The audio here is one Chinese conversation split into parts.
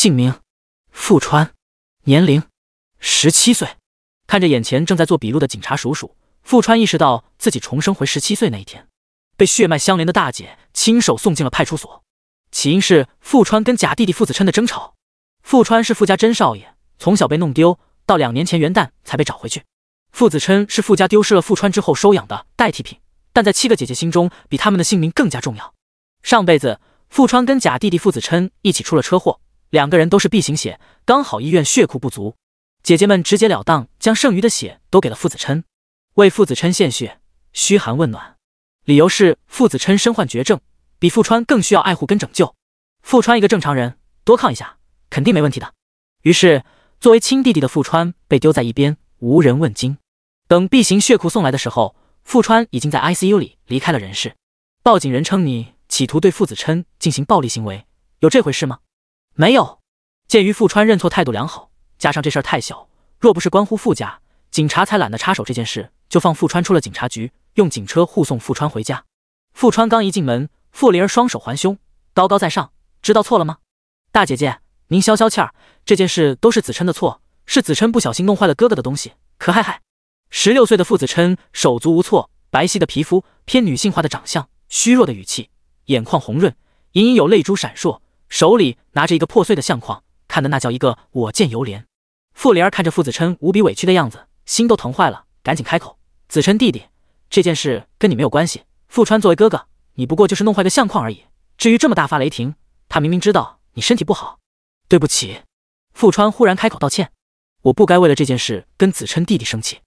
姓名：富川，年龄：十七岁。看着眼前正在做笔录的警察叔叔，富川意识到自己重生回十七岁那一天，被血脉相连的大姐亲手送进了派出所。起因是富川跟假弟弟傅子琛的争吵。富川是富家真少爷，从小被弄丢，到两年前元旦才被找回去。傅子琛是富家丢失了富川之后收养的代替品，但在七个姐姐心中，比他们的姓名更加重要。上辈子，富川跟假弟弟傅子琛一起出了车祸。两个人都是 B 型血，刚好医院血库不足，姐姐们直截了当将剩余的血都给了傅子琛，为傅子琛献血，嘘寒问暖，理由是傅子琛身患绝症，比傅川更需要爱护跟拯救。傅川一个正常人，多抗一下，肯定没问题的。于是，作为亲弟弟的傅川被丢在一边，无人问津。等 B 型血库送来的时候，傅川已经在 ICU 里离开了人世。报警人称你企图对傅子琛进行暴力行为，有这回事吗？没有，鉴于富川认错态度良好，加上这事太小，若不是关乎富家，警察才懒得插手这件事，就放富川出了警察局，用警车护送富川回家。富川刚一进门，傅灵儿双手环胸，高高在上，知道错了吗？大姐姐，您消消气儿，这件事都是子琛的错，是子琛不小心弄坏了哥哥的东西，可嗨嗨，十六岁的傅子琛手足无措，白皙的皮肤，偏女性化的长相，虚弱的语气，眼眶红润，隐隐有泪珠闪烁。手里拿着一个破碎的相框，看的那叫一个我见犹怜。傅莲儿看着傅子琛无比委屈的样子，心都疼坏了，赶紧开口：“子琛弟弟，这件事跟你没有关系。傅川作为哥哥，你不过就是弄坏个相框而已。至于这么大发雷霆，他明明知道你身体不好。对不起。”傅川忽然开口道歉：“我不该为了这件事跟子琛弟弟生气。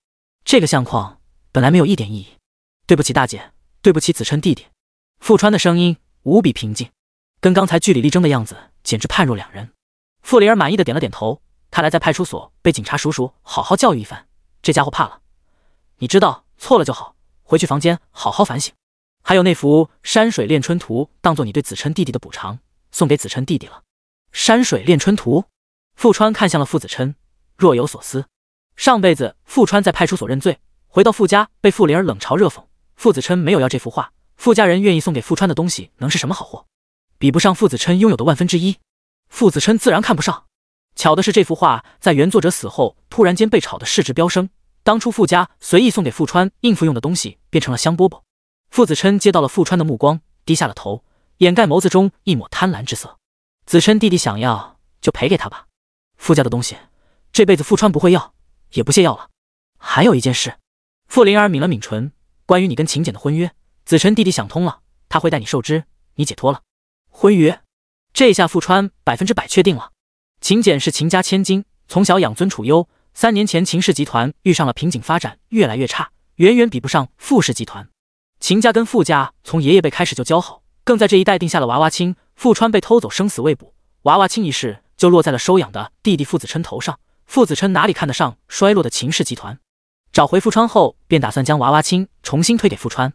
这个相框本来没有一点意义。对不起大姐，对不起子琛弟弟。”傅川的声音无比平静。跟刚才据理力争的样子简直判若两人。傅灵儿满意的点了点头，看来在派出所被警察叔叔好好教育一番，这家伙怕了。你知道错了就好，回去房间好好反省。还有那幅山水恋春图，当做你对子琛弟弟的补偿，送给子琛弟弟了。山水恋春图。傅川看向了傅子琛，若有所思。上辈子傅川在派出所认罪，回到傅家被傅灵儿冷嘲热讽，傅子琛没有要这幅画，傅家人愿意送给傅川的东西，能是什么好货？比不上傅子琛拥有的万分之一，傅子琛自然看不上。巧的是，这幅画在原作者死后，突然间被炒的市值飙升。当初傅家随意送给傅川应付用的东西，变成了香饽饽。傅子琛接到了傅川的目光，低下了头，掩盖眸子中一抹贪婪之色。子琛弟弟想要就赔给他吧。傅家的东西，这辈子傅川不会要，也不屑要了。还有一件事，傅灵儿抿了抿唇，关于你跟秦简的婚约，子琛弟弟想通了，他会带你受之，你解脱了。婚约，这下富川百分之百确定了。秦简是秦家千金，从小养尊处优。三年前，秦氏集团遇上了瓶颈，发展越来越差，远远比不上富氏集团。秦家跟富家从爷爷辈开始就交好，更在这一代定下了娃娃亲。富川被偷走，生死未卜。娃娃亲一事就落在了收养的弟弟傅子琛头上。傅子琛哪里看得上衰落的秦氏集团？找回富川后，便打算将娃娃亲重新推给富川。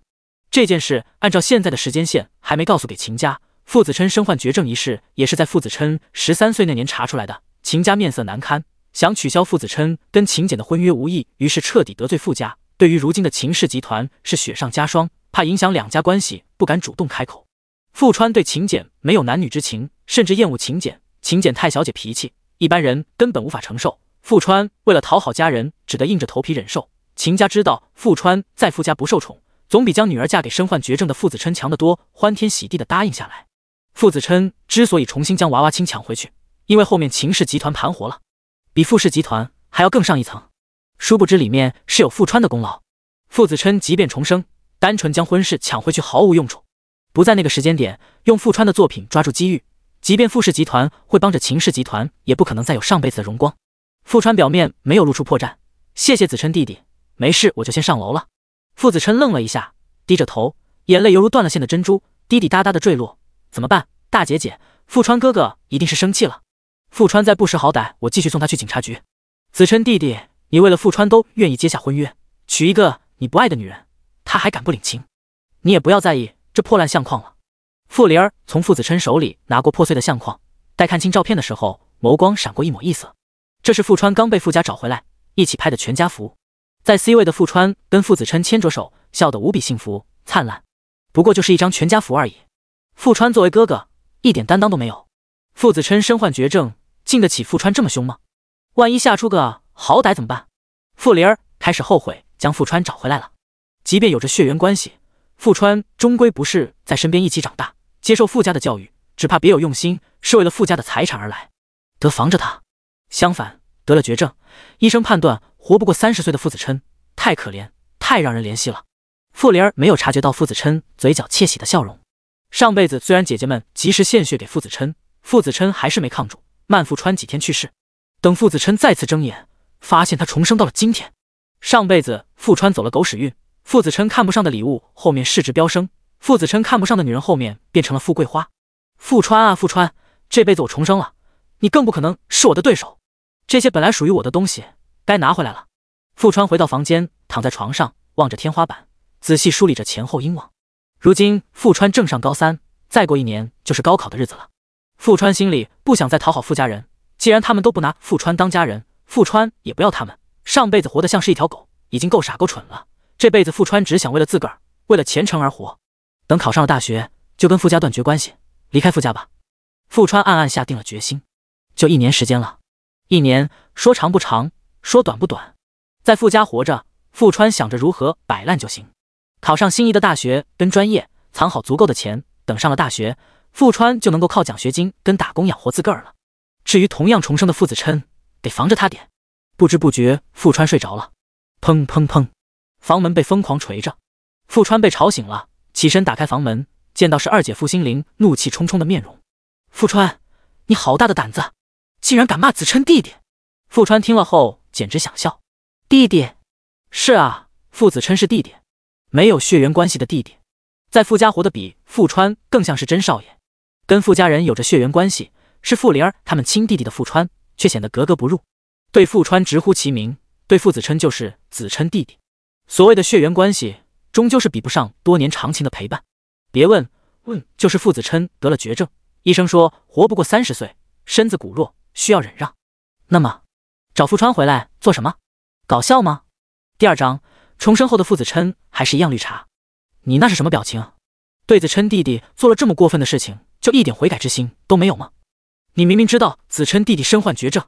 这件事按照现在的时间线，还没告诉给秦家。傅子琛身患绝症一事，也是在傅子琛十三岁那年查出来的。秦家面色难堪，想取消傅子琛跟秦简的婚约无异，于是彻底得罪傅家。对于如今的秦氏集团是雪上加霜，怕影响两家关系，不敢主动开口。傅川对秦简没有男女之情，甚至厌恶秦简。秦简太小姐脾气，一般人根本无法承受。傅川为了讨好家人，只得硬着头皮忍受。秦家知道傅川在傅家不受宠，总比将女儿嫁给身患绝症的傅子琛强得多，欢天喜地的答应下来。傅子琛之所以重新将娃娃亲抢回去，因为后面秦氏集团盘活了，比富氏集团还要更上一层。殊不知里面是有傅川的功劳。傅子琛即便重生，单纯将婚事抢回去毫无用处。不在那个时间点，用傅川的作品抓住机遇，即便富氏集团会帮着秦氏集团，也不可能再有上辈子的荣光。傅川表面没有露出破绽，谢谢子琛弟弟，没事，我就先上楼了。傅子琛愣了一下，低着头，眼泪犹如断了线的珍珠，滴滴答答的坠落。怎么办，大姐姐，富川哥哥一定是生气了。富川再不识好歹，我继续送他去警察局。子琛弟弟，你为了富川都愿意接下婚约，娶一个你不爱的女人，他还敢不领情？你也不要在意这破烂相框了。傅灵儿从傅子琛手里拿过破碎的相框，待看清照片的时候，眸光闪过一抹异色。这是富川刚被傅家找回来，一起拍的全家福。在 C 位的富川跟傅子琛牵着手，笑得无比幸福灿烂。不过就是一张全家福而已。傅川作为哥哥，一点担当都没有。傅子琛身患绝症，经得起傅川这么凶吗？万一吓出个好歹怎么办？傅灵儿开始后悔将傅川找回来了。即便有着血缘关系，傅川终归不是在身边一起长大，接受傅家的教育，只怕别有用心，是为了傅家的财产而来，得防着他。相反，得了绝症，医生判断活不过三十岁的傅子琛，太可怜，太让人怜惜了。傅灵儿没有察觉到傅子琛嘴角窃喜的笑容。上辈子虽然姐姐们及时献血给傅子琛，傅子琛还是没抗住，慢富川几天去世。等傅子琛再次睁眼，发现他重生到了今天。上辈子富川走了狗屎运，傅子琛看不上的礼物后面市值飙升，傅子琛看不上的女人后面变成了富贵花。富川啊富川，这辈子我重生了，你更不可能是我的对手。这些本来属于我的东西，该拿回来了。富川回到房间，躺在床上，望着天花板，仔细梳理着前后因果。如今富川正上高三，再过一年就是高考的日子了。富川心里不想再讨好富家人，既然他们都不拿富川当家人，富川也不要他们。上辈子活得像是一条狗，已经够傻够蠢了。这辈子富川只想为了自个儿、为了前程而活。等考上了大学，就跟富家断绝关系，离开富家吧。富川暗暗下定了决心。就一年时间了，一年说长不长，说短不短。在富家活着，富川想着如何摆烂就行。考上心仪的大学跟专业，藏好足够的钱，等上了大学，富川就能够靠奖学金跟打工养活自个儿了。至于同样重生的傅子琛，得防着他点。不知不觉，富川睡着了。砰砰砰，房门被疯狂捶着，富川被吵醒了，起身打开房门，见到是二姐傅心凌，怒气冲冲的面容。富川，你好大的胆子，竟然敢骂子琛弟弟！富川听了后简直想笑。弟弟？是啊，傅子琛是弟弟。没有血缘关系的弟弟，在傅家活得比傅川更像是真少爷，跟傅家人有着血缘关系，是傅灵儿他们亲弟弟的傅川，却显得格格不入。对傅川直呼其名，对傅子琛就是子琛弟弟。所谓的血缘关系，终究是比不上多年长情的陪伴。别问问，就是傅子琛得了绝症，医生说活不过三十岁，身子骨弱，需要忍让。那么，找傅川回来做什么？搞笑吗？第二章。重生后的傅子琛还是一样绿茶，你那是什么表情？对子琛弟弟做了这么过分的事情，就一点悔改之心都没有吗？你明明知道子琛弟弟身患绝症，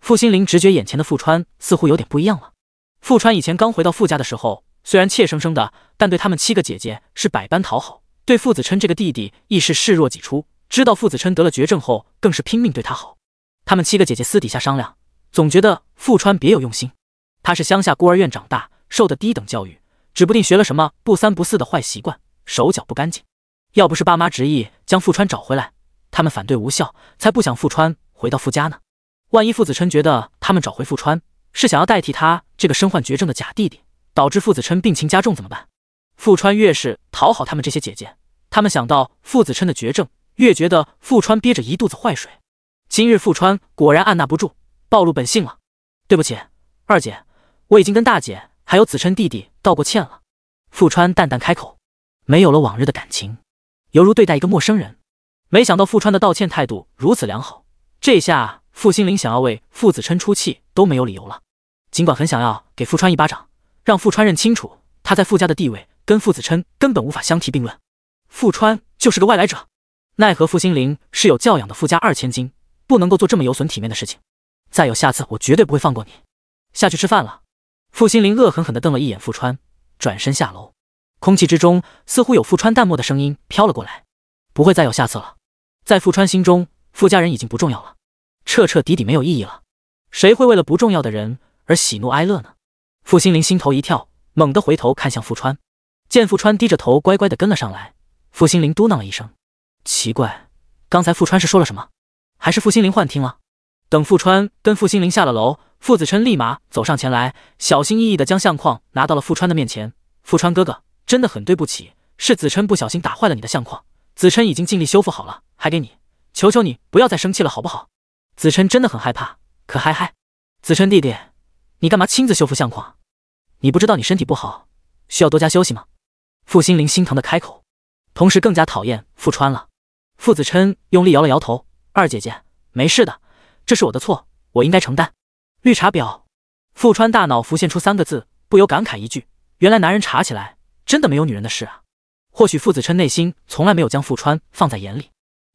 傅心凌直觉眼前的傅川似乎有点不一样了。傅川以前刚回到傅家的时候，虽然怯生生的，但对他们七个姐姐是百般讨好，对傅子琛这个弟弟亦是视若己出。知道傅子琛得了绝症后，更是拼命对他好。他们七个姐姐私底下商量，总觉得傅川别有用心。他是乡下孤儿院长大。受的低等教育，指不定学了什么不三不四的坏习惯，手脚不干净。要不是爸妈执意将富川找回来，他们反对无效，才不想富川回到富家呢。万一傅子琛觉得他们找回富川是想要代替他这个身患绝症的假弟弟，导致傅子琛病情加重怎么办？富川越是讨好他们这些姐姐，他们想到傅子琛的绝症，越觉得富川憋着一肚子坏水。今日富川果然按捺不住，暴露本性了。对不起，二姐，我已经跟大姐。还有子琛弟弟道过歉了，富川淡淡开口，没有了往日的感情，犹如对待一个陌生人。没想到富川的道歉态度如此良好，这下傅心凌想要为傅子琛出气都没有理由了。尽管很想要给富川一巴掌，让富川认清楚他在傅家的地位跟傅子琛根本无法相提并论，富川就是个外来者。奈何傅心凌是有教养的傅家二千金，不能够做这么有损体面的事情。再有下次，我绝对不会放过你。下去吃饭了。傅心凌恶狠狠地瞪了一眼傅川，转身下楼。空气之中似乎有傅川淡漠的声音飘了过来：“不会再有下次了。”在傅川心中，傅家人已经不重要了，彻彻底底没有意义了。谁会为了不重要的人而喜怒哀乐呢？傅心凌心头一跳，猛地回头看向傅川，见傅川低着头乖乖地跟了上来。傅心凌嘟囔了一声：“奇怪，刚才傅川是说了什么？还是傅心凌幻听了？”等富川跟傅心凌下了楼，傅子琛立马走上前来，小心翼翼地将相框拿到了富川的面前。富川哥哥，真的很对不起，是子琛不小心打坏了你的相框，子琛已经尽力修复好了，还给你。求求你不要再生气了，好不好？子琛真的很害怕。可嗨嗨，子琛弟弟，你干嘛亲自修复相框？你不知道你身体不好，需要多加休息吗？傅心凌心疼的开口，同时更加讨厌富川了。傅子琛用力摇了摇头。二姐姐，没事的。这是我的错，我应该承担。绿茶婊，富川大脑浮现出三个字，不由感慨一句：原来男人查起来真的没有女人的事啊。或许傅子琛内心从来没有将富川放在眼里，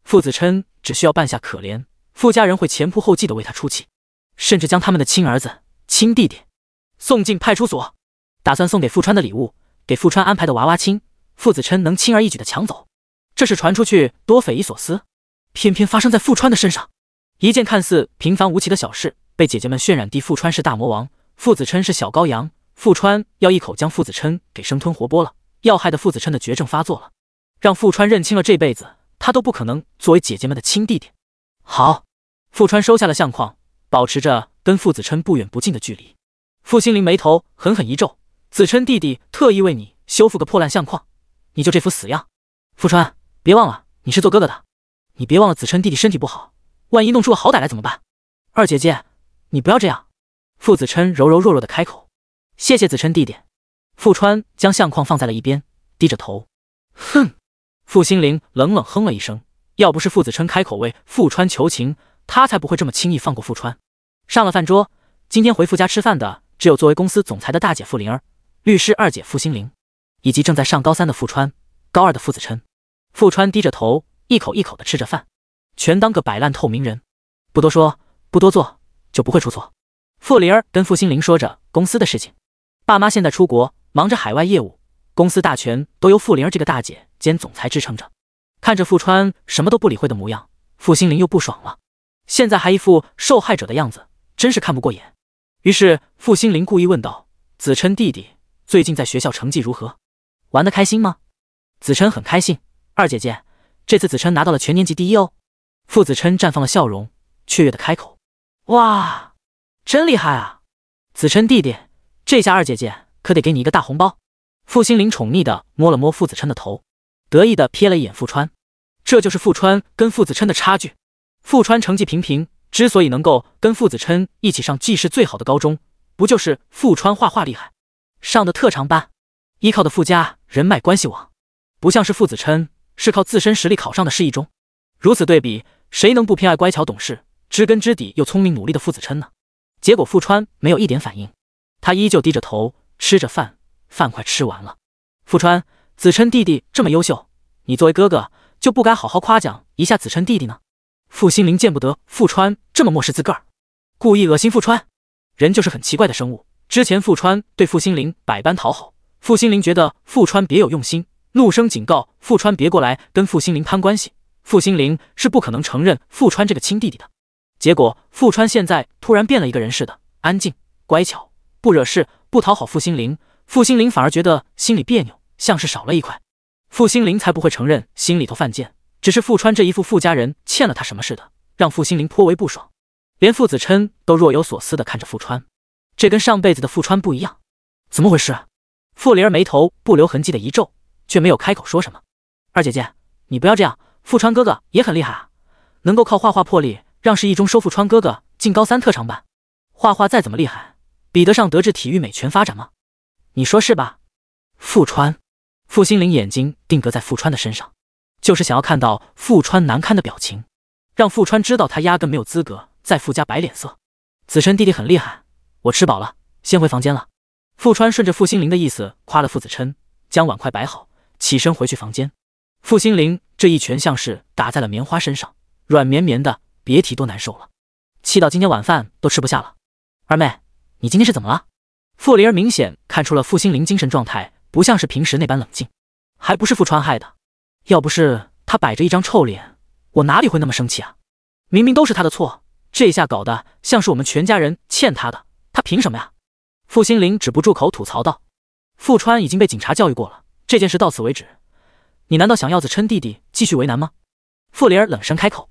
傅子琛只需要扮下可怜，傅家人会前仆后继的为他出气，甚至将他们的亲儿子、亲弟弟送进派出所。打算送给富川的礼物，给富川安排的娃娃亲，傅子琛能轻而易举的抢走。这事传出去多匪夷所思，偏偏发生在富川的身上。一件看似平凡无奇的小事，被姐姐们渲染地富川是大魔王，傅子琛是小羔羊，富川要一口将傅子琛给生吞活剥了，要害的傅子琛的绝症发作了，让富川认清了这辈子他都不可能作为姐姐们的亲弟弟。好，富川收下了相框，保持着跟傅子琛不远不近的距离。傅心凌眉头狠狠一皱，子琛弟弟特意为你修复个破烂相框，你就这副死样。富川，别忘了你是做哥哥的，你别忘了子琛弟弟身体不好。万一弄出个好歹来怎么办？二姐姐，你不要这样。”傅子琛柔柔弱弱的开口。“谢谢子琛弟弟。”傅川将相框放在了一边，低着头。哼，傅心凌冷冷哼了一声。要不是傅子琛开口为傅川求情，他才不会这么轻易放过傅川。上了饭桌，今天回傅家吃饭的只有作为公司总裁的大姐傅灵儿、律师二姐傅心凌，以及正在上高三的傅川、高二的傅子琛。傅川低着头，一口一口的吃着饭。全当个摆烂透明人，不多说，不多做，就不会出错。傅灵儿跟傅心凌说着公司的事情，爸妈现在出国忙着海外业务，公司大权都由傅灵儿这个大姐兼总裁支撑着。看着傅川什么都不理会的模样，傅心凌又不爽了。现在还一副受害者的样子，真是看不过眼。于是傅心凌故意问道：“子琛弟弟最近在学校成绩如何？玩得开心吗？”子琛很开心，二姐姐，这次子琛拿到了全年级第一哦。傅子琛绽放了笑容，雀跃的开口：“哇，真厉害啊，子琛弟弟，这下二姐姐可得给你一个大红包。”傅心凌宠溺的摸了摸傅子琛的头，得意的瞥了一眼傅川，这就是傅川跟傅子琛的差距。傅川成绩平平，之所以能够跟傅子琛一起上济市最好的高中，不就是傅川画画厉害，上的特长班，依靠的傅家人脉关系网，不像是傅子琛是靠自身实力考上的市一中。如此对比。谁能不偏爱乖巧懂事、知根知底又聪明努力的傅子琛呢？结果傅川没有一点反应，他依旧低着头吃着饭，饭快吃完了。傅川，子琛弟弟这么优秀，你作为哥哥就不该好好夸奖一下子琛弟弟呢？傅心凌见不得傅川这么漠视自个儿，故意恶心傅川。人就是很奇怪的生物，之前傅川对傅心凌百般讨好，傅心凌觉得傅川别有用心，怒声警告傅川别过来跟傅心凌攀关系。傅心凌是不可能承认傅川这个亲弟弟的。结果傅川现在突然变了一个人似的，安静、乖巧，不惹事，不讨好。傅心凌，傅心凌反而觉得心里别扭，像是少了一块。傅心凌才不会承认心里头犯贱，只是傅川这一副傅家人欠了他什么似的，让傅心凌颇为不爽。连傅子琛都若有所思的看着傅川，这跟上辈子的傅川不一样，怎么回事？傅灵儿眉头不留痕迹的一皱，却没有开口说什么。二姐姐，你不要这样。富川哥哥也很厉害啊，能够靠画画破例让市一中收富川哥哥进高三特长班。画画再怎么厉害，比得上德智体育美全发展吗？你说是吧？富川，傅心凌眼睛定格在富川的身上，就是想要看到富川难堪的表情，让富川知道他压根没有资格在傅家摆脸色。子琛弟弟很厉害，我吃饱了，先回房间了。富川顺着傅心凌的意思夸了傅子琛，将碗筷摆好，起身回去房间。傅心凌这一拳像是打在了棉花身上，软绵绵的，别提多难受了，气到今天晚饭都吃不下了。二妹，你今天是怎么了？傅灵儿明显看出了傅心凌精神状态不像是平时那般冷静，还不是傅川害的？要不是他摆着一张臭脸，我哪里会那么生气啊？明明都是他的错，这下搞得像是我们全家人欠他的，他凭什么呀？傅心凌止不住口吐槽道：“傅川已经被警察教育过了，这件事到此为止。”你难道想要子琛弟弟继续为难吗？傅灵儿冷声开口。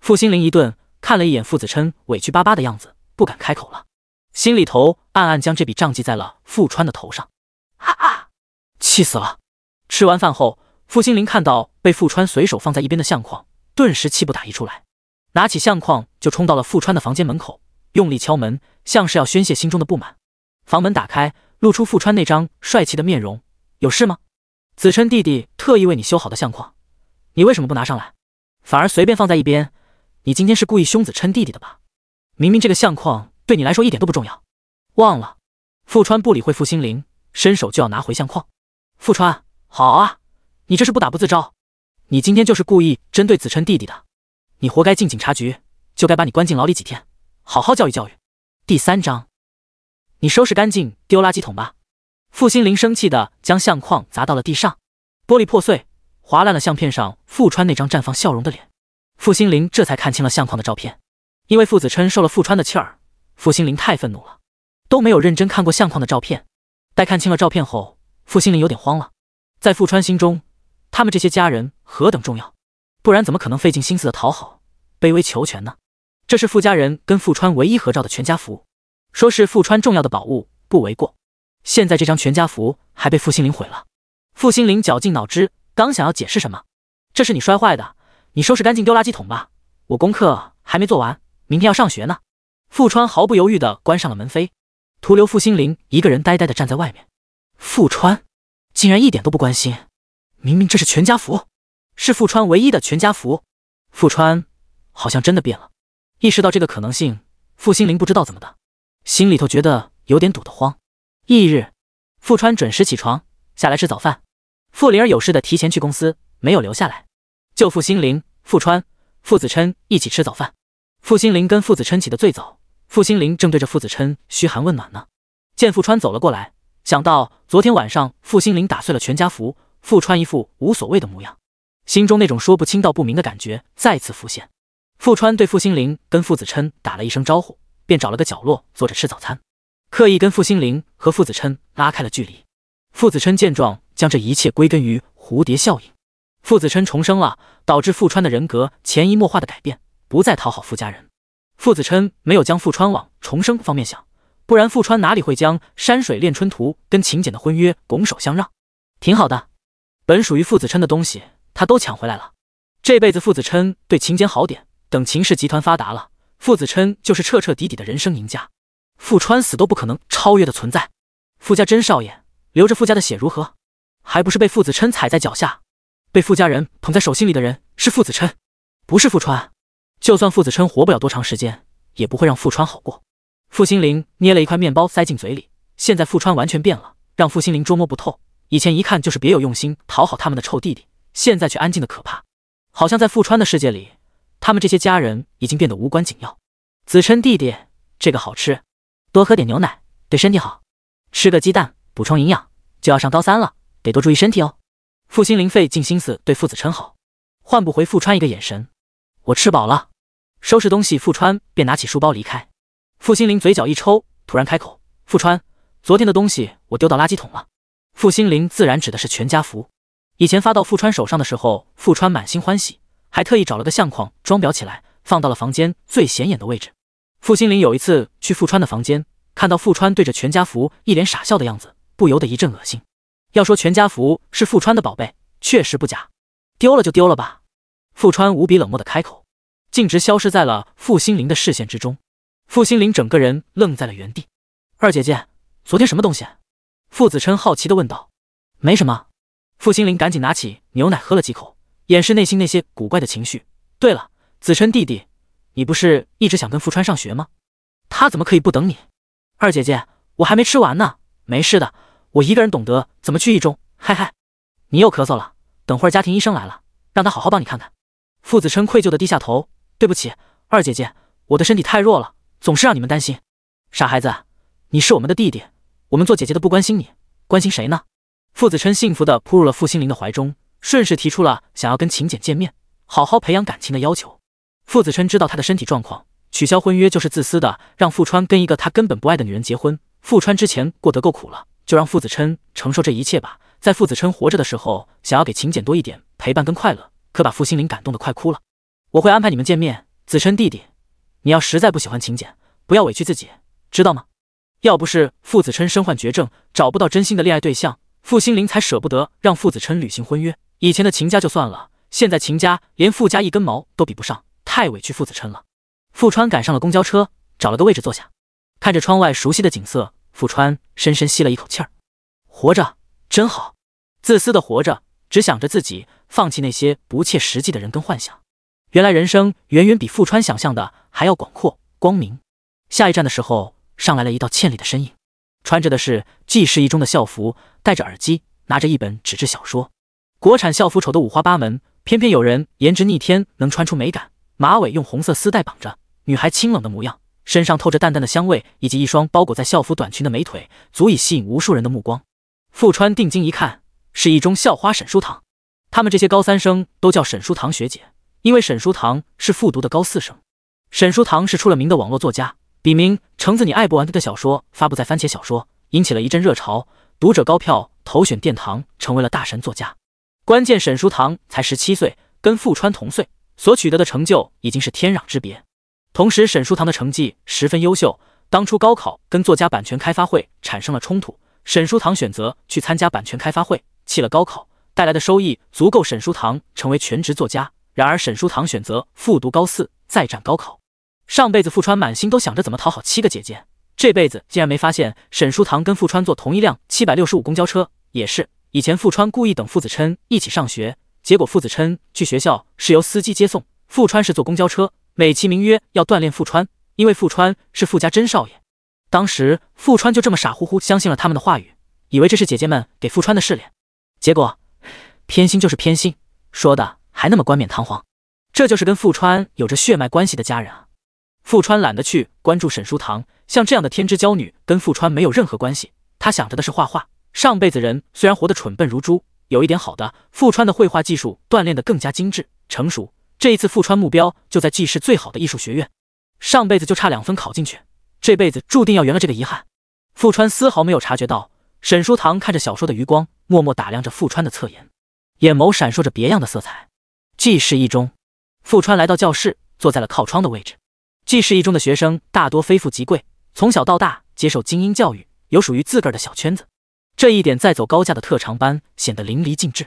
傅心灵一顿，看了一眼傅子琛委屈巴巴的样子，不敢开口了，心里头暗暗将这笔账记在了傅川的头上。哈哈，气死了！吃完饭后，傅心灵看到被傅川随手放在一边的相框，顿时气不打一处来，拿起相框就冲到了傅川的房间门口，用力敲门，像是要宣泄心中的不满。房门打开，露出傅川那张帅气的面容，有事吗？子琛弟弟特意为你修好的相框，你为什么不拿上来，反而随便放在一边？你今天是故意凶子琛弟弟的吧？明明这个相框对你来说一点都不重要。忘了，富川不理会傅心凌，伸手就要拿回相框。富川，好啊，你这是不打不自招，你今天就是故意针对子琛弟弟的。你活该进警察局，就该把你关进牢里几天，好好教育教育。第三章，你收拾干净，丢垃圾桶吧。傅心凌生气地将相框砸到了地上，玻璃破碎，划烂了相片上傅川那张绽放笑容的脸。傅心凌这才看清了相框的照片，因为傅子琛受了傅川的气儿，傅心凌太愤怒了，都没有认真看过相框的照片。待看清了照片后，傅心凌有点慌了。在傅川心中，他们这些家人何等重要，不然怎么可能费尽心思的讨好、卑微求全呢？这是傅家人跟傅川唯一合照的全家福，说是傅川重要的宝物，不为过。现在这张全家福还被傅心凌毁了。傅心凌绞尽脑汁，刚想要解释什么，这是你摔坏的，你收拾干净丢垃圾桶吧。我功课还没做完，明天要上学呢。傅川毫不犹豫地关上了门扉，徒留傅心凌一个人呆呆地站在外面。傅川竟然一点都不关心，明明这是全家福，是傅川唯一的全家福。傅川好像真的变了。意识到这个可能性，傅心凌不知道怎么的，心里头觉得有点堵得慌。翌日，傅川准时起床下来吃早饭。傅灵儿有事的提前去公司，没有留下来。舅父心凌、傅川、傅子琛一起吃早饭。傅心凌跟傅子琛起的最早，傅心凌正对着傅子琛嘘寒问暖呢，见傅川走了过来，想到昨天晚上傅心凌打碎了全家福，傅川一副无所谓的模样，心中那种说不清道不明的感觉再次浮现。傅川对傅心凌跟傅子琛打了一声招呼，便找了个角落坐着吃早餐。刻意跟傅心凌和傅子琛拉开了距离。傅子琛见状，将这一切归根于蝴蝶效应。傅子琛重生了，导致傅川的人格潜移默化的改变，不再讨好傅家人。傅子琛没有将傅川往重生方面想，不然傅川哪里会将《山水恋春图》跟秦简的婚约拱手相让？挺好的，本属于傅子琛的东西，他都抢回来了。这辈子傅子琛对秦简好点，等秦氏集团发达了，傅子琛就是彻彻底底的人生赢家。傅川死都不可能超越的存在，傅家真少爷流着傅家的血如何，还不是被傅子琛踩在脚下，被傅家人捧在手心里的人是傅子琛，不是傅川。就算傅子琛活不了多长时间，也不会让傅川好过。傅心凌捏了一块面包塞进嘴里，现在傅川完全变了，让傅心凌捉摸不透。以前一看就是别有用心讨好他们的臭弟弟，现在却安静的可怕，好像在傅川的世界里，他们这些家人已经变得无关紧要。子琛弟弟，这个好吃。多喝点牛奶，对身体好；吃个鸡蛋，补充营养。就要上高三了，得多注意身体哦。傅心凌费尽心思对父子称好，换不回傅川一个眼神。我吃饱了，收拾东西，傅川便拿起书包离开。傅心凌嘴角一抽，突然开口：“傅川，昨天的东西我丢到垃圾桶了。”傅心凌自然指的是全家福。以前发到傅川手上的时候，傅川满心欢喜，还特意找了个相框装裱起来，放到了房间最显眼的位置。傅心凌有一次去傅川的房间，看到傅川对着全家福一脸傻笑的样子，不由得一阵恶心。要说全家福是傅川的宝贝，确实不假。丢了就丢了吧。傅川无比冷漠的开口，径直消失在了傅心凌的视线之中。傅心凌整个人愣在了原地。二姐姐，昨天什么东西？傅子琛好奇的问道。没什么。傅心凌赶紧拿起牛奶喝了几口，掩饰内心那些古怪的情绪。对了，子琛弟弟。你不是一直想跟富川上学吗？他怎么可以不等你？二姐姐，我还没吃完呢，没事的，我一个人懂得怎么去一中。嗨嗨，你又咳嗽了，等会儿家庭医生来了，让他好好帮你看看。傅子琛愧疚的低下头，对不起，二姐姐，我的身体太弱了，总是让你们担心。傻孩子，你是我们的弟弟，我们做姐姐的不关心你，关心谁呢？傅子琛幸福的扑入了傅心灵的怀中，顺势提出了想要跟秦简见面，好好培养感情的要求。傅子琛知道他的身体状况，取消婚约就是自私的，让傅川跟一个他根本不爱的女人结婚。傅川之前过得够苦了，就让傅子琛承受这一切吧。在傅子琛活着的时候，想要给秦简多一点陪伴跟快乐，可把傅心凌感动的快哭了。我会安排你们见面，子琛弟弟，你要实在不喜欢秦简，不要委屈自己，知道吗？要不是傅子琛身患绝症，找不到真心的恋爱对象，傅心凌才舍不得让傅子琛履行婚约。以前的秦家就算了，现在秦家连傅家一根毛都比不上。太委屈傅子琛了。傅川赶上了公交车，找了个位置坐下，看着窗外熟悉的景色，傅川深深吸了一口气儿。活着真好，自私的活着，只想着自己，放弃那些不切实际的人跟幻想。原来人生远远比富川想象的还要广阔光明。下一站的时候，上来了一道倩丽的身影，穿着的是纪市一中的校服，戴着耳机，拿着一本纸质小说。国产校服丑的五花八门，偏偏有人颜值逆天，能穿出美感。马尾用红色丝带绑着，女孩清冷的模样，身上透着淡淡的香味，以及一双包裹在校服短裙的美腿，足以吸引无数人的目光。富川定睛一看，是一中校花沈书棠。他们这些高三生都叫沈书棠学姐，因为沈书棠是复读的高四生。沈书棠是出了名的网络作家，笔名橙子，你爱不完他的小说发布在番茄小说，引起了一阵热潮，读者高票投选殿堂，成为了大神作家。关键沈书棠才十七岁，跟富川同岁。所取得的成就已经是天壤之别，同时沈书堂的成绩十分优秀。当初高考跟作家版权开发会产生了冲突，沈书堂选择去参加版权开发会，弃了高考带来的收益足够沈书堂成为全职作家。然而沈书堂选择复读高四，再战高考。上辈子富川满心都想着怎么讨好七个姐姐，这辈子竟然没发现沈书堂跟富川坐同一辆七百六十五公交车。也是，以前富川故意等傅子琛一起上学。结果傅子琛去学校是由司机接送，傅川是坐公交车，美其名曰要锻炼傅川，因为傅川是傅家真少爷。当时傅川就这么傻乎乎相信了他们的话语，以为这是姐姐们给傅川的试炼。结果偏心就是偏心，说的还那么冠冕堂皇，这就是跟傅川有着血脉关系的家人啊。傅川懒得去关注沈书堂，像这样的天之娇女跟傅川没有任何关系。他想着的是画画，上辈子人虽然活得蠢笨如猪。有一点好的，富川的绘画技术锻炼得更加精致成熟。这一次，富川目标就在纪市最好的艺术学院，上辈子就差两分考进去，这辈子注定要圆了这个遗憾。富川丝毫没有察觉到，沈书堂看着小说的余光，默默打量着富川的侧颜，眼眸闪烁着别样的色彩。纪市一中，富川来到教室，坐在了靠窗的位置。纪市一中的学生大多非富即贵，从小到大接受精英教育，有属于自个儿的小圈子。这一点在走高价的特长班显得淋漓尽致。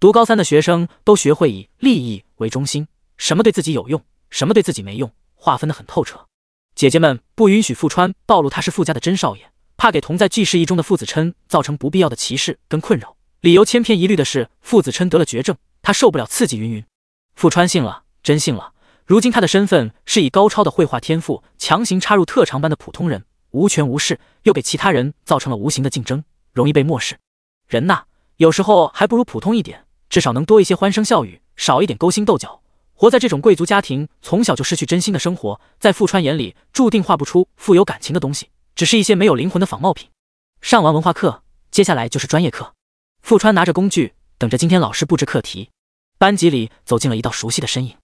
读高三的学生都学会以利益为中心，什么对自己有用，什么对自己没用，划分得很透彻。姐姐们不允许傅川暴露他是傅家的真少爷，怕给同在纪氏一中的傅子琛造成不必要的歧视跟困扰。理由千篇一律的是傅子琛得了绝症，他受不了刺激云云。傅川信了，真信了。如今他的身份是以高超的绘画天赋强行插入特长班的普通人，无权无势，又给其他人造成了无形的竞争。容易被漠视，人呐，有时候还不如普通一点，至少能多一些欢声笑语，少一点勾心斗角。活在这种贵族家庭，从小就失去真心的生活，在富川眼里，注定画不出富有感情的东西，只是一些没有灵魂的仿冒品。上完文化课，接下来就是专业课。富川拿着工具，等着今天老师布置课题。班级里走进了一道熟悉的身影。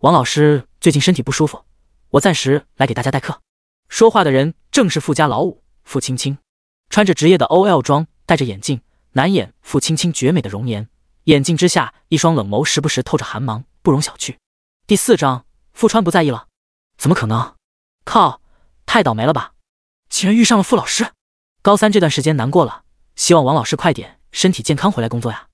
王老师最近身体不舒服，我暂时来给大家代课。说话的人正是富家老五，傅青青。穿着职业的 OL 装，戴着眼镜，难掩傅青青绝美的容颜。眼镜之下，一双冷眸时不时透着寒芒，不容小觑。第四章，傅川不在意了？怎么可能？靠！太倒霉了吧！竟然遇上了傅老师。高三这段时间难过了，希望王老师快点身体健康回来工作呀。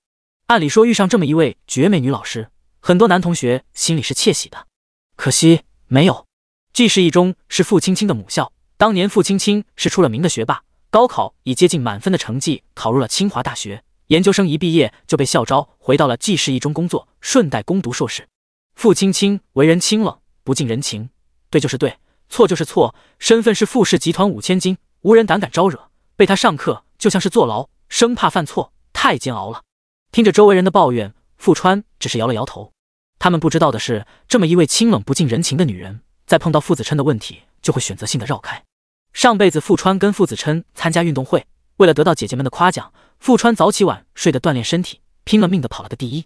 按理说，遇上这么一位绝美女老师，很多男同学心里是窃喜的，可惜没有。G 市一中是傅青青的母校，当年傅青青是出了名的学霸。高考以接近满分的成绩考入了清华大学，研究生一毕业就被校招，回到了济世一中工作，顺带攻读硕士。傅青青为人清冷，不近人情，对就是对，错就是错，身份是傅氏集团五千金，无人胆敢招惹。被他上课就像是坐牢，生怕犯错，太煎熬了。听着周围人的抱怨，傅川只是摇了摇头。他们不知道的是，这么一位清冷不近人情的女人，在碰到傅子琛的问题，就会选择性的绕开。上辈子富川跟傅子琛参加运动会，为了得到姐姐们的夸奖，富川早起晚睡的锻炼身体，拼了命的跑了个第一。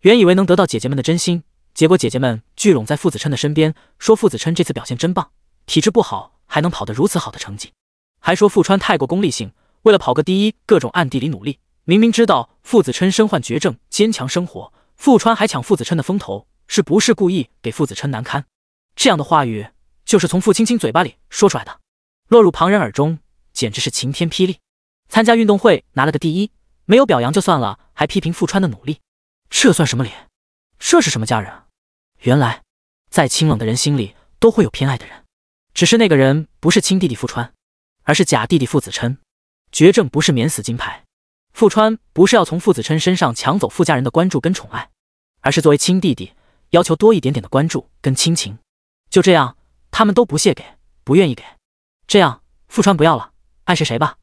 原以为能得到姐姐们的真心，结果姐姐们聚拢在傅子琛的身边，说傅子琛这次表现真棒，体质不好还能跑得如此好的成绩，还说富川太过功利性，为了跑个第一各种暗地里努力。明明知道傅子琛身患绝症，坚强生活，富川还抢傅子琛的风头，是不是故意给傅子琛难堪？这样的话语就是从傅青青嘴巴里说出来的。落入旁人耳中，简直是晴天霹雳。参加运动会拿了个第一，没有表扬就算了，还批评富川的努力，这算什么脸？这是什么家人？原来，在清冷的人心里都会有偏爱的人，只是那个人不是亲弟弟富川，而是假弟弟傅子琛。绝症不是免死金牌，富川不是要从傅子琛身上抢走傅家人的关注跟宠爱，而是作为亲弟弟，要求多一点点的关注跟亲情。就这样，他们都不屑给，不愿意给。这样，傅川不要了，爱谁谁吧。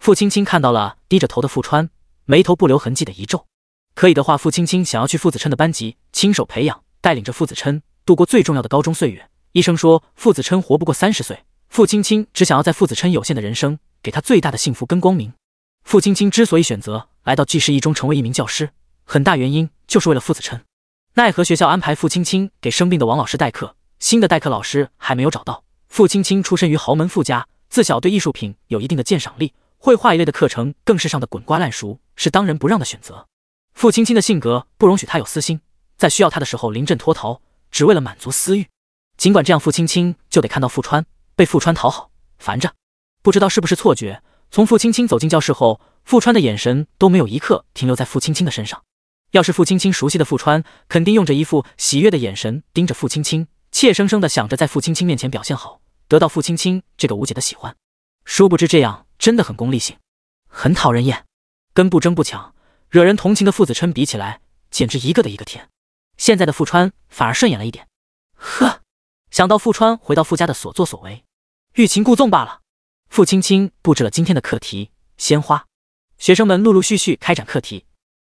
傅青青看到了低着头的傅川，眉头不留痕迹的一皱。可以的话，傅青青想要去傅子琛的班级，亲手培养，带领着傅子琛度过最重要的高中岁月。医生说傅子琛活不过三十岁，傅青青只想要在傅子琛有限的人生，给他最大的幸福跟光明。傅青青之所以选择来到巨石一中成为一名教师，很大原因就是为了傅子琛。奈何学校安排傅青青给生病的王老师代课，新的代课老师还没有找到。傅青青出身于豪门富家，自小对艺术品有一定的鉴赏力，绘画一类的课程更是上的滚瓜烂熟，是当仁不让的选择。傅青青的性格不容许他有私心，在需要他的时候临阵脱逃，只为了满足私欲。尽管这样，傅青青就得看到傅川被傅川讨好，烦着。不知道是不是错觉，从傅青青走进教室后，傅川的眼神都没有一刻停留在傅青青的身上。要是傅青青熟悉的傅川，肯定用着一副喜悦的眼神盯着傅青青。怯生生的想着，在傅青青面前表现好，得到傅青青这个吴姐的喜欢。殊不知这样真的很功利性，很讨人厌。跟不争不抢、惹人同情的傅子琛比起来，简直一个的一个天。现在的傅川反而顺眼了一点。呵，想到傅川回到傅家的所作所为，欲擒故纵罢了。傅青青布置了今天的课题：鲜花。学生们陆陆续续开展课题，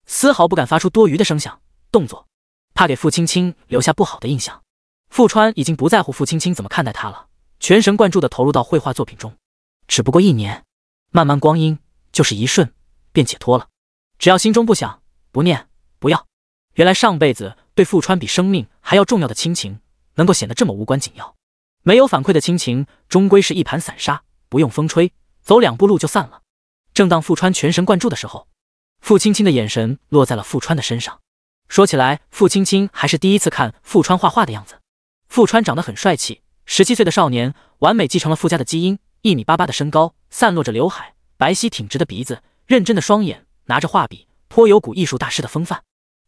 丝毫不敢发出多余的声响、动作，怕给傅青青留下不好的印象。富川已经不在乎傅青青怎么看待他了，全神贯注地投入到绘画作品中。只不过一年，慢慢光阴就是一瞬，便解脱了。只要心中不想、不念、不要，原来上辈子对富川比生命还要重要的亲情，能够显得这么无关紧要。没有反馈的亲情，终归是一盘散沙，不用风吹，走两步路就散了。正当富川全神贯注的时候，傅青青的眼神落在了富川的身上。说起来，傅青青还是第一次看富川画画的样子。富川长得很帅气，十七岁的少年，完美继承了富家的基因，一米八八的身高，散落着刘海，白皙挺直的鼻子，认真的双眼，拿着画笔，颇有股艺术大师的风范。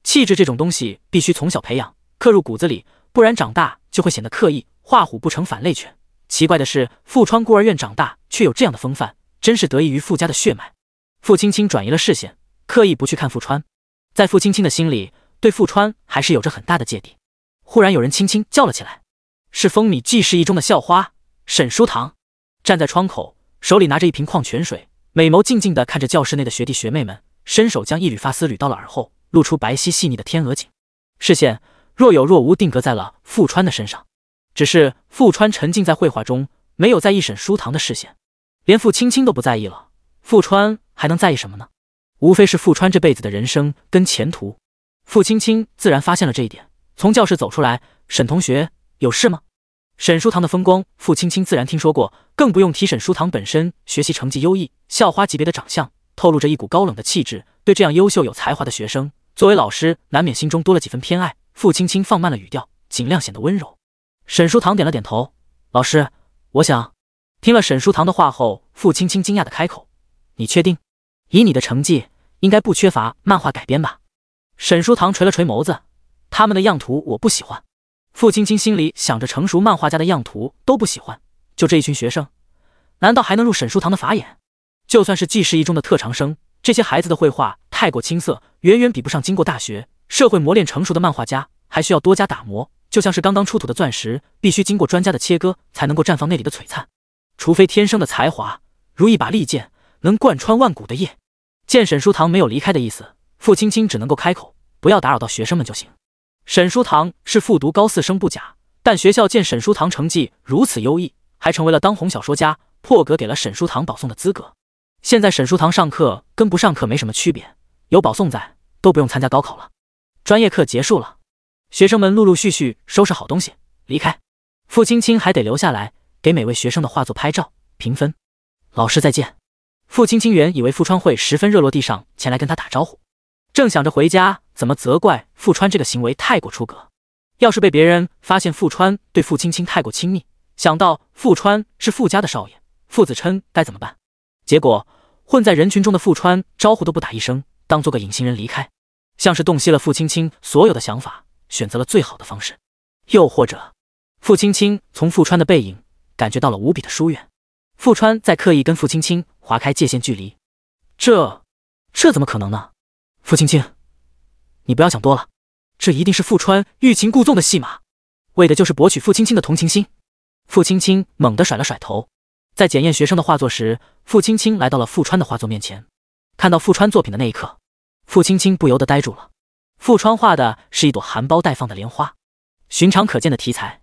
气质这种东西必须从小培养，刻入骨子里，不然长大就会显得刻意。画虎不成反类犬。奇怪的是，富川孤儿院长大却有这样的风范，真是得益于富家的血脉。傅青青转移了视线，刻意不去看富川。在傅青青的心里，对富川还是有着很大的芥蒂。忽然有人轻轻叫了起来，是风靡季事一中的校花沈书堂，站在窗口，手里拿着一瓶矿泉水，美眸静静的看着教室内的学弟学妹们，伸手将一缕发丝捋到了耳后，露出白皙细腻的天鹅颈，视线若有若无定格在了富川的身上。只是富川沉浸在绘画中，没有在意沈书堂的视线，连傅青青都不在意了，富川还能在意什么呢？无非是富川这辈子的人生跟前途，傅青青自然发现了这一点。从教室走出来，沈同学有事吗？沈书堂的风光，傅青青自然听说过，更不用提沈书堂本身学习成绩优异，校花级别的长相，透露着一股高冷的气质。对这样优秀有才华的学生，作为老师，难免心中多了几分偏爱。傅青青放慢了语调，尽量显得温柔。沈书堂点了点头：“老师，我想。”听了沈书堂的话后，傅青青惊讶的开口：“你确定？以你的成绩，应该不缺乏漫画改编吧？”沈书堂垂了垂眸子。他们的样图我不喜欢，傅青青心里想着，成熟漫画家的样图都不喜欢，就这一群学生，难道还能入沈书堂的法眼？就算是纪市一中的特长生，这些孩子的绘画太过青涩，远远比不上经过大学社会磨练成熟的漫画家，还需要多加打磨。就像是刚刚出土的钻石，必须经过专家的切割才能够绽放那里的璀璨。除非天生的才华，如一把利剑，能贯穿万古的夜。见沈书堂没有离开的意思，傅青青只能够开口，不要打扰到学生们就行。沈书堂是复读高四生不假，但学校见沈书堂成绩如此优异，还成为了当红小说家，破格给了沈书堂保送的资格。现在沈书堂上课跟不上课没什么区别，有保送在都不用参加高考了。专业课结束了，学生们陆陆续续收拾好东西离开，付青青还得留下来给每位学生的画作拍照评分。老师再见。付青青原以为傅川会十分热络地上前来跟他打招呼，正想着回家。怎么责怪富川这个行为太过出格？要是被别人发现富川对傅青青太过亲密，想到富川是傅家的少爷，傅子琛该怎么办？结果混在人群中的富川招呼都不打一声，当做个隐形人离开，像是洞悉了傅青青所有的想法，选择了最好的方式。又或者，傅青青从富川的背影感觉到了无比的疏远，富川在刻意跟傅青青划开界限距离。这，这怎么可能呢？傅青青。你不要想多了，这一定是富川欲擒故纵的戏码，为的就是博取傅青青的同情心。傅青青猛地甩了甩头，在检验学生的画作时，傅青青来到了傅川的画作面前。看到傅川作品的那一刻，傅青青不由得呆住了。傅川画的是一朵含苞待放的莲花，寻常可见的题材，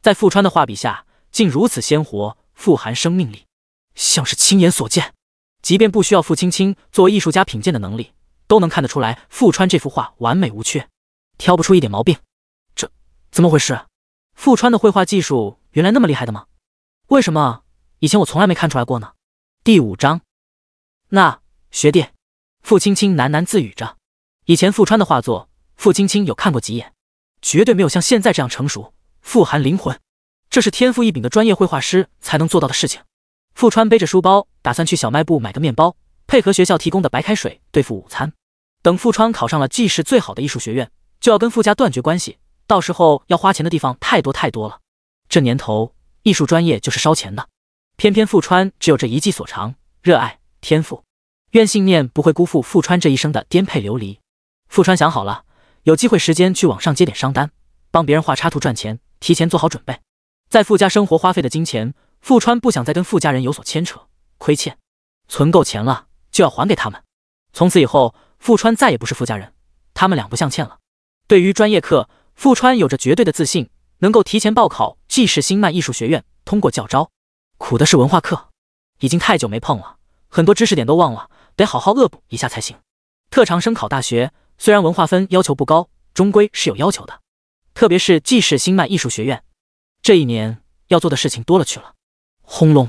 在傅川的画笔下竟如此鲜活，富含生命力，像是亲眼所见。即便不需要傅青青作为艺术家品鉴的能力。都能看得出来，富川这幅画完美无缺，挑不出一点毛病。这怎么回事？富川的绘画技术原来那么厉害的吗？为什么以前我从来没看出来过呢？第五章。那学弟，傅青青喃喃自语着。以前富川的画作，傅青青有看过几眼，绝对没有像现在这样成熟，富含灵魂。这是天赋异禀的专业绘画师才能做到的事情。富川背着书包，打算去小卖部买个面包，配合学校提供的白开水对付午餐。等富川考上了 G 市最好的艺术学院，就要跟富家断绝关系。到时候要花钱的地方太多太多了，这年头艺术专业就是烧钱的。偏偏富川只有这一技所长，热爱、天赋、愿、信念不会辜负富川这一生的颠沛流离。富川想好了，有机会时间去网上接点商单，帮别人画插图赚钱，提前做好准备。在富家生活花费的金钱，富川不想再跟富家人有所牵扯，亏欠。存够钱了就要还给他们。从此以后。富川再也不是富家人，他们两不相欠了。对于专业课，富川有着绝对的自信，能够提前报考济世新漫艺术学院，通过教招。苦的是文化课，已经太久没碰了，很多知识点都忘了，得好好恶补一下才行。特长生考大学，虽然文化分要求不高，终归是有要求的，特别是济世新漫艺术学院。这一年要做的事情多了去了。轰隆！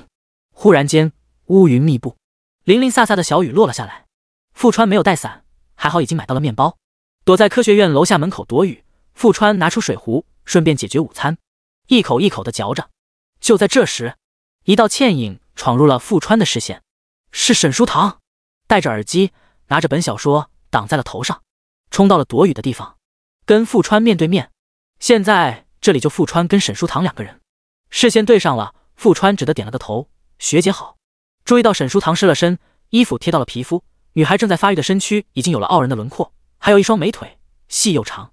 忽然间，乌云密布，零零洒洒的小雨落了下来。富川没有带伞，还好已经买到了面包，躲在科学院楼下门口躲雨。富川拿出水壶，顺便解决午餐，一口一口的嚼着。就在这时，一道倩影闯入了富川的视线，是沈书堂，戴着耳机，拿着本小说挡在了头上，冲到了躲雨的地方，跟富川面对面。现在这里就富川跟沈书堂两个人，视线对上了，富川只得点了个头：“学姐好。”注意到沈书堂失了身，衣服贴到了皮肤。女孩正在发育的身躯已经有了傲人的轮廓，还有一双美腿，细又长，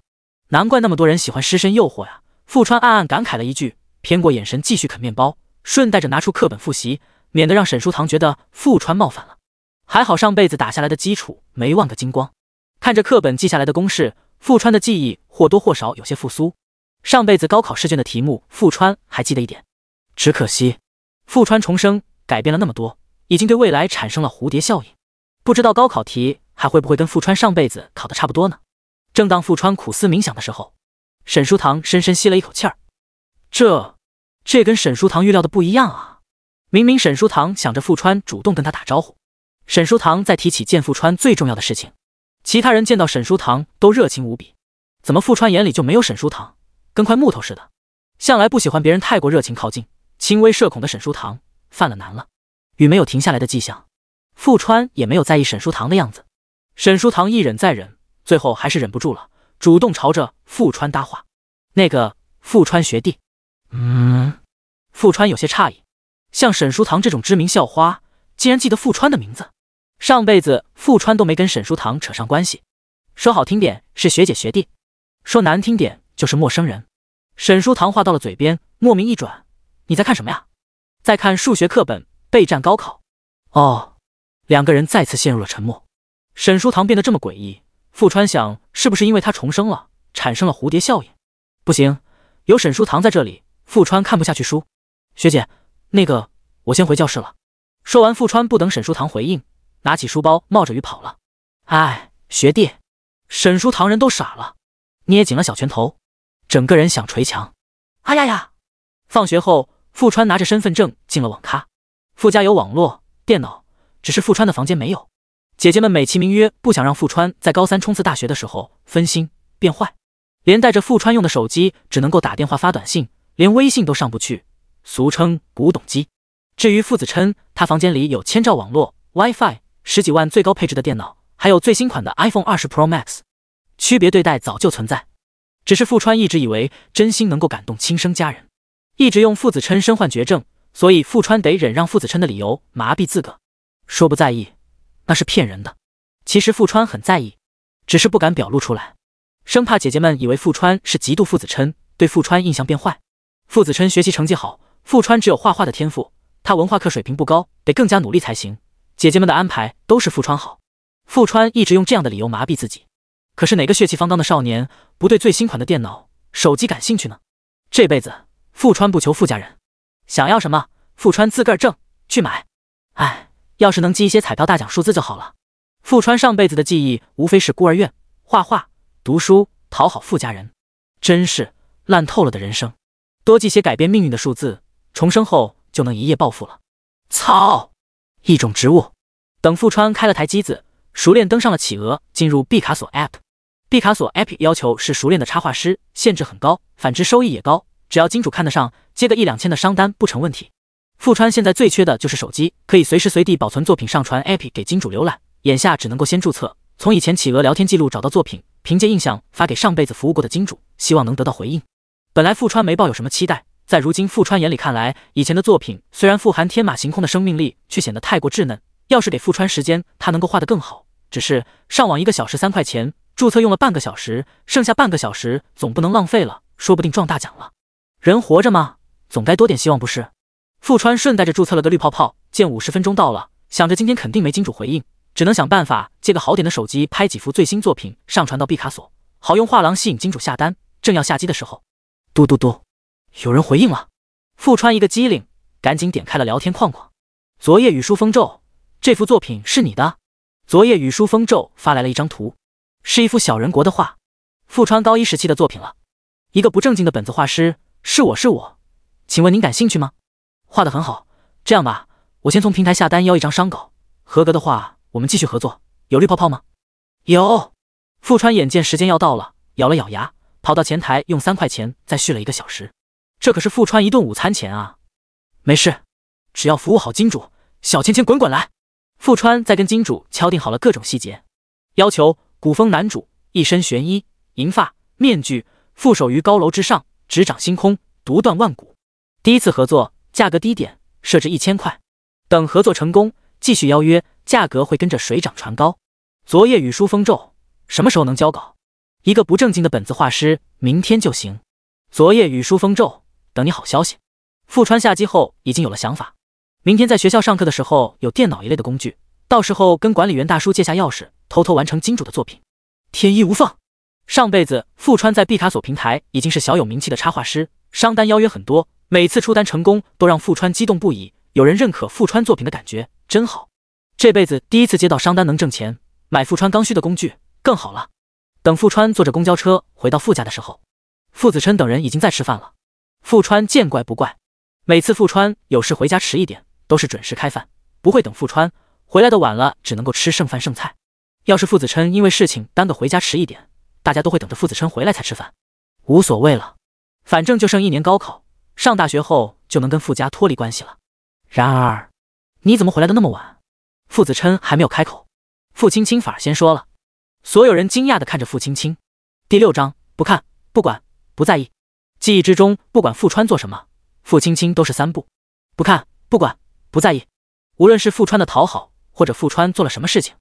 难怪那么多人喜欢失身诱惑呀！富川暗暗感慨了一句，偏过眼神继续啃面包，顺带着拿出课本复习，免得让沈书堂觉得富川冒犯了。还好上辈子打下来的基础没忘个精光。看着课本记下来的公式，富川的记忆或多或少有些复苏。上辈子高考试卷的题目，富川还记得一点，只可惜富川重生改变了那么多，已经对未来产生了蝴蝶效应。不知道高考题还会不会跟富川上辈子考的差不多呢？正当富川苦思冥想的时候，沈书堂深深吸了一口气儿。这，这跟沈书堂预料的不一样啊！明明沈书堂想着富川主动跟他打招呼，沈书堂在提起见富川最重要的事情，其他人见到沈书堂都热情无比，怎么富川眼里就没有沈书堂，跟块木头似的？向来不喜欢别人太过热情靠近，轻微社恐的沈书堂犯了难了，雨没有停下来的迹象。富川也没有在意沈书堂的样子，沈书堂一忍再忍，最后还是忍不住了，主动朝着富川搭话：“那个富川学弟，嗯。”富川有些诧异，像沈书堂这种知名校花，竟然记得富川的名字。上辈子富川都没跟沈书堂扯上关系，说好听点是学姐学弟，说难听点就是陌生人。沈书堂话到了嘴边，莫名一转：“你在看什么呀？在看数学课本，备战高考。”哦。两个人再次陷入了沉默。沈书堂变得这么诡异，富川想，是不是因为他重生了，产生了蝴蝶效应？不行，有沈书堂在这里，富川看不下去书。学姐，那个，我先回教室了。说完，富川不等沈书堂回应，拿起书包，冒着雨跑了。哎，学弟，沈书堂人都傻了，捏紧了小拳头，整个人想捶墙。哎呀呀！放学后，富川拿着身份证进了网咖。富家有网络电脑。只是富川的房间没有，姐姐们美其名曰不想让富川在高三冲刺大学的时候分心变坏，连带着富川用的手机只能够打电话发短信，连微信都上不去，俗称古董机。至于傅子琛，他房间里有千兆网络 Wi-Fi，十几万最高配置的电脑，还有最新款的 iPhone 二十 Pro Max。区别对待早就存在，只是富川一直以为真心能够感动亲生家人，一直用傅子琛身患绝症，所以富川得忍让傅子琛的理由麻痹自个。说不在意，那是骗人的。其实富川很在意，只是不敢表露出来，生怕姐姐们以为富川是嫉妒傅子琛，对富川印象变坏。傅子琛学习成绩好，富川只有画画的天赋，他文化课水平不高，得更加努力才行。姐姐们的安排都是富川好，富川一直用这样的理由麻痹自己。可是哪个血气方刚的少年不对最新款的电脑、手机感兴趣呢？这辈子富川不求富家人，想要什么，富川自个儿挣去买。哎。要是能记一些彩票大奖数字就好了。富川上辈子的记忆无非是孤儿院、画画、读书、讨好富家人，真是烂透了的人生。多记些改变命运的数字，重生后就能一夜暴富了。操！一种植物。等富川开了台机子，熟练登上了企鹅，进入毕卡索 app。毕卡索 app 要求是熟练的插画师，限制很高，反之收益也高。只要金主看得上，接个一两千的商单不成问题。富川现在最缺的就是手机，可以随时随地保存作品，上传 app 给金主浏览。眼下只能够先注册，从以前企鹅聊天记录找到作品，凭借印象发给上辈子服务过的金主，希望能得到回应。本来富川没抱有什么期待，在如今富川眼里看来，以前的作品虽然富含天马行空的生命力，却显得太过稚嫩。要是给富川时间，他能够画得更好。只是上网一个小时三块钱，注册用了半个小时，剩下半个小时总不能浪费了，说不定中大奖了。人活着嘛，总该多点希望不是？富川顺带着注册了个绿泡泡，见五十分钟到了，想着今天肯定没金主回应，只能想办法借个好点的手机拍几幅最新作品上传到毕卡索，好用画廊吸引金主下单。正要下机的时候，嘟嘟嘟，有人回应了。富川一个机灵，赶紧点开了聊天框框。昨夜雨疏风骤，这幅作品是你的。昨夜雨疏风骤发来了一张图，是一幅小人国的画，富川高一时期的作品了，一个不正经的本子画师，是我是我，请问您感兴趣吗？画的很好，这样吧，我先从平台下单要一张商稿，合格的话我们继续合作。有绿泡泡吗？有。富川眼见时间要到了，咬了咬牙，跑到前台用三块钱再续了一个小时。这可是富川一顿午餐钱啊！没事，只要服务好金主，小钱钱滚滚来。富川在跟金主敲定好了各种细节，要求古风男主，一身玄衣，银发，面具，俯手于高楼之上，执掌星空，独断万古。第一次合作。价格低点设置一千块，等合作成功继续邀约，价格会跟着水涨船高。昨夜雨疏风骤，什么时候能交稿？一个不正经的本子画师，明天就行。昨夜雨疏风骤，等你好消息。富川下机后已经有了想法，明天在学校上课的时候有电脑一类的工具，到时候跟管理员大叔借下钥匙，偷偷完成金主的作品，天衣无缝。上辈子富川在毕卡索平台已经是小有名气的插画师，商单邀约很多。每次出单成功都让富川激动不已，有人认可富川作品的感觉真好。这辈子第一次接到商单能挣钱，买富川刚需的工具更好了。等富川坐着公交车回到富家的时候，傅子琛等人已经在吃饭了。富川见怪不怪，每次富川有事回家迟一点，都是准时开饭，不会等富川回来的晚了，只能够吃剩饭剩菜。要是傅子琛因为事情耽搁回家迟一点，大家都会等着傅子琛回来才吃饭。无所谓了，反正就剩一年高考。上大学后就能跟傅家脱离关系了。然而，你怎么回来的那么晚？傅子琛还没有开口，傅青青反而先说了。所有人惊讶地看着傅青青。第六章，不看，不管，不在意。记忆之中，不管傅川做什么，傅青青都是三不：不看，不管，不在意。无论是傅川的讨好，或者傅川做了什么事情，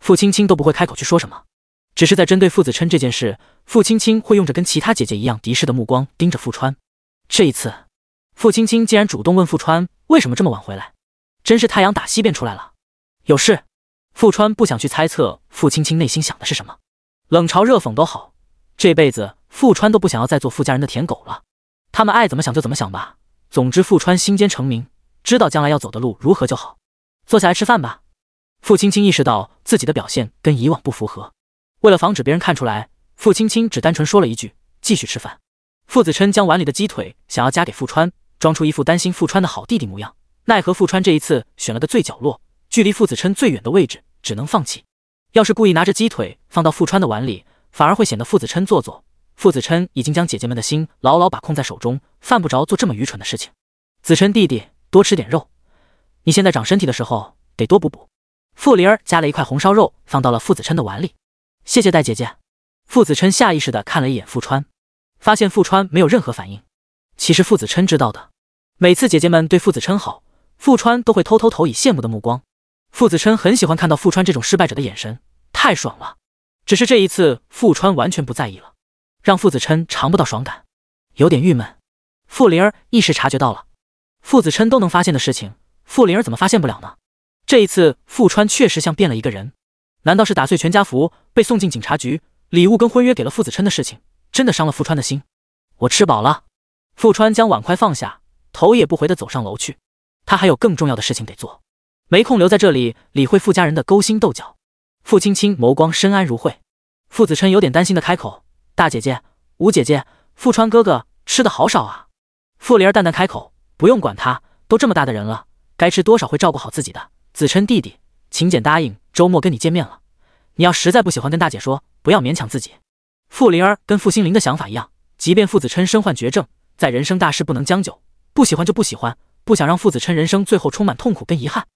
傅青青都不会开口去说什么。只是在针对傅子琛这件事，傅青青会用着跟其他姐姐一样敌视的目光盯着傅川。这一次，傅青青竟然主动问傅川为什么这么晚回来，真是太阳打西边出来了。有事？傅川不想去猜测傅青青内心想的是什么，冷嘲热讽都好，这辈子傅川都不想要再做傅家人的舔狗了。他们爱怎么想就怎么想吧，总之傅川心坚成名，知道将来要走的路如何就好。坐下来吃饭吧。傅青青意识到自己的表现跟以往不符合，为了防止别人看出来，傅青青只单纯说了一句：“继续吃饭。”傅子琛将碗里的鸡腿想要夹给傅川，装出一副担心傅川的好弟弟模样。奈何傅川这一次选了个最角落、距离傅子琛最远的位置，只能放弃。要是故意拿着鸡腿放到傅川的碗里，反而会显得傅子琛做作。傅子琛已经将姐姐们的心牢牢把控在手中，犯不着做这么愚蠢的事情。子琛弟弟，多吃点肉，你现在长身体的时候得多补补。傅灵儿夹了一块红烧肉放到了傅子琛的碗里。谢谢戴姐姐。傅子琛下意识地看了一眼傅川。发现傅川没有任何反应，其实傅子琛知道的，每次姐姐们对傅子琛好，傅川都会偷偷投以羡慕的目光。傅子琛很喜欢看到傅川这种失败者的眼神，太爽了。只是这一次傅川完全不在意了，让傅子琛尝不到爽感，有点郁闷。傅灵儿一时察觉到了，傅子琛都能发现的事情，傅灵儿怎么发现不了呢？这一次傅川确实像变了一个人，难道是打碎全家福被送进警察局，礼物跟婚约给了傅子琛的事情？真的伤了傅川的心，我吃饱了。傅川将碗筷放下，头也不回的走上楼去。他还有更重要的事情得做，没空留在这里理会傅家人的勾心斗角。傅青青眸光深谙如晦，傅子琛有点担心的开口：“大姐姐，吴姐姐，傅川哥哥吃的好少啊。”傅灵儿淡淡开口：“不用管他，都这么大的人了，该吃多少会照顾好自己的。子琛弟弟，秦简答应周末跟你见面了，你要实在不喜欢跟大姐说，不要勉强自己。”傅灵儿跟傅心凌的想法一样，即便傅子琛身患绝症，在人生大事不能将就，不喜欢就不喜欢，不想让傅子琛人生最后充满痛苦跟遗憾，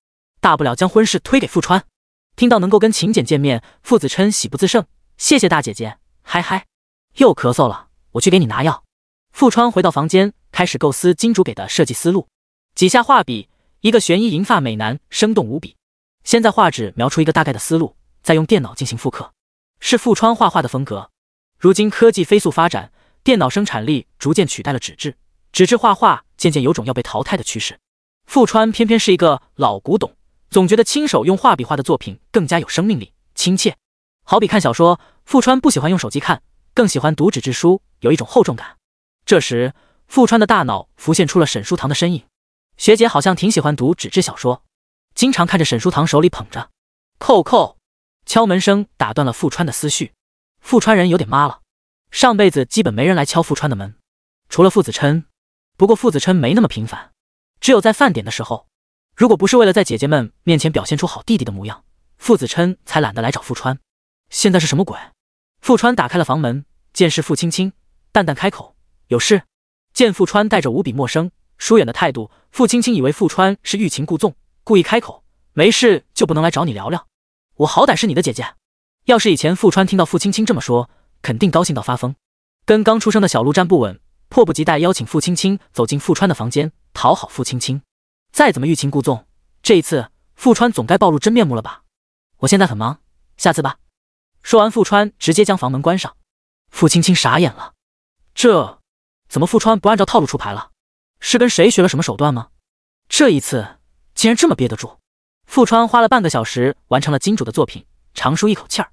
大不了将婚事推给傅川。听到能够跟秦简见面，傅子琛喜不自胜，谢谢大姐姐，嗨嗨，又咳嗽了，我去给你拿药。傅川回到房间，开始构思金主给的设计思路，几下画笔，一个悬疑银发美男生动无比。先在画纸描出一个大概的思路，再用电脑进行复刻，是傅川画画的风格。如今科技飞速发展，电脑生产力逐渐取代了纸质，纸质画画渐渐有种要被淘汰的趋势。富川偏偏是一个老古董，总觉得亲手用画笔画的作品更加有生命力、亲切。好比看小说，富川不喜欢用手机看，更喜欢读纸质书，有一种厚重感。这时，富川的大脑浮现出了沈书堂的身影，学姐好像挺喜欢读纸质小说，经常看着沈书堂手里捧着。叩叩，敲门声打断了富川的思绪。富川人有点妈了，上辈子基本没人来敲富川的门，除了傅子琛。不过傅子琛没那么频繁，只有在饭点的时候。如果不是为了在姐姐们面前表现出好弟弟的模样，傅子琛才懒得来找富川。现在是什么鬼？富川打开了房门，见是傅青青，淡淡开口：“有事？”见富川带着无比陌生、疏远的态度，傅青青以为富川是欲擒故纵，故意开口：“没事就不能来找你聊聊？我好歹是你的姐姐。”要是以前，富川听到傅青青这么说，肯定高兴到发疯，跟刚出生的小鹿站不稳，迫不及待邀请傅青青走进富川的房间，讨好傅青青。再怎么欲擒故纵，这一次富川总该暴露真面目了吧？我现在很忙，下次吧。说完，富川直接将房门关上。傅青青傻眼了，这怎么富川不按照套路出牌了？是跟谁学了什么手段吗？这一次竟然这么憋得住。富川花了半个小时完成了金主的作品，长舒一口气儿。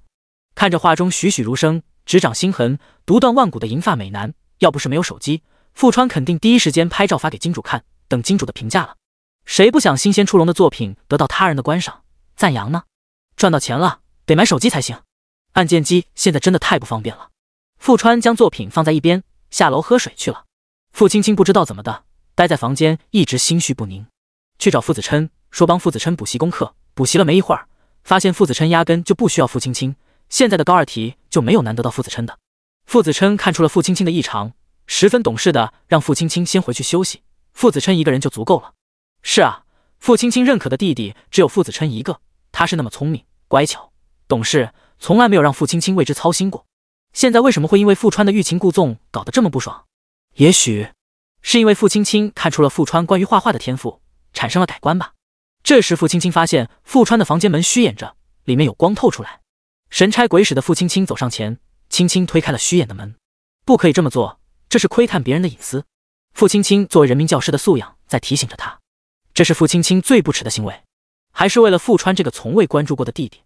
看着画中栩栩如生、执掌心痕、独断万古的银发美男，要不是没有手机，富川肯定第一时间拍照发给金主看，等金主的评价了。谁不想新鲜出笼的作品得到他人的观赏、赞扬呢？赚到钱了，得买手机才行。按键机现在真的太不方便了。富川将作品放在一边，下楼喝水去了。傅青青不知道怎么的，待在房间一直心绪不宁，去找傅子琛说帮傅子琛补习功课。补习了没一会儿，发现傅子琛压根就不需要傅青青。现在的高二题就没有难得到傅子琛的。傅子琛看出了傅青青的异常，十分懂事的让傅青青先回去休息，傅子琛一个人就足够了。是啊，傅青青认可的弟弟只有傅子琛一个，他是那么聪明、乖巧、懂事，从来没有让傅青青为之操心过。现在为什么会因为傅川的欲擒故纵搞得这么不爽？也许是因为傅青青看出了傅川关于画画的天赋，产生了改观吧。这时，傅青青发现傅川的房间门虚掩着，里面有光透出来。神差鬼使的傅青青走上前，轻轻推开了虚掩的门。不可以这么做，这是窥探别人的隐私。傅青青作为人民教师的素养在提醒着他，这是傅青青最不耻的行为。还是为了傅川这个从未关注过的弟弟？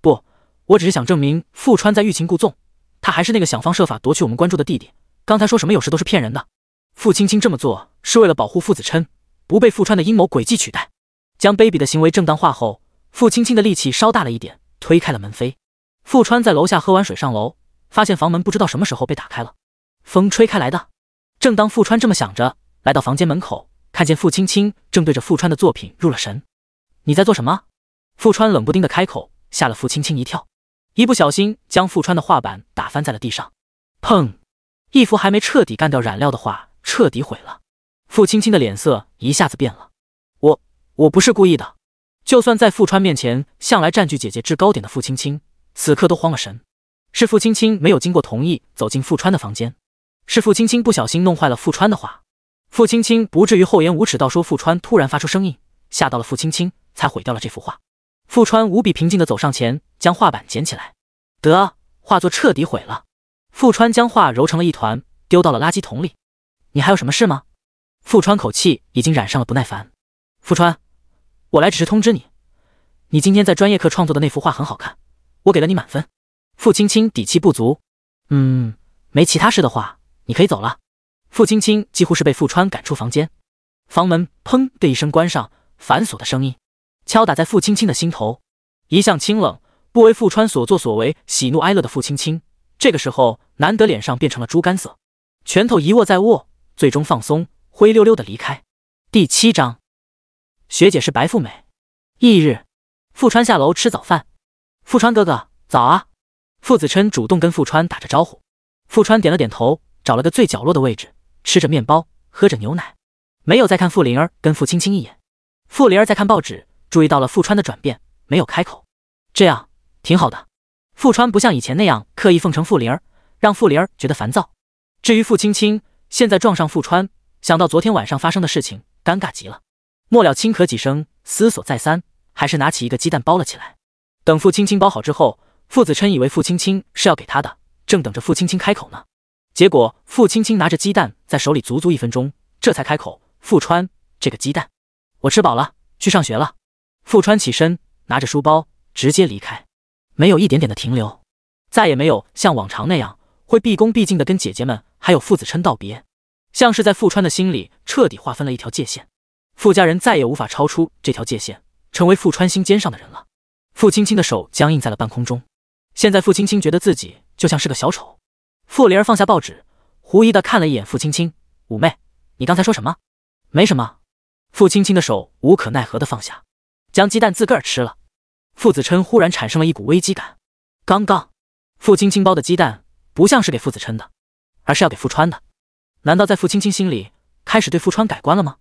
不，我只是想证明傅川在欲擒故纵，他还是那个想方设法夺取我们关注的弟弟。刚才说什么有事都是骗人的。傅青青这么做是为了保护傅子琛，不被傅川的阴谋诡计取代。将卑鄙的行为正当化后，傅青青的力气稍大了一点，推开了门扉。富川在楼下喝完水，上楼发现房门不知道什么时候被打开了，风吹开来的。正当富川这么想着，来到房间门口，看见傅青青正对着富川的作品入了神。你在做什么？富川冷不丁的开口，吓了傅青青一跳，一不小心将富川的画板打翻在了地上，砰！一幅还没彻底干掉染料的画彻底毁了。傅青青的脸色一下子变了。我我不是故意的，就算在富川面前，向来占据姐姐制高点的傅青青。此刻都慌了神，是傅青青没有经过同意走进傅川的房间，是傅青青不小心弄坏了傅川的画，傅青青不至于厚颜无耻到说傅川突然发出声音吓到了傅青青才毁掉了这幅画。傅川无比平静的走上前，将画板捡起来，得画作彻底毁了。傅川将画揉成了一团，丢到了垃圾桶里。你还有什么事吗？傅川口气已经染上了不耐烦。傅川，我来只是通知你，你今天在专业课创作的那幅画很好看。我给了你满分，傅青青底气不足。嗯，没其他事的话，你可以走了。傅青青几乎是被傅川赶出房间，房门砰的一声关上，反锁的声音敲打在傅青青的心头。一向清冷，不为傅川所作所为喜怒哀乐的傅青青，这个时候难得脸上变成了猪肝色，拳头一握再握，最终放松，灰溜溜的离开。第七章，学姐是白富美。翌日，傅川下楼吃早饭。富川哥哥早啊！傅子琛主动跟富川打着招呼。富川点了点头，找了个最角落的位置，吃着面包，喝着牛奶，没有再看傅灵儿跟傅青青一眼。傅灵儿在看报纸，注意到了富川的转变，没有开口。这样挺好的。富川不像以前那样刻意奉承傅灵儿，让傅灵儿觉得烦躁。至于傅青青，现在撞上富川，想到昨天晚上发生的事情，尴尬极了。末了轻咳几声，思索再三，还是拿起一个鸡蛋包了起来。等傅青青包好之后，傅子琛以为傅青青是要给他的，正等着傅青青开口呢。结果傅青青拿着鸡蛋在手里足足一分钟，这才开口：“傅川，这个鸡蛋我吃饱了，去上学了。”傅川起身，拿着书包直接离开，没有一点点的停留，再也没有像往常那样会毕恭毕敬的跟姐姐们还有傅子琛道别，像是在傅川的心里彻底划分了一条界限，傅家人再也无法超出这条界限，成为傅川心尖上的人了。傅青青的手僵硬在了半空中。现在傅青青觉得自己就像是个小丑。傅灵儿放下报纸，狐疑的看了一眼傅青青：“五妹，你刚才说什么？”“没什么。”傅青青的手无可奈何的放下，将鸡蛋自个儿吃了。傅子琛忽然产生了一股危机感。刚刚傅青青包的鸡蛋不像是给傅子琛的，而是要给傅川的。难道在傅青青心里开始对傅川改观了吗？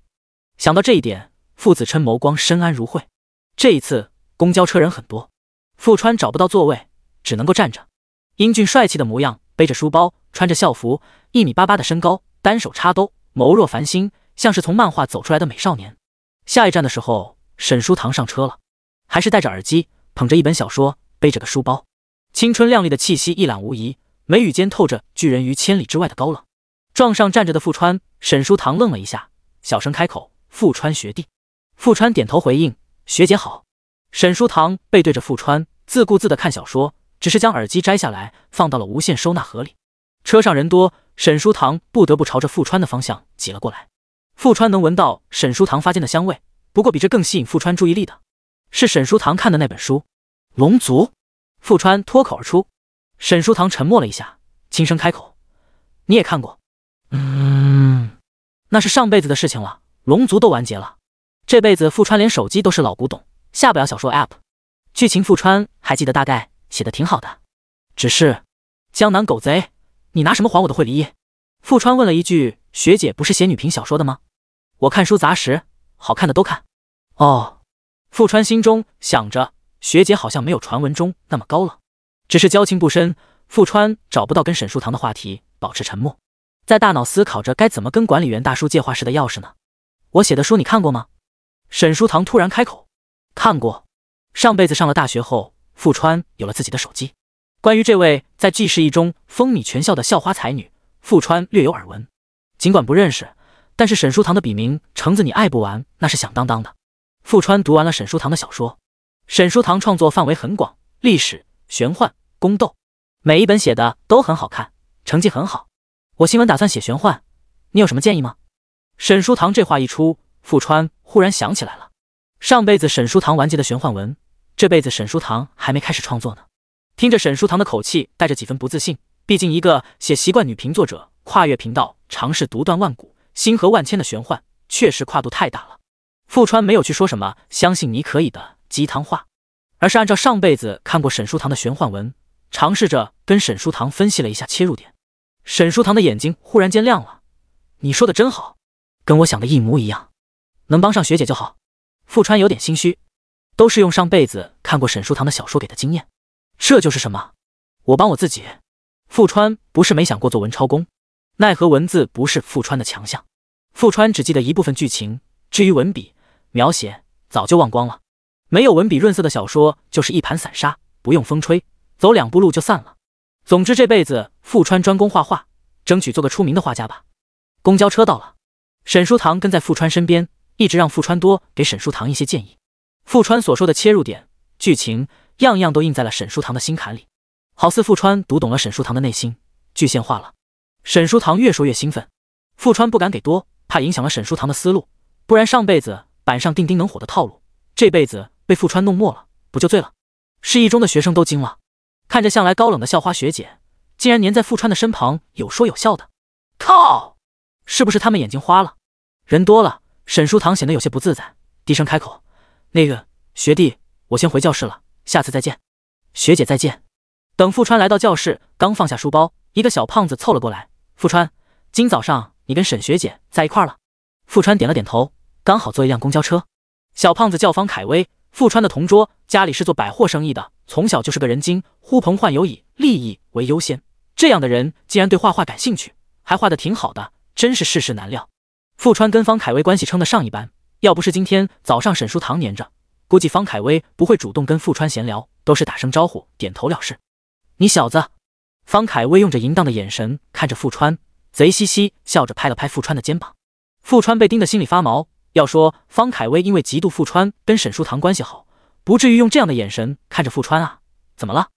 想到这一点，傅子琛眸光深谙如晦。这一次。公交车人很多，富川找不到座位，只能够站着。英俊帅气的模样，背着书包，穿着校服，一米八八的身高，单手插兜，眸若繁星，像是从漫画走出来的美少年。下一站的时候，沈书堂上车了，还是戴着耳机，捧着一本小说，背着个书包，青春靓丽的气息一览无遗，眉宇间透着拒人于千里之外的高冷。撞上站着的富川，沈书堂愣了一下，小声开口：“富川学弟。”富川点头回应：“学姐好。”沈书堂背对着富川，自顾自地看小说，只是将耳机摘下来放到了无线收纳盒里。车上人多，沈书堂不得不朝着富川的方向挤了过来。富川能闻到沈书堂发间的香味，不过比这更吸引富川注意力的，是沈书堂看的那本书《龙族》。富川脱口而出。沈书堂沉默了一下，轻声开口：“你也看过？嗯，那是上辈子的事情了。龙族都完结了，这辈子富川连手机都是老古董。”下不了小说 App，剧情富川还记得，大概写的挺好的，只是江南狗贼，你拿什么还我的惠梨？富川问了一句：“学姐不是写女频小说的吗？我看书杂食，好看的都看。”哦，富川心中想着，学姐好像没有传闻中那么高冷，只是交情不深。富川找不到跟沈书堂的话题，保持沉默，在大脑思考着该怎么跟管理员大叔借画室的钥匙呢？我写的书你看过吗？沈书堂突然开口。看过，上辈子上了大学后，富川有了自己的手机。关于这位在记事一中风靡全校的校花才女，富川略有耳闻。尽管不认识，但是沈书堂的笔名橙子，你爱不完，那是响当当的。富川读完了沈书堂的小说，沈书堂创作范围很广，历史、玄幻、宫斗，每一本写的都很好看，成绩很好。我新闻打算写玄幻，你有什么建议吗？沈书堂这话一出，富川忽然想起来了。上辈子沈书堂完结的玄幻文，这辈子沈书堂还没开始创作呢。听着沈书堂的口气，带着几分不自信。毕竟一个写习惯女频作者跨越频道尝试独断万古星河万千的玄幻，确实跨度太大了。富川没有去说什么相信你可以的鸡汤话，而是按照上辈子看过沈书堂的玄幻文，尝试着跟沈书堂分析了一下切入点。沈书堂的眼睛忽然间亮了：“你说的真好，跟我想的一模一样，能帮上学姐就好。”富川有点心虚，都是用上辈子看过沈书堂的小说给的经验，这就是什么？我帮我自己。富川不是没想过做文超工，奈何文字不是富川的强项。富川只记得一部分剧情，至于文笔描写，早就忘光了。没有文笔润色的小说就是一盘散沙，不用风吹，走两步路就散了。总之这辈子富川专攻画画，争取做个出名的画家吧。公交车到了，沈书堂跟在富川身边。一直让富川多给沈书棠一些建议。富川所说的切入点、剧情，样样都印在了沈书棠的心坎里，好似富川读懂了沈书棠的内心，具现化了。沈书棠越说越兴奋，富川不敢给多，怕影响了沈书棠的思路，不然上辈子板上钉钉能火的套路，这辈子被富川弄没了，不就醉了？市一中的学生都惊了，看着向来高冷的校花学姐，竟然粘在富川的身旁，有说有笑的。靠，是不是他们眼睛花了？人多了。沈书堂显得有些不自在，低声开口：“那个学弟，我先回教室了，下次再见。”“学姐，再见。”等富川来到教室，刚放下书包，一个小胖子凑了过来：“富川，今早上你跟沈学姐在一块儿了？”富川点了点头：“刚好坐一辆公交车。”小胖子叫方凯威，富川的同桌，家里是做百货生意的，从小就是个人精，呼朋唤友，以利益为优先。这样的人竟然对画画感兴趣，还画得挺好的，真是世事难料。富川跟方凯威关系称得上一般，要不是今天早上沈书堂黏着，估计方凯威不会主动跟富川闲聊，都是打声招呼，点头了事。你小子！方凯威用着淫荡的眼神看着富川，贼兮兮笑着拍了拍富川的肩膀。富川被盯得心里发毛。要说方凯威因为嫉妒富川跟沈书堂关系好，不至于用这样的眼神看着富川啊？怎么了？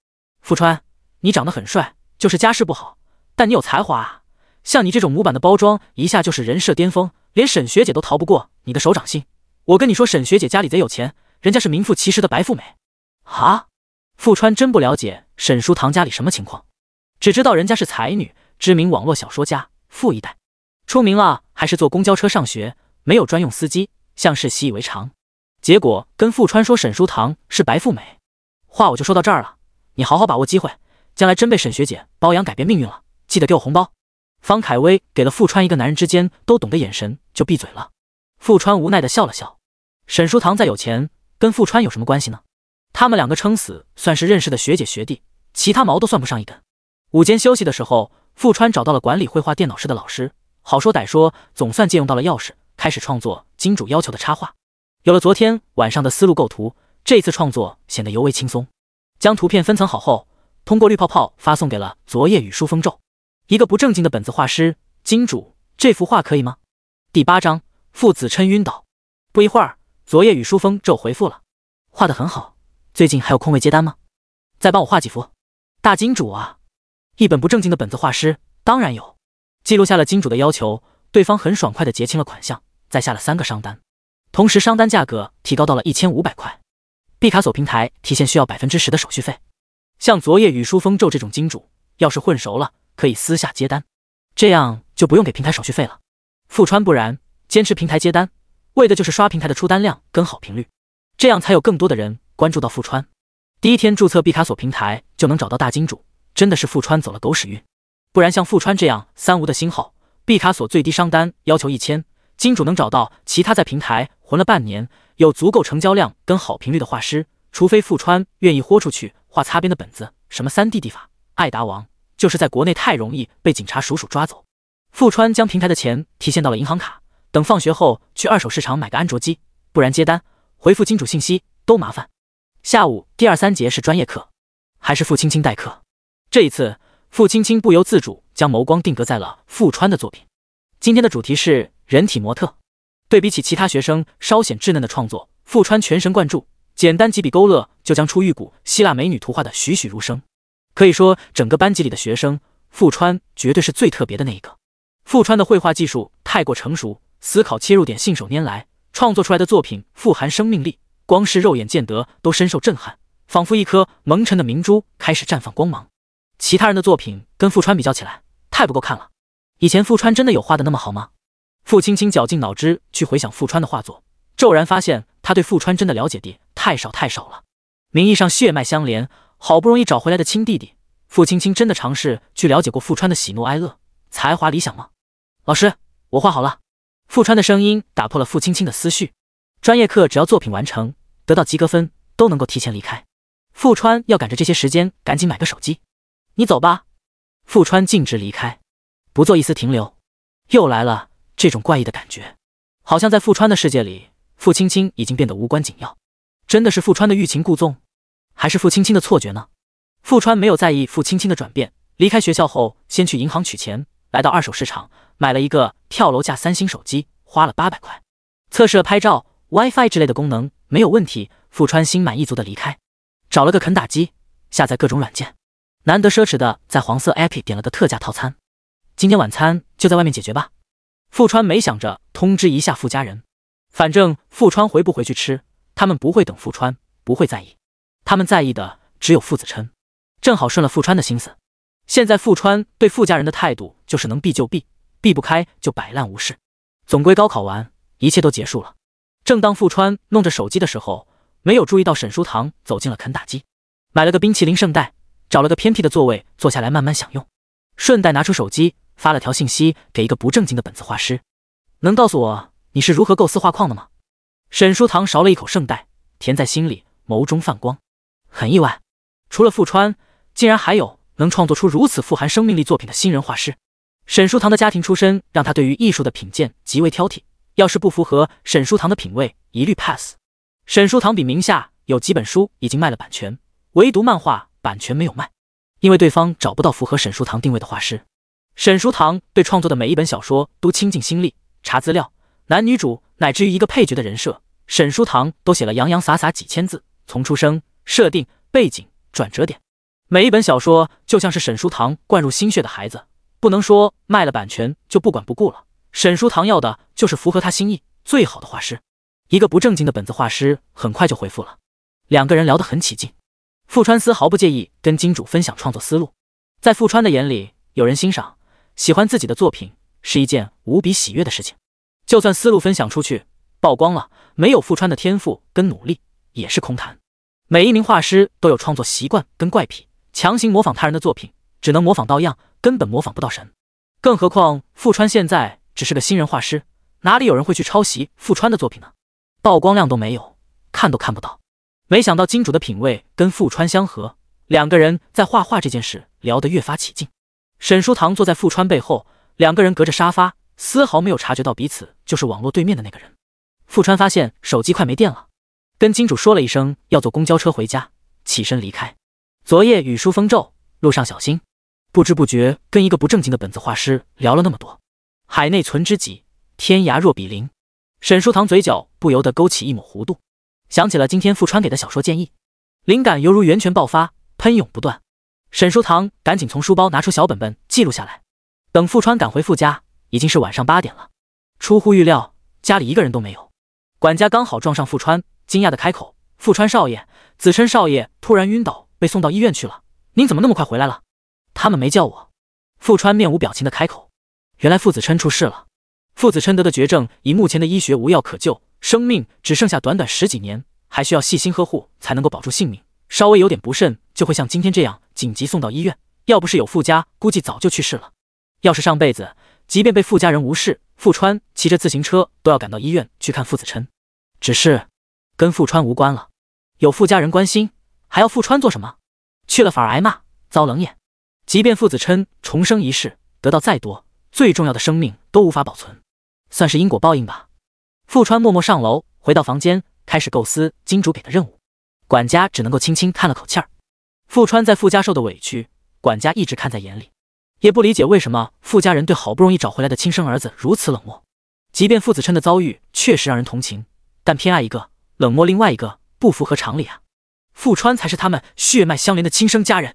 富川，你长得很帅，就是家世不好，但你有才华啊！像你这种模板的包装，一下就是人设巅峰，连沈学姐都逃不过你的手掌心。我跟你说，沈学姐家里贼有钱，人家是名副其实的白富美。啊，富川真不了解沈书堂家里什么情况，只知道人家是才女，知名网络小说家，富一代，出名了还是坐公交车上学，没有专用司机，像是习以为常。结果跟富川说沈书堂是白富美，话我就说到这儿了，你好好把握机会，将来真被沈学姐包养改变命运了，记得给我红包。方凯威给了富川一个男人之间都懂的眼神，就闭嘴了。富川无奈的笑了笑。沈书堂再有钱，跟富川有什么关系呢？他们两个撑死算是认识的学姐学弟，其他毛都算不上一根。午间休息的时候，富川找到了管理绘画电脑室的老师，好说歹说，总算借用到了钥匙，开始创作金主要求的插画。有了昨天晚上的思路构图，这次创作显得尤为轻松。将图片分层好后，通过绿泡泡发送给了昨夜雨疏风骤。一个不正经的本子画师，金主，这幅画可以吗？第八章，傅子琛晕倒。不一会儿，昨夜雨疏风骤回复了，画得很好。最近还有空位接单吗？再帮我画几幅。大金主啊，一本不正经的本子画师当然有。记录下了金主的要求，对方很爽快的结清了款项，再下了三个商单，同时商单价格提高到了一千五百块。毕卡索平台提现需要百分之十的手续费。像昨夜雨疏风骤这种金主，要是混熟了。可以私下接单，这样就不用给平台手续费了。富川不然坚持平台接单，为的就是刷平台的出单量跟好评率，这样才有更多的人关注到富川。第一天注册毕卡索平台就能找到大金主，真的是富川走了狗屎运。不然像富川这样三无的新号，毕卡索最低商单要求一千，金主能找到其他在平台混了半年、有足够成交量跟好评率的画师，除非富川愿意豁出去画擦边的本子，什么三 D 地法、艾达王。就是在国内太容易被警察叔叔抓走。富川将平台的钱提现到了银行卡，等放学后去二手市场买个安卓机，不然接单回复金主信息都麻烦。下午第二三节是专业课，还是付青青代课？这一次，付青青不由自主将眸光定格在了富川的作品。今天的主题是人体模特，对比起其他学生稍显稚嫩的创作，富川全神贯注，简单几笔勾勒就将出玉骨希腊美女图画的栩栩如生。可以说，整个班级里的学生，富川绝对是最特别的那一个。富川的绘画技术太过成熟，思考切入点信手拈来，创作出来的作品富含生命力，光是肉眼见得都深受震撼，仿佛一颗蒙尘的明珠开始绽放光芒。其他人的作品跟富川比较起来，太不够看了。以前富川真的有画的那么好吗？傅青青绞尽脑汁去回想富川的画作，骤然发现他对富川真的了解地太少太少了。名义上血脉相连。好不容易找回来的亲弟弟傅青青真的尝试去了解过傅川的喜怒哀乐、才华理想吗？老师，我画好了。傅川的声音打破了傅青青的思绪。专业课只要作品完成，得到及格分，都能够提前离开。傅川要赶着这些时间赶紧买个手机。你走吧。傅川径直离开，不做一丝停留。又来了这种怪异的感觉，好像在傅川的世界里，傅青青已经变得无关紧要。真的是傅川的欲擒故纵？还是付青青的错觉呢？傅川没有在意傅青青的转变。离开学校后，先去银行取钱，来到二手市场买了一个跳楼价三星手机，花了八百块。测试了拍照、WiFi 之类的功能，没有问题。傅川心满意足的离开，找了个肯打机，下载各种软件。难得奢侈的，在黄色 APP 点了个特价套餐。今天晚餐就在外面解决吧。富川没想着通知一下富家人，反正富川回不回去吃，他们不会等富川，不会在意。他们在意的只有傅子琛，正好顺了傅川的心思。现在傅川对傅家人的态度就是能避就避，避不开就摆烂无视。总归高考完，一切都结束了。正当傅川弄着手机的时候，没有注意到沈书堂走进了肯德基，买了个冰淇淋圣代，找了个偏僻的座位坐下来慢慢享用，顺带拿出手机发了条信息给一个不正经的本子画师：“能告诉我你是如何构思画框的吗？”沈书堂勺了一口圣代，甜在心里，眸中泛光。很意外，除了富川，竟然还有能创作出如此富含生命力作品的新人画师。沈书堂的家庭出身让他对于艺术的品鉴极为挑剔，要是不符合沈书堂的品味，一律 pass。沈书堂笔名下有几本书已经卖了版权，唯独漫画版权没有卖，因为对方找不到符合沈书堂定位的画师。沈书堂对创作的每一本小说都倾尽心力，查资料，男女主乃至于一个配角的人设，沈书堂都写了洋洋洒洒几千字，从出生。设定背景转折点，每一本小说就像是沈书堂灌入心血的孩子，不能说卖了版权就不管不顾了。沈书堂要的就是符合他心意最好的画师。一个不正经的本子画师很快就回复了，两个人聊得很起劲。富川丝毫不介意跟金主分享创作思路，在富川的眼里，有人欣赏喜欢自己的作品是一件无比喜悦的事情。就算思路分享出去曝光了，没有富川的天赋跟努力也是空谈。每一名画师都有创作习惯跟怪癖，强行模仿他人的作品，只能模仿到样，根本模仿不到神。更何况富川现在只是个新人画师，哪里有人会去抄袭富川的作品呢？曝光量都没有，看都看不到。没想到金主的品味跟富川相合，两个人在画画这件事聊得越发起劲。沈书堂坐在富川背后，两个人隔着沙发，丝毫没有察觉到彼此就是网络对面的那个人。富川发现手机快没电了。跟金主说了一声要坐公交车回家，起身离开。昨夜雨疏风骤，路上小心。不知不觉跟一个不正经的本子画师聊了那么多。海内存知己，天涯若比邻。沈书堂嘴角不由得勾起一抹弧度，想起了今天富川给的小说建议，灵感犹如源泉爆发，喷涌不断。沈书堂赶紧从书包拿出小本本记录下来。等富川赶回富家，已经是晚上八点了。出乎预料，家里一个人都没有。管家刚好撞上富川。惊讶的开口：“富川少爷，子琛少爷突然晕倒，被送到医院去了。您怎么那么快回来了？他们没叫我。”富川面无表情的开口：“原来傅子琛出事了。傅子琛得的绝症，以目前的医学无药可救，生命只剩下短短十几年，还需要细心呵护才能够保住性命。稍微有点不慎，就会像今天这样紧急送到医院。要不是有傅家，估计早就去世了。要是上辈子，即便被傅家人无视，富川骑着自行车都要赶到医院去看傅子琛。只是……”跟富川无关了，有富家人关心，还要富川做什么？去了反而挨骂，遭冷眼。即便傅子琛重生一世得到再多，最重要的生命都无法保存，算是因果报应吧。富川默默上楼，回到房间，开始构思金主给的任务。管家只能够轻轻叹了口气儿。富川在富家受的委屈，管家一直看在眼里，也不理解为什么富家人对好不容易找回来的亲生儿子如此冷漠。即便傅子琛的遭遇确实让人同情，但偏爱一个。冷漠，另外一个不符合常理啊！富川才是他们血脉相连的亲生家人，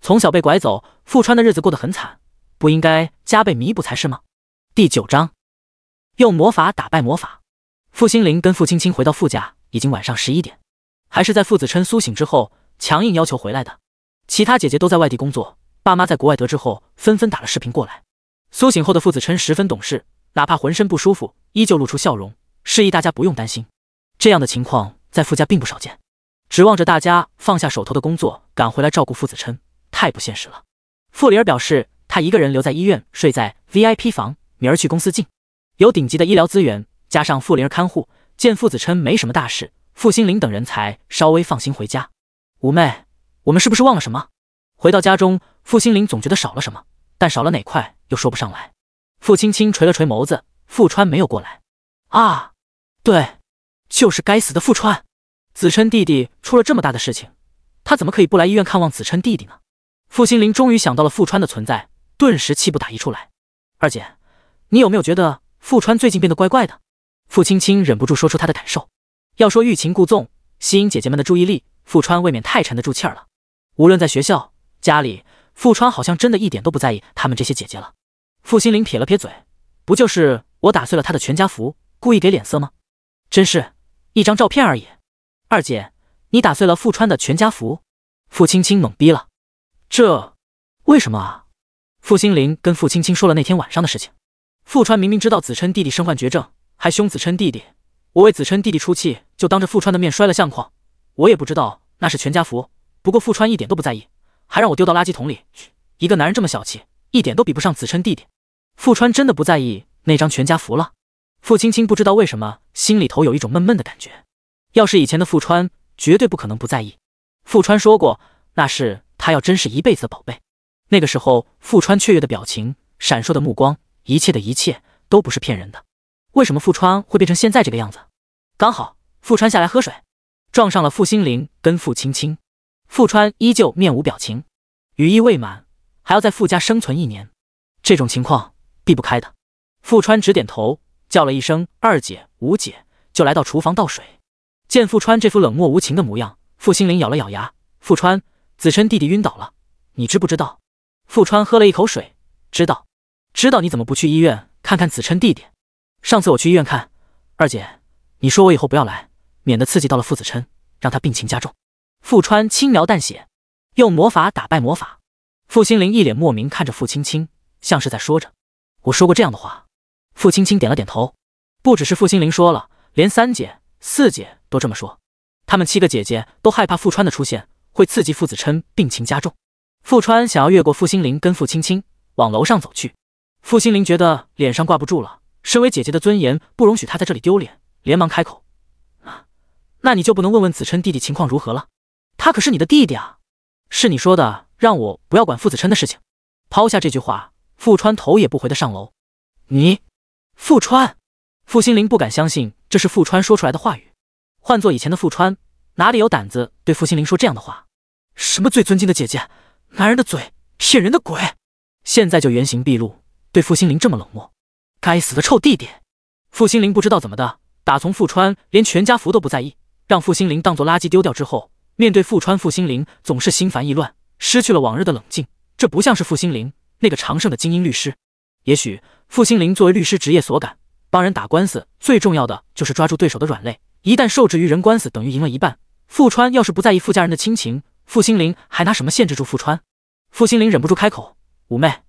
从小被拐走，富川的日子过得很惨，不应该加倍弥补才是吗？第九章，用魔法打败魔法。傅心凌跟傅青青回到傅家，已经晚上十一点，还是在傅子琛苏醒之后强硬要求回来的。其他姐姐都在外地工作，爸妈在国外得知后，纷纷打了视频过来。苏醒后的傅子琛十分懂事，哪怕浑身不舒服，依旧露出笑容，示意大家不用担心。这样的情况在傅家并不少见，指望着大家放下手头的工作赶回来照顾傅子琛，太不现实了。傅灵儿表示，他一个人留在医院，睡在 VIP 房，明儿去公司进，有顶级的医疗资源，加上傅灵儿看护，见傅子琛没什么大事，傅心凌等人才稍微放心回家。五妹，我们是不是忘了什么？回到家中，傅心凌总觉得少了什么，但少了哪块又说不上来。傅青青垂了垂眸子，傅川没有过来。啊，对。就是该死的富川，子琛弟弟出了这么大的事情，他怎么可以不来医院看望子琛弟弟呢？傅心凌终于想到了富川的存在，顿时气不打一处来。二姐，你有没有觉得富川最近变得怪怪的？傅青青忍不住说出她的感受。要说欲擒故纵，吸引姐姐们的注意力，富川未免太沉得住气儿了。无论在学校、家里，富川好像真的一点都不在意他们这些姐姐了。傅心凌撇了撇嘴，不就是我打碎了他的全家福，故意给脸色吗？真是。一张照片而已，二姐，你打碎了富川的全家福。傅青青懵逼了，这为什么啊？傅心凌跟傅青青说了那天晚上的事情。富川明明知道子琛弟弟身患绝症，还凶子琛弟弟。我为子琛弟弟出气，就当着富川的面摔了相框。我也不知道那是全家福，不过富川一点都不在意，还让我丢到垃圾桶里。一个男人这么小气，一点都比不上子琛弟弟。富川真的不在意那张全家福了？傅青青不知道为什么。心里头有一种闷闷的感觉，要是以前的富川，绝对不可能不在意。富川说过，那是他要真是一辈子的宝贝。那个时候，富川雀跃的表情、闪烁的目光，一切的一切都不是骗人的。为什么富川会变成现在这个样子？刚好富川下来喝水，撞上了傅心灵跟傅青青。富川依旧面无表情，羽翼未满，还要在傅家生存一年，这种情况避不开的。富川直点头。叫了一声“二姐、五姐”，就来到厨房倒水。见傅川这副冷漠无情的模样，傅心凌咬了咬牙：“傅川，子琛弟弟晕倒了，你知不知道？”傅川喝了一口水：“知道，知道。你怎么不去医院看看子琛弟弟？上次我去医院看，二姐，你说我以后不要来，免得刺激到了傅子琛，让他病情加重。”傅川轻描淡写：“用魔法打败魔法。”傅心凌一脸莫名看着傅青青，像是在说着：“我说过这样的话。”傅青青点了点头，不只是傅心凌说了，连三姐、四姐都这么说。他们七个姐姐都害怕傅川的出现会刺激傅子琛病情加重。傅川想要越过傅心灵跟傅青青往楼上走去。傅心灵觉得脸上挂不住了，身为姐姐的尊严不容许她在这里丢脸，连忙开口：“啊，那你就不能问问子琛弟弟情况如何了？他可是你的弟弟啊！是你说的让我不要管傅子琛的事情。”抛下这句话，傅川头也不回的上楼。你。富川，傅心凌不敢相信这是富川说出来的话语。换做以前的富川，哪里有胆子对傅心凌说这样的话？什么最尊敬的姐姐，男人的嘴，骗人的鬼！现在就原形毕露，对傅心凌这么冷漠。该死的臭弟弟！傅心凌不知道怎么的，打从富川连全家福都不在意，让傅心凌当做垃圾丢掉之后，面对富川，傅心凌总是心烦意乱，失去了往日的冷静。这不像是傅心凌，那个常胜的精英律师。也许傅心凌作为律师职业所感，帮人打官司最重要的就是抓住对手的软肋，一旦受制于人，官司等于赢了一半。傅川要是不在意傅家人的亲情，傅心凌还拿什么限制住傅川？傅心凌忍不住开口：“五妹，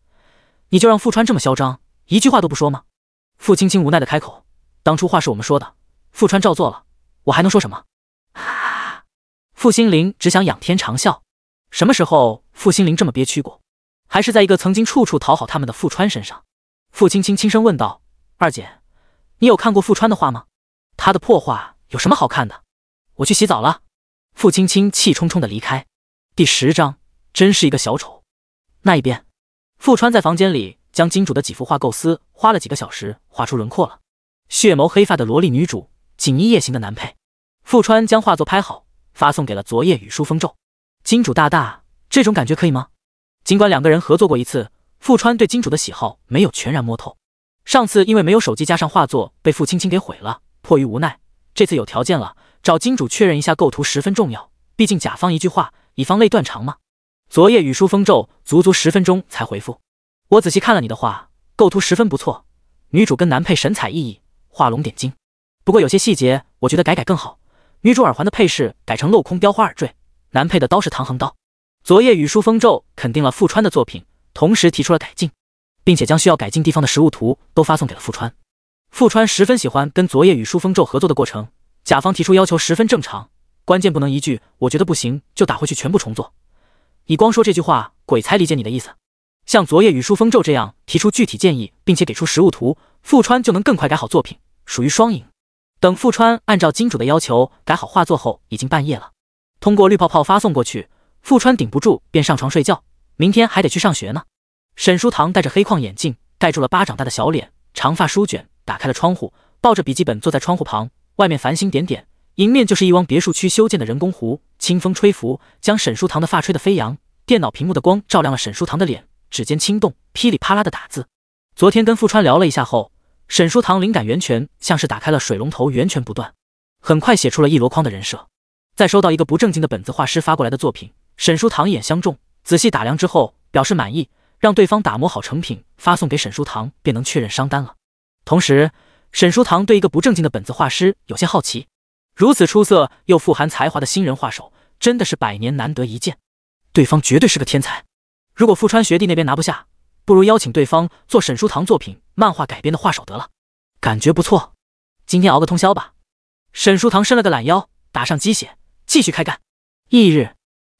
你就让傅川这么嚣张，一句话都不说吗？”傅青青无奈的开口：“当初话是我们说的，傅川照做了，我还能说什么？”啊！傅心凌只想仰天长啸，什么时候傅心凌这么憋屈过？还是在一个曾经处处讨好他们的富川身上，傅青青轻声问道：“二姐，你有看过富川的画吗？他的破画有什么好看的？”我去洗澡了。傅青青气冲冲的离开。第十章，真是一个小丑。那一边，富川在房间里将金主的几幅画构思，花了几个小时画出轮廓了。血眸黑发的萝莉女主，锦衣夜行的男配。富川将画作拍好，发送给了昨夜雨疏风骤。金主大大，这种感觉可以吗？尽管两个人合作过一次，富川对金主的喜好没有全然摸透。上次因为没有手机加上画作被傅青青给毁了，迫于无奈，这次有条件了，找金主确认一下构图十分重要，毕竟甲方一句话，乙方泪断肠嘛。昨夜雨疏风骤，足足十分钟才回复。我仔细看了你的话，构图十分不错，女主跟男配神采奕奕，画龙点睛。不过有些细节我觉得改改更好，女主耳环的配饰改成镂空雕花耳坠，男配的刀是唐横刀。昨夜雨疏风骤，肯定了富川的作品，同时提出了改进，并且将需要改进地方的实物图都发送给了富川。富川十分喜欢跟昨夜雨疏风骤合作的过程。甲方提出要求十分正常，关键不能一句我觉得不行就打回去全部重做。你光说这句话，鬼才理解你的意思。像昨夜雨疏风骤这样提出具体建议，并且给出实物图，富川就能更快改好作品，属于双赢。等富川按照金主的要求改好画作后，已经半夜了，通过绿泡泡发送过去。富川顶不住，便上床睡觉。明天还得去上学呢。沈书堂戴着黑框眼镜，盖住了巴掌大的小脸，长发梳卷，打开了窗户，抱着笔记本坐在窗户旁。外面繁星点点，迎面就是一汪别墅区修建的人工湖。清风吹拂，将沈书堂的发吹得飞扬。电脑屏幕的光照亮了沈书堂的脸，指尖轻动，噼里啪啦的打字。昨天跟富川聊了一下后，沈书堂灵感源泉像是打开了水龙头，源泉不断，很快写出了一箩筐的人设。再收到一个不正经的本子画师发过来的作品。沈书堂一眼相中，仔细打量之后，表示满意，让对方打磨好成品，发送给沈书堂，便能确认商单了。同时，沈书堂对一个不正经的本子画师有些好奇。如此出色又富含才华的新人画手，真的是百年难得一见。对方绝对是个天才。如果富川学弟那边拿不下，不如邀请对方做沈书堂作品漫画改编的画手得了，感觉不错。今天熬个通宵吧。沈书堂伸了个懒腰，打上鸡血，继续开干。翌日。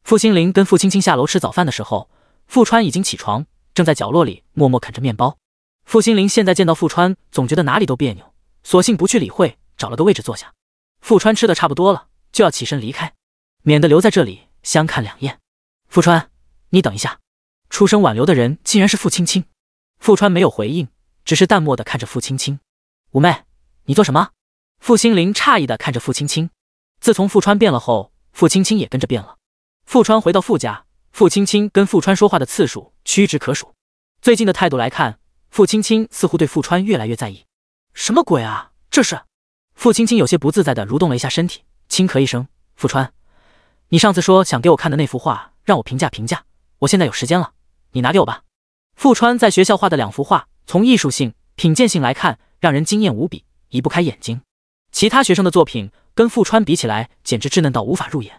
傅心凌跟傅青青下楼吃早饭的时候，傅川已经起床，正在角落里默默啃着面包。傅心凌现在见到傅川，总觉得哪里都别扭，索性不去理会，找了个位置坐下。傅川吃的差不多了，就要起身离开，免得留在这里相看两厌。傅川，你等一下。出声挽留的人竟然是傅青青。傅川没有回应，只是淡漠的看着傅青青。五妹，你做什么？傅心凌诧异的看着傅青青。自从傅川变了后，傅青青也跟着变了。富川回到富家，傅青青跟富川说话的次数屈指可数。最近的态度来看，傅青青似乎对富川越来越在意。什么鬼啊！这是？傅青青有些不自在的蠕动了一下身体，轻咳一声：“富川，你上次说想给我看的那幅画，让我评价评价。我现在有时间了，你拿给我吧。”富川在学校画的两幅画，从艺术性、品鉴性来看，让人惊艳无比，移不开眼睛。其他学生的作品跟富川比起来，简直稚嫩到无法入眼。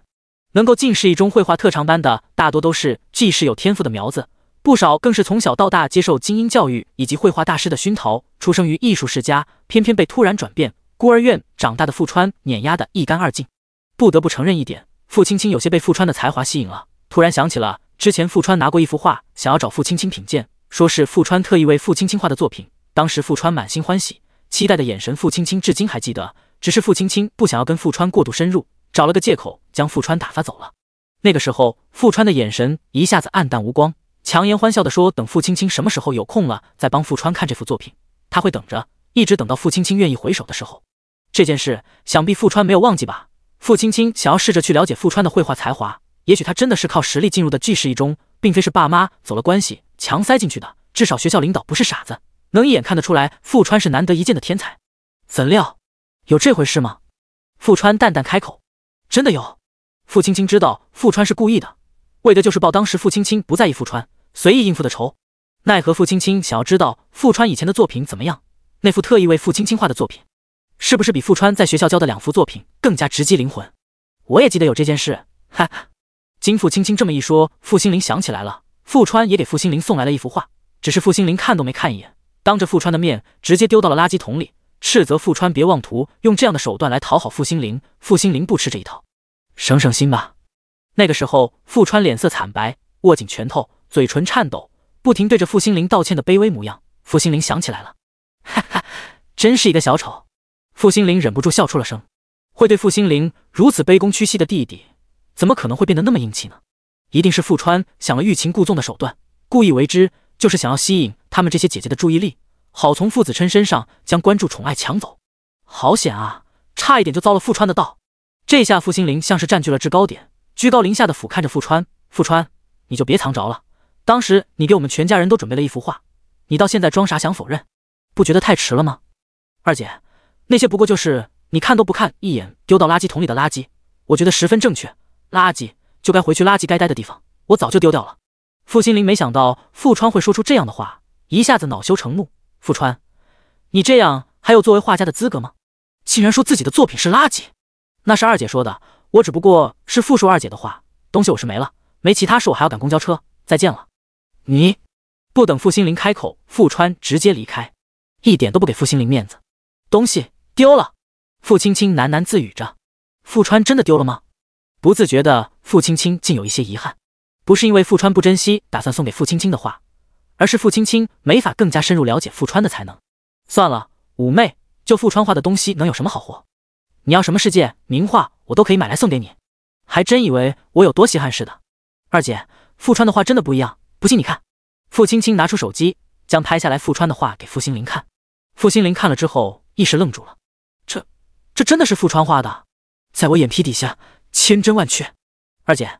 能够进市一中绘画特长班的，大多都是既是有天赋的苗子，不少更是从小到大接受精英教育以及绘画大师的熏陶，出生于艺术世家，偏偏被突然转变孤儿院长大的富川碾压的一干二净。不得不承认一点，傅青青有些被富川的才华吸引了，突然想起了之前富川拿过一幅画，想要找傅青青品鉴，说是富川特意为傅青青画的作品。当时富川满心欢喜，期待的眼神，傅青青至今还记得。只是傅青青不想要跟富川过度深入。找了个借口将富川打发走了。那个时候，富川的眼神一下子黯淡无光，强颜欢笑的说：“等傅青青什么时候有空了，再帮富川看这幅作品，他会等着，一直等到傅青青愿意回首的时候。”这件事想必富川没有忘记吧？傅青青想要试着去了解富川的绘画才华，也许他真的是靠实力进入的巨市一中，并非是爸妈走了关系强塞进去的。至少学校领导不是傻子，能一眼看得出来富川是难得一见的天才。怎料，有这回事吗？富川淡淡开口。真的有，傅青青知道傅川是故意的，为的就是报当时傅青青不在意傅川随意应付的仇。奈何傅青青想要知道傅川以前的作品怎么样，那幅特意为傅青青画的作品，是不是比傅川在学校教的两幅作品更加直击灵魂？我也记得有这件事，哈哈。经傅青青这么一说，傅心灵想起来了，傅川也给傅心灵送来了一幅画，只是傅心灵看都没看一眼，当着傅川的面直接丢到了垃圾桶里。斥责富川别妄图用这样的手段来讨好傅心凌，傅心凌不吃这一套，省省心吧。那个时候，富川脸色惨白，握紧拳头，嘴唇颤抖，不停对着傅心凌道歉的卑微模样，傅心凌想起来了，哈哈，真是一个小丑。傅心凌忍不住笑出了声。会对傅心凌如此卑躬屈膝的弟弟，怎么可能会变得那么硬气呢？一定是富川想了欲擒故纵的手段，故意为之，就是想要吸引他们这些姐姐的注意力。好从傅子琛身上将关注宠爱抢走，好险啊！差一点就遭了傅川的道。这下傅心凌像是占据了制高点，居高临下的俯瞰着傅川。傅川，你就别藏着了。当时你给我们全家人都准备了一幅画，你到现在装傻想否认，不觉得太迟了吗？二姐，那些不过就是你看都不看一眼，丢到垃圾桶里的垃圾。我觉得十分正确，垃圾就该回去垃圾该待的地方。我早就丢掉了。傅心凌没想到傅川会说出这样的话，一下子恼羞成怒。富川，你这样还有作为画家的资格吗？竟然说自己的作品是垃圾，那是二姐说的，我只不过是复述二姐的话。东西我是没了，没其他事，我还要赶公交车。再见了。你，不等傅心灵开口，富川直接离开，一点都不给傅心灵面子。东西丢了，傅青青喃喃自语着。富川真的丢了吗？不自觉的，傅青青竟有一些遗憾，不是因为富川不珍惜，打算送给傅青青的画。而是傅青青没法更加深入了解傅川的才能。算了，五妹，就傅川画的东西能有什么好货？你要什么世界名画，我都可以买来送给你。还真以为我有多稀罕似的。二姐，傅川的画真的不一样，不信你看。傅青青拿出手机，将拍下来傅川的画给傅心凌看。傅心凌看了之后，一时愣住了。这，这真的是傅川画的？在我眼皮底下，千真万确。二姐，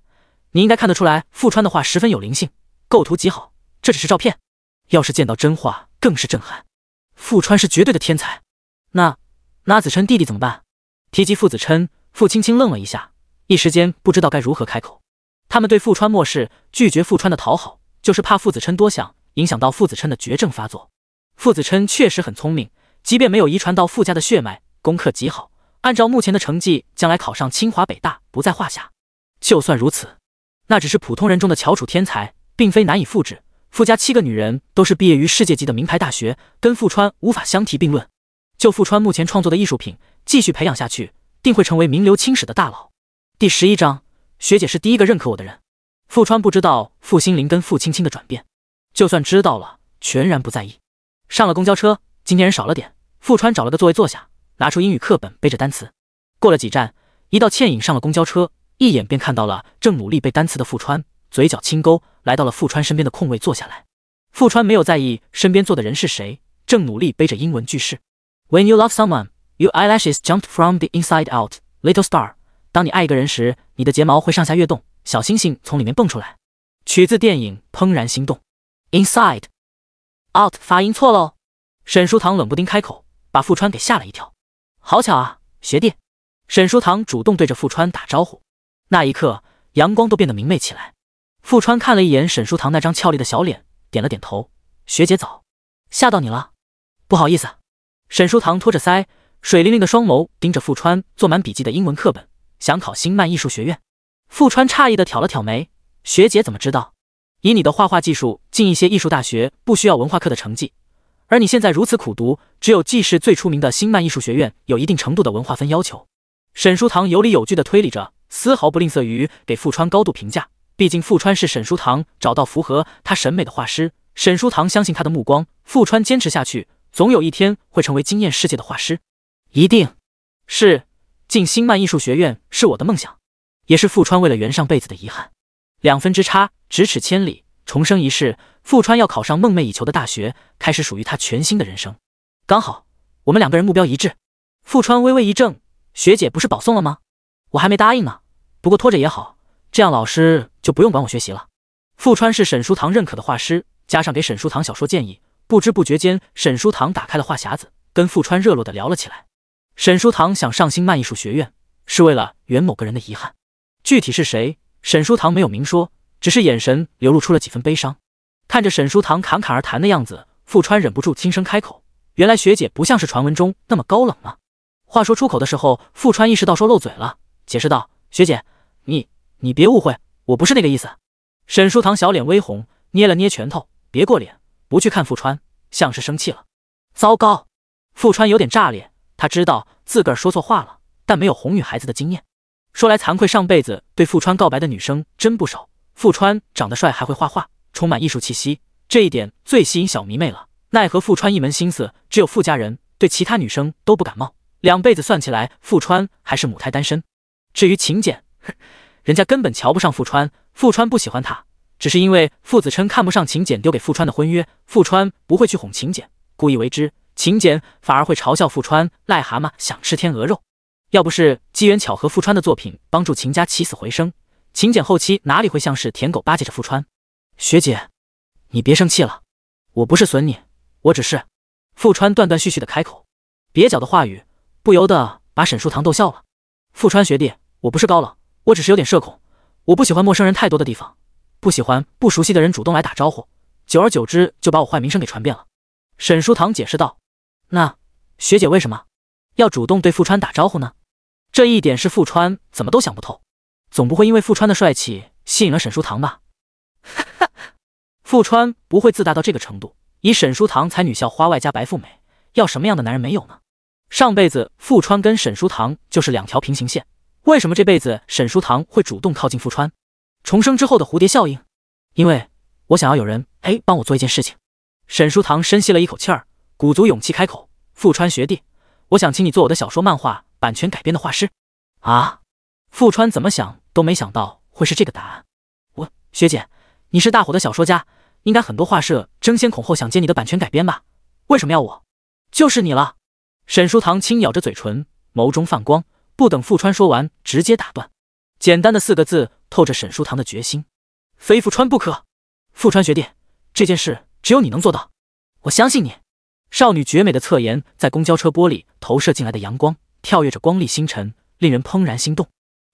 你应该看得出来，傅川的画十分有灵性，构图极好。这只是照片，要是见到真话更是震撼。富川是绝对的天才，那那子琛弟弟怎么办？提及傅子琛，傅青青愣了一下，一时间不知道该如何开口。他们对富川漠视，拒绝富川的讨好，就是怕傅子琛多想，影响到傅子琛的绝症发作。傅子琛确实很聪明，即便没有遗传到傅家的血脉，功课极好，按照目前的成绩，将来考上清华北大不在话下。就算如此，那只是普通人中的翘楚天才，并非难以复制。傅家七个女人都是毕业于世界级的名牌大学，跟傅川无法相提并论。就傅川目前创作的艺术品，继续培养下去，定会成为名留青史的大佬。第十一章，学姐是第一个认可我的人。傅川不知道傅心灵跟傅青青的转变，就算知道了，全然不在意。上了公交车，今天人少了点，傅川找了个座位坐下，拿出英语课本背着单词。过了几站，一道倩影上了公交车，一眼便看到了正努力背单词的傅川。嘴角轻勾，来到了富川身边的空位坐下来。富川没有在意身边坐的人是谁，正努力背着英文句式。When you love someone, your eyelashes jumped from the inside out, little star。当你爱一个人时，你的睫毛会上下跃动，小星星从里面蹦出来。取自电影《怦然心动》。Inside out，发音错喽。沈书棠冷不丁开口，把富川给吓了一跳。好巧啊，学弟。沈书棠主动对着富川打招呼。那一刻，阳光都变得明媚起来。富川看了一眼沈书堂那张俏丽的小脸，点了点头：“学姐早，吓到你了，不好意思。”沈书堂托着腮，水灵灵的双眸盯着富川做满笔记的英文课本，想考新漫艺术学院。富川诧异的挑了挑眉：“学姐怎么知道？以你的画画技术，进一些艺术大学不需要文化课的成绩，而你现在如此苦读，只有济市最出名的新漫艺术学院有一定程度的文化分要求。”沈书堂有理有据的推理着，丝毫不吝啬于给富川高度评价。毕竟富川是沈书堂找到符合他审美的画师，沈书堂相信他的目光。富川坚持下去，总有一天会成为惊艳世界的画师，一定是进星漫艺术学院是我的梦想，也是富川为了圆上辈子的遗憾。两分之差，咫尺千里，重生一世，富川要考上梦寐以求的大学，开始属于他全新的人生。刚好我们两个人目标一致。富川微微一怔，学姐不是保送了吗？我还没答应呢，不过拖着也好。这样，老师就不用管我学习了。富川是沈书堂认可的画师，加上给沈书堂小说建议，不知不觉间，沈书堂打开了话匣子，跟富川热络的聊了起来。沈书堂想上星漫艺术学院，是为了圆某个人的遗憾。具体是谁，沈书堂没有明说，只是眼神流露出了几分悲伤。看着沈书堂侃侃而谈的样子，富川忍不住轻声开口：“原来学姐不像是传闻中那么高冷呢。”话说出口的时候，富川意识到说漏嘴了，解释道：“学姐，你……”你别误会，我不是那个意思。沈书堂小脸微红，捏了捏拳头，别过脸，不去看傅川，像是生气了。糟糕，傅川有点炸裂。他知道自个儿说错话了，但没有哄女孩子的经验。说来惭愧，上辈子对傅川告白的女生真不少。傅川长得帅，还会画画，充满艺术气息，这一点最吸引小迷妹了。奈何傅川一门心思只有傅家人，对其他女生都不感冒。两辈子算起来，傅川还是母胎单身。至于秦简，哼。人家根本瞧不上傅川，傅川不喜欢他，只是因为傅子琛看不上秦简丢给傅川的婚约。傅川不会去哄秦简，故意为之，秦简反而会嘲笑傅川，癞蛤蟆想吃天鹅肉。要不是机缘巧合，傅川的作品帮助秦家起死回生，秦简后期哪里会像是舔狗巴结着傅川？学姐，你别生气了，我不是损你，我只是……傅川断断续续的开口，蹩脚的话语不由得把沈书堂逗笑了。傅川学弟，我不是高冷。我只是有点社恐，我不喜欢陌生人太多的地方，不喜欢不熟悉的人主动来打招呼，久而久之就把我坏名声给传遍了。沈书堂解释道：“那学姐为什么要主动对富川打招呼呢？”这一点是富川怎么都想不透，总不会因为富川的帅气吸引了沈书堂吧？哈哈，富川不会自大到这个程度，以沈书堂才女校花外加白富美，要什么样的男人没有呢？上辈子富川跟沈书堂就是两条平行线。为什么这辈子沈书堂会主动靠近富川？重生之后的蝴蝶效应？因为我想要有人哎帮我做一件事情。沈书堂深吸了一口气儿，鼓足勇气开口：“富川学弟，我想请你做我的小说漫画版权改编的画师。”啊！富川怎么想都没想到会是这个答案。我学姐，你是大伙的小说家，应该很多画社争先恐后想接你的版权改编吧？为什么要我？就是你了。沈书堂轻咬着嘴唇，眸中泛光。不等富川说完，直接打断。简单的四个字透着沈书堂的决心，非富川不可。富川学弟，这件事只有你能做到，我相信你。少女绝美的侧颜在公交车玻璃投射进来的阳光，跳跃着光丽星辰，令人怦然心动。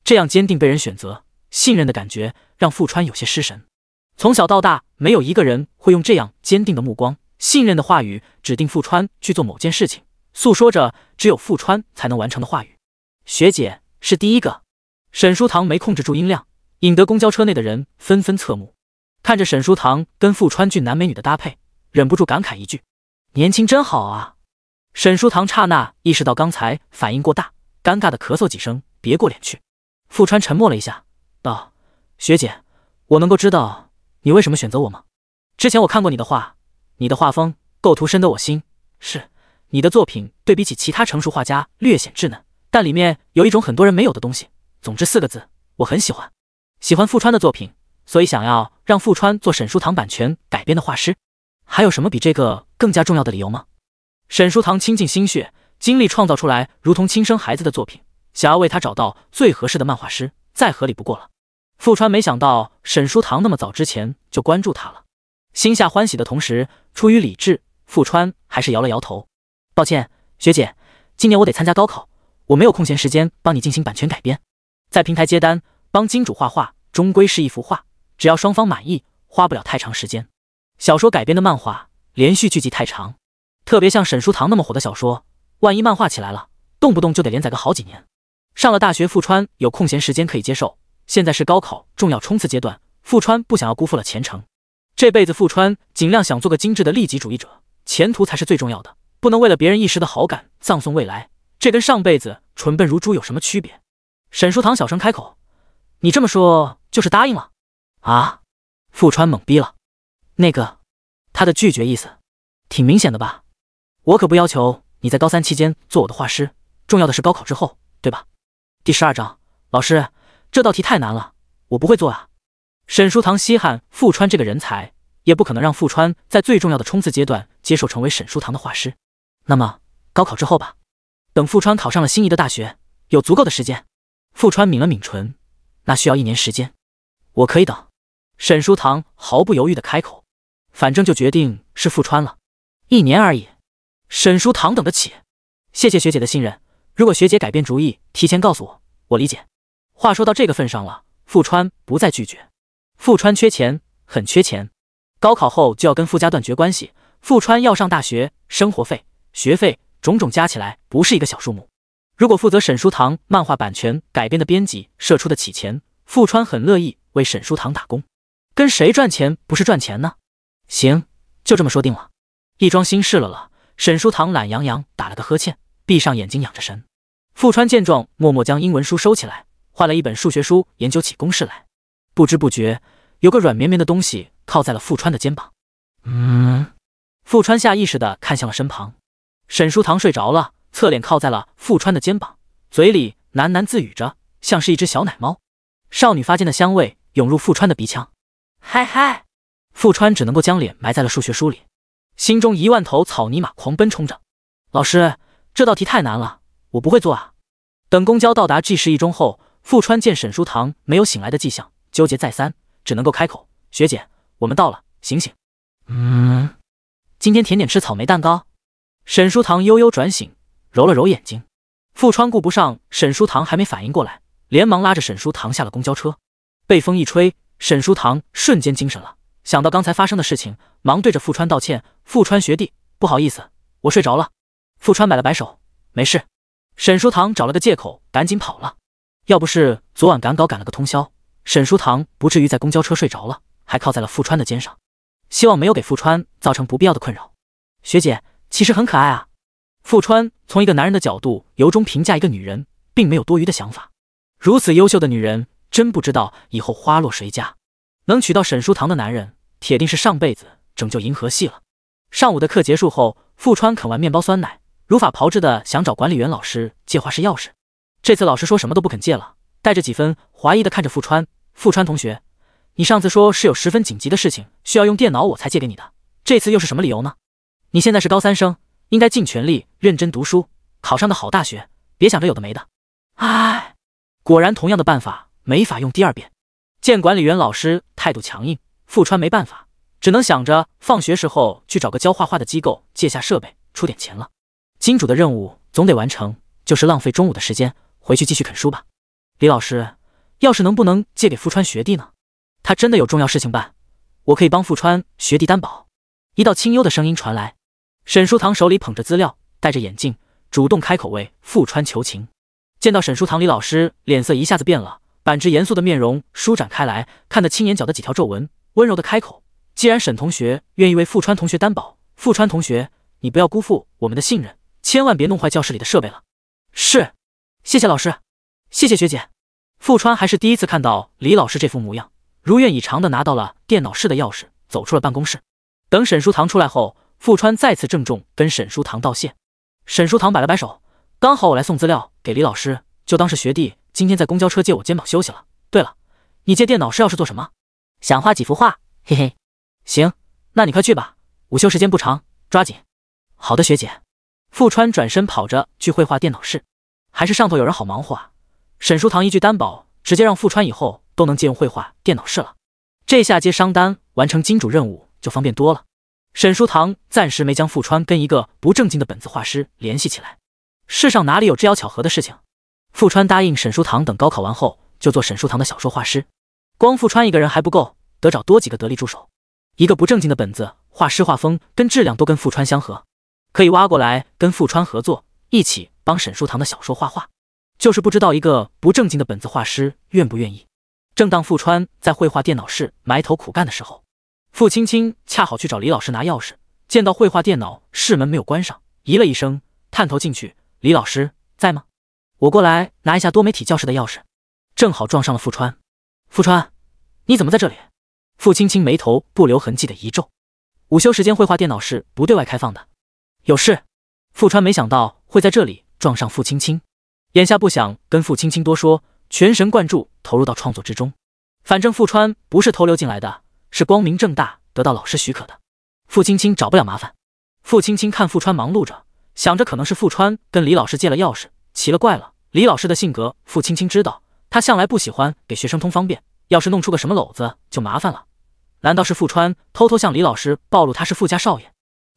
这样坚定被人选择、信任的感觉，让富川有些失神。从小到大，没有一个人会用这样坚定的目光、信任的话语，指定富川去做某件事情，诉说着只有富川才能完成的话语。学姐是第一个，沈书堂没控制住音量，引得公交车内的人纷纷侧目。看着沈书堂跟富川俊男美女的搭配，忍不住感慨一句：“年轻真好啊！”沈书堂刹那意识到刚才反应过大，尴尬的咳嗽几声，别过脸去。富川沉默了一下，道：“学姐，我能够知道你为什么选择我吗？之前我看过你的画，你的画风构图深得我心，是你的作品对比起其他成熟画家略显稚嫩。”但里面有一种很多人没有的东西。总之四个字，我很喜欢。喜欢富川的作品，所以想要让富川做沈书堂版权改编的画师。还有什么比这个更加重要的理由吗？沈书堂倾尽心血、精力创造出来如同亲生孩子的作品，想要为他找到最合适的漫画师，再合理不过了。富川没想到沈书堂那么早之前就关注他了，心下欢喜的同时，出于理智，富川还是摇了摇头。抱歉，学姐，今年我得参加高考。我没有空闲时间帮你进行版权改编，在平台接单帮金主画画，终归是一幅画，只要双方满意，花不了太长时间。小说改编的漫画，连续剧集太长，特别像沈书堂那么火的小说，万一漫画起来了，动不动就得连载个好几年。上了大学，富川有空闲时间可以接受。现在是高考重要冲刺阶段，富川不想要辜负了前程。这辈子富川尽量想做个精致的利己主义者，前途才是最重要的，不能为了别人一时的好感，葬送未来。这跟上辈子蠢笨如猪有什么区别？沈书堂小声开口：“你这么说就是答应了啊？”富川懵逼了。那个，他的拒绝意思，挺明显的吧？我可不要求你在高三期间做我的画师，重要的是高考之后，对吧？第十二章，老师，这道题太难了，我不会做啊！沈书堂稀罕富川这个人才，也不可能让富川在最重要的冲刺阶段接受成为沈书堂的画师。那么，高考之后吧。等富川考上了心仪的大学，有足够的时间。富川抿了抿唇，那需要一年时间，我可以等。沈书堂毫不犹豫地开口，反正就决定是富川了，一年而已，沈书堂等得起。谢谢学姐的信任，如果学姐改变主意，提前告诉我，我理解。话说到这个份上了，富川不再拒绝。富川缺钱，很缺钱，高考后就要跟富家断绝关系，富川要上大学，生活费、学费。种种加起来不是一个小数目。如果负责沈书堂漫画版权改编的编辑社出的起钱，富川很乐意为沈书堂打工。跟谁赚钱不是赚钱呢？行，就这么说定了。一桩心事了了。沈书堂懒洋洋打了个呵欠，闭上眼睛养着神。富川见状，默默将英文书收起来，换了一本数学书研究起公式来。不知不觉，有个软绵绵的东西靠在了富川的肩膀。嗯。富川下意识地看向了身旁。沈书棠睡着了，侧脸靠在了富川的肩膀，嘴里喃喃自语着，像是一只小奶猫。少女发间的香味涌入富川的鼻腔，嗨嗨！富川只能够将脸埋在了数学书里，心中一万头草泥马狂奔冲着。老师，这道题太难了，我不会做啊！等公交到达 G 市一中后，富川见沈书堂没有醒来的迹象，纠结再三，只能够开口：“学姐，我们到了，醒醒。”“嗯，今天甜点吃草莓蛋糕。”沈书堂悠悠转醒，揉了揉眼睛。富川顾不上沈书堂还没反应过来，连忙拉着沈书堂下了公交车。被风一吹，沈书堂瞬间精神了，想到刚才发生的事情，忙对着富川道歉：“富川学弟，不好意思，我睡着了。”富川摆了摆手：“没事。”沈书堂找了个借口，赶紧跑了。要不是昨晚赶稿赶了个通宵，沈书堂不至于在公交车睡着了，还靠在了富川的肩上。希望没有给富川造成不必要的困扰，学姐。其实很可爱啊，富川从一个男人的角度由衷评价一个女人，并没有多余的想法。如此优秀的女人，真不知道以后花落谁家。能娶到沈书棠的男人，铁定是上辈子拯救银河系了。上午的课结束后，富川啃完面包酸奶，如法炮制的想找管理员老师借画室钥匙。这次老师说什么都不肯借了，带着几分怀疑的看着富川。富川同学，你上次说是有十分紧急的事情需要用电脑，我才借给你的，这次又是什么理由呢？你现在是高三生，应该尽全力认真读书，考上的好大学，别想着有的没的。哎，果然同样的办法没法用第二遍。见管理员老师态度强硬，富川没办法，只能想着放学时候去找个教画画的机构借下设备，出点钱了。金主的任务总得完成，就是浪费中午的时间，回去继续啃书吧。李老师，要是能不能借给富川学弟呢？他真的有重要事情办，我可以帮富川学弟担保。一道清幽的声音传来。沈书堂手里捧着资料，戴着眼镜，主动开口为富川求情。见到沈书堂，李老师脸色一下子变了，板直严肃的面容舒展开来，看得青眼角的几条皱纹，温柔的开口：“既然沈同学愿意为富川同学担保，富川同学，你不要辜负我们的信任，千万别弄坏教室里的设备了。”“是，谢谢老师，谢谢学姐。”富川还是第一次看到李老师这副模样，如愿以偿的拿到了电脑室的钥匙，走出了办公室。等沈书堂出来后。富川再次郑重跟沈书堂道谢，沈书堂摆了摆手，刚好我来送资料给李老师，就当是学弟今天在公交车借我肩膀休息了。对了，你借电脑室要是做什么？想画几幅画，嘿嘿。行，那你快去吧，午休时间不长，抓紧。好的，学姐。富川转身跑着去绘画电脑室，还是上头有人好忙活啊。沈书堂一句担保，直接让富川以后都能借用绘画电脑室了，这下接商单、完成金主任务就方便多了。沈书堂暂时没将富川跟一个不正经的本子画师联系起来。世上哪里有这样巧合的事情？富川答应沈书堂，等高考完后就做沈书堂的小说画师。光富川一个人还不够，得找多几个得力助手。一个不正经的本子画师，画风跟质量都跟富川相合，可以挖过来跟富川合作，一起帮沈书堂的小说画画。就是不知道一个不正经的本子画师愿不愿意。正当富川在绘画电脑室埋头苦干的时候。傅青青恰好去找李老师拿钥匙，见到绘画电脑室门没有关上，咦了一声，探头进去。李老师在吗？我过来拿一下多媒体教室的钥匙。正好撞上了傅川。傅川，你怎么在这里？傅青青眉头不留痕迹的一皱。午休时间，绘画电脑室不对外开放的。有事？傅川没想到会在这里撞上傅青青，眼下不想跟傅青青多说，全神贯注投入到创作之中。反正傅川不是偷溜进来的。是光明正大得到老师许可的，傅青青找不了麻烦。傅青青看傅川忙碌着，想着可能是傅川跟李老师借了钥匙。奇了怪了，李老师的性格，傅青青知道，他向来不喜欢给学生通方便，要是弄出个什么篓子就麻烦了。难道是傅川偷偷向李老师暴露他是富家少爷？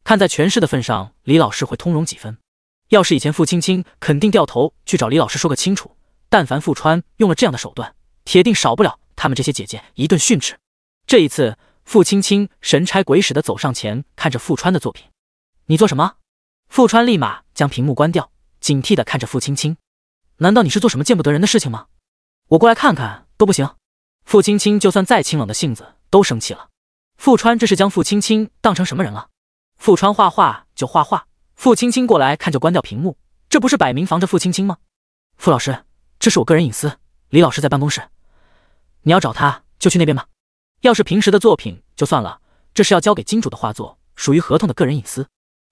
看在权势的份上，李老师会通融几分？要是以前，傅青青肯定掉头去找李老师说个清楚。但凡傅川用了这样的手段，铁定少不了他们这些姐姐一顿训斥。这一次，傅青青神差鬼使的走上前，看着傅川的作品，你做什么？傅川立马将屏幕关掉，警惕的看着傅青青，难道你是做什么见不得人的事情吗？我过来看看都不行？傅青青就算再清冷的性子都生气了。傅川这是将傅青青当成什么人了？傅川画画就画画，傅青青过来看就关掉屏幕，这不是摆明防着傅青青吗？傅老师，这是我个人隐私，李老师在办公室，你要找他就去那边吧。要是平时的作品就算了，这是要交给金主的画作，属于合同的个人隐私。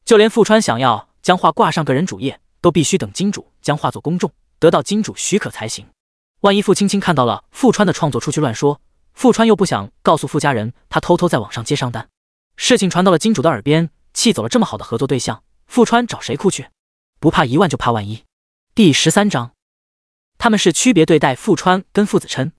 就连富川想要将画挂上个人主页，都必须等金主将画作公众，得到金主许可才行。万一傅青青看到了富川的创作出去乱说，富川又不想告诉傅家人，他偷偷在网上接商单，事情传到了金主的耳边，气走了这么好的合作对象，富川找谁哭去？不怕一万就怕万一。第十三章，他们是区别对待富川跟傅子琛。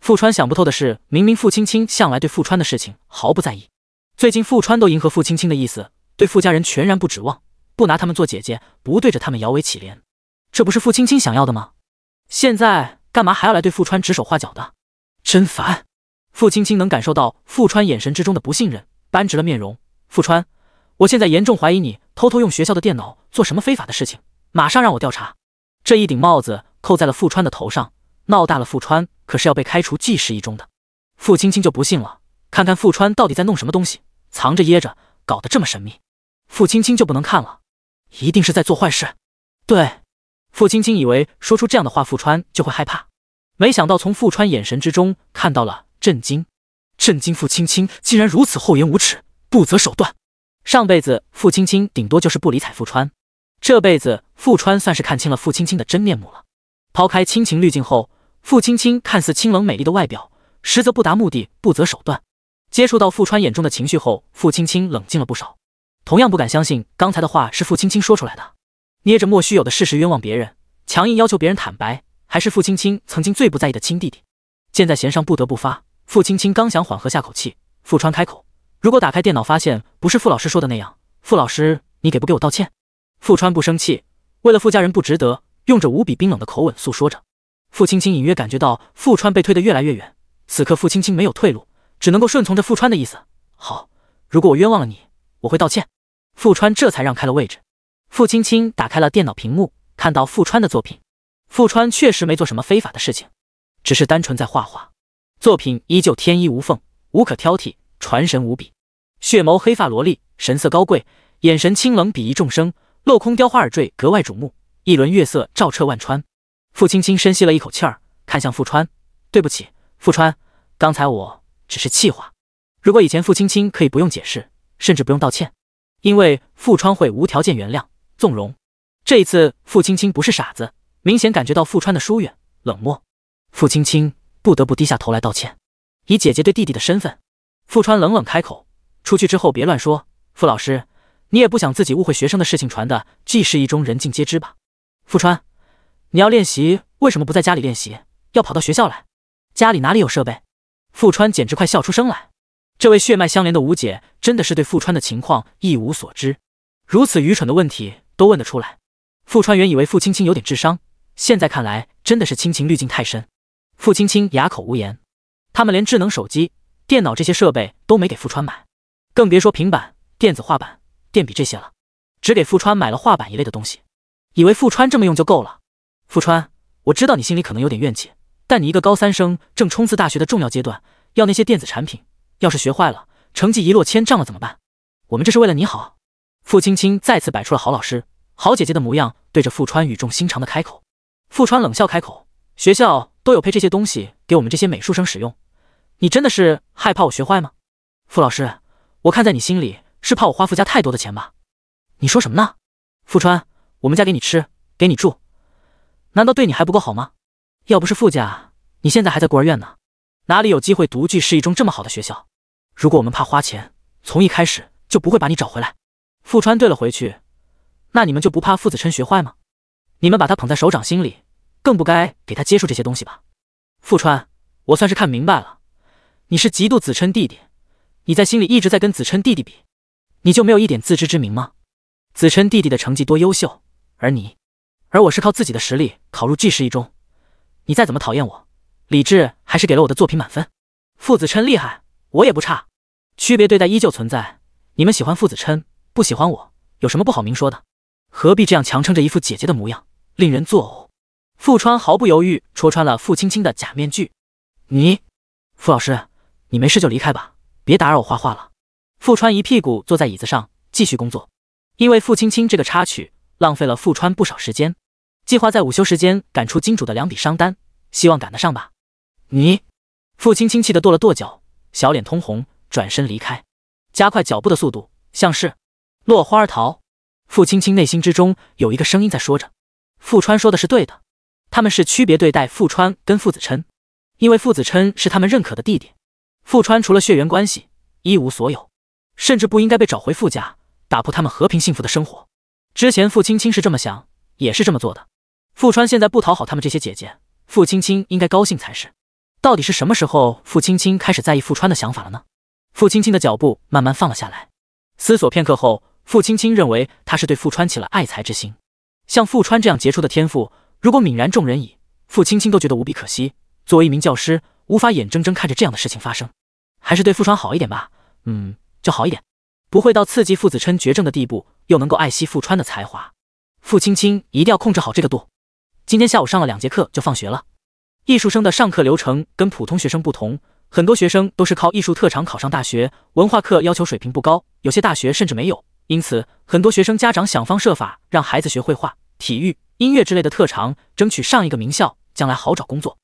富川想不透的是，明明傅青青向来对富川的事情毫不在意，最近富川都迎合傅青青的意思，对傅家人全然不指望，不拿他们做姐姐，不对着他们摇尾乞怜，这不是傅青青想要的吗？现在干嘛还要来对富川指手画脚的？真烦！傅青青能感受到富川眼神之中的不信任，扳直了面容。富川，我现在严重怀疑你偷偷用学校的电脑做什么非法的事情，马上让我调查。这一顶帽子扣在了富川的头上。闹大了，傅川可是要被开除纪氏一中的。傅青青就不信了，看看傅川到底在弄什么东西，藏着掖着，搞得这么神秘。傅青青就不能看了，一定是在做坏事。对，傅青青以为说出这样的话，傅川就会害怕，没想到从傅川眼神之中看到了震惊，震惊！傅青青竟然如此厚颜无耻，不择手段。上辈子傅青青顶多就是不理睬傅川，这辈子傅川算是看清了傅青青的真面目了。抛开亲情滤镜后，傅青青看似清冷美丽的外表，实则不达目的不择手段。接触到傅川眼中的情绪后，傅青青冷静了不少，同样不敢相信刚才的话是傅青青说出来的。捏着莫须有的事实冤枉别人，强硬要求别人坦白，还是傅青青曾经最不在意的亲弟弟。箭在弦上不得不发，傅青青刚想缓和下口气，傅川开口：“如果打开电脑发现不是傅老师说的那样，傅老师你给不给我道歉？”傅川不生气，为了傅家人不值得。用着无比冰冷的口吻诉说着，傅青青隐约感觉到傅川被推得越来越远。此刻傅青青没有退路，只能够顺从着傅川的意思。好，如果我冤枉了你，我会道歉。傅川这才让开了位置。傅青青打开了电脑屏幕，看到傅川的作品。傅川确实没做什么非法的事情，只是单纯在画画。作品依旧天衣无缝，无可挑剔，传神无比。血眸黑发萝莉，神色高贵，眼神清冷，鄙夷众生。镂空雕花耳坠格外瞩目。一轮月色照彻万川，傅青青深吸了一口气儿，看向傅川：“对不起，傅川，刚才我只是气话。如果以前傅青青可以不用解释，甚至不用道歉，因为傅川会无条件原谅、纵容。这一次傅青青不是傻子，明显感觉到傅川的疏远、冷漠，傅青青不得不低下头来道歉。以姐姐对弟弟的身份，傅川冷冷开口：‘出去之后别乱说，傅老师，你也不想自己误会学生的事情传的既是一中人尽皆知吧？’”富川，你要练习为什么不在家里练习，要跑到学校来？家里哪里有设备？富川简直快笑出声来。这位血脉相连的吴姐真的是对富川的情况一无所知，如此愚蠢的问题都问得出来。富川原以为付青青有点智商，现在看来真的是亲情滤镜太深。付青青哑口无言。他们连智能手机、电脑这些设备都没给富川买，更别说平板、电子画板、电笔这些了，只给富川买了画板一类的东西。以为富川这么用就够了。富川，我知道你心里可能有点怨气，但你一个高三生，正冲刺大学的重要阶段，要那些电子产品，要是学坏了，成绩一落千丈了怎么办？我们这是为了你好。傅青青再次摆出了好老师、好姐姐的模样，对着富川语重心长的开口。富川冷笑开口：“学校都有配这些东西给我们这些美术生使用，你真的是害怕我学坏吗？”傅老师，我看在你心里是怕我花傅家太多的钱吧？你说什么呢，富川？我们家给你吃，给你住，难道对你还不够好吗？要不是傅家，你现在还在孤儿院呢，哪里有机会读具市一中这么好的学校？如果我们怕花钱，从一开始就不会把你找回来。傅川，对了，回去，那你们就不怕傅子琛学坏吗？你们把他捧在手掌心里，更不该给他接触这些东西吧？傅川，我算是看明白了，你是嫉妒子琛弟弟，你在心里一直在跟子琛弟弟比，你就没有一点自知之明吗？子琛弟弟的成绩多优秀！而你，而我是靠自己的实力考入 G 市一中。你再怎么讨厌我，李智还是给了我的作品满分。傅子琛厉害，我也不差。区别对待依旧存在。你们喜欢傅子琛，不喜欢我，有什么不好明说的？何必这样强撑着一副姐姐的模样，令人作呕。傅川毫不犹豫戳穿了傅青青的假面具。你，傅老师，你没事就离开吧，别打扰我画画了。傅川一屁股坐在椅子上，继续工作。因为傅青青这个插曲。浪费了富川不少时间，计划在午休时间赶出金主的两笔商单，希望赶得上吧。你，傅青青气得跺了跺脚，小脸通红，转身离开，加快脚步的速度，像是落花逃。傅青青内心之中有一个声音在说着：“傅川说的是对的，他们是区别对待傅川跟傅子琛，因为傅子琛是他们认可的弟弟，傅川除了血缘关系一无所有，甚至不应该被找回傅家，打破他们和平幸福的生活。”之前傅青青是这么想，也是这么做的。傅川现在不讨好他们这些姐姐，傅青青应该高兴才是。到底是什么时候傅青青开始在意傅川的想法了呢？傅青青的脚步慢慢放了下来，思索片刻后，傅青青认为他是对傅川起了爱才之心。像傅川这样杰出的天赋，如果泯然众人矣，傅青青都觉得无比可惜。作为一名教师，无法眼睁睁看着这样的事情发生，还是对傅川好一点吧。嗯，就好一点。不会到刺激傅子琛绝症的地步，又能够爱惜傅川的才华，傅青青一定要控制好这个度。今天下午上了两节课就放学了。艺术生的上课流程跟普通学生不同，很多学生都是靠艺术特长考上大学，文化课要求水平不高，有些大学甚至没有。因此，很多学生家长想方设法让孩子学绘画、体育、音乐之类的特长，争取上一个名校，将来好找工作。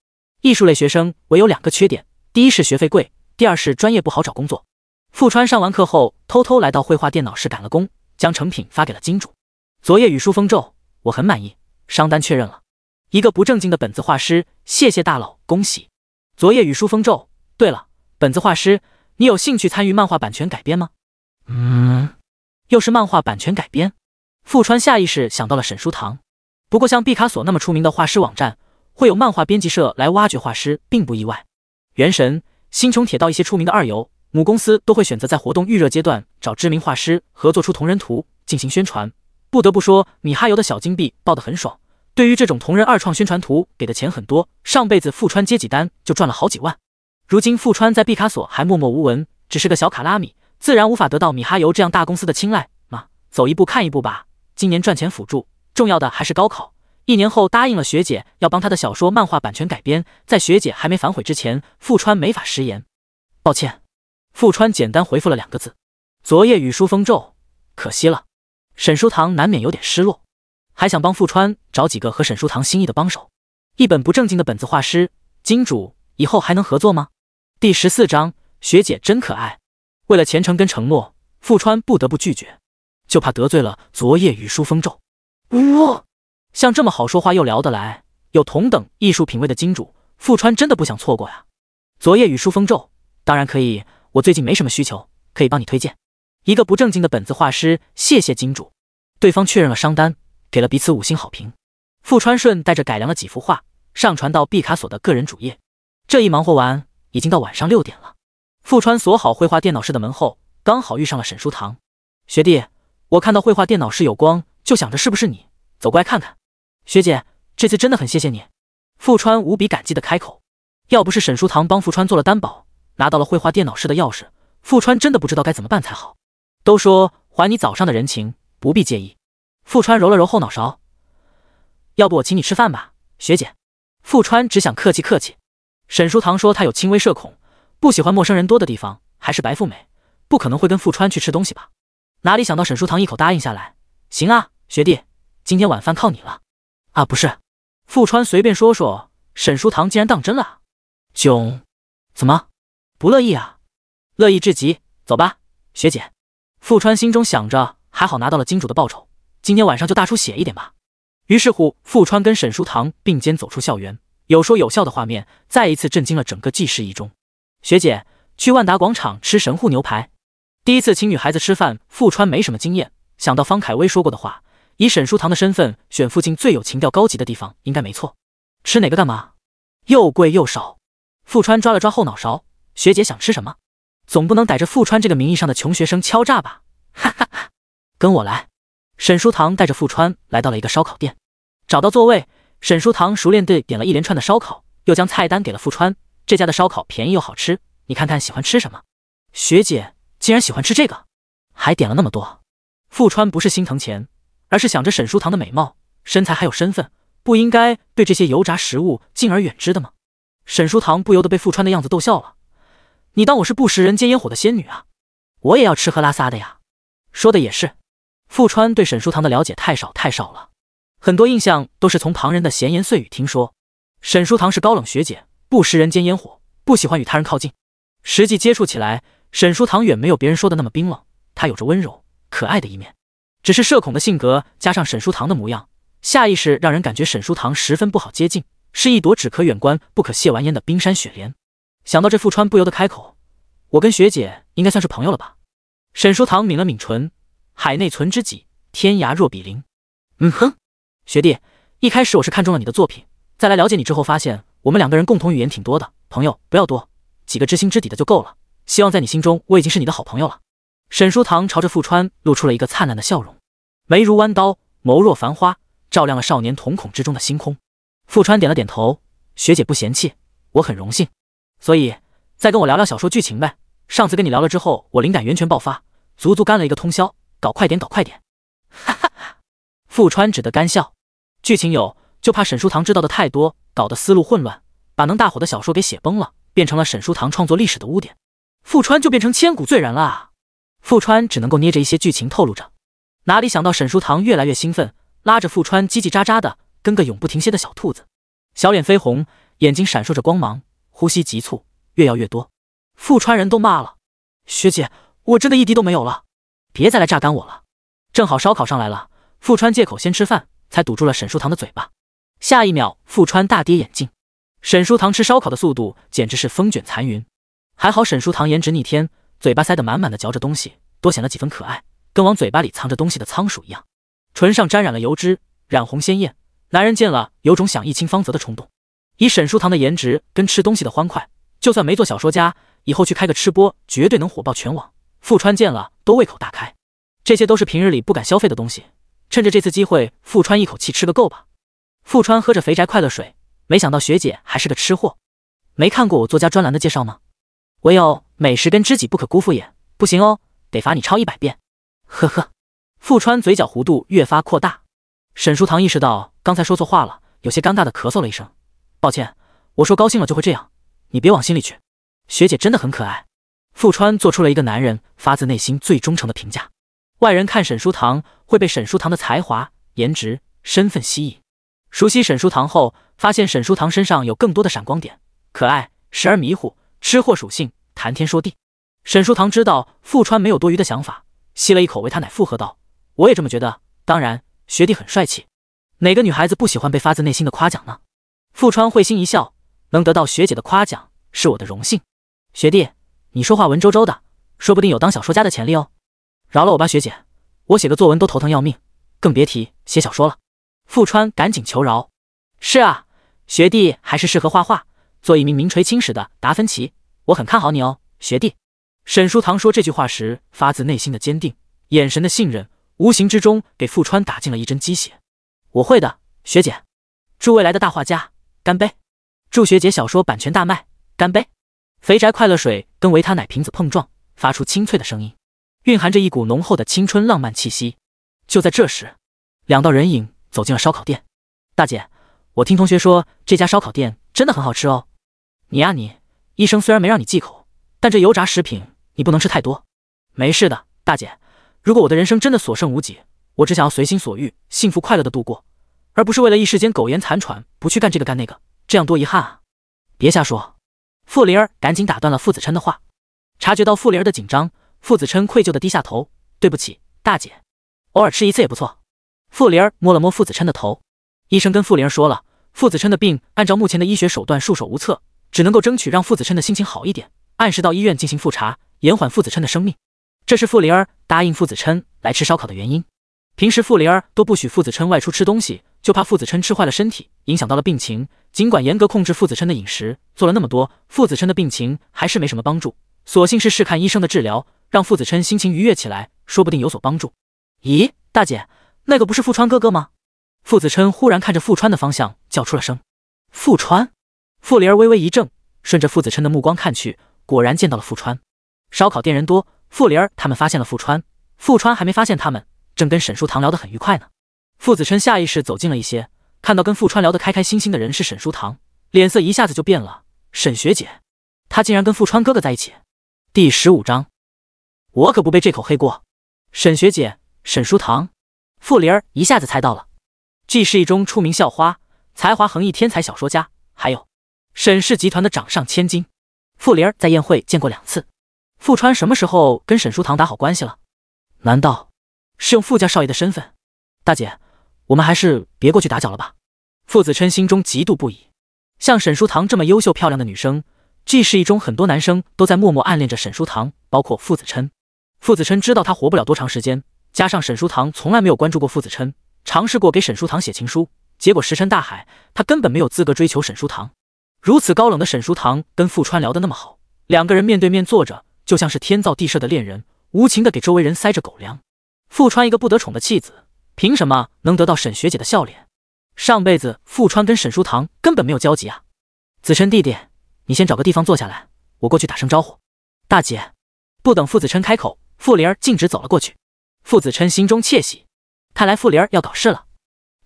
艺术类学生唯有两个缺点：第一是学费贵，第二是专业不好找工作。富川上完课后，偷偷来到绘画电脑室赶了工，将成品发给了金主。昨夜雨书风咒，我很满意，商单确认了。一个不正经的本子画师，谢谢大佬，恭喜。昨夜雨书风咒。对了，本子画师，你有兴趣参与漫画版权改编吗？嗯，又是漫画版权改编。富川下意识想到了沈书堂。不过像毕卡索那么出名的画师，网站会有漫画编辑社来挖掘画师，并不意外。原神、星穹铁道一些出名的二游。母公司都会选择在活动预热阶段找知名画师合作出同人图进行宣传。不得不说，米哈游的小金币爆得很爽。对于这种同人二创宣传图，给的钱很多。上辈子富川接几单就赚了好几万。如今富川在毕卡索还默默无闻，只是个小卡拉米，自然无法得到米哈游这样大公司的青睐嘛。走一步看一步吧。今年赚钱辅助，重要的还是高考。一年后答应了学姐要帮他的小说漫画版权改编，在学姐还没反悔之前，富川没法食言。抱歉。富川简单回复了两个字：“昨夜雨疏风骤，可惜了。”沈书堂难免有点失落，还想帮富川找几个和沈书堂心意的帮手。一本不正经的本子画师，金主以后还能合作吗？第十四章：学姐真可爱。为了前程跟承诺，富川不得不拒绝，就怕得罪了昨夜雨疏风骤。呜，像这么好说话又聊得来、有同等艺术品位的金主，富川真的不想错过呀。昨夜雨疏风骤，当然可以。我最近没什么需求，可以帮你推荐一个不正经的本子画师。谢谢金主。对方确认了商单，给了彼此五星好评。富川顺带着改良了几幅画上传到毕卡索的个人主页。这一忙活完，已经到晚上六点了。富川锁好绘画电脑室的门后，刚好遇上了沈书堂。学弟，我看到绘画电脑室有光，就想着是不是你，走过来看看。学姐，这次真的很谢谢你。富川无比感激的开口，要不是沈书堂帮富川做了担保。拿到了绘画电脑室的钥匙，富川真的不知道该怎么办才好。都说还你早上的人情，不必介意。富川揉了揉后脑勺，要不我请你吃饭吧，学姐。富川只想客气客气。沈书堂说他有轻微社恐，不喜欢陌生人多的地方，还是白富美，不可能会跟富川去吃东西吧？哪里想到沈书堂一口答应下来，行啊，学弟，今天晚饭靠你了。啊，不是，富川随便说说，沈书堂竟然当真了囧，怎么？不乐意啊，乐意至极。走吧，学姐。富川心中想着，还好拿到了金主的报酬，今天晚上就大出血一点吧。于是乎，富川跟沈书堂并肩走出校园，有说有笑的画面再一次震惊了整个纪世一中。学姐，去万达广场吃神户牛排。第一次请女孩子吃饭，富川没什么经验。想到方凯威说过的话，以沈书堂的身份，选附近最有情调高级的地方应该没错。吃哪个干嘛？又贵又少。富川抓了抓后脑勺。学姐想吃什么？总不能逮着富川这个名义上的穷学生敲诈吧？哈哈哈，跟我来。沈书堂带着富川来到了一个烧烤店，找到座位，沈书堂熟练地点了一连串的烧烤，又将菜单给了富川。这家的烧烤便宜又好吃，你看看喜欢吃什么？学姐竟然喜欢吃这个，还点了那么多。富川不是心疼钱，而是想着沈书堂的美貌、身材还有身份，不应该对这些油炸食物敬而远之的吗？沈书堂不由得被富川的样子逗笑了。你当我是不食人间烟火的仙女啊？我也要吃喝拉撒的呀。说的也是，富川对沈书堂的了解太少太少了，很多印象都是从旁人的闲言碎语听说。沈书堂是高冷学姐，不食人间烟火，不喜欢与他人靠近。实际接触起来，沈书堂远没有别人说的那么冰冷，他有着温柔可爱的一面。只是社恐的性格加上沈书堂的模样，下意识让人感觉沈书堂十分不好接近，是一朵只可远观不可亵玩焉的冰山雪莲。想到这，富川不由得开口：“我跟学姐应该算是朋友了吧？”沈书堂抿了抿唇：“海内存知己，天涯若比邻。”嗯哼，学弟，一开始我是看中了你的作品，再来了解你之后，发现我们两个人共同语言挺多的。朋友不要多，几个知心知底的就够了。希望在你心中，我已经是你的好朋友了。”沈书堂朝着富川露出了一个灿烂的笑容，眉如弯刀，眸若繁花，照亮了少年瞳孔之中的星空。富川点了点头：“学姐不嫌弃，我很荣幸。”所以，再跟我聊聊小说剧情呗。上次跟你聊了之后，我灵感源泉爆发，足足干了一个通宵，搞快点，搞快点。哈哈哈！富川只得干笑。剧情有，就怕沈书堂知道的太多，搞得思路混乱，把能大火的小说给写崩了，变成了沈书堂创作历史的污点，富川就变成千古罪人了啊！富川只能够捏着一些剧情透露着，哪里想到沈书堂越来越兴奋，拉着富川叽叽喳喳的，跟个永不停歇的小兔子，小脸绯红，眼睛闪烁着光芒。呼吸急促，越要越多，富川人都骂了。学姐，我真的一滴都没有了，别再来榨干我了。正好烧烤上来了，富川借口先吃饭，才堵住了沈书堂的嘴巴。下一秒，富川大跌眼镜，沈书堂吃烧烤的速度简直是风卷残云。还好沈书堂颜值逆天，嘴巴塞得满满的，嚼着东西，多显了几分可爱，跟往嘴巴里藏着东西的仓鼠一样。唇上沾染了油脂，染红鲜艳，男人见了有种想一亲芳泽的冲动。以沈书堂的颜值跟吃东西的欢快，就算没做小说家，以后去开个吃播绝对能火爆全网。富川见了都胃口大开，这些都是平日里不敢消费的东西，趁着这次机会，富川一口气吃个够吧。富川喝着肥宅快乐水，没想到学姐还是个吃货，没看过我作家专栏的介绍吗？唯有美食跟知己不可辜负也，不行哦，得罚你抄一百遍。呵呵，富川嘴角弧度越发扩大。沈书堂意识到刚才说错话了，有些尴尬的咳嗽了一声。抱歉，我说高兴了就会这样，你别往心里去。学姐真的很可爱。富川做出了一个男人发自内心最忠诚的评价。外人看沈书堂会被沈书堂的才华、颜值、身份吸引，熟悉沈书堂后，发现沈书堂身上有更多的闪光点，可爱，时而迷糊，吃货属性，谈天说地。沈书堂知道富川没有多余的想法，吸了一口维他奶，附和道：“我也这么觉得。当然，学弟很帅气，哪个女孩子不喜欢被发自内心的夸奖呢？”富川会心一笑，能得到学姐的夸奖是我的荣幸。学弟，你说话文绉绉的，说不定有当小说家的潜力哦。饶了我吧，学姐，我写个作文都头疼要命，更别提写小说了。富川赶紧求饶。是啊，学弟还是适合画画，做一名名垂青史的达芬奇。我很看好你哦，学弟。沈书堂说这句话时发自内心的坚定，眼神的信任，无形之中给富川打进了一针鸡血。我会的，学姐。祝未来的大画家。干杯！祝学姐小说版权大卖！干杯！肥宅快乐水跟维他奶瓶子碰撞，发出清脆的声音，蕴含着一股浓厚的青春浪漫气息。就在这时，两道人影走进了烧烤店。大姐，我听同学说这家烧烤店真的很好吃哦。你啊你，医生虽然没让你忌口，但这油炸食品你不能吃太多。没事的，大姐。如果我的人生真的所剩无几，我只想要随心所欲、幸福快乐的度过。而不是为了一时间苟延残喘，不去干这个干那个，这样多遗憾啊！别瞎说，傅灵儿赶紧打断了傅子琛的话。察觉到傅灵儿的紧张，傅子琛愧疚的低下头：“对不起，大姐，偶尔吃一次也不错。”傅灵儿摸了摸傅子琛的头。医生跟傅灵儿说了，傅子琛的病按照目前的医学手段束手无策，只能够争取让傅子琛的心情好一点，按时到医院进行复查，延缓傅子琛的生命。这是傅灵儿答应傅子琛来吃烧烤的原因。平时傅灵儿都不许傅子琛外出吃东西。就怕傅子琛吃坏了身体，影响到了病情。尽管严格控制傅子琛的饮食，做了那么多，傅子琛的病情还是没什么帮助。索性是试看医生的治疗，让傅子琛心情愉悦起来，说不定有所帮助。咦，大姐，那个不是傅川哥哥吗？傅子琛忽然看着傅川的方向，叫出了声。傅川，傅灵儿微微一怔，顺着傅子琛的目光看去，果然见到了傅川。烧烤店人多，傅林儿他们发现了傅川，傅川还没发现他们，正跟沈书堂聊得很愉快呢。傅子琛下意识走近了一些，看到跟傅川聊得开开心心的人是沈书堂，脸色一下子就变了。沈学姐，她竟然跟傅川哥哥在一起。第十五章，我可不背这口黑锅。沈学姐，沈书堂，傅林儿一下子猜到了，既是一中出名校花，才华横溢天才小说家，还有沈氏集团的掌上千金。傅林儿在宴会见过两次，傅川什么时候跟沈书堂打好关系了？难道是用傅家少爷的身份？大姐。我们还是别过去打搅了吧。傅子琛心中嫉妒不已。像沈书堂这么优秀漂亮的女生，G 市一中很多男生都在默默暗恋着沈书堂，包括傅子琛。傅子琛知道他活不了多长时间，加上沈书堂从来没有关注过傅子琛，尝试过给沈书堂写情书，结果石沉大海。他根本没有资格追求沈书堂。如此高冷的沈书堂跟傅川聊的那么好，两个人面对面坐着，就像是天造地设的恋人，无情的给周围人塞着狗粮。傅川一个不得宠的弃子。凭什么能得到沈学姐的笑脸？上辈子傅川跟沈书堂根本没有交集啊！子琛弟弟，你先找个地方坐下来，我过去打声招呼。大姐，不等傅子琛开口，傅灵儿径直走了过去。傅子琛心中窃喜，看来傅灵儿要搞事了。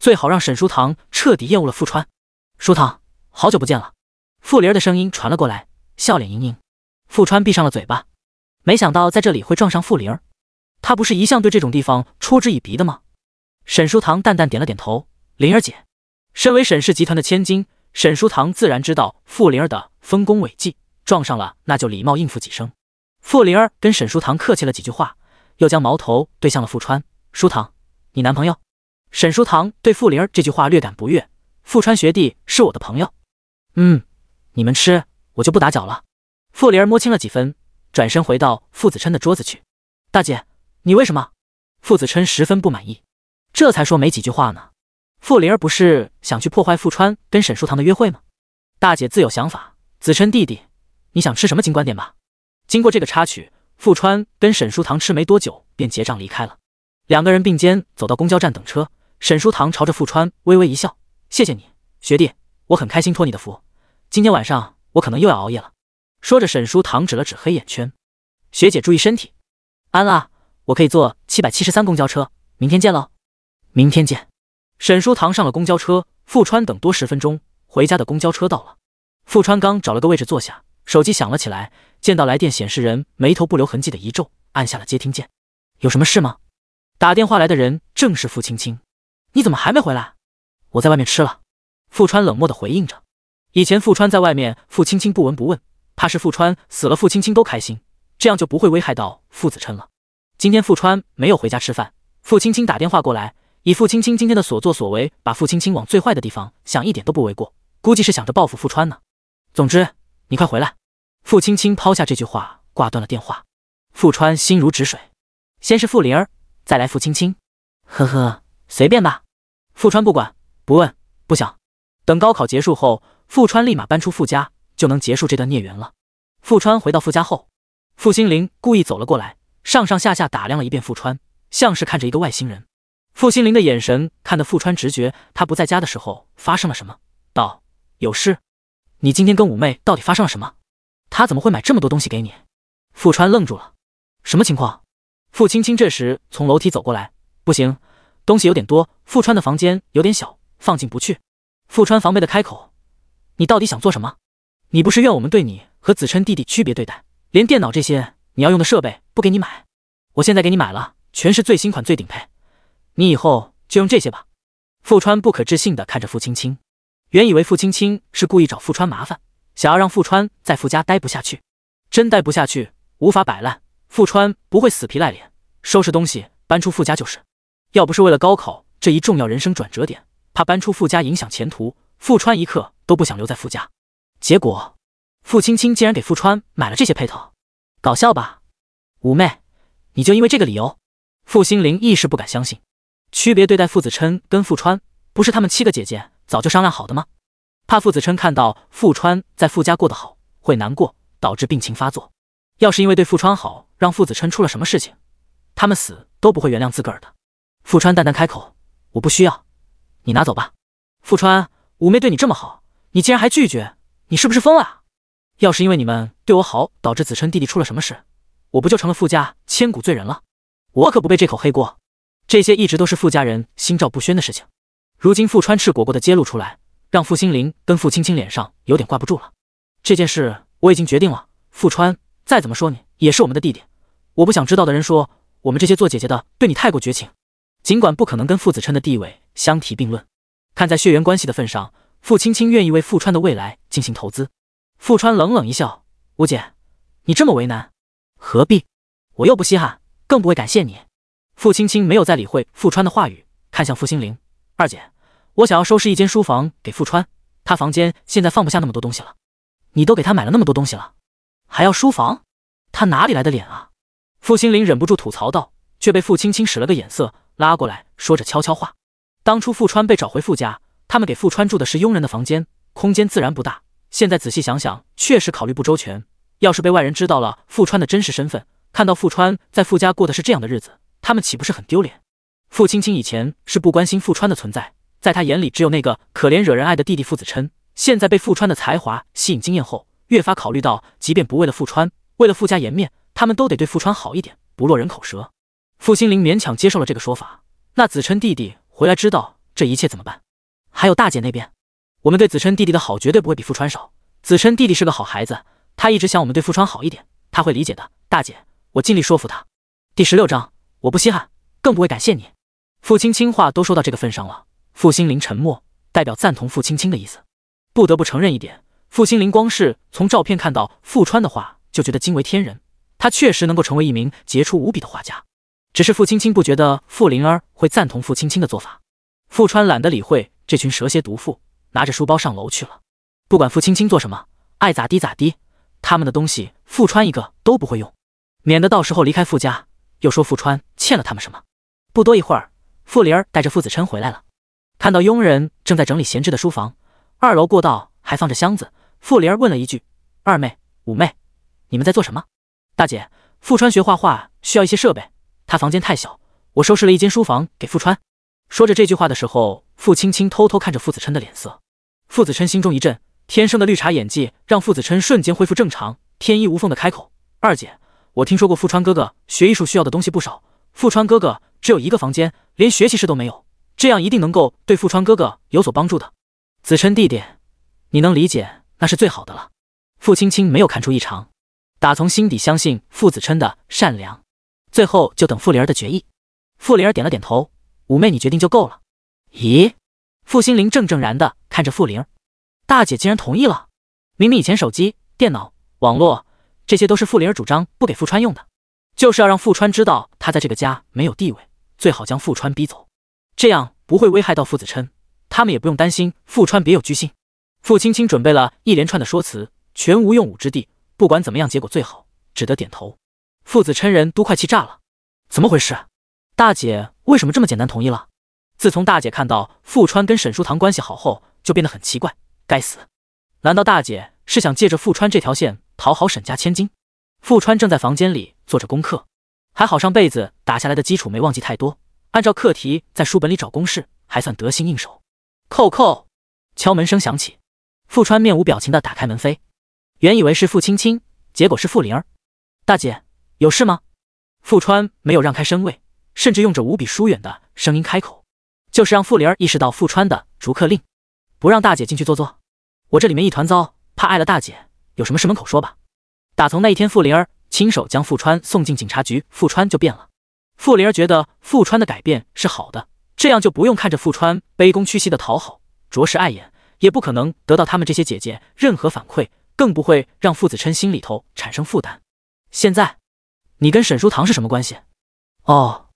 最好让沈书堂彻底厌恶了傅川。书堂，好久不见了。傅灵儿的声音传了过来，笑脸盈盈。傅川闭上了嘴巴，没想到在这里会撞上傅灵儿。他不是一向对这种地方嗤之以鼻的吗？沈书堂淡淡点了点头。灵儿姐，身为沈氏集团的千金，沈书堂自然知道傅灵儿的丰功伟绩，撞上了那就礼貌应付几声。傅灵儿跟沈书堂客气了几句话，又将矛头对向了傅川。书堂，你男朋友？沈书堂对傅灵儿这句话略感不悦。傅川学弟是我的朋友。嗯，你们吃，我就不打搅了。傅灵儿摸清了几分，转身回到傅子琛的桌子去。大姐，你为什么？傅子琛十分不满意。这才说没几句话呢，傅灵儿不是想去破坏傅川跟沈书堂的约会吗？大姐自有想法。子琛弟弟，你想吃什么？尽管点吧。经过这个插曲，傅川跟沈书堂吃没多久便结账离开了。两个人并肩走到公交站等车，沈书堂朝着傅川微微一笑：“谢谢你，学弟，我很开心，托你的福。今天晚上我可能又要熬夜了。”说着，沈书堂指了指黑眼圈：“学姐注意身体，安啦。我可以坐七百七十三公交车，明天见喽。”明天见。沈书堂上了公交车，富川等多十分钟，回家的公交车到了。富川刚找了个位置坐下，手机响了起来，见到来电显示人，眉头不留痕迹的一皱，按下了接听键。有什么事吗？打电话来的人正是傅青青。你怎么还没回来？我在外面吃了。富川冷漠的回应着。以前富川在外面，傅青青不闻不问，怕是富川死了，傅青青都开心，这样就不会危害到傅子琛了。今天富川没有回家吃饭，傅青青打电话过来。以傅青青今天的所作所为，把傅青青往最坏的地方想一点都不为过。估计是想着报复傅川呢。总之，你快回来！傅青青抛下这句话，挂断了电话。傅川心如止水。先是傅灵儿，再来傅青青，呵呵，随便吧。傅川不管、不问、不想。等高考结束后，傅川立马搬出傅家，就能结束这段孽缘了。傅川回到傅家后，傅心灵故意走了过来，上上下下打量了一遍傅川，像是看着一个外星人。傅心凌的眼神看得傅川直觉他不在家的时候发生了什么，道：“有事？你今天跟五妹到底发生了什么？她怎么会买这么多东西给你？”傅川愣住了，什么情况？傅青青这时从楼梯走过来，不行，东西有点多，傅川的房间有点小，放进不去。傅川防备的开口：“你到底想做什么？你不是怨我们对你和子琛弟弟区别对待，连电脑这些你要用的设备不给你买？我现在给你买了，全是最新款最顶配。”你以后就用这些吧。富川不可置信的看着傅青青，原以为傅青青是故意找富川麻烦，想要让富川在傅家待不下去，真待不下去，无法摆烂，富川不会死皮赖脸，收拾东西搬出傅家就是。要不是为了高考这一重要人生转折点，怕搬出傅家影响前途，富川一刻都不想留在傅家。结果，傅青青竟然给富川买了这些配套，搞笑吧？五妹，你就因为这个理由？傅心凌一时不敢相信。区别对待傅子琛跟傅川，不是他们七个姐姐早就商量好的吗？怕傅子琛看到傅川在傅家过得好，会难过，导致病情发作。要是因为对傅川好，让傅子琛出了什么事情，他们死都不会原谅自个儿的。傅川淡淡开口：“我不需要，你拿走吧。”傅川，五妹对你这么好，你竟然还拒绝，你是不是疯了？要是因为你们对我好，导致子琛弟弟出了什么事，我不就成了傅家千古罪人了？我可不背这口黑锅。这些一直都是傅家人心照不宣的事情，如今傅川赤果果的揭露出来，让傅心灵跟傅青青脸上有点挂不住了。这件事我已经决定了，傅川，再怎么说你也是我们的弟弟，我不想知道的人说我们这些做姐姐的对你太过绝情，尽管不可能跟傅子琛的地位相提并论，看在血缘关系的份上，傅青青愿意为傅川的未来进行投资。傅川冷冷一笑，吴姐，你这么为难，何必？我又不稀罕，更不会感谢你。傅青青没有再理会傅川的话语，看向傅心凌：“二姐，我想要收拾一间书房给傅川，他房间现在放不下那么多东西了。你都给他买了那么多东西了，还要书房？他哪里来的脸啊？”傅心凌忍不住吐槽道，却被傅青青使了个眼色，拉过来说着悄悄话。当初傅川被找回傅家，他们给傅川住的是佣人的房间，空间自然不大。现在仔细想想，确实考虑不周全。要是被外人知道了傅川的真实身份，看到傅川在傅家过的是这样的日子……他们岂不是很丢脸？傅青青以前是不关心傅川的存在，在他眼里只有那个可怜惹人爱的弟弟傅子琛。现在被傅川的才华吸引经验后，越发考虑到，即便不为了傅川，为了傅家颜面，他们都得对傅川好一点，不落人口舌。傅心凌勉强接受了这个说法。那子琛弟弟回来知道这一切怎么办？还有大姐那边，我们对子琛弟弟的好绝对不会比傅川少。子琛弟弟是个好孩子，他一直想我们对傅川好一点，他会理解的。大姐，我尽力说服他。第十六章。我不稀罕，更不会感谢你。傅青青话都说到这个份上了，傅心灵沉默，代表赞同傅青青的意思。不得不承认一点，傅心灵光是从照片看到傅川的话，就觉得惊为天人。他确实能够成为一名杰出无比的画家。只是傅青青不觉得傅灵儿会赞同傅青青的做法。傅川懒得理会这群蛇蝎毒妇，拿着书包上楼去了。不管傅青青做什么，爱咋地咋地，他们的东西傅川一个都不会用，免得到时候离开傅家。又说傅川欠了他们什么？不多一会儿，傅灵儿带着傅子琛回来了，看到佣人正在整理闲置的书房，二楼过道还放着箱子。傅灵儿问了一句：“二妹、五妹，你们在做什么？”“大姐，傅川学画画需要一些设备，他房间太小，我收拾了一间书房给傅川。”说着这句话的时候，傅青青偷偷看着傅子琛的脸色。傅子琛心中一震，天生的绿茶演技让傅子琛瞬间恢复正常，天衣无缝的开口：“二姐。”我听说过富川哥哥学艺术需要的东西不少，富川哥哥只有一个房间，连学习室都没有，这样一定能够对富川哥哥有所帮助的。子琛弟弟，你能理解那是最好的了。傅青青没有看出异常，打从心底相信傅子琛的善良。最后就等傅灵儿的决议。傅灵儿点了点头，五妹你决定就够了。咦？傅心凌怔怔然的看着傅灵儿，大姐竟然同意了？明明以前手机、电脑、网络。这些都是傅灵儿主张不给傅川用的，就是要让傅川知道他在这个家没有地位，最好将傅川逼走，这样不会危害到傅子琛，他们也不用担心傅川别有居心。傅青青准备了一连串的说辞，全无用武之地。不管怎么样，结果最好，只得点头。傅子琛人都快气炸了，怎么回事？大姐为什么这么简单同意了？自从大姐看到傅川跟沈书堂关系好后，就变得很奇怪。该死，难道大姐是想借着傅川这条线？讨好沈家千金，傅川正在房间里做着功课，还好上辈子打下来的基础没忘记太多，按照课题在书本里找公式，还算得心应手。叩叩，敲门声响起，傅川面无表情的打开门扉，原以为是傅青青，结果是傅灵儿。大姐有事吗？傅川没有让开身位，甚至用着无比疏远的声音开口，就是让傅灵儿意识到傅川的逐客令，不让大姐进去坐坐。我这里面一团糟，怕碍了大姐。有什么事门口说吧。打从那一天，傅灵儿亲手将傅川送进警察局，傅川就变了。傅灵儿觉得傅川的改变是好的，这样就不用看着傅川卑躬屈膝的讨好，着实碍眼，也不可能得到他们这些姐姐任何反馈，更不会让傅子琛心里头产生负担。现在，你跟沈书堂是什么关系？哦，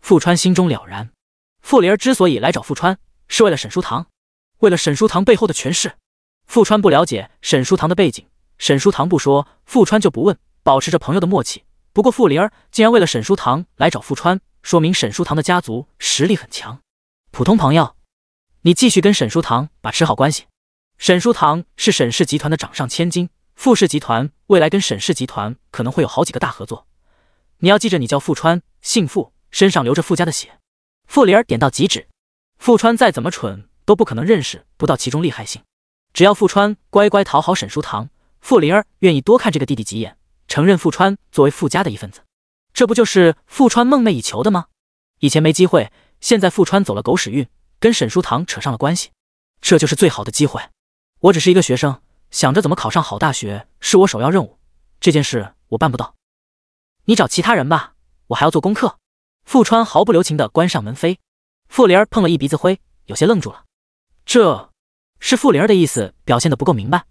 傅川心中了然。傅灵儿之所以来找傅川，是为了沈书堂，为了沈书堂背后的权势。傅川不了解沈书堂的背景。沈书堂不说，富川就不问，保持着朋友的默契。不过，傅灵儿竟然为了沈书堂来找富川，说明沈书堂的家族实力很强。普通朋友，你继续跟沈书堂把持好关系。沈书堂是沈氏集团的掌上千金，富氏集团未来跟沈氏集团可能会有好几个大合作。你要记着，你叫富川，姓傅，身上流着傅家的血。傅灵儿点到即止，富川再怎么蠢都不可能认识不到其中厉害性。只要富川乖乖讨好沈书堂。傅灵儿愿意多看这个弟弟几眼，承认傅川作为傅家的一份子，这不就是傅川梦寐以求的吗？以前没机会，现在傅川走了狗屎运，跟沈书堂扯上了关系，这就是最好的机会。我只是一个学生，想着怎么考上好大学是我首要任务，这件事我办不到。你找其他人吧，我还要做功课。傅川毫不留情地关上门扉。傅灵儿碰了一鼻子灰，有些愣住了。这是傅灵儿的意思，表现得不够明白。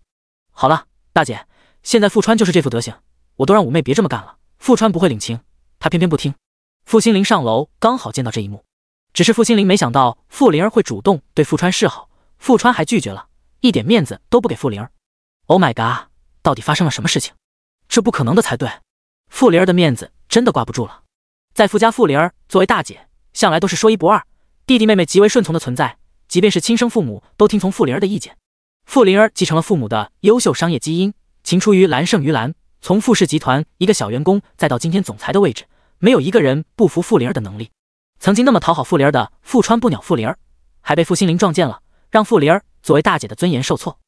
好了。大姐，现在傅川就是这副德行，我都让五妹别这么干了，傅川不会领情，他偏偏不听。傅心灵上楼刚好见到这一幕，只是傅心灵没想到傅灵儿会主动对傅川示好，傅川还拒绝了，一点面子都不给傅灵儿。Oh my god，到底发生了什么事情？这不可能的才对，傅灵儿的面子真的挂不住了。在傅家，傅灵儿作为大姐，向来都是说一不二，弟弟妹妹极为顺从的存在，即便是亲生父母都听从傅灵儿的意见。傅灵儿继承了父母的优秀商业基因，勤出于蓝胜于蓝。从富氏集团一个小员工，再到今天总裁的位置，没有一个人不服傅灵儿的能力。曾经那么讨好傅灵儿的傅川不鸟傅灵儿，还被傅心凌撞见了，让傅灵儿作为大姐的尊严受挫。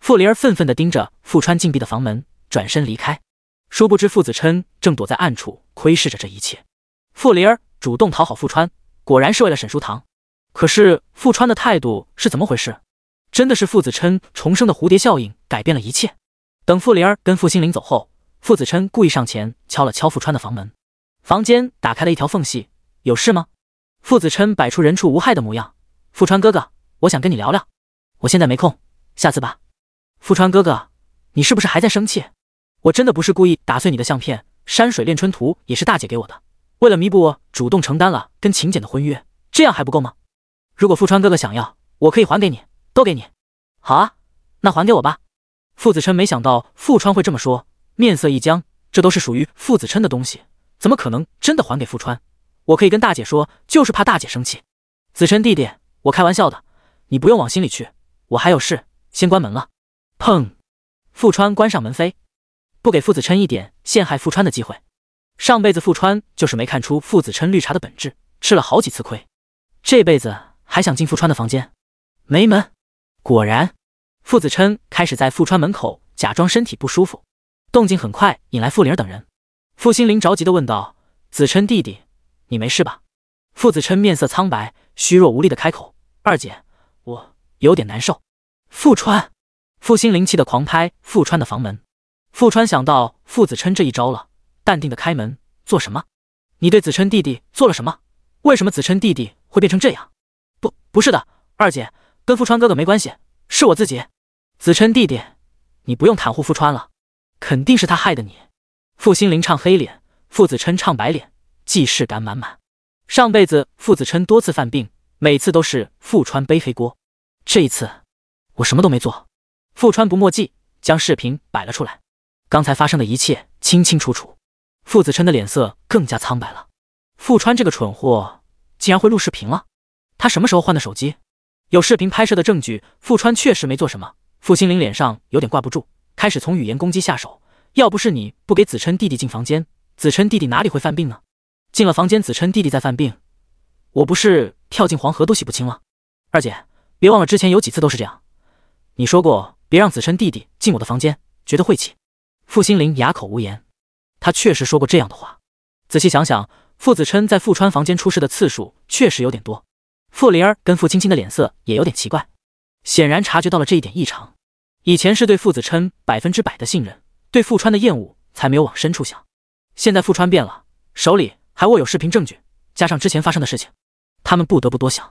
傅灵儿愤愤地盯着傅川禁闭的房门，转身离开。殊不知傅子琛正躲在暗处窥视着这一切。傅灵儿主动讨好傅川，果然是为了沈书棠。可是傅川的态度是怎么回事？真的是傅子琛重生的蝴蝶效应改变了一切。等傅灵儿跟傅星临走后，傅子琛故意上前敲了敲傅川的房门，房间打开了一条缝隙，有事吗？傅子琛摆出人畜无害的模样，傅川哥哥，我想跟你聊聊，我现在没空，下次吧。傅川哥哥，你是不是还在生气？我真的不是故意打碎你的相片，《山水恋春图》也是大姐给我的，为了弥补我，主动承担了跟秦简的婚约，这样还不够吗？如果傅川哥哥想要，我可以还给你。都给你，好啊，那还给我吧。傅子琛没想到傅川会这么说，面色一僵。这都是属于傅子琛的东西，怎么可能真的还给傅川？我可以跟大姐说，就是怕大姐生气。子琛弟弟，我开玩笑的，你不用往心里去。我还有事，先关门了。砰！傅川关上门扉，不给傅子琛一点陷害傅川的机会。上辈子傅川就是没看出傅子琛绿茶的本质，吃了好几次亏。这辈子还想进傅川的房间？没门！果然，傅子琛开始在傅川门口假装身体不舒服，动静很快引来傅灵儿等人。傅心灵着急的问道：“子琛弟弟，你没事吧？”傅子琛面色苍白，虚弱无力的开口：“二姐，我有点难受。”傅川，傅心灵气的狂拍傅川的房门。傅川想到傅子琛这一招了，淡定的开门：“做什么？你对子琛弟弟做了什么？为什么子琛弟弟会变成这样？”“不，不是的，二姐。”跟富川哥哥没关系，是我自己。子琛弟弟，你不用袒护富川了，肯定是他害的你。傅心凌唱黑脸，傅子琛唱白脸，既视感满满。上辈子傅子琛多次犯病，每次都是富川背黑锅。这一次我什么都没做。富川不墨迹，将视频摆了出来，刚才发生的一切清清楚楚。傅子琛的脸色更加苍白了。富川这个蠢货竟然会录视频了？他什么时候换的手机？有视频拍摄的证据，富川确实没做什么。傅心凌脸上有点挂不住，开始从语言攻击下手。要不是你不给子琛弟弟进房间，子琛弟弟哪里会犯病呢？进了房间，子琛弟弟在犯病，我不是跳进黄河都洗不清了。二姐，别忘了之前有几次都是这样。你说过别让子琛弟弟进我的房间，觉得晦气。傅心凌哑口无言，他确实说过这样的话。仔细想想，傅子琛在富川房间出事的次数确实有点多。傅灵儿跟傅青青的脸色也有点奇怪，显然察觉到了这一点异常。以前是对傅子琛百分之百的信任，对傅川的厌恶才没有往深处想。现在傅川变了，手里还握有视频证据，加上之前发生的事情，他们不得不多想。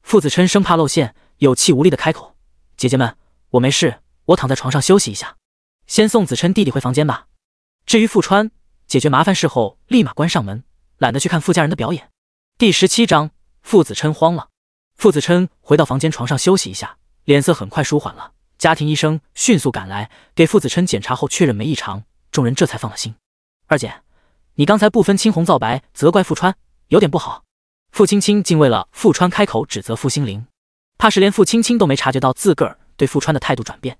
傅子琛生怕露馅，有气无力的开口：“姐姐们，我没事，我躺在床上休息一下，先送子琛弟弟回房间吧。”至于傅川，解决麻烦事后立马关上门，懒得去看傅家人的表演。第十七章。傅子琛慌了，傅子琛回到房间床上休息一下，脸色很快舒缓了。家庭医生迅速赶来，给傅子琛检查后确认没异常，众人这才放了心。二姐，你刚才不分青红皂白责怪傅川，有点不好。傅青青竟为了傅川开口指责傅心凌，怕是连傅青青都没察觉到自个儿对傅川的态度转变。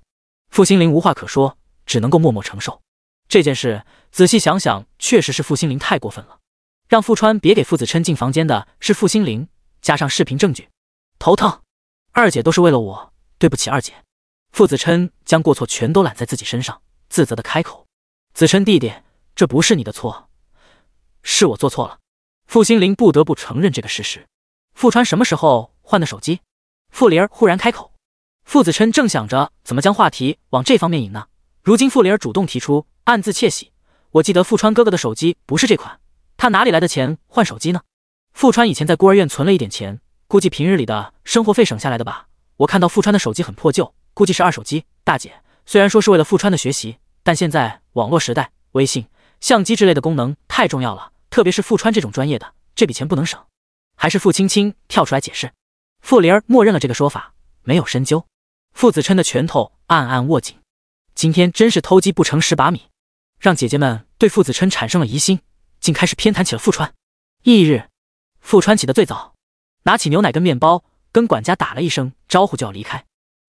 傅心凌无话可说，只能够默默承受这件事。仔细想想，确实是傅心凌太过分了，让傅川别给傅子琛进房间的是傅心凌。加上视频证据，头疼。二姐都是为了我，对不起二姐。傅子琛将过错全都揽在自己身上，自责的开口：“子琛弟弟，这不是你的错，是我做错了。”傅心凌不得不承认这个事实。傅川什么时候换的手机？傅灵儿忽然开口。傅子琛正想着怎么将话题往这方面引呢，如今傅灵儿主动提出，暗自窃喜。我记得傅川哥哥的手机不是这款，他哪里来的钱换手机呢？富川以前在孤儿院存了一点钱，估计平日里的生活费省下来的吧。我看到富川的手机很破旧，估计是二手机。大姐虽然说是为了富川的学习，但现在网络时代，微信、相机之类的功能太重要了，特别是富川这种专业的，这笔钱不能省。还是傅青青跳出来解释，傅灵儿默认了这个说法，没有深究。傅子琛的拳头暗暗握紧，今天真是偷鸡不成蚀把米，让姐姐们对傅子琛产生了疑心，竟开始偏袒起了富川。翌日。富川起得最早，拿起牛奶跟面包，跟管家打了一声招呼就要离开。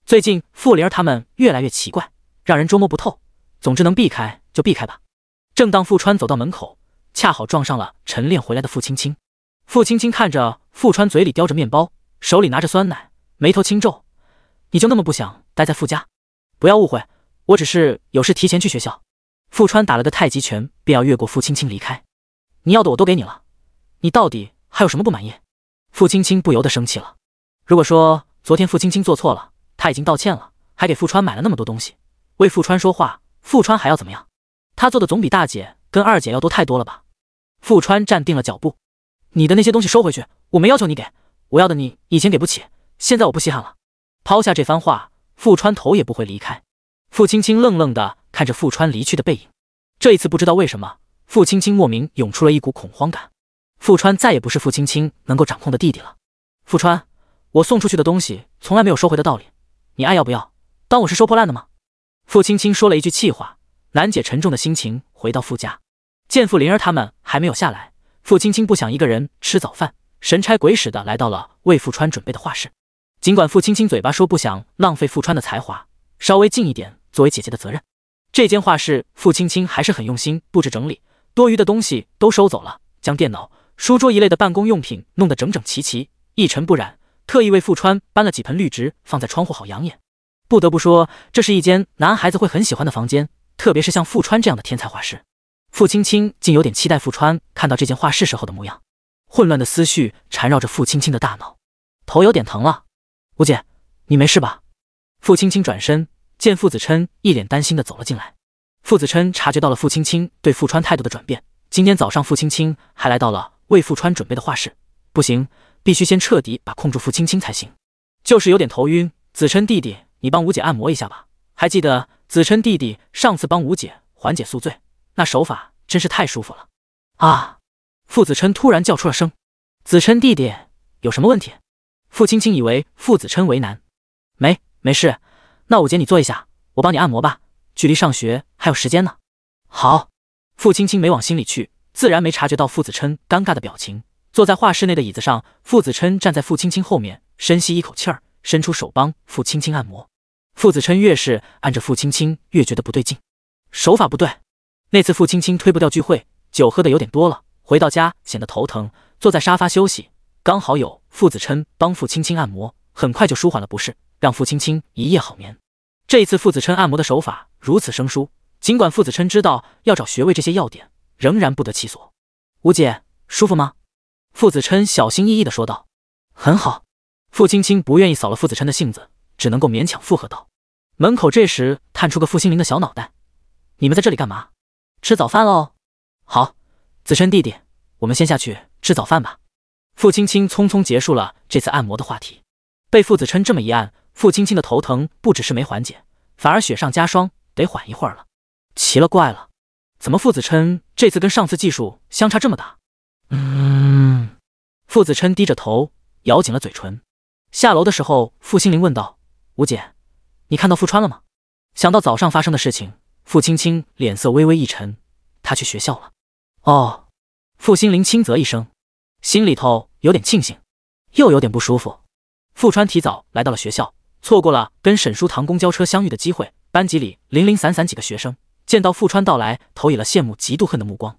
最近傅灵儿他们越来越奇怪，让人捉摸不透。总之能避开就避开吧。正当富川走到门口，恰好撞上了晨练回来的傅青青。傅青青看着富川嘴里叼着面包，手里拿着酸奶，眉头轻皱：“你就那么不想待在傅家？”“不要误会，我只是有事提前去学校。”富川打了个太极拳，便要越过傅青青离开。“你要的我都给你了，你到底……”还有什么不满意？傅青青不由得生气了。如果说昨天傅青青做错了，她已经道歉了，还给傅川买了那么多东西，为傅川说话，傅川还要怎么样？她做的总比大姐跟二姐要多太多了吧？傅川站定了脚步，你的那些东西收回去，我没要求你给我要的，你以前给不起，现在我不稀罕了。抛下这番话，傅川头也不回离开。傅青青愣愣的看着傅川离去的背影，这一次不知道为什么，傅青青莫名涌出了一股恐慌感。富川再也不是傅青青能够掌控的弟弟了。富川，我送出去的东西从来没有收回的道理，你爱要不要？当我是收破烂的吗？傅青青说了一句气话，难解沉重的心情。回到傅家，见傅灵儿他们还没有下来，傅青青不想一个人吃早饭，神差鬼使的来到了为傅川准备的画室。尽管傅青青嘴巴说不想浪费傅川的才华，稍微近一点作为姐姐的责任，这间画室傅青青还是很用心布置整理，多余的东西都收走了，将电脑。书桌一类的办公用品弄得整整齐齐，一尘不染。特意为富川搬了几盆绿植，放在窗户，好养眼。不得不说，这是一间男孩子会很喜欢的房间，特别是像富川这样的天才画师。傅青青竟有点期待傅川看到这件画室时候的模样。混乱的思绪缠绕着傅青青的大脑，头有点疼了。吴姐，你没事吧？傅青青转身见傅子琛一脸担心的走了进来。傅子琛察觉到了傅青青对傅川态度的转变。今天早上，傅青青还来到了。为傅川准备的画室，不行，必须先彻底把控住傅青青才行。就是有点头晕，子琛弟弟，你帮吴姐按摩一下吧。还记得子琛弟弟上次帮吴姐缓解宿醉，那手法真是太舒服了。啊！傅子琛突然叫出了声。子琛弟弟有什么问题？傅青青以为傅子琛为难，没没事。那我姐你坐一下，我帮你按摩吧。距离上学还有时间呢。好。傅青青没往心里去。自然没察觉到傅子琛尴尬的表情，坐在画室内的椅子上。傅子琛站在傅青青后面，深吸一口气儿，伸出手帮傅青青按摩。傅子琛越是按着傅青青，越觉得不对劲，手法不对。那次傅青青推不掉聚会，酒喝的有点多了，回到家显得头疼，坐在沙发休息。刚好有傅子琛帮傅青青按摩，很快就舒缓了不适，让傅青青一夜好眠。这一次傅子琛按摩的手法如此生疏，尽管傅子琛知道要找穴位这些要点。仍然不得其所。吴姐，舒服吗？傅子琛小心翼翼的说道。很好。傅青青不愿意扫了傅子琛的性子，只能够勉强附和道。门口这时探出个傅心灵的小脑袋，你们在这里干嘛？吃早饭喽。好，子琛弟弟，我们先下去吃早饭吧。傅青青匆匆结束了这次按摩的话题。被傅子琛这么一按，傅青青的头疼不只是没缓解，反而雪上加霜，得缓一会儿了。奇了怪了，怎么傅子琛？这次跟上次技术相差这么大，嗯。傅子琛低着头，咬紧了嘴唇。下楼的时候，傅心凌问道：“吴姐，你看到傅川了吗？”想到早上发生的事情，傅青青脸色微微一沉。他去学校了。哦。傅心凌轻啧一声，心里头有点庆幸，又有点不舒服。傅川提早来到了学校，错过了跟沈书堂公交车相遇的机会。班级里零零散散几个学生。见到富川到来，投以了羡慕、嫉妒、恨的目光。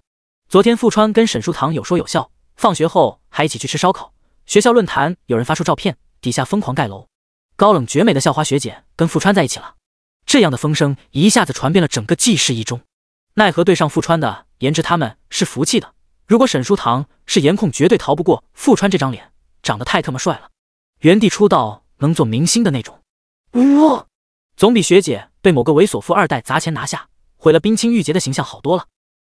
昨天富川跟沈书堂有说有笑，放学后还一起去吃烧烤。学校论坛有人发出照片，底下疯狂盖楼。高冷绝美的校花学姐跟富川在一起了，这样的风声一下子传遍了整个纪世一中。奈何对上富川的颜值，他们是服气的。如果沈书堂是颜控，绝对逃不过富川这张脸，长得太特么帅了，原地出道能做明星的那种。哇，总比学姐被某个猥琐富二代砸钱拿下。毁了冰清玉洁的形象，好多了。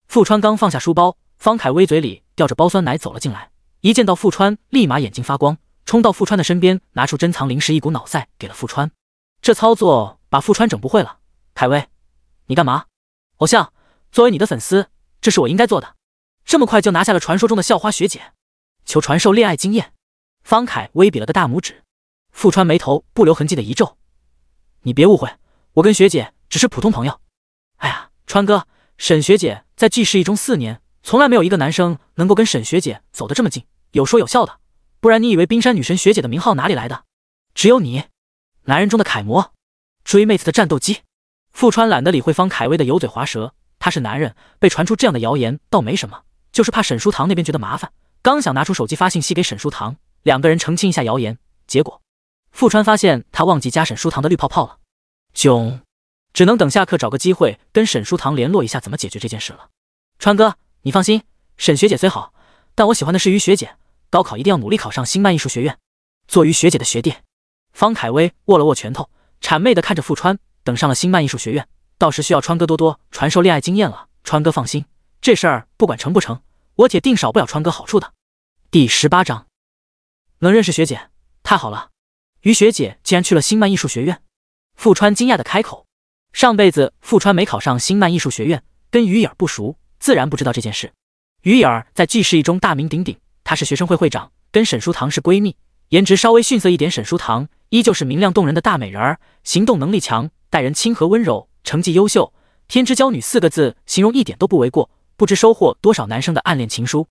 富川刚放下书包，方凯威嘴里叼着包酸奶走了进来。一见到富川，立马眼睛发光，冲到富川的身边，拿出珍藏零食，一股脑塞给了富川。这操作把富川整不会了。凯威，你干嘛？偶像，作为你的粉丝，这是我应该做的。这么快就拿下了传说中的校花学姐，求传授恋爱经验。方凯威比了个大拇指。富川眉头不留痕迹的一皱：“你别误会，我跟学姐只是普通朋友。”哎呀，川哥，沈学姐在技师一中四年，从来没有一个男生能够跟沈学姐走得这么近，有说有笑的。不然你以为冰山女神学姐的名号哪里来的？只有你，男人中的楷模，追妹子的战斗机。富川懒得理会方凯威的油嘴滑舌，他是男人，被传出这样的谣言倒没什么，就是怕沈书堂那边觉得麻烦。刚想拿出手机发信息给沈书堂，两个人澄清一下谣言，结果富川发现他忘记加沈书堂的绿泡泡了，囧。只能等下课找个机会跟沈书堂联络一下，怎么解决这件事了？川哥，你放心，沈学姐虽好，但我喜欢的是于学姐。高考一定要努力考上星漫艺术学院，做于学姐的学弟。方凯威握了握拳头，谄媚的看着傅川。等上了星漫艺术学院，到时需要川哥多多传授恋爱经验了。川哥放心，这事儿不管成不成，我铁定少不了川哥好处的。第十八章，能认识学姐太好了。于学姐竟然去了星漫艺术学院，傅川惊讶的开口。上辈子富川没考上星漫艺术学院，跟鱼眼不熟，自然不知道这件事。鱼眼在 G 氏一中大名鼎鼎，她是学生会会长，跟沈书堂是闺蜜，颜值稍微逊色一点。沈书堂依旧是明亮动人的大美人儿，行动能力强，待人亲和温柔，成绩优秀，天之娇女四个字形容一点都不为过。不知收获多少男生的暗恋情书。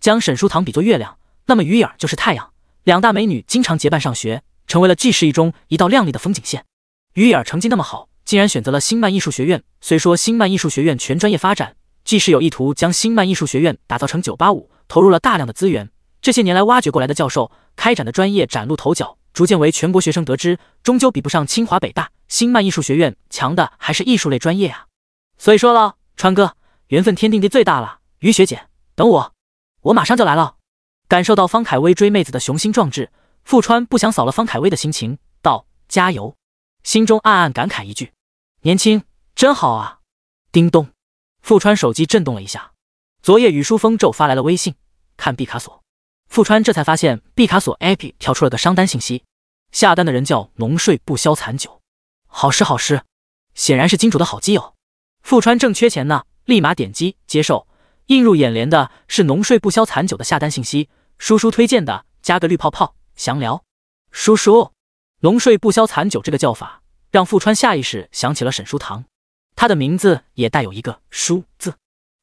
将沈书堂比作月亮，那么鱼眼就是太阳。两大美女经常结伴上学，成为了 G 氏一中一道亮丽的风景线。鱼眼成绩那么好。竟然选择了星漫艺术学院。虽说星漫艺术学院全专业发展，即使有意图将星漫艺术学院打造成九八五，投入了大量的资源，这些年来挖掘过来的教授、开展的专业崭露头角，逐渐为全国学生得知，终究比不上清华、北大。星漫艺术学院强的还是艺术类专业啊！所以说了，川哥，缘分天定地最大了。于学姐，等我，我马上就来了。感受到方凯威追妹子的雄心壮志，富川不想扫了方凯威的心情，道：加油！心中暗暗感慨一句。年轻真好啊！叮咚，富川手机震动了一下，昨夜雨书风骤发来了微信，看毕卡索。富川这才发现毕卡索 APP 跳出了个商单信息，下单的人叫浓睡不消残酒，好诗好诗，显然是金主的好基友。富川正缺钱呢，立马点击接受。映入眼帘的是浓睡不消残酒的下单信息，叔叔推荐的，加个绿泡泡，详聊。叔叔，浓睡不消残酒这个叫法。让富川下意识想起了沈书堂，他的名字也带有一个“书”字，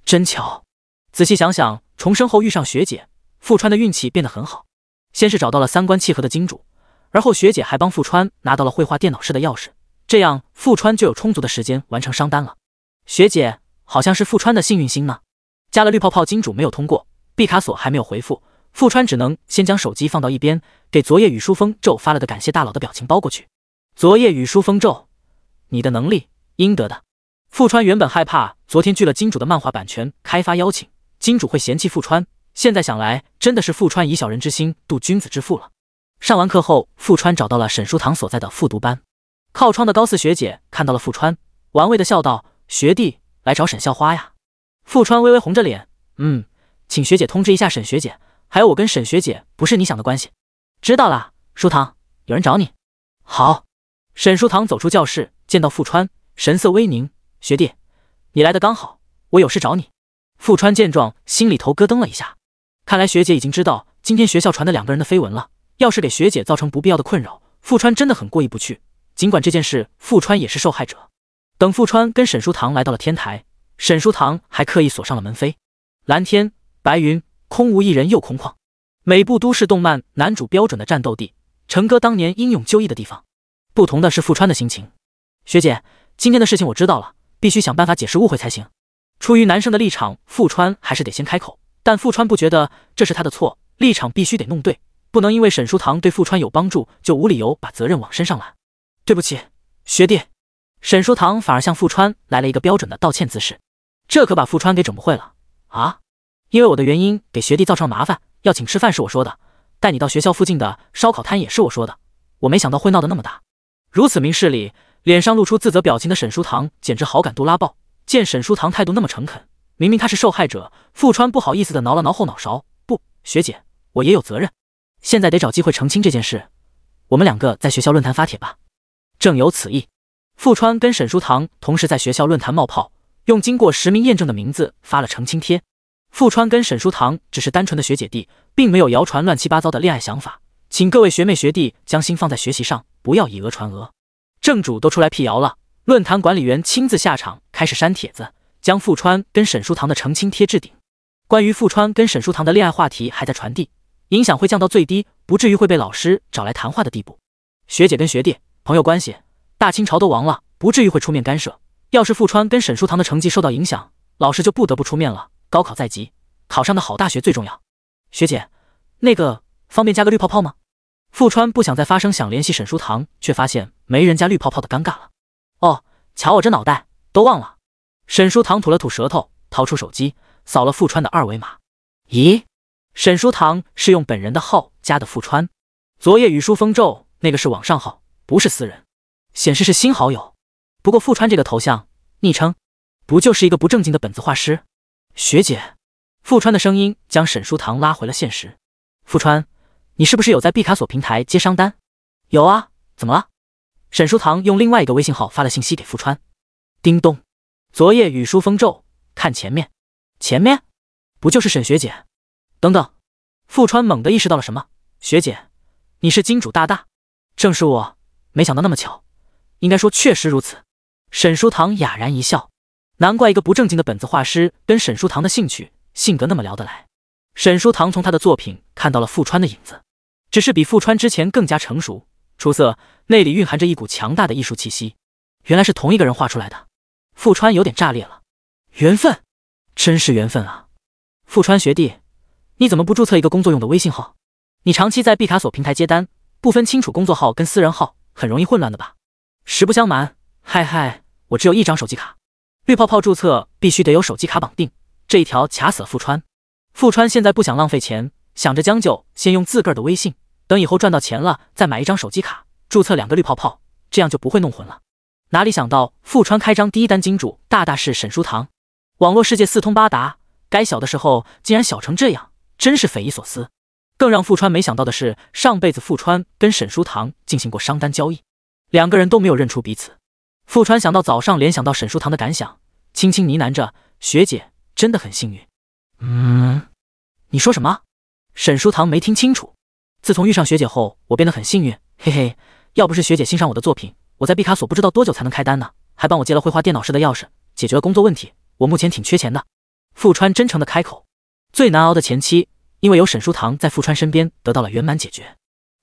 真巧。仔细想想，重生后遇上学姐，富川的运气变得很好。先是找到了三观契合的金主，而后学姐还帮富川拿到了绘画电脑室的钥匙，这样富川就有充足的时间完成商单了。学姐好像是富川的幸运星呢。加了绿泡泡金主没有通过，毕卡索还没有回复，富川只能先将手机放到一边，给昨夜雨疏风骤发了个感谢大佬的表情包过去。昨夜雨疏风骤，你的能力应得的。富川原本害怕昨天拒了金主的漫画版权开发邀请，金主会嫌弃富川。现在想来，真的是富川以小人之心度君子之腹了。上完课后，富川找到了沈书堂所在的复读班，靠窗的高四学姐看到了富川，玩味的笑道：“学弟来找沈校花呀？”富川微微红着脸，嗯，请学姐通知一下沈学姐，还有我跟沈学姐不是你想的关系。知道啦，书堂，有人找你。好。沈书堂走出教室，见到富川，神色微凝。学弟，你来的刚好，我有事找你。富川见状，心里头咯噔了一下。看来学姐已经知道今天学校传的两个人的绯闻了。要是给学姐造成不必要的困扰，富川真的很过意不去。尽管这件事，富川也是受害者。等富川跟沈书堂来到了天台，沈书堂还刻意锁上了门扉。蓝天白云，空无一人又空旷，每部都市动漫男主标准的战斗地，成哥当年英勇就义的地方。不同的是富川的心情，学姐，今天的事情我知道了，必须想办法解释误会才行。出于男生的立场，富川还是得先开口。但富川不觉得这是他的错，立场必须得弄对，不能因为沈书堂对富川有帮助就无理由把责任往身上揽。对不起，学弟。沈书堂反而向富川来了一个标准的道歉姿势，这可把富川给整不会了啊！因为我的原因给学弟造成麻烦，要请吃饭是我说的，带你到学校附近的烧烤摊也是我说的，我没想到会闹得那么大。如此明事理，脸上露出自责表情的沈书堂，简直好感度拉爆。见沈书堂态度那么诚恳，明明他是受害者，富川不好意思的挠了挠后脑勺：“不，学姐，我也有责任。现在得找机会澄清这件事。我们两个在学校论坛发帖吧。”正有此意，富川跟沈书堂同时在学校论坛冒泡，用经过实名验证的名字发了澄清贴。富川跟沈书堂只是单纯的学姐弟，并没有谣传乱七八糟的恋爱想法。请各位学妹学弟将心放在学习上，不要以讹传讹。正主都出来辟谣了，论坛管理员亲自下场开始删帖子，将富川跟沈书堂的澄清贴置顶。关于富川跟沈书堂的恋爱话题还在传递，影响会降到最低，不至于会被老师找来谈话的地步。学姐跟学弟朋友关系，大清朝都亡了，不至于会出面干涉。要是富川跟沈书堂的成绩受到影响，老师就不得不出面了。高考在即，考上的好大学最重要。学姐，那个方便加个绿泡泡吗？富川不想再发声，想联系沈书堂，却发现没人家绿泡泡的尴尬了。哦，瞧我这脑袋，都忘了。沈书堂吐了吐舌头，掏出手机，扫了富川的二维码。咦，沈书堂是用本人的号加的富川。昨夜雨疏风骤，那个是网上号，不是私人，显示是新好友。不过富川这个头像、昵称，不就是一个不正经的本子画师？学姐，富川的声音将沈书堂拉回了现实。富川。你是不是有在毕卡索平台接商单？有啊，怎么了？沈书堂用另外一个微信号发了信息给富川。叮咚，昨夜雨疏风骤，看前面，前面不就是沈学姐？等等，富川猛地意识到了什么？学姐，你是金主大大？正是我，没想到那么巧，应该说确实如此。沈书堂哑然一笑，难怪一个不正经的本子画师跟沈书堂的兴趣性格那么聊得来。沈书堂从他的作品看到了富川的影子。只是比富川之前更加成熟出色，内里蕴含着一股强大的艺术气息。原来是同一个人画出来的，富川有点炸裂了。缘分，真是缘分啊！富川学弟，你怎么不注册一个工作用的微信号？你长期在毕卡索平台接单，不分清楚工作号跟私人号，很容易混乱的吧？实不相瞒，嗨嗨，我只有一张手机卡，绿泡泡注册必须得有手机卡绑定，这一条卡死了富川。富川现在不想浪费钱。想着将就，先用自个儿的微信，等以后赚到钱了再买一张手机卡，注册两个绿泡泡，这样就不会弄混了。哪里想到富川开张第一单金主大大是沈书堂。网络世界四通八达，该小的时候竟然小成这样，真是匪夷所思。更让富川没想到的是，上辈子富川跟沈书堂进行过商单交易，两个人都没有认出彼此。富川想到早上联想到沈书堂的感想，轻轻呢喃着：“学姐真的很幸运。”嗯，你说什么？沈书棠没听清楚。自从遇上学姐后，我变得很幸运，嘿嘿。要不是学姐欣赏我的作品，我在毕卡索不知道多久才能开单呢。还帮我借了绘画电脑室的钥匙，解决了工作问题。我目前挺缺钱的。富川真诚的开口。最难熬的前期，因为有沈书棠在富川身边，得到了圆满解决。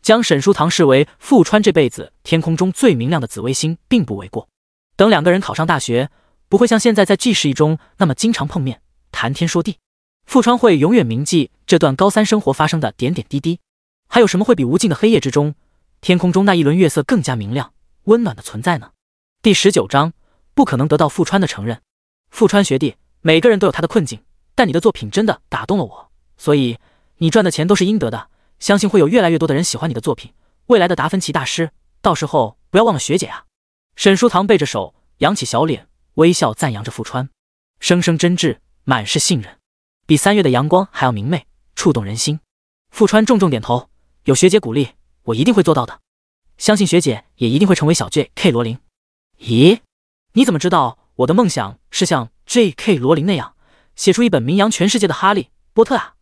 将沈书棠视为富川这辈子天空中最明亮的紫微星，并不为过。等两个人考上大学，不会像现在在 G 市一中那么经常碰面，谈天说地。富川会永远铭记这段高三生活发生的点点滴滴。还有什么会比无尽的黑夜之中，天空中那一轮月色更加明亮、温暖的存在呢？第十九章，不可能得到富川的承认。富川学弟，每个人都有他的困境，但你的作品真的打动了我，所以你赚的钱都是应得的。相信会有越来越多的人喜欢你的作品，未来的达芬奇大师。到时候不要忘了学姐啊！沈书堂背着手，扬起小脸，微笑赞扬着富川，声声真挚，满是信任。比三月的阳光还要明媚，触动人心。富川重重点头，有学姐鼓励，我一定会做到的。相信学姐也一定会成为小 J.K. 罗琳。咦，你怎么知道我的梦想是像 J.K. 罗琳那样写出一本名扬全世界的《哈利波特》啊？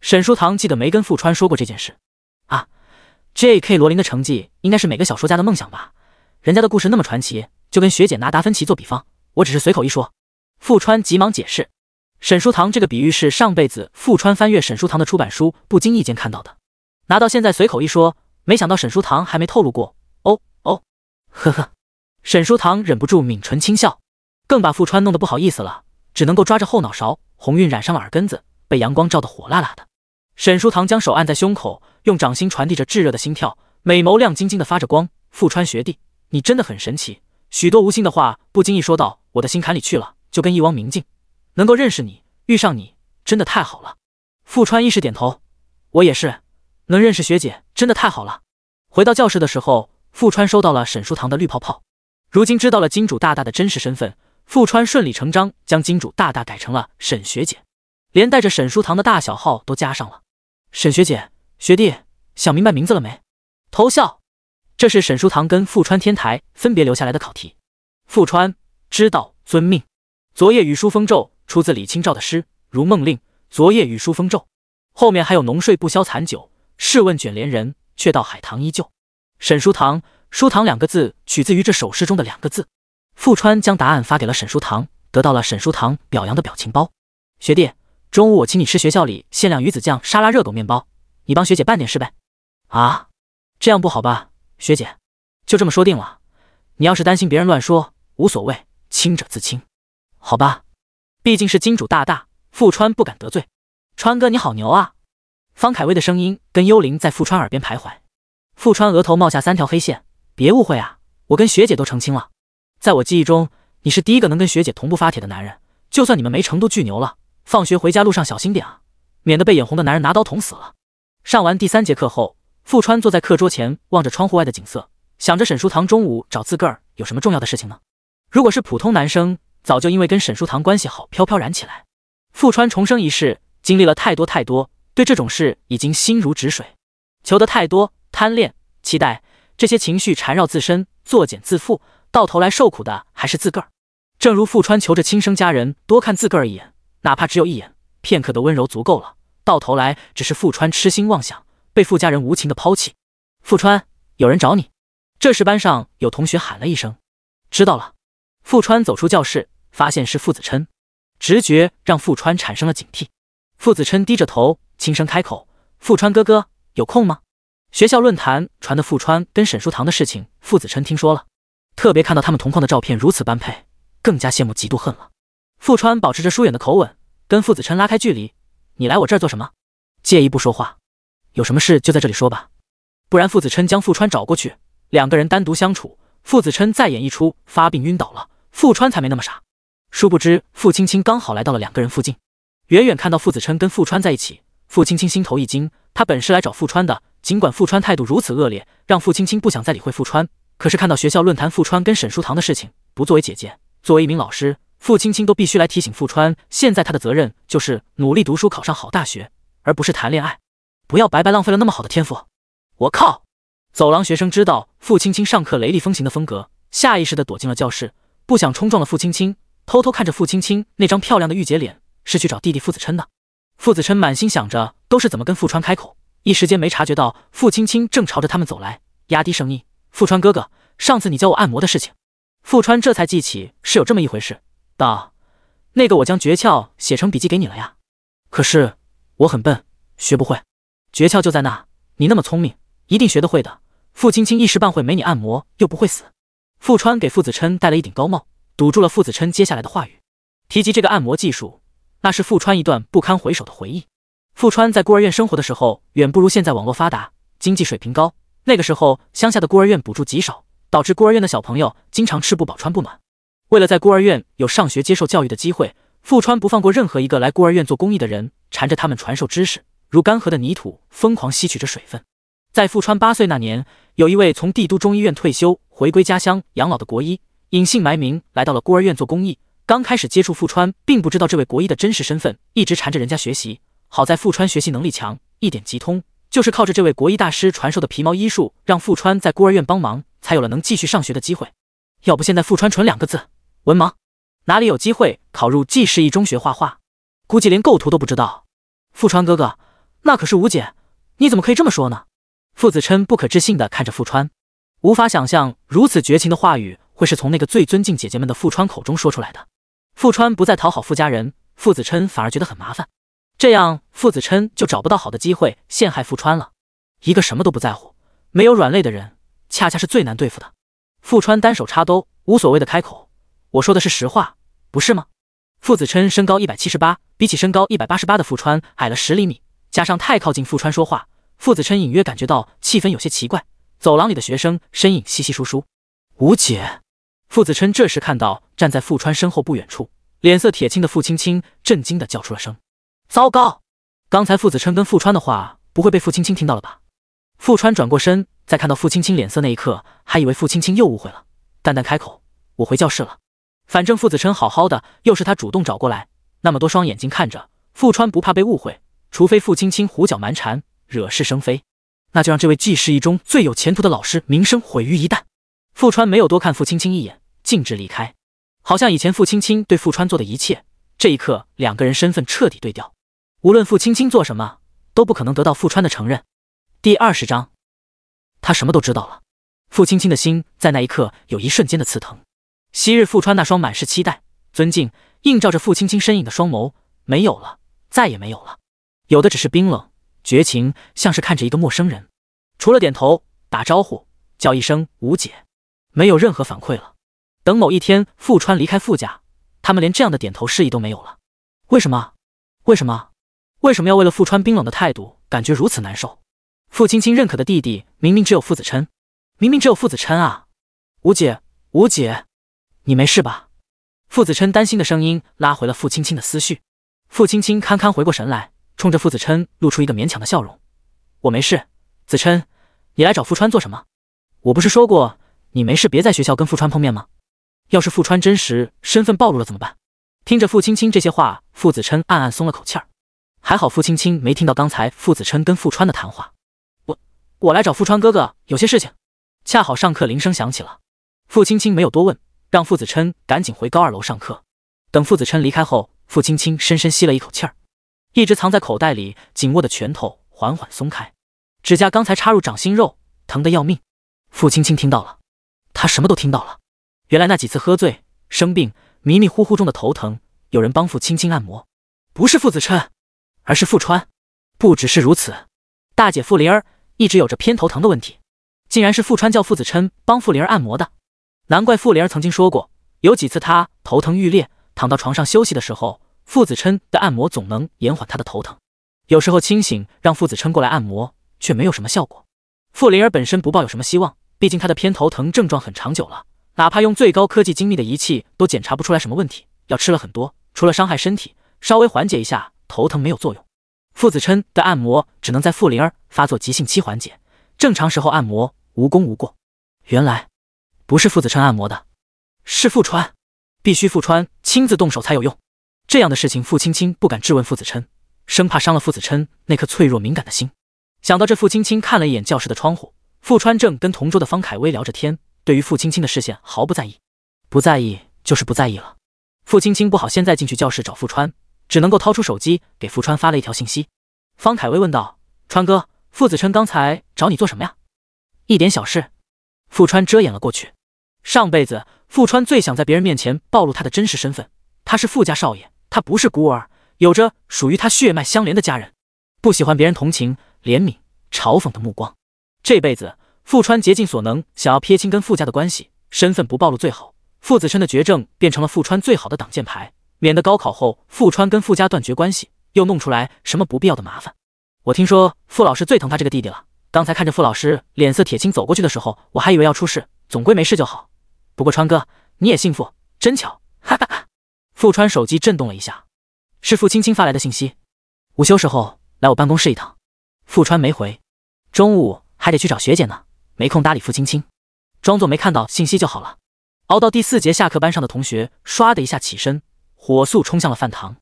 沈书堂记得没跟富川说过这件事啊？J.K. 罗琳的成绩应该是每个小说家的梦想吧？人家的故事那么传奇，就跟学姐拿达芬奇做比方，我只是随口一说。富川急忙解释。沈书堂这个比喻是上辈子富川翻阅沈书堂的出版书，不经意间看到的，拿到现在随口一说，没想到沈书堂还没透露过。哦哦，呵呵，沈书堂忍不住抿唇轻笑，更把富川弄得不好意思了，只能够抓着后脑勺，红晕染上了耳根子，被阳光照得火辣辣的。沈书堂将手按在胸口，用掌心传递着炙热的心跳，美眸亮晶晶的发着光。富川学弟，你真的很神奇，许多无心的话不经意说到我的心坎里去了，就跟一汪明镜。能够认识你，遇上你，真的太好了。富川一时点头，我也是，能认识学姐，真的太好了。回到教室的时候，富川收到了沈书堂的绿泡泡。如今知道了金主大大的真实身份，富川顺理成章将金主大大改成了沈学姐，连带着沈书堂的大小号都加上了。沈学姐，学弟想明白名字了没？偷笑。这是沈书堂跟富川天台分别留下来的考题。富川知道，遵命。昨夜雨疏风骤。出自李清照的诗《如梦令》，昨夜雨疏风骤，后面还有浓睡不消残酒。试问卷帘人，却道海棠依旧。沈书堂，书堂两个字取自于这首诗中的两个字。傅川将答案发给了沈书堂，得到了沈书堂表扬的表情包。学弟，中午我请你吃学校里限量鱼子酱沙拉热狗面包，你帮学姐办点事呗？啊，这样不好吧？学姐，就这么说定了。你要是担心别人乱说，无所谓，清者自清，好吧？毕竟是金主大大，富川不敢得罪。川哥你好牛啊！方凯威的声音跟幽灵在富川耳边徘徊。富川额头冒下三条黑线。别误会啊，我跟学姐都澄清了。在我记忆中，你是第一个能跟学姐同步发帖的男人。就算你们没成都巨牛了，放学回家路上小心点啊，免得被眼红的男人拿刀捅死了。上完第三节课后，富川坐在课桌前，望着窗户外的景色，想着沈书堂中午找自个儿有什么重要的事情呢？如果是普通男生。早就因为跟沈书堂关系好，飘飘然起来。富川重生一世，经历了太多太多，对这种事已经心如止水。求得太多，贪恋、期待这些情绪缠绕自身，作茧自缚，到头来受苦的还是自个儿。正如富川求着亲生家人多看自个儿一眼，哪怕只有一眼，片刻的温柔足够了。到头来，只是富川痴心妄想，被富家人无情的抛弃。富川，有人找你。这时，班上有同学喊了一声：“知道了。”富川走出教室。发现是傅子琛，直觉让傅川产生了警惕。傅子琛低着头，轻声开口：“傅川哥哥，有空吗？”学校论坛传的傅川跟沈书堂的事情，傅子琛听说了，特别看到他们同框的照片如此般配，更加羡慕嫉妒恨了。傅川保持着疏远的口吻，跟傅子琛拉开距离：“你来我这儿做什么？介意不说话？有什么事就在这里说吧，不然傅子琛将傅川找过去，两个人单独相处，傅子琛再演一出发病晕倒了，傅川才没那么傻。”殊不知，傅青青刚好来到了两个人附近，远远看到傅子琛跟傅川在一起，傅青青心头一惊。她本是来找傅川的，尽管傅川态度如此恶劣，让傅青青不想再理会傅川。可是看到学校论坛傅川跟沈书堂的事情，不作为姐姐，作为一名老师，傅青青都必须来提醒傅川。现在他的责任就是努力读书，考上好大学，而不是谈恋爱，不要白白浪费了那么好的天赋。我靠！走廊学生知道傅青青上课雷厉风行的风格，下意识的躲进了教室，不想冲撞了傅青青。偷偷看着傅青青那张漂亮的御姐脸，是去找弟弟傅子琛的。傅子琛满心想着都是怎么跟傅川开口，一时间没察觉到傅青青正朝着他们走来，压低声音：“傅川哥哥，上次你教我按摩的事情。”傅川这才记起是有这么一回事，道：“那个我将诀窍写成笔记给你了呀，可是我很笨，学不会。诀窍就在那，你那么聪明，一定学得会的。”傅青青一时半会没你按摩又不会死。傅川给傅子琛戴了一顶高帽。堵住了傅子琛接下来的话语。提及这个按摩技术，那是富川一段不堪回首的回忆。富川在孤儿院生活的时候，远不如现在网络发达，经济水平高。那个时候，乡下的孤儿院补助极少，导致孤儿院的小朋友经常吃不饱穿不暖。为了在孤儿院有上学接受教育的机会，富川不放过任何一个来孤儿院做公益的人，缠着他们传授知识，如干涸的泥土疯狂吸取着水分。在富川八岁那年，有一位从帝都中医院退休回归家乡养老的国医。隐姓埋名来到了孤儿院做公益。刚开始接触富川，并不知道这位国医的真实身份，一直缠着人家学习。好在富川学习能力强，一点即通，就是靠着这位国医大师传授的皮毛医术，让富川在孤儿院帮忙，才有了能继续上学的机会。要不现在富川纯两个字，文盲，哪里有机会考入济市一中学画画？估计连构图都不知道。富川哥哥，那可是吴姐，你怎么可以这么说呢？傅子琛不可置信地看着富川，无法想象如此绝情的话语。会是从那个最尊敬姐姐们的富川口中说出来的。富川不再讨好傅家人，傅子琛反而觉得很麻烦。这样傅子琛就找不到好的机会陷害富川了。一个什么都不在乎、没有软肋的人，恰恰是最难对付的。富川单手插兜，无所谓的开口：“我说的是实话，不是吗？”傅子琛身高一百七十八，比起身高一百八十八的富川矮了十厘米。加上太靠近富川说话，傅子琛隐约感觉到气氛有些奇怪。走廊里的学生身影稀稀疏疏，无解。傅子琛这时看到站在傅川身后不远处、脸色铁青的傅青青，震惊的叫出了声：“糟糕！刚才傅子琛跟傅川的话，不会被傅青青听到了吧？”傅川转过身，在看到傅青青脸色那一刻，还以为傅青青又误会了，淡淡开口：“我回教室了。反正傅子琛好好的，又是他主动找过来，那么多双眼睛看着，傅川不怕被误会。除非傅青青胡搅蛮缠、惹是生非，那就让这位既市一中最有前途的老师名声毁于一旦。”傅川没有多看傅青青一眼，径直离开。好像以前傅青青对傅川做的一切，这一刻两个人身份彻底对调。无论傅青青做什么，都不可能得到傅川的承认。第二十章，他什么都知道了。傅青青的心在那一刻有一瞬间的刺疼。昔日傅川那双满是期待、尊敬，映照着傅青青身影的双眸没有了，再也没有了。有的只是冰冷、绝情，像是看着一个陌生人。除了点头、打招呼、叫一声“吴姐”。没有任何反馈了。等某一天富川离开富家，他们连这样的点头示意都没有了。为什么？为什么？为什么要为了富川冰冷的态度感觉如此难受？傅青青认可的弟弟明明只有傅子琛，明明只有傅子琛啊！吴姐，吴姐，你没事吧？傅子琛担心的声音拉回了傅青青的思绪。傅青青堪堪回过神来，冲着傅子琛露出一个勉强的笑容：“我没事，子琛，你来找富川做什么？”我不是说过。你没事，别在学校跟富川碰面吗？要是富川真实身份暴露了怎么办？听着傅青青这些话，傅子琛暗暗松了口气儿，还好傅青青没听到刚才傅子琛跟富川的谈话。我我来找富川哥哥有些事情，恰好上课铃声响起了。傅青青没有多问，让傅子琛赶紧回高二楼上课。等傅子琛离开后，傅青青深深吸了一口气儿，一直藏在口袋里紧握的拳头缓缓松开，指甲刚才插入掌心肉，疼得要命。傅青青听到了。他什么都听到了。原来那几次喝醉、生病、迷迷糊糊中的头疼，有人帮傅轻轻按摩，不是傅子琛，而是傅川。不只是如此，大姐傅灵儿一直有着偏头疼的问题，竟然是傅川叫傅子琛帮傅灵儿按摩的。难怪傅灵儿曾经说过，有几次她头疼欲裂，躺到床上休息的时候，傅子琛的按摩总能延缓她的头疼。有时候清醒让傅子琛过来按摩，却没有什么效果。傅灵儿本身不抱有什么希望。毕竟他的偏头疼症状很长久了，哪怕用最高科技精密的仪器都检查不出来什么问题。要吃了很多，除了伤害身体，稍微缓解一下头疼没有作用。傅子琛的按摩只能在傅灵儿发作急性期缓解，正常时候按摩无功无过。原来不是傅子琛按摩的，是傅川，必须傅川亲自动手才有用。这样的事情，傅青青不敢质问傅子琛，生怕伤了傅子琛那颗脆弱敏感的心。想到这，傅青青看了一眼教室的窗户。傅川正跟同桌的方凯威聊着天，对于傅青青的视线毫不在意，不在意就是不在意了。傅青青不好现在进去教室找傅川，只能够掏出手机给傅川发了一条信息。方凯威问道：“川哥，傅子琛刚才找你做什么呀？”一点小事。傅川遮掩了过去。上辈子，傅川最想在别人面前暴露他的真实身份，他是傅家少爷，他不是孤儿，有着属于他血脉相连的家人。不喜欢别人同情、怜悯、嘲讽的目光。这辈子，富川竭尽所能想要撇清跟富家的关系，身份不暴露最好。傅子琛的绝症变成了富川最好的挡箭牌，免得高考后富川跟傅家断绝关系，又弄出来什么不必要的麻烦。我听说傅老师最疼他这个弟弟了。刚才看着傅老师脸色铁青走过去的时候，我还以为要出事，总归没事就好。不过川哥，你也姓傅，真巧。哈哈哈。富川手机震动了一下，是傅青青发来的信息：午休时候来我办公室一趟。富川没回。中午。还得去找学姐呢，没空搭理傅青青，装作没看到信息就好了。熬到第四节下课，班上的同学唰的一下起身，火速冲向了饭堂。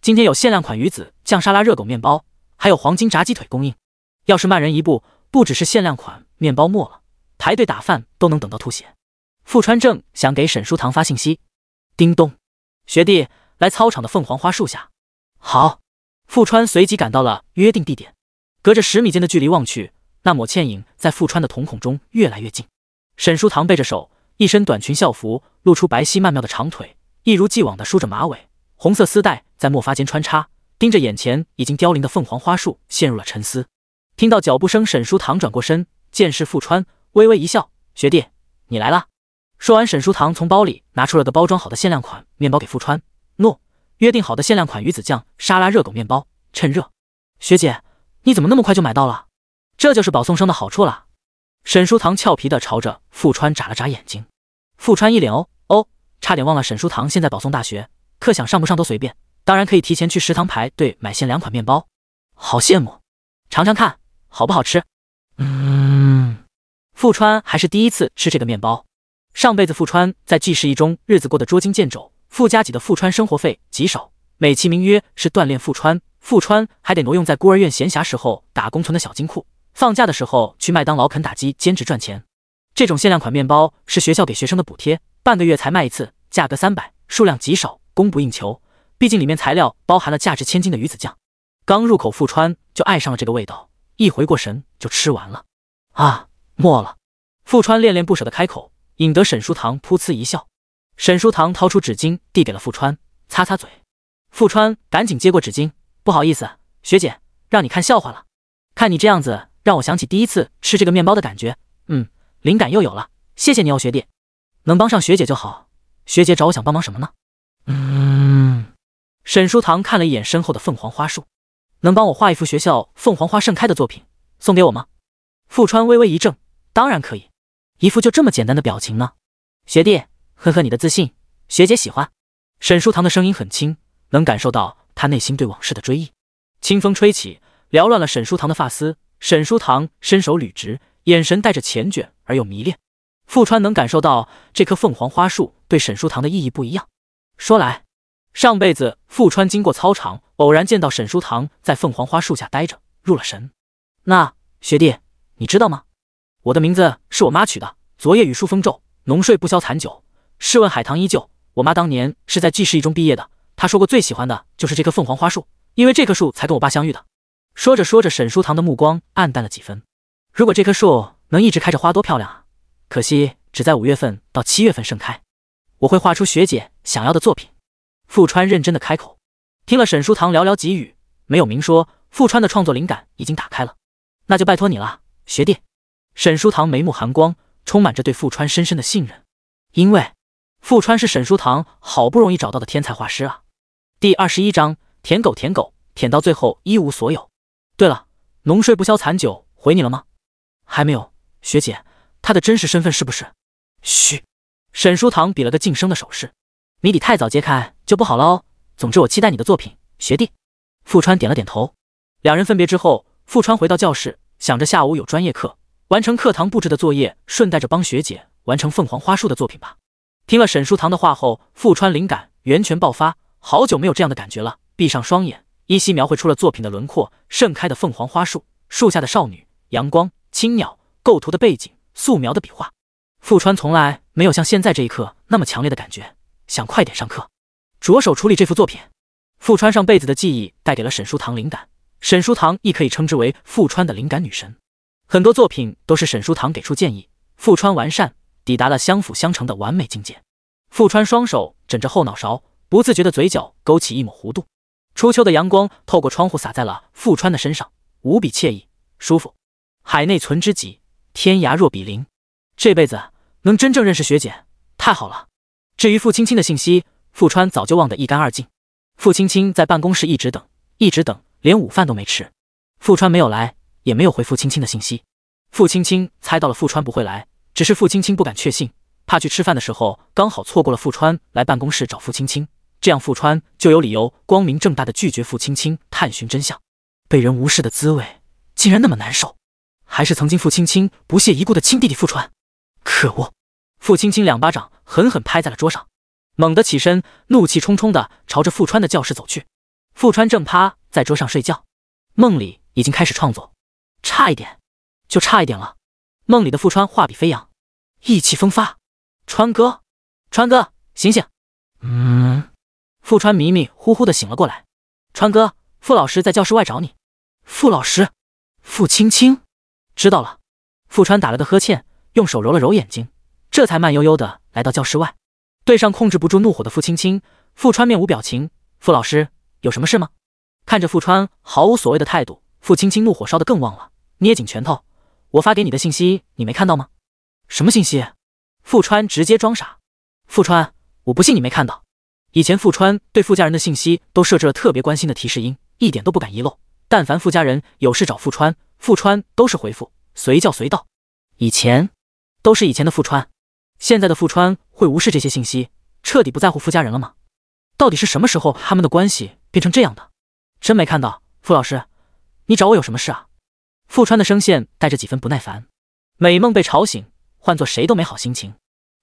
今天有限量款鱼子酱沙拉、热狗面包，还有黄金炸鸡腿供应。要是慢人一步，不只是限量款面包没了，排队打饭都能等到吐血。傅川正想给沈书堂发信息，叮咚，学弟来操场的凤凰花树下。好，傅川随即赶到了约定地点，隔着十米间的距离望去。那抹倩影在富川的瞳孔中越来越近。沈书堂背着手，一身短裙校服，露出白皙曼妙的长腿，一如既往的梳着马尾，红色丝带在墨发间穿插，盯着眼前已经凋零的凤凰花树，陷入了沉思。听到脚步声，沈书堂转过身，见是富川，微微一笑：“学弟，你来了。”说完，沈书堂从包里拿出了个包装好的限量款面包给富川：“诺，约定好的限量款鱼子酱沙拉热狗面包，趁热。”“学姐，你怎么那么快就买到了？”这就是保送生的好处了，沈书堂俏皮的朝着富川眨了眨眼睛，富川一脸哦哦，差点忘了，沈书堂现在保送大学，课想上不上都随便，当然可以提前去食堂排队买限量款面包，好羡慕，尝尝看好不好吃？嗯，富川还是第一次吃这个面包，上辈子富川在记事一中日子过得捉襟见肘，富家几的富川生活费极少，美其名曰是锻炼富川，富川还得挪用在孤儿院闲暇时候打工存的小金库。放假的时候去麦当劳啃打鸡兼职赚钱。这种限量款面包是学校给学生的补贴，半个月才卖一次，价格三百，数量极少，供不应求。毕竟里面材料包含了价值千金的鱼子酱。刚入口，富川就爱上了这个味道，一回过神就吃完了。啊，没了。富川恋恋不舍的开口，引得沈书堂噗呲一笑。沈书堂掏出纸巾递给了富川，擦擦嘴。富川赶紧接过纸巾，不好意思，学姐，让你看笑话了。看你这样子。让我想起第一次吃这个面包的感觉，嗯，灵感又有了，谢谢你哦，学弟，能帮上学姐就好。学姐找我想帮忙什么呢？嗯，沈书堂看了一眼身后的凤凰花树，能帮我画一幅学校凤凰花盛开的作品送给我吗？傅川微微一怔，当然可以，一副就这么简单的表情呢？学弟，呵呵，你的自信，学姐喜欢。沈书堂的声音很轻，能感受到他内心对往事的追忆。清风吹起，撩乱了沈书堂的发丝。沈书堂身手捋直，眼神带着缱绻而又迷恋。富川能感受到这棵凤凰花树对沈书堂的意义不一样。说来，上辈子富川经过操场，偶然见到沈书堂在凤凰花树下呆着，入了神。那学弟，你知道吗？我的名字是我妈取的。昨夜雨疏风骤，浓睡不消残酒。试问海棠依旧。我妈当年是在济世一中毕业的。她说过最喜欢的就是这棵凤凰花树，因为这棵树才跟我爸相遇的。说着说着，沈书堂的目光黯淡了几分。如果这棵树能一直开着花，多漂亮啊！可惜只在五月份到七月份盛开。我会画出学姐想要的作品。富川认真的开口。听了沈书堂寥寥几语，没有明说，富川的创作灵感已经打开了。那就拜托你了，学弟。沈书堂眉目寒光，充满着对富川深深的信任，因为富川是沈书堂好不容易找到的天才画师啊。第二十一章：舔狗舔狗舔到最后一无所有。对了，浓睡不消残酒，回你了吗？还没有，学姐，他的真实身份是不是？嘘，沈书堂比了个晋升的手势，谜底太早揭开就不好了哦。总之，我期待你的作品，学弟。富川点了点头。两人分别之后，富川回到教室，想着下午有专业课，完成课堂布置的作业，顺带着帮学姐完成凤凰花束的作品吧。听了沈书堂的话后，富川灵感源泉爆发，好久没有这样的感觉了，闭上双眼。依稀描绘出了作品的轮廓，盛开的凤凰花树，树下的少女，阳光，青鸟，构图的背景，素描的笔画。富川从来没有像现在这一刻那么强烈的感觉，想快点上课，着手处理这幅作品。富川上辈子的记忆带给了沈书堂灵感，沈书堂亦可以称之为富川的灵感女神。很多作品都是沈书堂给出建议，富川完善，抵达了相辅相成的完美境界。富川双手枕着后脑勺，不自觉的嘴角勾起一抹弧度。初秋的阳光透过窗户洒在了富川的身上，无比惬意、舒服。海内存知己，天涯若比邻。这辈子能真正认识学姐，太好了。至于傅青青的信息，富川早就忘得一干二净。傅青青在办公室一直等，一直等，连午饭都没吃。富川没有来，也没有回复青青的信息。傅青青猜到了富川不会来，只是傅青青不敢确信，怕去吃饭的时候刚好错过了富川来办公室找傅青青。这样，富川就有理由光明正大的拒绝傅青青探寻真相。被人无视的滋味，竟然那么难受。还是曾经傅青青不屑一顾的亲弟弟傅川，可恶！傅青青两巴掌狠狠拍在了桌上，猛地起身，怒气冲冲的朝着傅川的教室走去。傅川正趴在桌上睡觉，梦里已经开始创作，差一点，就差一点了。梦里的傅川画笔飞扬，意气风发。川哥，川哥，醒醒！嗯。富川迷迷糊糊的醒了过来，川哥，傅老师在教室外找你。傅老师，傅青青，知道了。富川打了个呵欠，用手揉了揉眼睛，这才慢悠悠的来到教室外，对上控制不住怒火的傅青青。富川面无表情，傅老师有什么事吗？看着富川毫无所谓的态度，傅青青怒火烧得更旺了，捏紧拳头，我发给你的信息你没看到吗？什么信息？富川直接装傻。富川，我不信你没看到。以前富川对富家人的信息都设置了特别关心的提示音，一点都不敢遗漏。但凡富家人有事找富川，富川都是回复随叫随到。以前，都是以前的富川，现在的富川会无视这些信息，彻底不在乎富家人了吗？到底是什么时候他们的关系变成这样的？真没看到，傅老师，你找我有什么事啊？富川的声线带着几分不耐烦。美梦被吵醒，换做谁都没好心情。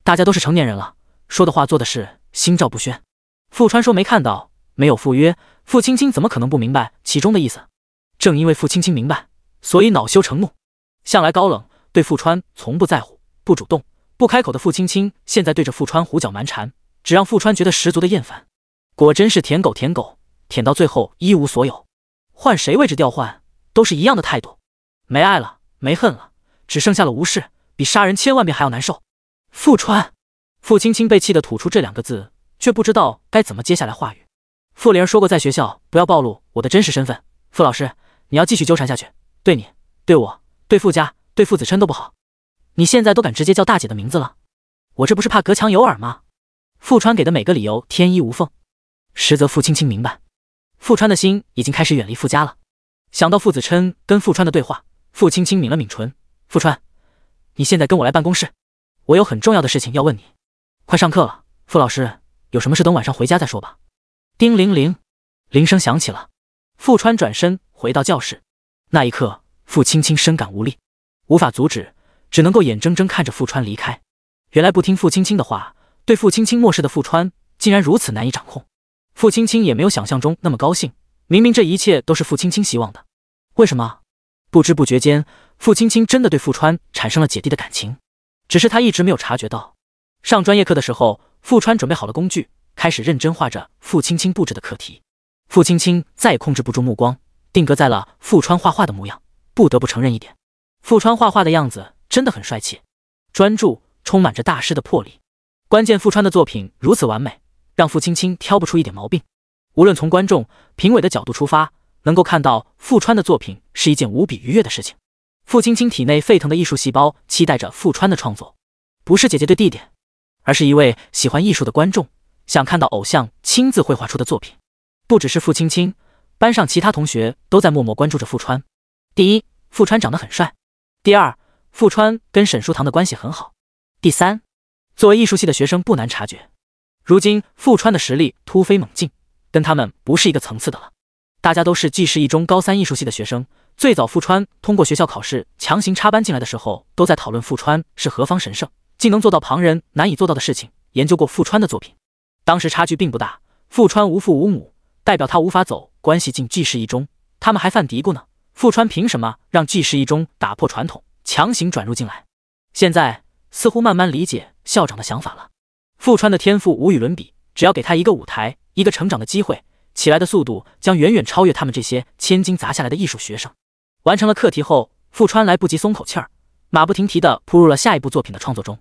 大家都是成年人了，说的话、做的事，心照不宣。富川说没看到，没有赴约。傅青青怎么可能不明白其中的意思？正因为傅青青明白，所以恼羞成怒。向来高冷，对富川从不在乎、不主动、不开口的傅青青，现在对着富川胡搅蛮缠，只让富川觉得十足的厌烦。果真是舔狗，舔狗，舔到最后一无所有。换谁位置调换，都是一样的态度。没爱了，没恨了，只剩下了无视，比杀人千万遍还要难受。富川，傅青青被气得吐出这两个字。却不知道该怎么接下来话语。傅灵儿说过，在学校不要暴露我的真实身份。傅老师，你要继续纠缠下去，对你、对我、对傅家、对傅子琛都不好。你现在都敢直接叫大姐的名字了，我这不是怕隔墙有耳吗？傅川给的每个理由天衣无缝，实则傅青青明白，傅川的心已经开始远离傅家了。想到傅子琛跟傅川的对话，傅青青抿了抿唇。傅川，你现在跟我来办公室，我有很重要的事情要问你。快上课了，傅老师。有什么事等晚上回家再说吧。叮铃铃，铃声响起了。富川转身回到教室。那一刻，傅青青深感无力，无法阻止，只能够眼睁睁看着富川离开。原来不听傅青青的话，对傅青青漠视的富川，竟然如此难以掌控。傅青青也没有想象中那么高兴。明明这一切都是傅青青希望的，为什么？不知不觉间，傅青青真的对富川产生了姐弟的感情，只是他一直没有察觉到。上专业课的时候。富川准备好了工具，开始认真画着傅青青布置的课题。傅青青再也控制不住目光，定格在了富川画画的模样。不得不承认一点，富川画画的样子真的很帅气，专注，充满着大师的魄力。关键富川的作品如此完美，让傅青青挑不出一点毛病。无论从观众、评委的角度出发，能够看到富川的作品是一件无比愉悦的事情。傅青青体内沸腾的艺术细胞期待着富川的创作。不是姐姐对弟弟。而是一位喜欢艺术的观众，想看到偶像亲自绘画出的作品。不只是傅青青，班上其他同学都在默默关注着傅川。第一，傅川长得很帅；第二，傅川跟沈书堂的关系很好；第三，作为艺术系的学生，不难察觉，如今傅川的实力突飞猛进，跟他们不是一个层次的了。大家都是济世一中高三艺术系的学生，最早傅川通过学校考试强行插班进来的时候，都在讨论傅川是何方神圣。竟能做到旁人难以做到的事情。研究过富川的作品，当时差距并不大。富川无父无母，代表他无法走关系进纪氏一中。他们还犯嘀咕呢，富川凭什么让纪氏一中打破传统，强行转入进来？现在似乎慢慢理解校长的想法了。富川的天赋无与伦比，只要给他一个舞台，一个成长的机会，起来的速度将远远超越他们这些千金砸下来的艺术学生。完成了课题后，富川来不及松口气儿，马不停蹄地扑入了下一部作品的创作中。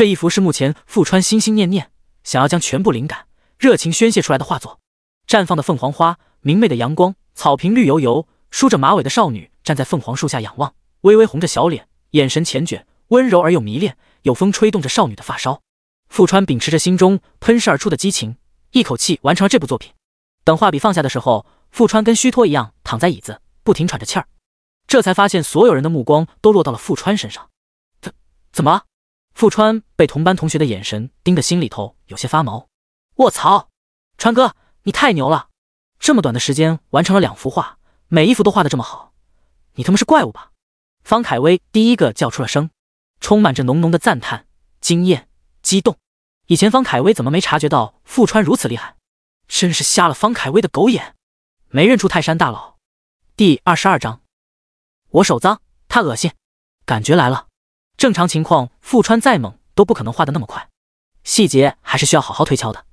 这一幅是目前富川心心念念，想要将全部灵感、热情宣泄出来的画作。绽放的凤凰花，明媚的阳光，草坪绿油油，梳着马尾的少女站在凤凰树下仰望，微微红着小脸，眼神缱绻，温柔而又迷恋。有风吹动着少女的发梢。富川秉持着心中喷射而出的激情，一口气完成了这部作品。等画笔放下的时候，富川跟虚脱一样躺在椅子，不停喘着气儿。这才发现所有人的目光都落到了富川身上。怎怎么富川被同班同学的眼神盯得心里头有些发毛。卧槽，川哥，你太牛了！这么短的时间完成了两幅画，每一幅都画得这么好，你他妈是怪物吧？方凯威第一个叫出了声，充满着浓浓的赞叹、惊艳、激动。以前方凯威怎么没察觉到富川如此厉害？真是瞎了方凯威的狗眼，没认出泰山大佬。第二十二章，我手脏，他恶心，感觉来了。正常情况，富川再猛都不可能画的那么快，细节还是需要好好推敲的。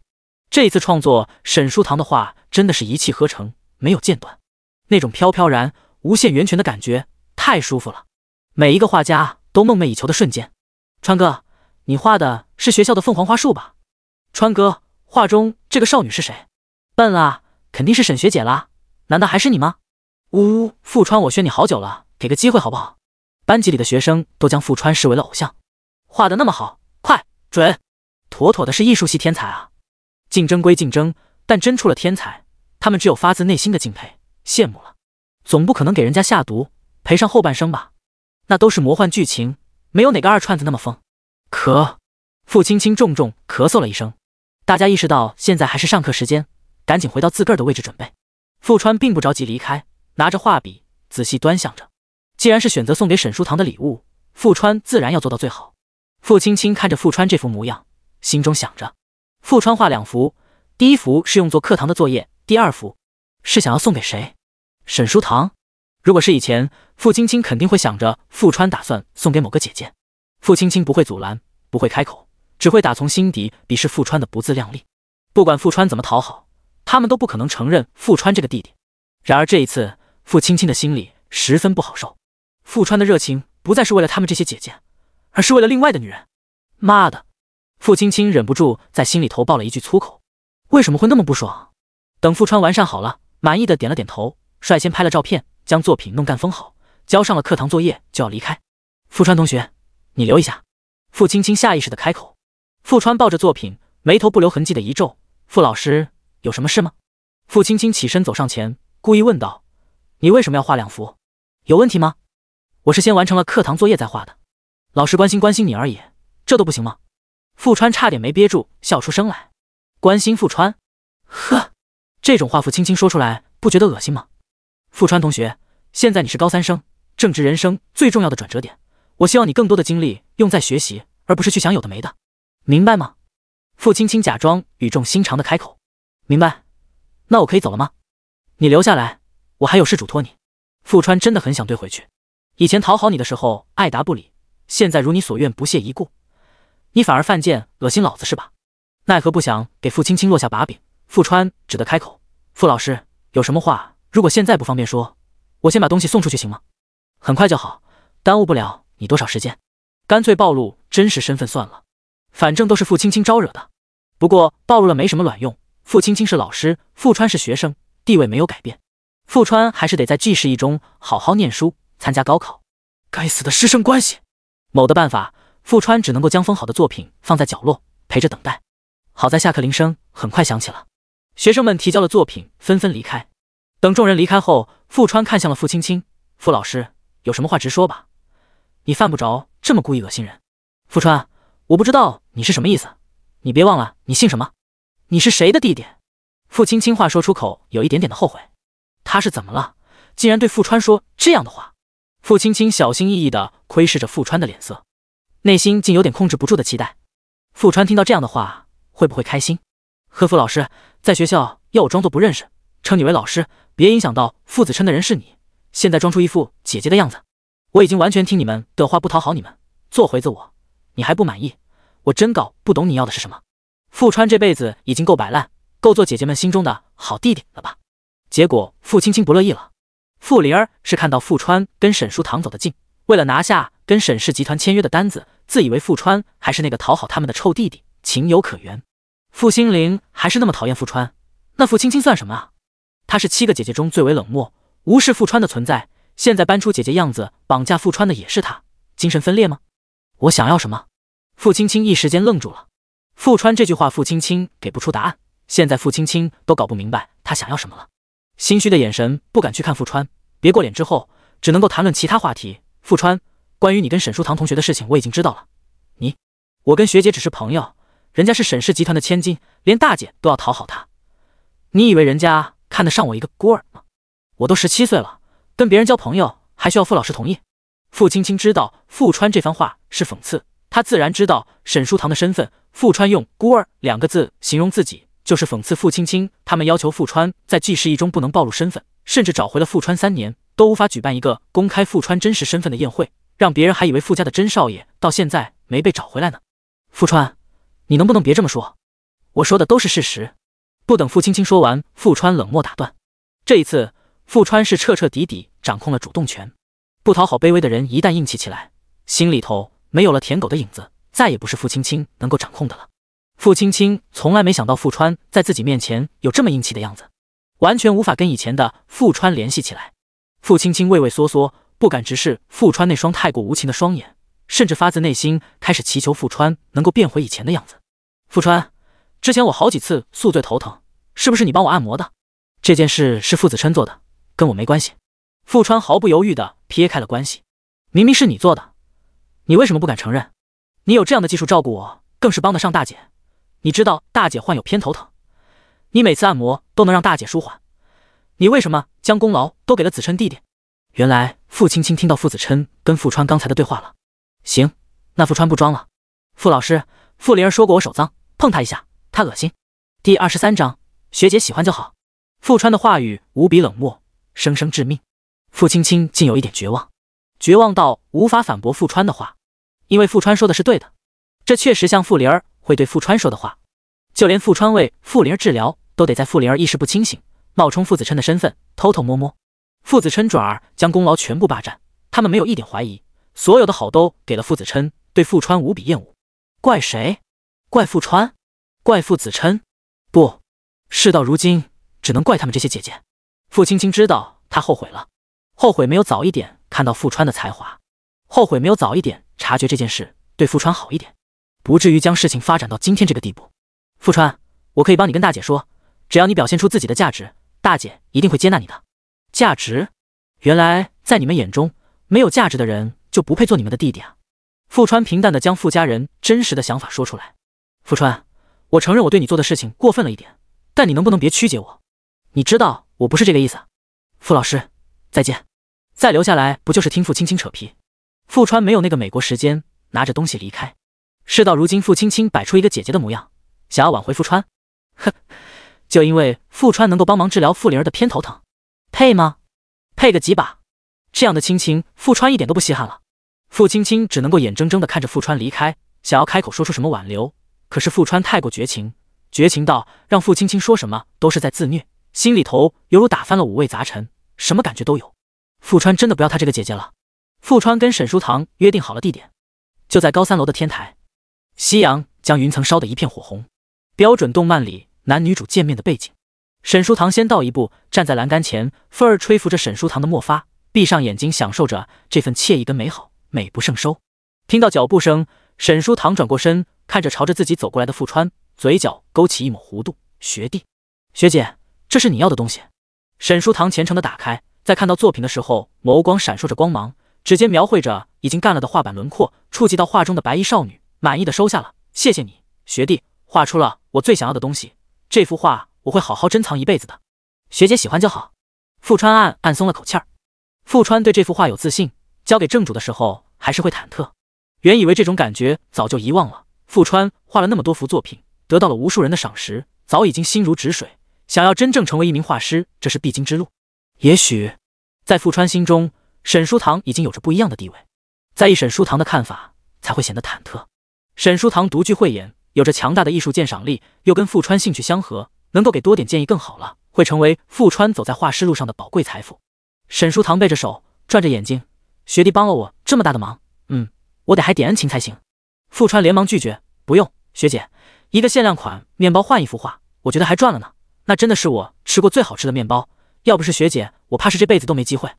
这一次创作，沈书堂的画真的是一气呵成，没有间断，那种飘飘然、无限源泉的感觉太舒服了，每一个画家都梦寐以求的瞬间。川哥，你画的是学校的凤凰花树吧？川哥，画中这个少女是谁？笨啦，肯定是沈学姐啦。难道还是你吗？呜呜，富川，我宣你好久了，给个机会好不好？班级里的学生都将富川视为了偶像，画的那么好，快准，妥妥的是艺术系天才啊！竞争归竞争，但真出了天才，他们只有发自内心的敬佩、羡慕了。总不可能给人家下毒，赔上后半生吧？那都是魔幻剧情，没有哪个二串子那么疯。咳，付青青重重咳嗽了一声，大家意识到现在还是上课时间，赶紧回到自个儿的位置准备。富川并不着急离开，拿着画笔仔细端详着。既然是选择送给沈书堂的礼物，富川自然要做到最好。傅青青看着富川这副模样，心中想着：富川画两幅，第一幅是用作课堂的作业，第二幅是想要送给谁？沈书堂。如果是以前，傅青青肯定会想着富川打算送给某个姐姐，傅青青不会阻拦，不会开口，只会打从心底鄙视富川的不自量力。不管富川怎么讨好，他们都不可能承认富川这个弟弟。然而这一次，傅青青的心里十分不好受。富川的热情不再是为了他们这些姐姐，而是为了另外的女人。妈的！傅青青忍不住在心里头爆了一句粗口。为什么会那么不爽？等富川完善好了，满意的点了点头，率先拍了照片，将作品弄干封好，交上了课堂作业，就要离开。富川同学，你留一下。傅青青下意识的开口。富川抱着作品，眉头不留痕迹的一皱。傅老师，有什么事吗？傅青青起身走上前，故意问道：“你为什么要画两幅？有问题吗？”我是先完成了课堂作业再画的，老师关心关心你而已，这都不行吗？富川差点没憋住笑出声来。关心富川，呵，这种话傅青青说出来不觉得恶心吗？富川同学，现在你是高三生，正值人生最重要的转折点，我希望你更多的精力用在学习，而不是去想有的没的，明白吗？傅青青假装语重心长的开口，明白。那我可以走了吗？你留下来，我还有事嘱托你。富川真的很想怼回去。以前讨好你的时候爱答不理，现在如你所愿不屑一顾，你反而犯贱恶心老子是吧？奈何不想给傅青青落下把柄，傅川只得开口：“傅老师有什么话，如果现在不方便说，我先把东西送出去行吗？很快就好，耽误不了你多少时间。干脆暴露真实身份算了，反正都是傅青青招惹的。不过暴露了没什么卵用，傅青青是老师，傅川是学生，地位没有改变。傅川还是得在 G 市一中好好念书。”参加高考，该死的师生关系，某的办法，富川只能够将封好的作品放在角落，陪着等待。好在下课铃声很快响起了，学生们提交了作品纷纷离开。等众人离开后，富川看向了傅青青，傅老师有什么话直说吧，你犯不着这么故意恶心人。富川，我不知道你是什么意思，你别忘了你姓什么，你是谁的弟弟？傅青青话说出口，有一点点的后悔，他是怎么了，竟然对富川说这样的话？傅青青小心翼翼地窥视着傅川的脸色，内心竟有点控制不住的期待。傅川听到这样的话，会不会开心？何傅老师在学校要我装作不认识，称你为老师，别影响到傅子琛的人是你。现在装出一副姐姐的样子，我已经完全听你们的话，不讨好你们，做回自我，你还不满意？我真搞不懂你要的是什么。傅川这辈子已经够摆烂，够做姐姐们心中的好弟弟了吧？结果傅青青不乐意了。傅灵儿是看到傅川跟沈书堂走得近，为了拿下跟沈氏集团签约的单子，自以为傅川还是那个讨好他们的臭弟弟，情有可原。傅心凌还是那么讨厌傅川，那傅青青算什么啊？她是七个姐姐中最为冷漠，无视傅川的存在。现在搬出姐姐样子绑架傅川的也是她，精神分裂吗？我想要什么？傅青青一时间愣住了。傅川这句话，傅青青给不出答案。现在傅青青都搞不明白他想要什么了。心虚的眼神，不敢去看富川，别过脸之后，只能够谈论其他话题。富川，关于你跟沈书堂同学的事情，我已经知道了。你，我跟学姐只是朋友，人家是沈氏集团的千金，连大姐都要讨好她。你以为人家看得上我一个孤儿吗？我都十七岁了，跟别人交朋友还需要傅老师同意？傅青青知道富川这番话是讽刺，她自然知道沈书堂的身份。富川用“孤儿”两个字形容自己。就是讽刺傅青青，他们要求傅川在记事一中不能暴露身份，甚至找回了傅川三年都无法举办一个公开傅川真实身份的宴会，让别人还以为傅家的真少爷到现在没被找回来呢。傅川，你能不能别这么说？我说的都是事实。不等傅青青说完，傅川冷漠打断。这一次，傅川是彻彻底底掌控了主动权。不讨好卑微的人，一旦硬气起来，心里头没有了舔狗的影子，再也不是傅青青能够掌控的了。傅青青从来没想到傅川在自己面前有这么硬气的样子，完全无法跟以前的傅川联系起来。傅青青畏畏缩缩，不敢直视傅川那双太过无情的双眼，甚至发自内心开始祈求傅川能够变回以前的样子。傅川，之前我好几次宿醉头疼，是不是你帮我按摩的？这件事是傅子琛做的，跟我没关系。傅川毫不犹豫的撇开了关系，明明是你做的，你为什么不敢承认？你有这样的技术照顾我，更是帮得上大姐。你知道大姐患有偏头疼，你每次按摩都能让大姐舒缓，你为什么将功劳都给了子琛弟弟？原来傅青青听到傅子琛跟傅川刚才的对话了。行，那傅川不装了。傅老师，傅灵儿说过我手脏，碰他一下他恶心。第二十三章，学姐喜欢就好。傅川的话语无比冷漠，生生致命。傅青青竟有一点绝望，绝望到无法反驳傅川的话，因为傅川说的是对的，这确实像傅灵儿。会对傅川说的话，就连傅川为傅灵儿治疗，都得在傅灵儿意识不清醒，冒充傅子琛的身份偷偷摸摸。傅子琛转而将功劳全部霸占，他们没有一点怀疑，所有的好都给了傅子琛，对傅川无比厌恶。怪谁？怪傅川？怪傅子琛？不，事到如今，只能怪他们这些姐姐。傅青青知道她后悔了，后悔没有早一点看到傅川的才华，后悔没有早一点察觉这件事，对傅川好一点。不至于将事情发展到今天这个地步。富川，我可以帮你跟大姐说，只要你表现出自己的价值，大姐一定会接纳你的。价值？原来在你们眼中，没有价值的人就不配做你们的弟弟啊！富川平淡的将富家人真实的想法说出来。富川，我承认我对你做的事情过分了一点，但你能不能别曲解我？你知道我不是这个意思。傅老师，再见。再留下来不就是听傅青青扯皮？富川没有那个美国时间，拿着东西离开。事到如今，傅青青摆出一个姐姐的模样，想要挽回傅川。哼，就因为傅川能够帮忙治疗傅灵儿的偏头疼，配吗？配个几把？这样的亲情，傅川一点都不稀罕了。傅青青只能够眼睁睁地看着傅川离开，想要开口说出什么挽留，可是傅川太过绝情，绝情到让傅青青说什么都是在自虐，心里头犹如打翻了五味杂陈，什么感觉都有。傅川真的不要她这个姐姐了。傅川跟沈书堂约定好了地点，就在高三楼的天台。夕阳将云层烧得一片火红，标准动漫里男女主见面的背景。沈书堂先到一步，站在栏杆前，风儿吹拂着沈书堂的墨发，闭上眼睛享受着这份惬意跟美好，美不胜收。听到脚步声，沈书堂转过身，看着朝着自己走过来的富川，嘴角勾起一抹弧度。学弟，学姐，这是你要的东西。沈书堂虔诚的打开，在看到作品的时候，眸光闪烁着光芒，指尖描绘着已经干了的画板轮廓，触及到画中的白衣少女。满意的收下了，谢谢你，学弟，画出了我最想要的东西。这幅画我会好好珍藏一辈子的。学姐喜欢就好。富川暗暗松了口气儿。富川对这幅画有自信，交给正主的时候还是会忐忑。原以为这种感觉早就遗忘了。富川画了那么多幅作品，得到了无数人的赏识，早已经心如止水。想要真正成为一名画师，这是必经之路。也许在富川心中，沈书堂已经有着不一样的地位，在意沈书堂的看法才会显得忐忑。沈书堂独具慧眼，有着强大的艺术鉴赏力，又跟富川兴趣相合，能够给多点建议更好了，会成为富川走在画师路上的宝贵财富。沈书堂背着手，转着眼睛，学弟帮了我这么大的忙，嗯，我得还点恩情才行。富川连忙拒绝，不用，学姐，一个限量款面包换一幅画，我觉得还赚了呢。那真的是我吃过最好吃的面包，要不是学姐，我怕是这辈子都没机会。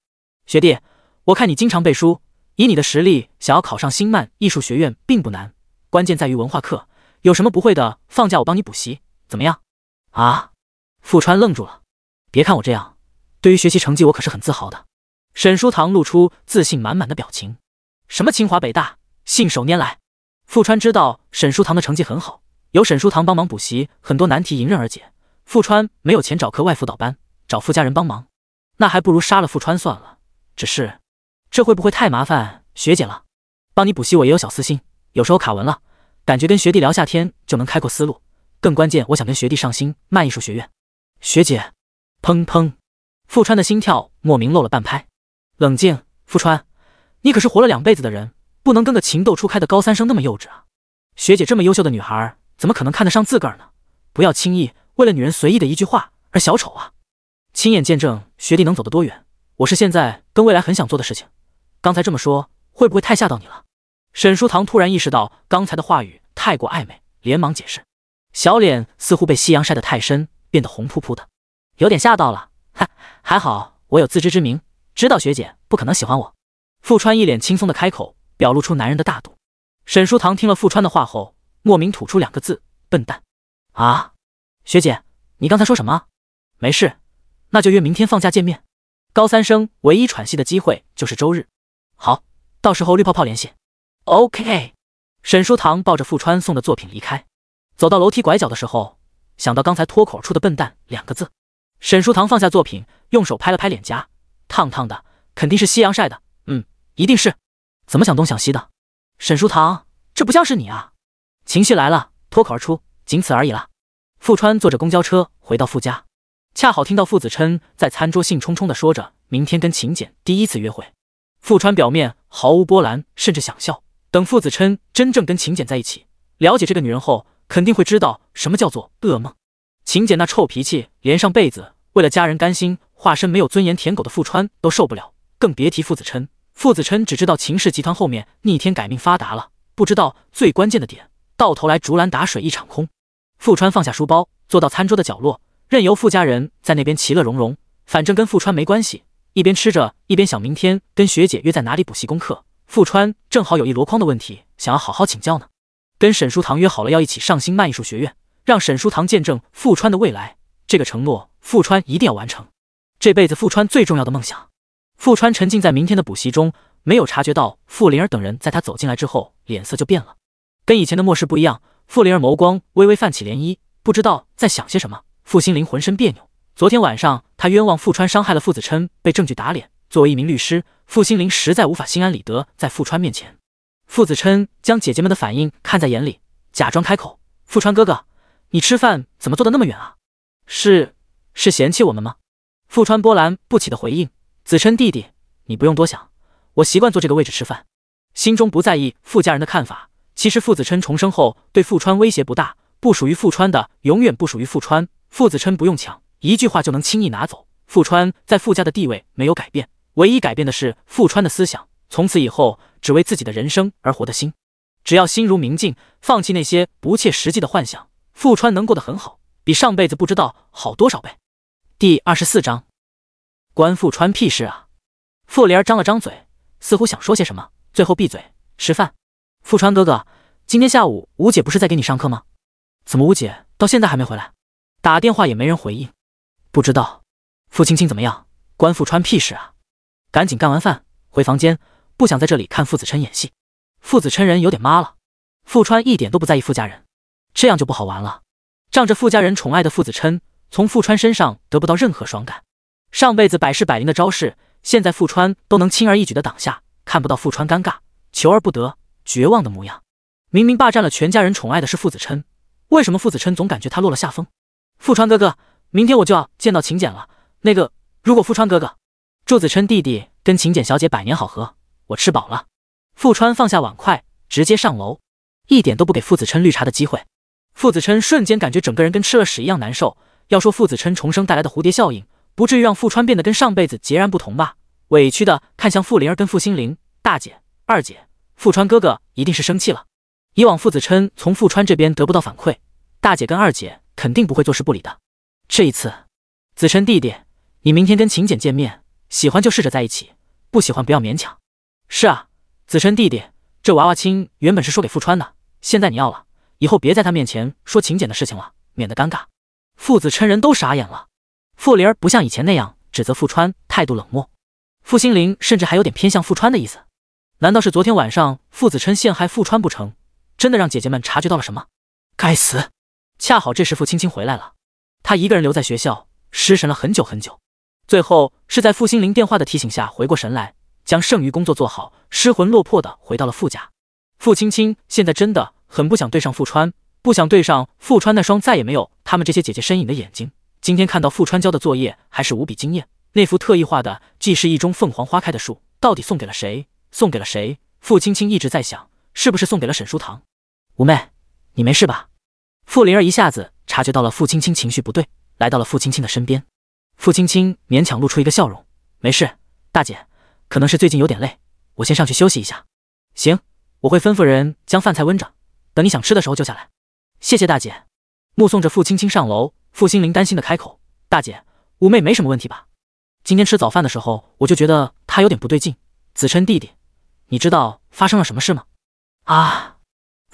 学弟，我看你经常背书，以你的实力，想要考上星漫艺术学院并不难。关键在于文化课，有什么不会的，放假我帮你补习，怎么样？啊！富川愣住了。别看我这样，对于学习成绩，我可是很自豪的。沈书堂露出自信满满的表情。什么清华北大，信手拈来。富川知道沈书堂的成绩很好，有沈书堂帮忙补习，很多难题迎刃而解。富川没有钱找课外辅导班，找富家人帮忙，那还不如杀了富川算了。只是，这会不会太麻烦学姐了？帮你补习，我也有小私心。有时候卡文了，感觉跟学弟聊下天就能开阔思路。更关键，我想跟学弟上新漫艺术学院。学姐，砰砰！富川的心跳莫名漏了半拍。冷静，富川，你可是活了两辈子的人，不能跟个情窦初开的高三生那么幼稚啊！学姐这么优秀的女孩，怎么可能看得上自个儿呢？不要轻易为了女人随意的一句话而小丑啊！亲眼见证学弟能走得多远，我是现在跟未来很想做的事情。刚才这么说，会不会太吓到你了？沈书堂突然意识到刚才的话语太过暧昧，连忙解释，小脸似乎被夕阳晒得太深，变得红扑扑的，有点吓到了。哈，还好我有自知之明，知道学姐不可能喜欢我。富川一脸轻松的开口，表露出男人的大度。沈书堂听了富川的话后，莫名吐出两个字：笨蛋。啊，学姐，你刚才说什么？没事，那就约明天放假见面。高三生唯一喘息的机会就是周日。好，到时候绿泡泡联系。OK，沈书堂抱着富川送的作品离开，走到楼梯拐角的时候，想到刚才脱口出的“笨蛋”两个字，沈书堂放下作品，用手拍了拍脸颊，烫烫的，肯定是夕阳晒的。嗯，一定是。怎么想东想西的？沈书堂，这不像是你啊！情绪来了，脱口而出，仅此而已了。富川坐着公交车回到富家，恰好听到傅子琛在餐桌兴冲冲地说着明天跟秦简第一次约会。富川表面毫无波澜，甚至想笑。等傅子琛真正跟秦简在一起，了解这个女人后，肯定会知道什么叫做噩梦。秦简那臭脾气，连上辈子为了家人甘心化身没有尊严舔狗的傅川都受不了，更别提傅子琛。傅子琛只知道秦氏集团后面逆天改命发达了，不知道最关键的点，到头来竹篮打水一场空。傅川放下书包，坐到餐桌的角落，任由傅家人在那边其乐融融，反正跟傅川没关系。一边吃着，一边想明天跟学姐约在哪里补习功课。富川正好有一箩筐的问题想要好好请教呢，跟沈书堂约好了要一起上新漫艺术学院，让沈书堂见证富川的未来。这个承诺，富川一定要完成。这辈子，富川最重要的梦想。富川沉浸在明天的补习中，没有察觉到傅灵儿等人在他走进来之后脸色就变了，跟以前的漠世不一样。傅灵儿眸光微微泛起涟漪，不知道在想些什么。傅心凌浑身别扭，昨天晚上他冤枉富川伤害了傅子琛，被证据打脸。作为一名律师。傅心凌实在无法心安理得在傅川面前，傅子琛将姐姐们的反应看在眼里，假装开口：“傅川哥哥，你吃饭怎么坐的那么远啊？是是嫌弃我们吗？”傅川波澜不起的回应：“子琛弟弟，你不用多想，我习惯坐这个位置吃饭，心中不在意傅家人的看法。其实傅子琛重生后对傅川威胁不大，不属于傅川的永远不属于傅川。傅子琛不用抢，一句话就能轻易拿走。傅川在傅家的地位没有改变。”唯一改变的是富川的思想，从此以后只为自己的人生而活的心。只要心如明镜，放弃那些不切实际的幻想，富川能过得很好，比上辈子不知道好多少倍。第二十四章，关富川屁事啊！傅莲儿张了张嘴，似乎想说些什么，最后闭嘴吃饭。富川哥哥，今天下午吴姐不是在给你上课吗？怎么吴姐到现在还没回来？打电话也没人回应，不知道。傅青青怎么样？关富川屁事啊！赶紧干完饭，回房间，不想在这里看傅子琛演戏。傅子琛人有点妈了，傅川一点都不在意傅家人，这样就不好玩了。仗着傅家人宠爱的傅子琛，从傅川身上得不到任何爽感。上辈子百试百灵的招式，现在傅川都能轻而易举的挡下，看不到傅川尴尬、求而不得、绝望的模样。明明霸占了全家人宠爱的是傅子琛，为什么傅子琛总感觉他落了下风？傅川哥哥，明天我就要见到秦简了。那个，如果傅川哥哥……祝子琛弟弟跟秦简小姐百年好合，我吃饱了。富川放下碗筷，直接上楼，一点都不给傅子琛绿茶的机会。傅子琛瞬间感觉整个人跟吃了屎一样难受。要说傅子琛重生带来的蝴蝶效应，不至于让富川变得跟上辈子截然不同吧？委屈的看向傅灵儿跟傅心凌大姐、二姐，富川哥哥一定是生气了。以往傅子琛从富川这边得不到反馈，大姐跟二姐肯定不会坐视不理的。这一次，子琛弟弟，你明天跟秦简见面。喜欢就试着在一起，不喜欢不要勉强。是啊，子琛弟弟，这娃娃亲原本是说给傅川的，现在你要了，以后别在他面前说请柬的事情了，免得尴尬。傅子琛人都傻眼了。傅灵儿不像以前那样指责傅川，态度冷漠。傅心灵甚至还有点偏向傅川的意思。难道是昨天晚上傅子琛陷害傅川不成？真的让姐姐们察觉到了什么？该死！恰好这时傅青青回来了，她一个人留在学校，失神了很久很久。最后是在傅心凌电话的提醒下回过神来，将剩余工作做好，失魂落魄的回到了傅家。傅青青现在真的很不想对上傅川，不想对上傅川那双再也没有他们这些姐姐身影的眼睛。今天看到傅川交的作业还是无比惊艳，那幅特意画的既是一中凤凰花开的树，到底送给了谁？送给了谁？傅青青一直在想，是不是送给了沈书堂？五妹，你没事吧？傅灵儿一下子察觉到了傅青青情绪不对，来到了傅青青的身边。傅青青勉强露出一个笑容：“没事，大姐，可能是最近有点累，我先上去休息一下。”“行，我会吩咐人将饭菜温着，等你想吃的时候就下来。”“谢谢大姐。”目送着傅青青上楼，傅心灵担心的开口：“大姐，五妹没什么问题吧？今天吃早饭的时候，我就觉得她有点不对劲。”“子琛弟弟，你知道发生了什么事吗？”“啊！”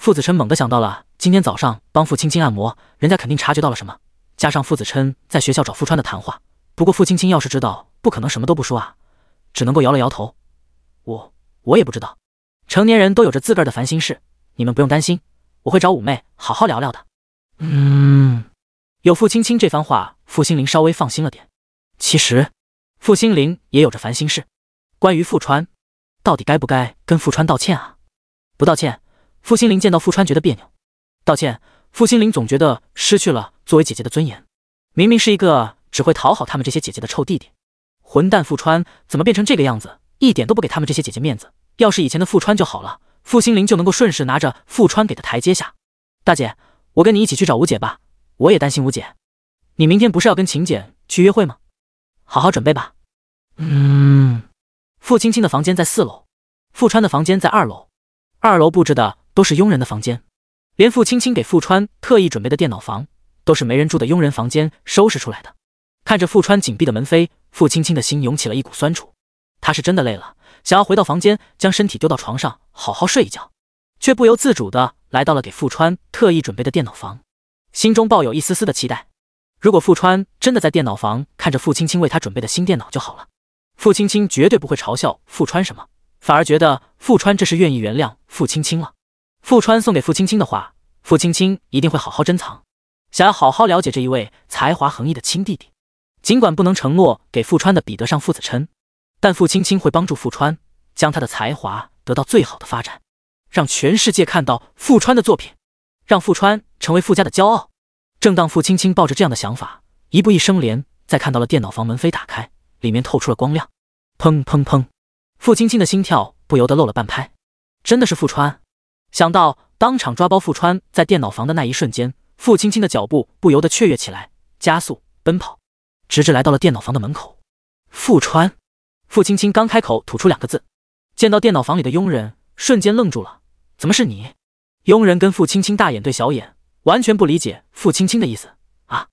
傅子琛猛地想到了今天早上帮傅青青按摩，人家肯定察觉到了什么，加上傅子琛在学校找傅川的谈话。不过傅青青要是知道，不可能什么都不说啊，只能够摇了摇头。我我也不知道，成年人都有着自个儿的烦心事，你们不用担心，我会找五妹好好聊聊的。嗯，有傅青青这番话，傅心凌稍微放心了点。其实傅心凌也有着烦心事，关于傅川，到底该不该跟傅川道歉啊？不道歉，傅心凌见到傅川觉得别扭；道歉，傅心凌总觉得失去了作为姐姐的尊严。明明是一个。只会讨好他们这些姐姐的臭弟弟，混蛋富川怎么变成这个样子，一点都不给他们这些姐姐面子。要是以前的富川就好了，傅星灵就能够顺势拿着富川给的台阶下。大姐，我跟你一起去找吴姐吧，我也担心吴姐。你明天不是要跟秦简去约会吗？好好准备吧。嗯。傅青青的房间在四楼，富川的房间在二楼。二楼布置的都是佣人的房间，连傅青青给富川特意准备的电脑房，都是没人住的佣人房间收拾出来的。看着富川紧闭的门扉，傅青青的心涌起了一股酸楚。他是真的累了，想要回到房间，将身体丢到床上好好睡一觉，却不由自主的来到了给富川特意准备的电脑房，心中抱有一丝丝的期待。如果富川真的在电脑房看着傅青青为他准备的新电脑就好了，傅青青绝对不会嘲笑富川什么，反而觉得富川这是愿意原谅傅青青了。富川送给傅青青的话，傅青青一定会好好珍藏，想要好好了解这一位才华横溢的亲弟弟。尽管不能承诺给富川的比得上傅子琛，但傅青青会帮助富川，将他的才华得到最好的发展，让全世界看到富川的作品，让富川成为傅家的骄傲。正当傅青青抱着这样的想法，一步一声连，再看到了电脑房门扉打开，里面透出了光亮，砰砰砰，傅青青的心跳不由得漏了半拍。真的是富川！想到当场抓包富川在电脑房的那一瞬间，傅青青的脚步不由得雀跃起来，加速奔跑。直至来到了电脑房的门口，富川，傅青青刚开口吐出两个字，见到电脑房里的佣人，瞬间愣住了。怎么是你？佣人跟傅青青大眼对小眼，完全不理解傅青青的意思。啊，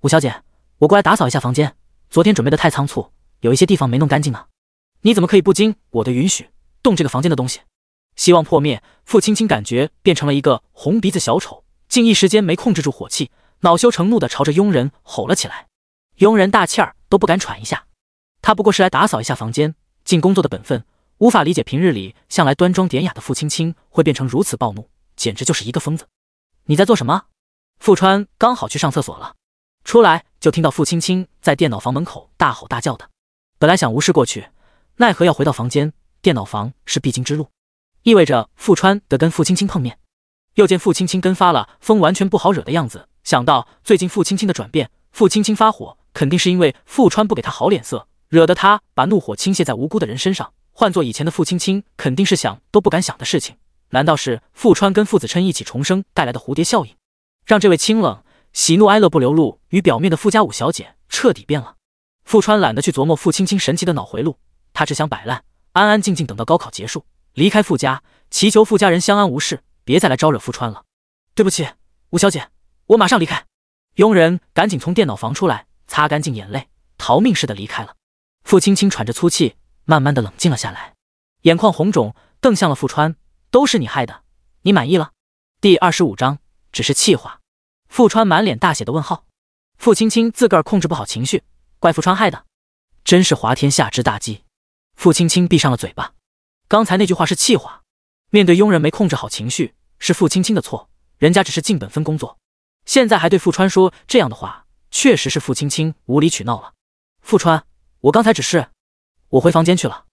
吴小姐，我过来打扫一下房间，昨天准备的太仓促，有一些地方没弄干净呢。你怎么可以不经我的允许动这个房间的东西？希望破灭，傅青青感觉变成了一个红鼻子小丑，竟一时间没控制住火气，恼羞成怒地朝着佣人吼了起来。佣人大气儿都不敢喘一下，他不过是来打扫一下房间，尽工作的本分，无法理解平日里向来端庄典雅的傅青青会变成如此暴怒，简直就是一个疯子。你在做什么？傅川刚好去上厕所了，出来就听到傅青青在电脑房门口大吼大叫的。本来想无视过去，奈何要回到房间，电脑房是必经之路，意味着傅川得跟傅青青碰面。又见傅青青跟发了疯，完全不好惹的样子。想到最近傅青青的转变，傅青青发火。肯定是因为傅川不给他好脸色，惹得他把怒火倾泻在无辜的人身上。换做以前的傅青青，肯定是想都不敢想的事情。难道是傅川跟傅子琛一起重生带来的蝴蝶效应，让这位清冷、喜怒哀乐不流露与表面的傅家五小姐彻底变了？傅川懒得去琢磨傅青青神奇的脑回路，他只想摆烂，安安静静等到高考结束，离开傅家，祈求傅家人相安无事，别再来招惹傅川了。对不起，吴小姐，我马上离开。佣人赶紧从电脑房出来。擦干净眼泪，逃命似的离开了。傅青青喘着粗气，慢慢的冷静了下来，眼眶红肿，瞪向了傅川：“都是你害的，你满意了？”第二十五章只是气话。傅川满脸大写的问号。傅青青自个儿控制不好情绪，怪傅川害的，真是滑天下之大稽。傅青青闭上了嘴巴，刚才那句话是气话。面对佣人没控制好情绪，是傅青青的错，人家只是尽本分工作，现在还对傅川说这样的话。确实是傅青青无理取闹了，傅川，我刚才只是，我回房间去了。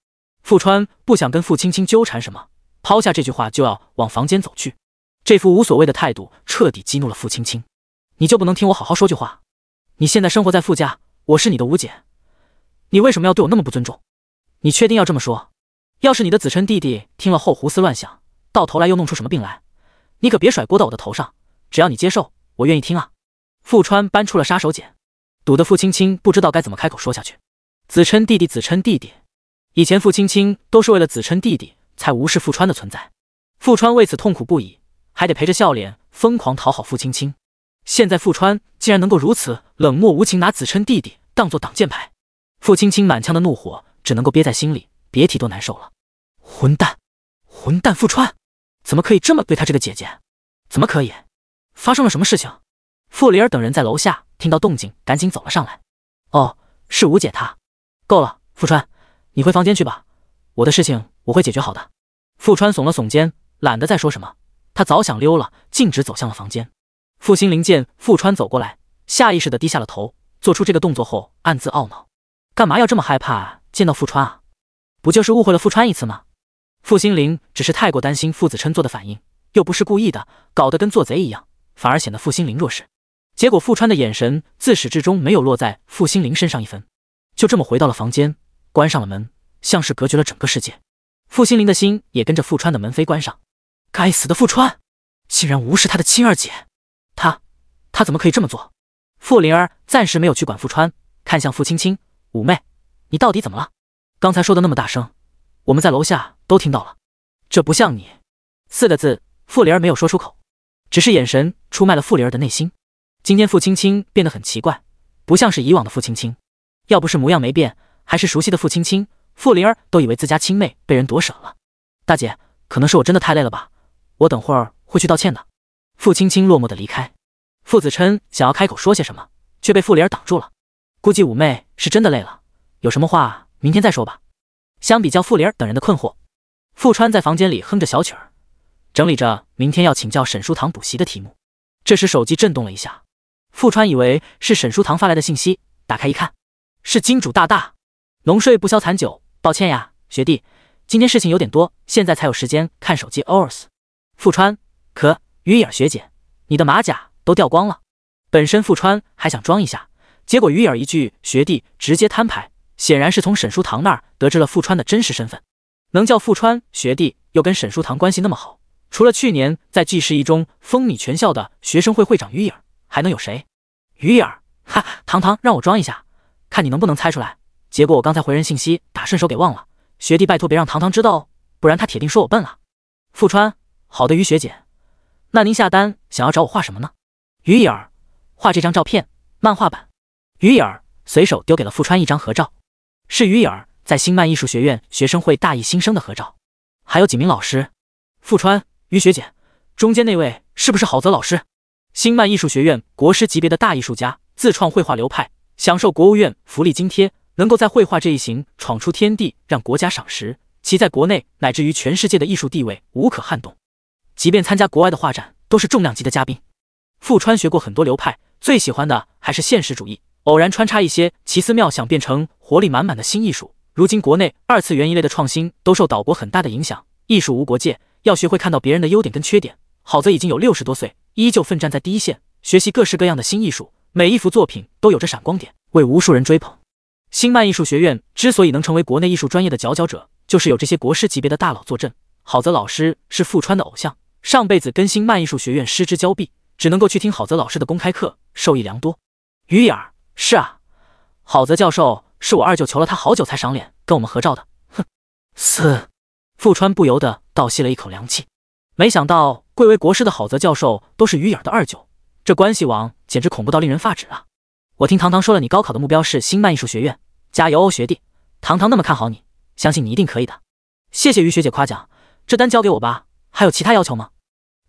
傅川不想跟傅青青纠缠什么，抛下这句话就要往房间走去。这副无所谓的态度彻底激怒了傅青青。你就不能听我好好说句话？你现在生活在傅家，我是你的五姐，你为什么要对我那么不尊重？你确定要这么说？要是你的子琛弟弟听了后胡思乱想，到头来又弄出什么病来，你可别甩锅到我的头上。只要你接受，我愿意听啊。富川搬出了杀手锏，堵得傅青青不知道该怎么开口说下去。子琛弟弟，子琛弟弟，以前傅青青都是为了子琛弟弟才无视富川的存在，富川为此痛苦不已，还得陪着笑脸疯狂讨好傅青青。现在富川竟然能够如此冷漠无情，拿子琛弟弟当做挡箭牌，傅青青满腔的怒火只能够憋在心里，别提多难受了。混蛋，混蛋，富川怎么可以这么对他这个姐姐？怎么可以？发生了什么事情？傅里儿等人在楼下听到动静，赶紧走了上来。哦，是吴姐她。够了，傅川，你回房间去吧。我的事情我会解决好的。傅川耸了耸肩，懒得再说什么。他早想溜了，径直走向了房间。傅心凌见傅川走过来，下意识的低下了头。做出这个动作后，暗自懊恼：干嘛要这么害怕见到傅川啊？不就是误会了傅川一次吗？傅心凌只是太过担心傅子琛做的反应，又不是故意的，搞得跟做贼一样，反而显得傅心凌弱势。结果，傅川的眼神自始至终没有落在傅心凌身上一分，就这么回到了房间，关上了门，像是隔绝了整个世界。傅心凌的心也跟着傅川的门扉关上。该死的傅川，竟然无视他的亲二姐，他，他怎么可以这么做？傅灵儿暂时没有去管傅川，看向傅青青，五妹，你到底怎么了？刚才说的那么大声，我们在楼下都听到了，这不像你。四个字，傅灵儿没有说出口，只是眼神出卖了傅灵儿的内心。今天傅青青变得很奇怪，不像是以往的傅青青。要不是模样没变，还是熟悉的傅青青，傅灵儿都以为自家亲妹被人夺舍了。大姐，可能是我真的太累了吧，我等会儿会去道歉的。傅青青落寞的离开。傅子琛想要开口说些什么，却被傅灵儿挡住了。估计五妹是真的累了，有什么话明天再说吧。相比较傅灵儿等人的困惑，傅川在房间里哼着小曲儿，整理着明天要请教沈书堂补习的题目。这时手机震动了一下。富川以为是沈书堂发来的信息，打开一看，是金主大大。浓睡不消残酒，抱歉呀，学弟，今天事情有点多，现在才有时间看手机。O S，富川，可鱼影学姐，你的马甲都掉光了。本身富川还想装一下，结果鱼影一句“学弟”，直接摊牌，显然是从沈书堂那儿得知了富川的真实身份。能叫富川学弟，又跟沈书堂关系那么好，除了去年在 G 市一中风靡全校的学生会会长鱼影，还能有谁？鱼眼，哈哈，糖糖让我装一下，看你能不能猜出来。结果我刚才回人信息打顺手给忘了，学弟，拜托别让糖糖知道哦，不然他铁定说我笨了。富川，好的，于学姐，那您下单想要找我画什么呢？鱼影，画这张照片，漫画版。鱼影随手丢给了富川一张合照，是鱼影在星漫艺术学院学生会大一新生的合照，还有几名老师。富川，于学姐，中间那位是不是郝泽老师？星漫艺术学院国师级别的大艺术家，自创绘画流派，享受国务院福利津贴，能够在绘画这一行闯出天地，让国家赏识。其在国内乃至于全世界的艺术地位无可撼动，即便参加国外的画展，都是重量级的嘉宾。富川学过很多流派，最喜欢的还是现实主义，偶然穿插一些奇思妙想，变成活力满满的新艺术。如今国内二次元一类的创新都受岛国很大的影响，艺术无国界，要学会看到别人的优点跟缺点。好则已经有六十多岁。依旧奋战在第一线，学习各式各样的新艺术，每一幅作品都有着闪光点，为无数人追捧。新漫艺术学院之所以能成为国内艺术专业的佼佼者，就是有这些国师级别的大佬坐镇。郝泽老师是富川的偶像，上辈子跟新漫艺术学院失之交臂，只能够去听郝泽老师的公开课，受益良多。于眼是啊，郝泽教授是我二舅求了他好久才赏脸跟我们合照的。哼！四富川不由得倒吸了一口凉气。没想到贵为国师的郝泽教授都是鱼眼的二舅，这关系网简直恐怖到令人发指啊！我听堂堂说了，你高考的目标是新曼艺术学院，加油哦，学弟！堂堂那么看好你，相信你一定可以的。谢谢于学姐夸奖，这单交给我吧。还有其他要求吗？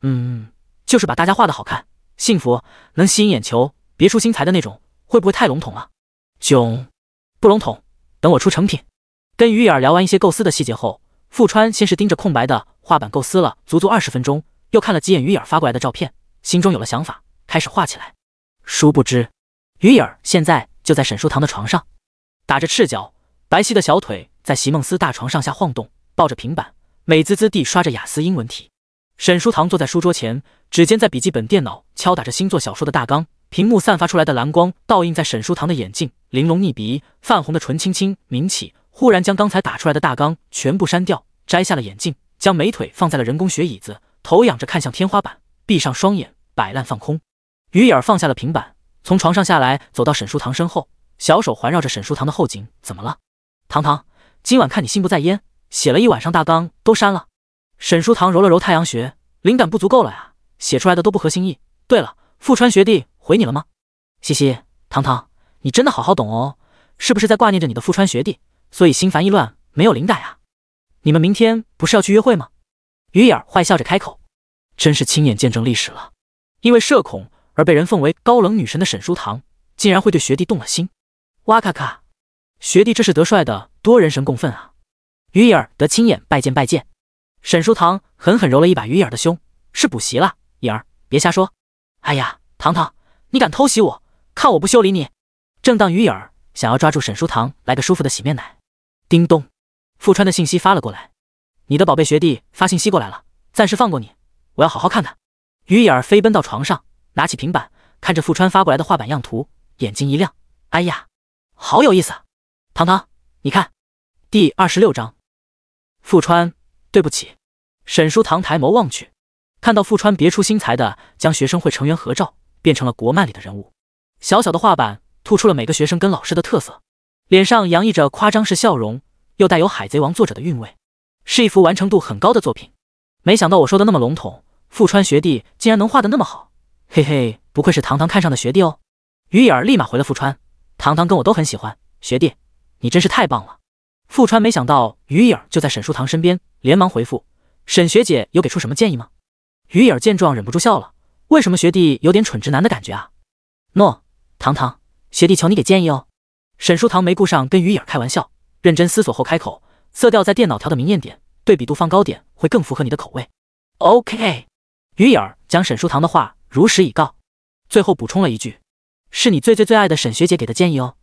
嗯，就是把大家画的好看，幸福能吸引眼球，别出心裁的那种，会不会太笼统了？囧，不笼统，等我出成品。跟鱼眼聊完一些构思的细节后。富川先是盯着空白的画板构思了足足二十分钟，又看了几眼鱼眼发过来的照片，心中有了想法，开始画起来。殊不知，鱼眼现在就在沈书堂的床上，打着赤脚，白皙的小腿在席梦思大床上下晃动，抱着平板，美滋滋地刷着雅思英文题。沈书堂坐在书桌前，指尖在笔记本电脑敲打着星座小说的大纲，屏幕散发出来的蓝光倒映在沈书堂的眼镜，玲珑逆鼻，泛红的唇轻轻抿起，忽然将刚才打出来的大纲全部删掉。摘下了眼镜，将美腿放在了人工学椅子，头仰着看向天花板，闭上双眼摆烂放空。鱼眼放下了平板，从床上下来，走到沈书堂身后，小手环绕着沈书堂的后颈。怎么了，糖糖？今晚看你心不在焉，写了一晚上大纲都删了。沈书堂揉了揉太阳穴，灵感不足够了呀，写出来的都不合心意。对了，富川学弟回你了吗？嘻嘻，糖糖，你真的好好懂哦，是不是在挂念着你的富川学弟，所以心烦意乱，没有灵感啊？你们明天不是要去约会吗？鱼眼坏笑着开口，真是亲眼见证历史了。因为社恐而被人奉为高冷女神的沈书堂，竟然会对学弟动了心。哇咔咔，学弟这是得帅的，多人神共愤啊！鱼眼得亲眼拜见拜见。沈书堂狠狠揉了一把鱼眼的胸，是补习了，眼儿别瞎说。哎呀，糖糖，你敢偷袭我，看我不修理你！正当鱼眼想要抓住沈书堂来个舒服的洗面奶，叮咚。富川的信息发了过来，你的宝贝学弟发信息过来了，暂时放过你，我要好好看看。于野飞奔到床上，拿起平板，看着富川发过来的画板样图，眼睛一亮，哎呀，好有意思！糖糖，你看，第二十六章。富川，对不起。沈书堂抬眸望去，看到富川别出心裁的将学生会成员合照变成了国漫里的人物，小小的画板突出了每个学生跟老师的特色，脸上洋溢着夸张式笑容。又带有《海贼王》作者的韵味，是一幅完成度很高的作品。没想到我说的那么笼统，富川学弟竟然能画的那么好，嘿嘿，不愧是糖糖看上的学弟哦。鱼儿立马回了富川，糖糖跟我都很喜欢学弟，你真是太棒了。富川没想到鱼儿就在沈书堂身边，连忙回复：“沈学姐有给出什么建议吗？”鱼儿见状忍不住笑了：“为什么学弟有点蠢直男的感觉啊？”诺，糖糖，学弟求你给建议哦。沈书堂没顾上跟鱼儿开玩笑。认真思索后开口，色调在电脑调的明艳点，对比度放高点会更符合你的口味。OK，鱼影儿将沈书堂的话如实以告，最后补充了一句：“是你最最最爱的沈学姐给的建议哦。”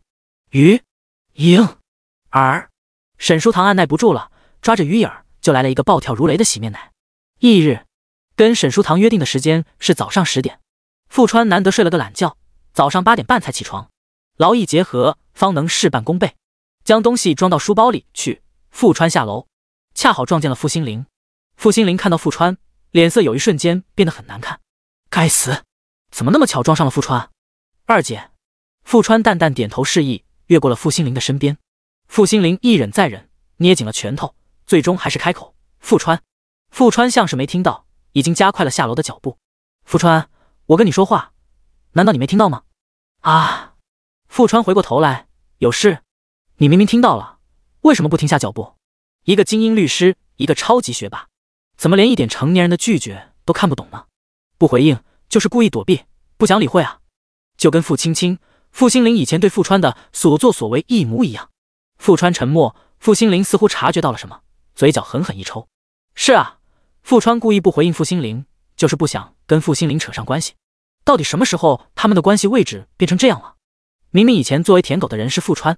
鱼影儿，沈书堂按耐不住了，抓着鱼影儿就来了一个暴跳如雷的洗面奶。翌日，跟沈书堂约定的时间是早上十点，富川难得睡了个懒觉，早上八点半才起床，劳逸结合方能事半功倍。将东西装到书包里去。富川下楼，恰好撞见了傅心凌。傅心凌看到富川，脸色有一瞬间变得很难看。该死，怎么那么巧撞上了富川？二姐。富川淡淡点头示意，越过了傅心凌的身边。傅心凌一忍再忍，捏紧了拳头，最终还是开口：“富川。”富川像是没听到，已经加快了下楼的脚步。富川，我跟你说话，难道你没听到吗？啊！富川回过头来，有事？你明明听到了，为什么不停下脚步？一个精英律师，一个超级学霸，怎么连一点成年人的拒绝都看不懂呢？不回应就是故意躲避，不想理会啊！就跟傅青青、傅心灵以前对傅川的所作所为一模一样。傅川沉默，傅心灵似乎察觉到了什么，嘴角狠狠一抽。是啊，傅川故意不回应傅心灵，就是不想跟傅心灵扯上关系。到底什么时候他们的关系位置变成这样了？明明以前作为舔狗的人是傅川。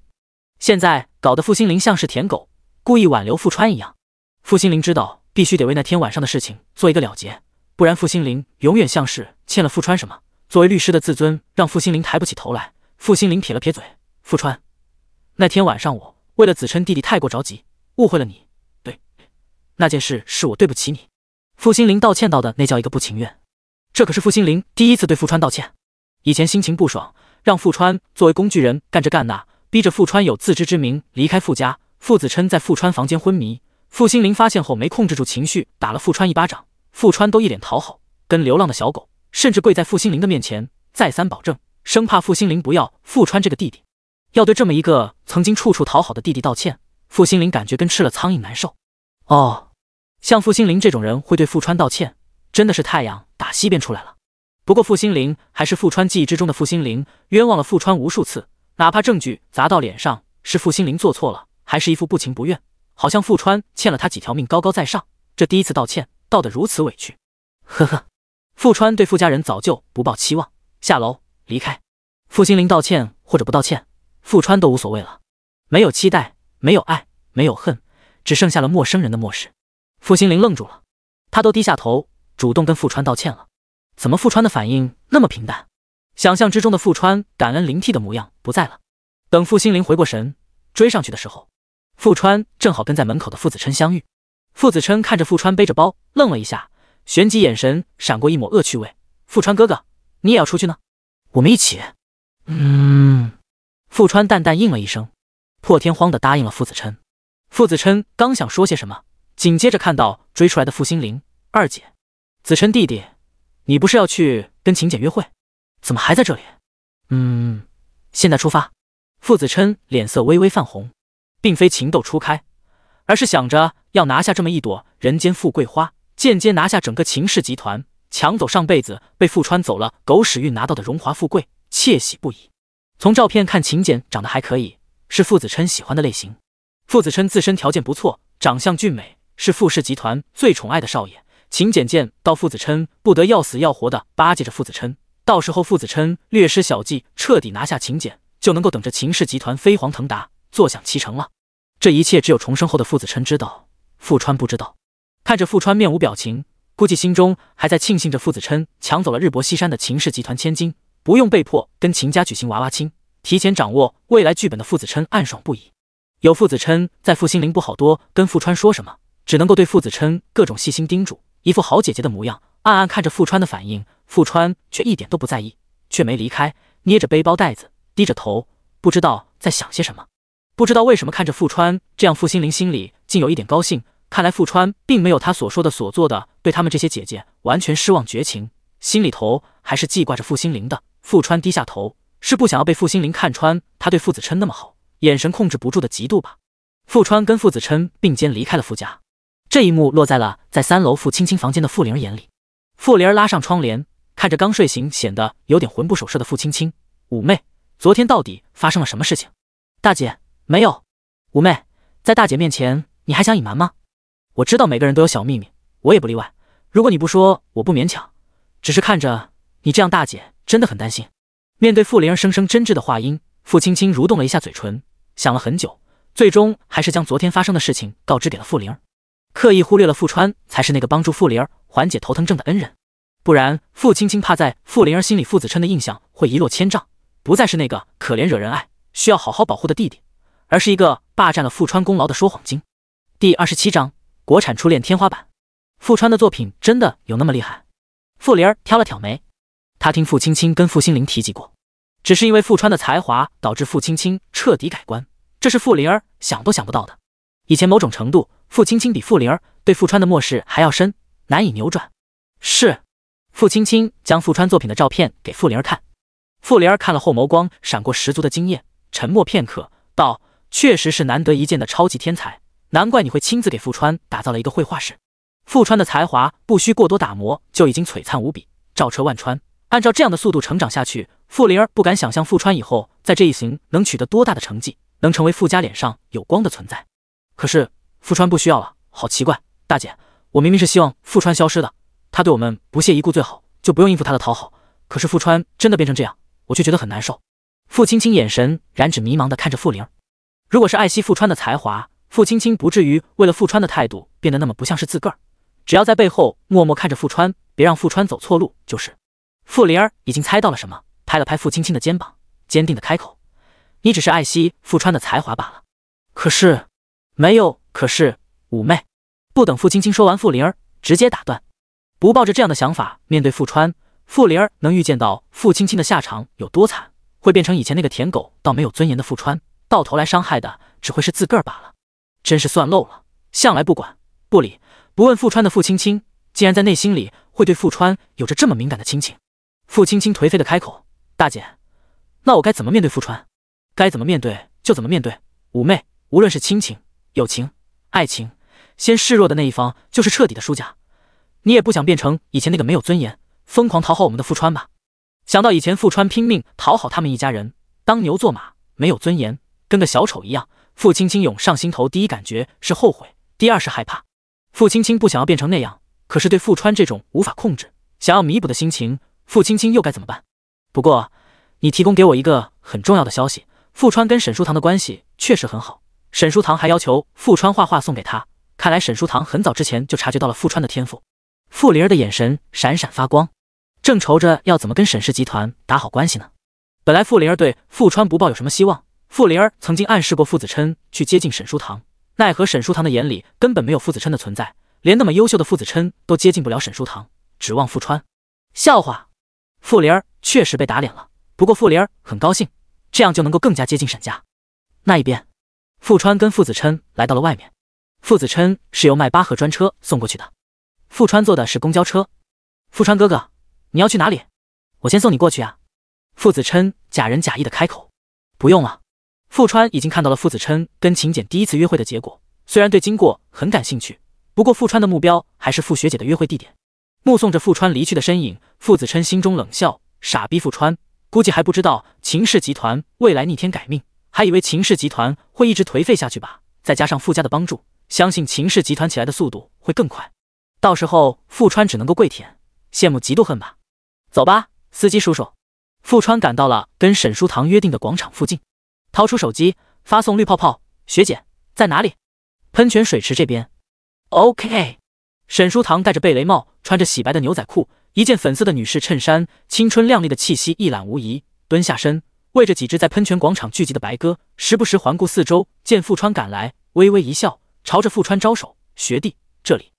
现在搞得傅心凌像是舔狗，故意挽留傅川一样。傅心凌知道必须得为那天晚上的事情做一个了结，不然傅心凌永远像是欠了傅川什么。作为律师的自尊让傅心凌抬不起头来。傅心凌撇了撇嘴：“傅川，那天晚上我为了子琛弟弟太过着急，误会了你。对，那件事是我对不起你。”傅心凌道歉道的那叫一个不情愿。这可是傅心凌第一次对傅川道歉，以前心情不爽，让傅川作为工具人干这干那。逼着傅川有自知之明离开傅家，傅子琛在傅川房间昏迷，傅心凌发现后没控制住情绪，打了傅川一巴掌，傅川都一脸讨好，跟流浪的小狗，甚至跪在傅心凌的面前，再三保证，生怕傅心凌不要傅川这个弟弟，要对这么一个曾经处处讨好的弟弟道歉，傅心凌感觉跟吃了苍蝇难受。哦，像傅心凌这种人会对傅川道歉，真的是太阳打西边出来了。不过傅心凌还是傅川记忆之中的傅心凌，冤枉了傅川无数次。哪怕证据砸到脸上，是傅心凌做错了，还是一副不情不愿，好像傅川欠了他几条命，高高在上。这第一次道歉，道得如此委屈。呵呵，傅川对傅家人早就不抱期望，下楼离开。傅心凌道歉或者不道歉，傅川都无所谓了。没有期待，没有爱，没有恨，只剩下了陌生人的漠视。傅心凌愣住了，他都低下头主动跟傅川道歉了，怎么傅川的反应那么平淡？想象之中的富川感恩灵涕的模样不在了。等傅心凌回过神追上去的时候，富川正好跟在门口的傅子琛相遇。傅子琛看着傅川背着包，愣了一下，旋即眼神闪过一抹恶趣味：“富川哥哥，你也要出去呢？我们一起。”“嗯。”富川淡淡应了一声，破天荒地答应了傅子琛。傅子琛刚想说些什么，紧接着看到追出来的傅心凌：“二姐，子琛弟弟，你不是要去跟秦简约会？”怎么还在这里？嗯，现在出发。傅子琛脸色微微泛红，并非情窦初开，而是想着要拿下这么一朵人间富贵花，间接拿下整个秦氏集团，抢走上辈子被傅川走了狗屎运拿到的荣华富贵，窃喜不已。从照片看，秦简长得还可以，是傅子琛喜欢的类型。傅子琛自身条件不错，长相俊美，是傅氏集团最宠爱的少爷。秦简见到傅子琛，不得要死要活的巴结着傅子琛。到时候，傅子琛略施小计，彻底拿下秦简，就能够等着秦氏集团飞黄腾达，坐享其成了。这一切只有重生后的傅子琛知道，富川不知道。看着富川面无表情，估计心中还在庆幸着傅子琛抢走了日薄西山的秦氏集团千金，不用被迫跟秦家举行娃娃亲，提前掌握未来剧本的傅子琛暗爽不已。有傅子琛在，傅心灵不好多跟富川说什么，只能够对傅子琛各种细心叮嘱，一副好姐姐的模样，暗暗看着富川的反应。富川却一点都不在意，却没离开，捏着背包带子，低着头，不知道在想些什么。不知道为什么看着富川这样，傅心凌心里竟有一点高兴。看来富川并没有他所说的所做的对他们这些姐姐完全失望绝情，心里头还是记挂着傅心凌的。富川低下头，是不想要被傅心凌看穿他对傅子琛那么好，眼神控制不住的嫉妒吧。富川跟傅子琛并肩离开了傅家，这一幕落在了在三楼傅青青房间的傅灵儿眼里。傅灵儿拉上窗帘。看着刚睡醒，显得有点魂不守舍的傅青青，五妹，昨天到底发生了什么事情？大姐没有，五妹，在大姐面前你还想隐瞒吗？我知道每个人都有小秘密，我也不例外。如果你不说，我不勉强，只是看着你这样，大姐真的很担心。面对傅灵儿声声真挚的话音，傅青青蠕动了一下嘴唇，想了很久，最终还是将昨天发生的事情告知给了傅灵儿，刻意忽略了傅川才是那个帮助傅灵儿缓解头疼症的恩人。不然，傅青青怕在傅灵儿心里，傅子琛的印象会一落千丈，不再是那个可怜惹人爱、需要好好保护的弟弟，而是一个霸占了傅川功劳的说谎精。第二十七章国产初恋天花板。傅川的作品真的有那么厉害？傅灵儿挑了挑眉，他听傅青青跟傅心凌提及过，只是因为傅川的才华导致傅青青彻底改观，这是傅灵儿想都想不到的。以前某种程度，傅青青比傅灵儿对傅川的漠视还要深，难以扭转。是。傅青青将傅川作品的照片给傅灵儿看，傅灵儿看了后眸光闪过十足的惊艳，沉默片刻，道：“确实是难得一见的超级天才，难怪你会亲自给傅川打造了一个绘画室。傅川的才华不需过多打磨就已经璀璨无比，照彻万川。按照这样的速度成长下去，傅灵儿不敢想象傅川以后在这一行能取得多大的成绩，能成为傅家脸上有光的存在。可是傅川不需要了，好奇怪，大姐，我明明是希望傅川消失的。”他对我们不屑一顾，最好就不用应付他的讨好。可是傅川真的变成这样，我却觉得很难受。傅青青眼神染指迷茫的看着傅灵儿。如果是爱惜傅川的才华，傅青青不至于为了傅川的态度变得那么不像是自个儿。只要在背后默默看着傅川，别让傅川走错路就是。傅灵儿已经猜到了什么，拍了拍傅青青的肩膀，坚定的开口：“你只是爱惜傅川的才华罢了。”可是，没有，可是，五妹，不等傅青青说完，傅灵儿直接打断。不抱着这样的想法面对傅川，傅灵儿能预见到傅青青的下场有多惨，会变成以前那个舔狗到没有尊严的傅川，到头来伤害的只会是自个儿罢了。真是算漏了，向来不管不理不问傅川的傅青青，竟然在内心里会对傅川有着这么敏感的亲情。傅青青颓废的开口：“大姐，那我该怎么面对傅川？该怎么面对就怎么面对。五妹，无论是亲情、友情、爱情，先示弱的那一方就是彻底的输家。”你也不想变成以前那个没有尊严、疯狂讨好我们的富川吧？想到以前富川拼命讨好他们一家人，当牛做马，没有尊严，跟个小丑一样，傅青青涌上心头。第一感觉是后悔，第二是害怕。傅青青不想要变成那样，可是对富川这种无法控制、想要弥补的心情，傅青青又该怎么办？不过，你提供给我一个很重要的消息：富川跟沈书堂的关系确实很好，沈书堂还要求富川画画送给他。看来沈书堂很早之前就察觉到了富川的天赋。傅灵儿的眼神闪闪发光，正愁着要怎么跟沈氏集团打好关系呢。本来傅灵儿对傅川不抱有什么希望，傅灵儿曾经暗示过傅子琛去接近沈书堂，奈何沈书堂的眼里根本没有傅子琛的存在，连那么优秀的傅子琛都接近不了沈书堂，指望傅川，笑话。傅灵儿确实被打脸了，不过傅灵儿很高兴，这样就能够更加接近沈家。那一边，傅川跟傅子琛来到了外面，傅子琛是由迈巴赫专车送过去的。富川坐的是公交车，富川哥哥，你要去哪里？我先送你过去啊。傅子琛假仁假义的开口：“不用了。”富川已经看到了傅子琛跟秦简第一次约会的结果，虽然对经过很感兴趣，不过富川的目标还是傅学姐的约会地点。目送着富川离去的身影，傅子琛心中冷笑：“傻逼富川，估计还不知道秦氏集团未来逆天改命，还以为秦氏集团会一直颓废下去吧？再加上傅家的帮助，相信秦氏集团起来的速度会更快。”到时候富川只能够跪舔，羡慕嫉妒恨吧。走吧，司机叔叔。富川赶到了跟沈书堂约定的广场附近，掏出手机发送绿泡泡：“学姐在哪里？”“喷泉水池这边。”“OK。”沈书堂戴着贝雷帽，穿着洗白的牛仔裤，一件粉色的女士衬衫，青春靓丽的气息一览无遗。蹲下身喂着几只在喷泉广场聚集的白鸽，时不时环顾四周，见富川赶来，微微一笑，朝着富川招手：“学弟，这里。”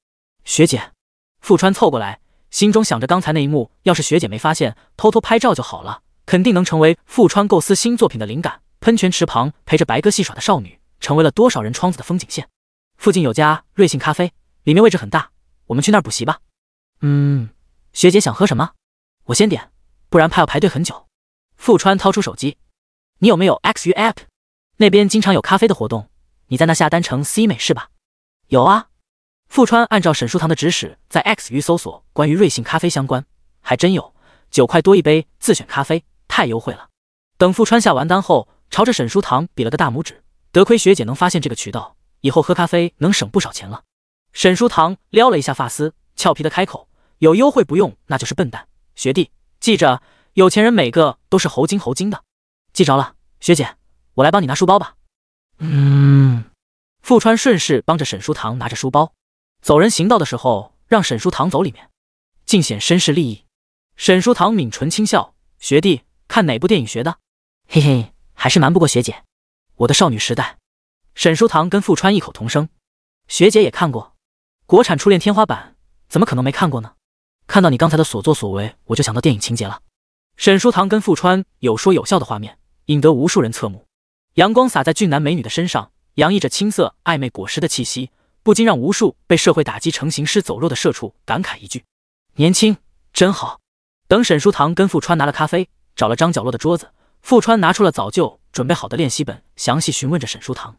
学姐，富川凑过来，心中想着刚才那一幕，要是学姐没发现，偷偷拍照就好了，肯定能成为富川构思新作品的灵感。喷泉池旁陪着白鸽戏耍的少女，成为了多少人窗子的风景线。附近有家瑞幸咖啡，里面位置很大，我们去那儿补习吧。嗯，学姐想喝什么？我先点，不然怕要排队很久。富川掏出手机，你有没有 XU app？那边经常有咖啡的活动，你在那下单成 C 美式吧。有啊。富川按照沈书堂的指使，在 X 域搜索关于瑞幸咖啡相关，还真有九块多一杯自选咖啡，太优惠了。等富川下完单后，朝着沈书堂比了个大拇指。得亏学姐能发现这个渠道，以后喝咖啡能省不少钱了。沈书堂撩了一下发丝，俏皮的开口：“有优惠不用，那就是笨蛋。学弟，记着，有钱人每个都是猴精猴精的。”记着了，学姐，我来帮你拿书包吧。嗯。富川顺势帮着沈书堂拿着书包。走人行道的时候，让沈书堂走里面，尽显绅士利益。沈书堂抿唇轻笑：“学弟，看哪部电影学的？嘿嘿，还是瞒不过学姐。我的少女时代。”沈书堂跟富川异口同声：“学姐也看过，国产初恋天花板，怎么可能没看过呢？”看到你刚才的所作所为，我就想到电影情节了。沈书堂跟富川有说有笑的画面，引得无数人侧目。阳光洒在俊男美女的身上，洋溢着青涩暧昧果实的气息。不禁让无数被社会打击成行尸走肉的社畜感慨一句：“年轻真好。”等沈书堂跟富川拿了咖啡，找了张角落的桌子，富川拿出了早就准备好的练习本，详细询问着沈书堂。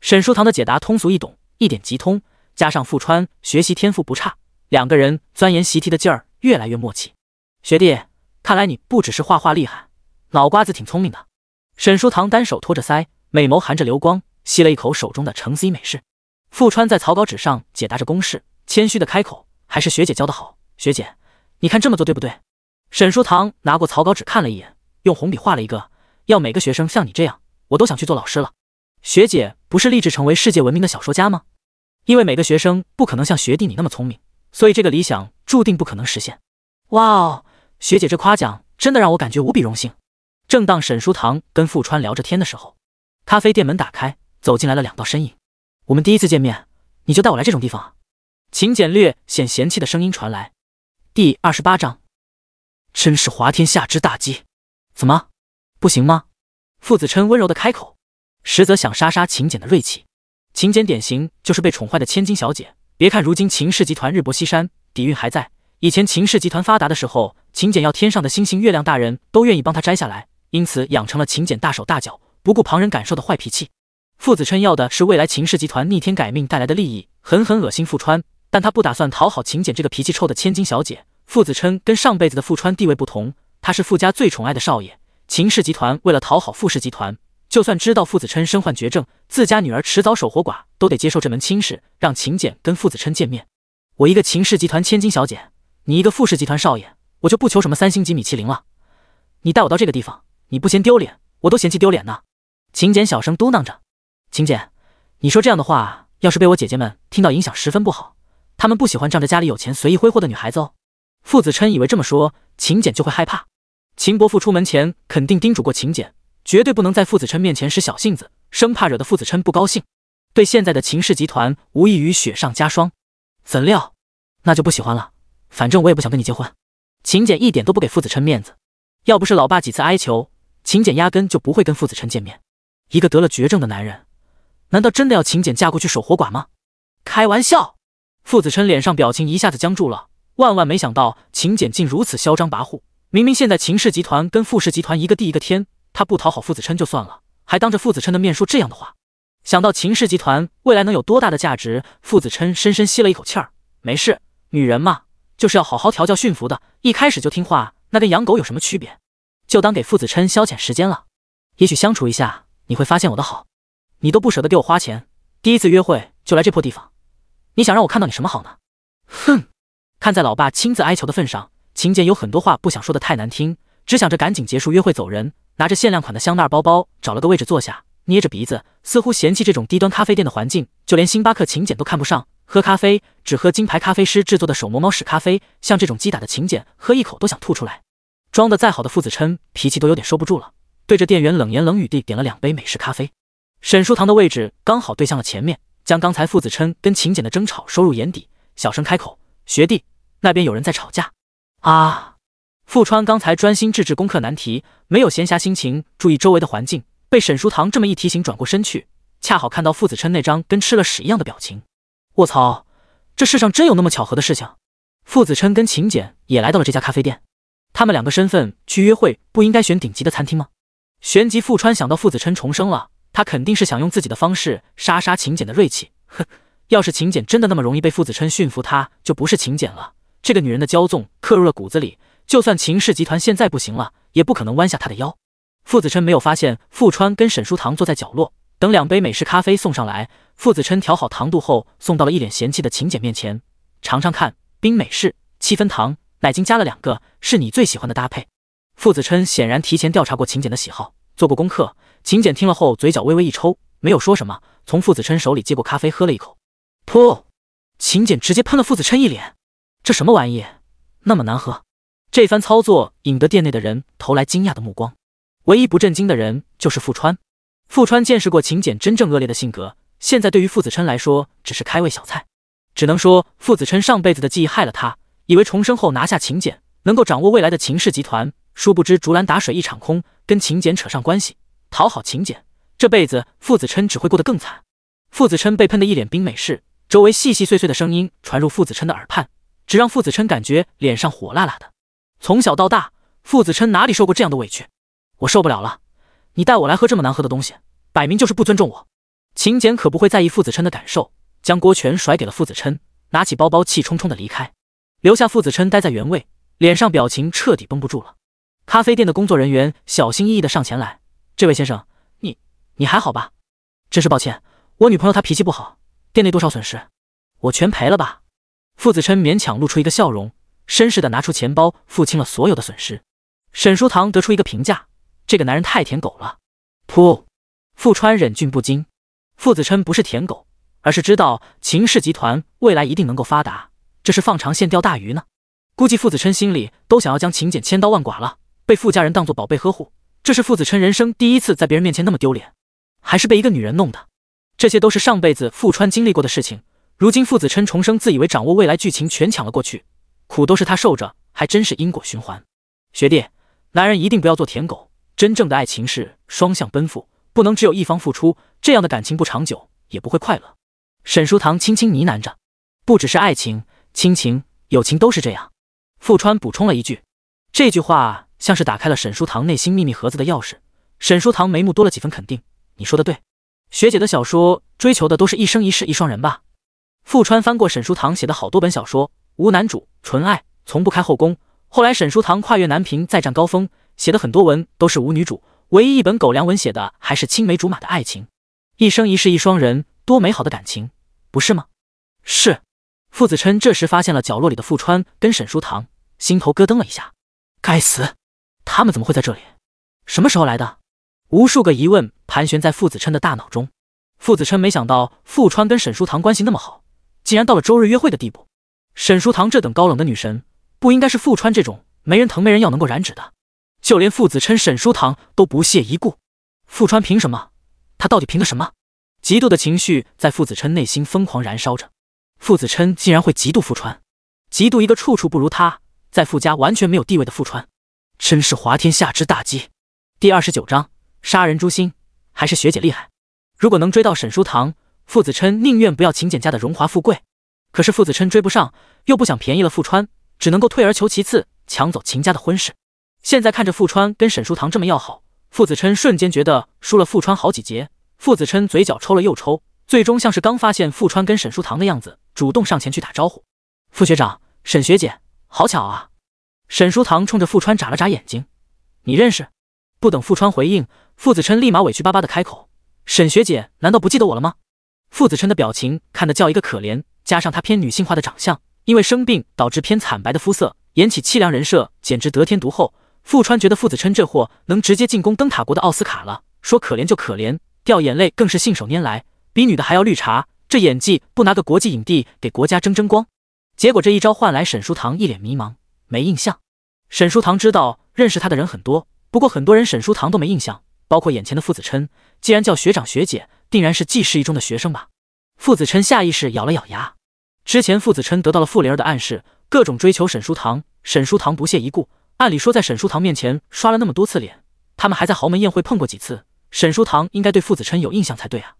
沈书堂的解答通俗易懂，一点即通，加上富川学习天赋不差，两个人钻研习题的劲儿越来越默契。学弟，看来你不只是画画厉害，脑瓜子挺聪明的。沈书堂单手托着腮，美眸含着流光，吸了一口手中的橙 C 美式。富川在草稿纸上解答着公式，谦虚的开口：“还是学姐教的好，学姐，你看这么做对不对？”沈书堂拿过草稿纸看了一眼，用红笔画了一个：“要每个学生像你这样，我都想去做老师了。”学姐不是立志成为世界闻名的小说家吗？因为每个学生不可能像学弟你那么聪明，所以这个理想注定不可能实现。哇哦，学姐这夸奖真的让我感觉无比荣幸。正当沈书堂跟富川聊着天的时候，咖啡店门打开，走进来了两道身影。我们第一次见面，你就带我来这种地方啊？秦简略显嫌弃的声音传来。第二十八章，真是滑天下之大稽，怎么不行吗？傅子琛温柔的开口，实则想杀杀秦简的锐气。秦简典型就是被宠坏的千金小姐，别看如今秦氏集团日薄西山，底蕴还在。以前秦氏集团发达的时候，秦简要天上的星星月亮，大人都愿意帮他摘下来，因此养成了秦简大手大脚、不顾旁人感受的坏脾气。傅子琛要的是未来秦氏集团逆天改命带来的利益，狠狠恶心富川，但他不打算讨好秦简这个脾气臭的千金小姐。傅子琛跟上辈子的富川地位不同，他是富家最宠爱的少爷。秦氏集团为了讨好富氏集团，就算知道傅子琛身患绝症，自家女儿迟早守活寡，都得接受这门亲事，让秦简跟傅子琛见面。我一个秦氏集团千金小姐，你一个富氏集团少爷，我就不求什么三星级米其林了。你带我到这个地方，你不嫌丢脸，我都嫌弃丢脸呢。秦简小声嘟囔着。秦简，你说这样的话，要是被我姐姐们听到，影响十分不好。他们不喜欢仗着家里有钱随意挥霍的女孩子哦。傅子琛以为这么说，秦简就会害怕。秦伯父出门前肯定叮嘱过秦简，绝对不能在傅子琛面前使小性子，生怕惹得傅子琛不高兴，对现在的秦氏集团无异于雪上加霜。怎料，那就不喜欢了。反正我也不想跟你结婚。秦简一点都不给傅子琛面子。要不是老爸几次哀求，秦简压根就不会跟傅子琛见面。一个得了绝症的男人。难道真的要秦简嫁过去守活寡吗？开玩笑！傅子琛脸上表情一下子僵住了。万万没想到秦简竟如此嚣张跋扈。明明现在秦氏集团跟傅氏集团一个地一个天，他不讨好傅子琛就算了，还当着傅子琛的面说这样的话。想到秦氏集团未来能有多大的价值，傅子琛深深吸了一口气儿。没事，女人嘛，就是要好好调教驯服的。一开始就听话，那跟养狗有什么区别？就当给傅子琛消遣时间了。也许相处一下，你会发现我的好。你都不舍得给我花钱，第一次约会就来这破地方，你想让我看到你什么好呢？哼！看在老爸亲自哀求的份上，秦简有很多话不想说的太难听，只想着赶紧结束约会走人。拿着限量款的香奈儿包包，找了个位置坐下，捏着鼻子，似乎嫌弃这种低端咖啡店的环境，就连星巴克秦简都看不上。喝咖啡只喝金牌咖啡师制作的手磨猫屎咖啡，像这种击打的秦简，喝一口都想吐出来。装的再好的傅子琛脾气都有点收不住了，对着店员冷言冷语地点了两杯美式咖啡。沈书堂的位置刚好对向了前面，将刚才傅子琛跟秦简的争吵收入眼底，小声开口：“学弟，那边有人在吵架。”啊！傅川刚才专心致志攻克难题，没有闲暇心情注意周围的环境，被沈书堂这么一提醒，转过身去，恰好看到傅子琛那张跟吃了屎一样的表情。卧槽，这世上真有那么巧合的事情？傅子琛跟秦简也来到了这家咖啡店，他们两个身份去约会，不应该选顶级的餐厅吗？旋即，傅川想到傅子琛重生了。他肯定是想用自己的方式杀杀秦简的锐气。哼，要是秦简真的那么容易被傅子琛驯服，他就不是秦简了。这个女人的骄纵刻入了骨子里，就算秦氏集团现在不行了，也不可能弯下她的腰。傅子琛没有发现傅川跟沈书堂坐在角落，等两杯美式咖啡送上来。傅子琛调好糖度后，送到了一脸嫌弃的秦简面前，尝尝看。冰美式，七分糖，奶精加了两个，是你最喜欢的搭配。傅子琛显然提前调查过秦简的喜好，做过功课。秦简听了后，嘴角微微一抽，没有说什么，从傅子琛手里接过咖啡，喝了一口，噗！秦简直接喷了傅子琛一脸。这什么玩意？那么难喝？这番操作引得店内的人投来惊讶的目光。唯一不震惊的人就是傅川。傅川见识过秦简真正恶劣的性格，现在对于傅子琛来说只是开胃小菜。只能说傅子琛上辈子的记忆害了他，以为重生后拿下秦简，能够掌握未来的秦氏集团，殊不知竹篮打水一场空，跟秦简扯上关系。讨好秦简，这辈子傅子琛只会过得更惨。傅子琛被喷得一脸冰美式，周围细细碎碎的声音传入傅子琛的耳畔，只让傅子琛感觉脸上火辣辣的。从小到大，傅子琛哪里受过这样的委屈？我受不了了！你带我来喝这么难喝的东西，摆明就是不尊重我。秦简可不会在意傅子琛的感受，将锅全甩给了傅子琛，拿起包包气冲冲的离开，留下傅子琛待在原位，脸上表情彻底绷不住了。咖啡店的工作人员小心翼翼的上前来。这位先生，你你还好吧？真是抱歉，我女朋友她脾气不好，店内多少损失，我全赔了吧。傅子琛勉强露出一个笑容，绅士的拿出钱包付清了所有的损失。沈书堂得出一个评价：这个男人太舔狗了。噗！傅川忍俊不禁。傅子琛不是舔狗，而是知道秦氏集团未来一定能够发达，这是放长线钓大鱼呢。估计傅子琛心里都想要将秦简千刀万剐了，被傅家人当做宝贝呵护。这是傅子琛人生第一次在别人面前那么丢脸，还是被一个女人弄的，这些都是上辈子富川经历过的事情。如今傅子琛重生，自以为掌握未来剧情，全抢了过去，苦都是他受着，还真是因果循环。学弟，男人一定不要做舔狗，真正的爱情是双向奔赴，不能只有一方付出，这样的感情不长久，也不会快乐。沈书堂轻轻呢喃着，不只是爱情，亲情、友情都是这样。富川补充了一句。这句话像是打开了沈书堂内心秘密盒子的钥匙。沈书堂眉目多了几分肯定：“你说的对，学姐的小说追求的都是一生一世一双人吧？”富川翻过沈书堂写的好多本小说，无男主，纯爱，从不开后宫。后来沈书堂跨越南平再战高峰，写的很多文都是无女主，唯一一本狗粮文写的还是青梅竹马的爱情。一生一世一双人，多美好的感情，不是吗？是。傅子琛这时发现了角落里的富川跟沈书堂，心头咯噔了一下。该死，他们怎么会在这里？什么时候来的？无数个疑问盘旋在傅子琛的大脑中。傅子琛没想到傅川跟沈书堂关系那么好，竟然到了周日约会的地步。沈书堂这等高冷的女神，不应该是傅川这种没人疼没人要能够染指的。就连傅子琛、沈书堂都不屑一顾。傅川凭什么？他到底凭的什么？嫉妒的情绪在傅子琛内心疯狂燃烧着。傅子琛竟然会嫉妒傅川，嫉妒一个处处不如他。在傅家完全没有地位的傅川，真是滑天下之大稽。第二十九章杀人诛心，还是学姐厉害。如果能追到沈书棠，傅子琛宁愿不要秦简家的荣华富贵。可是傅子琛追不上，又不想便宜了傅川，只能够退而求其次，抢走秦家的婚事。现在看着傅川跟沈书棠这么要好，傅子琛瞬间觉得输了傅川好几节。傅子琛嘴角抽了又抽，最终像是刚发现傅川跟沈书棠的样子，主动上前去打招呼：“傅学长，沈学姐。”好巧啊！沈书堂冲着富川眨了眨眼睛，你认识？不等富川回应，傅子琛立马委屈巴巴的开口：“沈学姐，难道不记得我了吗？”傅子琛的表情看得叫一个可怜，加上他偏女性化的长相，因为生病导致偏惨白的肤色，演起凄凉人设简直得天独厚。富川觉得傅子琛这货能直接进攻灯塔国的奥斯卡了，说可怜就可怜，掉眼泪更是信手拈来，比女的还要绿茶，这演技不拿个国际影帝给国家争争光？结果这一招换来沈书堂一脸迷茫，没印象。沈书堂知道认识他的人很多，不过很多人沈书堂都没印象，包括眼前的傅子琛。既然叫学长学姐，定然是季氏一中的学生吧？傅子琛下意识咬了咬牙。之前傅子琛得到了傅灵儿的暗示，各种追求沈书堂，沈书堂不屑一顾。按理说，在沈书堂面前刷了那么多次脸，他们还在豪门宴会碰过几次，沈书堂应该对傅子琛有印象才对啊。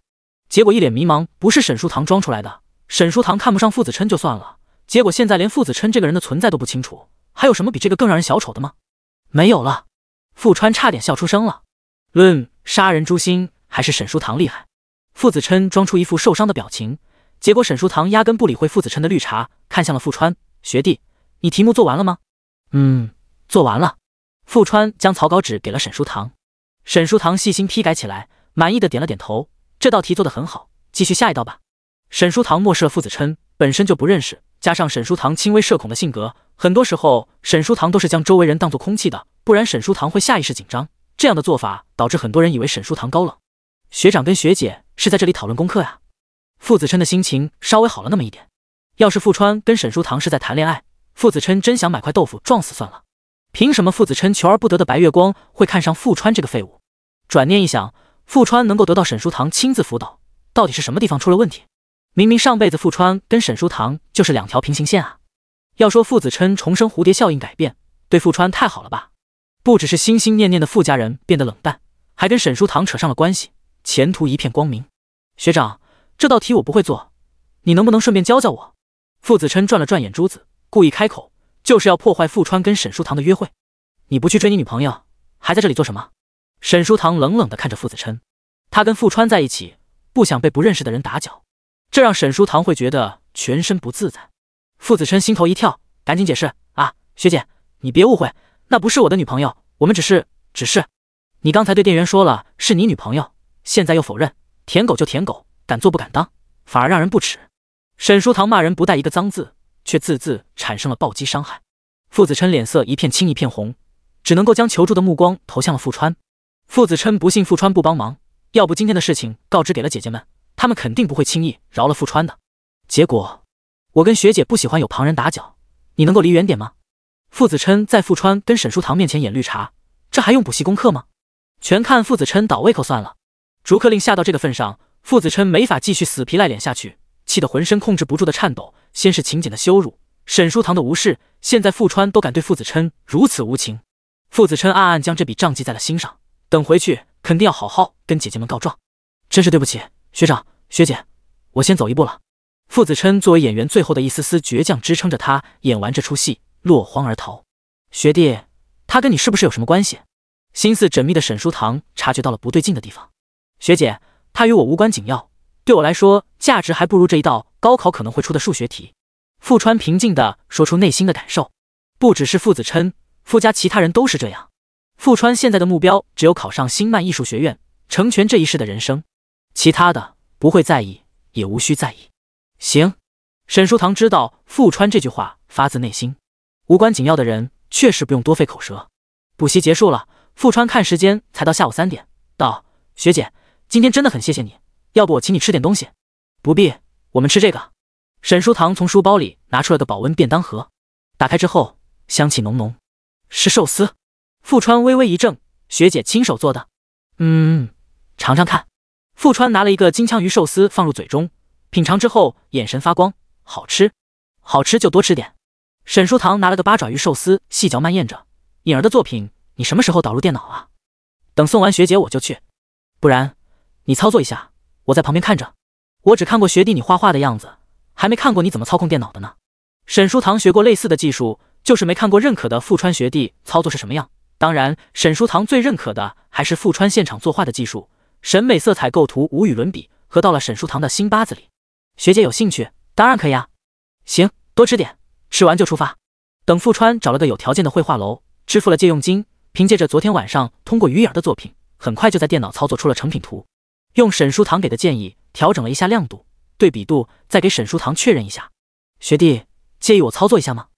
结果一脸迷茫，不是沈书堂装出来的。沈书堂看不上傅子琛就算了。结果现在连傅子琛这个人的存在都不清楚，还有什么比这个更让人小丑的吗？没有了。傅川差点笑出声了。论杀人诛心，还是沈书堂厉害。傅子琛装出一副受伤的表情，结果沈书堂压根不理会傅子琛的绿茶，看向了傅川学弟：“你题目做完了吗？”“嗯，做完了。”傅川将草稿纸给了沈书堂，沈书堂细心批改起来，满意的点了点头：“这道题做得很好，继续下一道吧。”沈书堂漠视了傅子琛，本身就不认识。加上沈书堂轻微社恐的性格，很多时候沈书堂都是将周围人当做空气的，不然沈书堂会下意识紧张。这样的做法导致很多人以为沈书堂高冷。学长跟学姐是在这里讨论功课呀？傅子琛的心情稍微好了那么一点。要是傅川跟沈书堂是在谈恋爱，傅子琛真想买块豆腐撞死算了。凭什么傅子琛求而不得的白月光会看上傅川这个废物？转念一想，傅川能够得到沈书堂亲自辅导，到底是什么地方出了问题？明明上辈子富川跟沈书堂就是两条平行线啊！要说傅子琛重生蝴蝶效应改变，对富川太好了吧？不只是心心念念的富家人变得冷淡，还跟沈书堂扯上了关系，前途一片光明。学长，这道题我不会做，你能不能顺便教教我？傅子琛转了转眼珠子，故意开口，就是要破坏富川跟沈书堂的约会。你不去追你女朋友，还在这里做什么？沈书堂冷冷地看着傅子琛，他跟富川在一起，不想被不认识的人打搅。这让沈书堂会觉得全身不自在，傅子琛心头一跳，赶紧解释啊，学姐，你别误会，那不是我的女朋友，我们只是只是。你刚才对店员说了是你女朋友，现在又否认，舔狗就舔狗，敢做不敢当，反而让人不耻。沈书堂骂人不带一个脏字，却字字产生了暴击伤害。傅子琛脸色一片青一片红，只能够将求助的目光投向了傅川。傅子琛不信傅川不帮忙，要不今天的事情告知给了姐姐们。他们肯定不会轻易饶了富川的。结果，我跟学姐不喜欢有旁人打搅，你能够离远点吗？傅子琛在富川跟沈书堂面前演绿茶，这还用补习功课吗？全看傅子琛倒胃口算了。逐客令下到这个份上，傅子琛没法继续死皮赖脸下去，气得浑身控制不住的颤抖。先是秦简的羞辱，沈书堂的无视，现在富川都敢对傅子琛如此无情。傅子琛暗暗将这笔账记在了心上，等回去肯定要好好跟姐姐们告状。真是对不起，学长。学姐，我先走一步了。傅子琛作为演员，最后的一丝丝倔强支撑着他演完这出戏，落荒而逃。学弟，他跟你是不是有什么关系？心思缜密的沈书堂察觉到了不对劲的地方。学姐，他与我无关紧要，对我来说价值还不如这一道高考可能会出的数学题。傅川平静的说出内心的感受。不只是傅子琛，傅家其他人都是这样。傅川现在的目标只有考上星漫艺术学院，成全这一世的人生，其他的。不会在意，也无需在意。行，沈书堂知道富川这句话发自内心，无关紧要的人确实不用多费口舌。补习结束了，富川看时间才到下午三点，道：“学姐，今天真的很谢谢你，要不我请你吃点东西？”“不必，我们吃这个。”沈书堂从书包里拿出了个保温便当盒，打开之后香气浓浓，是寿司。富川微微一怔：“学姐亲手做的？”“嗯，尝尝看。”富川拿了一个金枪鱼寿司放入嘴中，品尝之后眼神发光，好吃，好吃就多吃点。沈书堂拿了个八爪鱼寿司细嚼慢咽着。颖儿的作品你什么时候导入电脑啊？等送完学姐我就去，不然你操作一下，我在旁边看着。我只看过学弟你画画的样子，还没看过你怎么操控电脑的呢。沈书堂学过类似的技术，就是没看过认可的富川学弟操作是什么样。当然，沈书堂最认可的还是富川现场作画的技术。审美色彩构图无与伦比，合到了沈书堂的新八子里。学姐有兴趣，当然可以啊。行，多吃点，吃完就出发。等富川找了个有条件的绘画楼，支付了借用金，凭借着昨天晚上通过鱼眼的作品，很快就在电脑操作出了成品图。用沈书堂给的建议调整了一下亮度、对比度，再给沈书堂确认一下。学弟，介意我操作一下吗？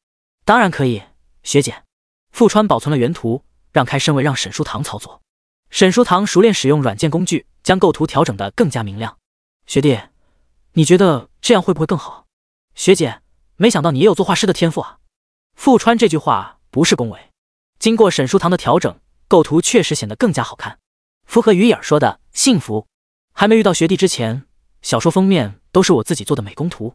当然可以，学姐。富川保存了原图，让开身位让沈书堂操作。沈书堂熟练使用软件工具，将构图调整得更加明亮。学弟，你觉得这样会不会更好？学姐，没想到你也有做画师的天赋啊！富川这句话不是恭维。经过沈书堂的调整，构图确实显得更加好看，符合鱼眼说的幸福。还没遇到学弟之前，小说封面都是我自己做的美工图。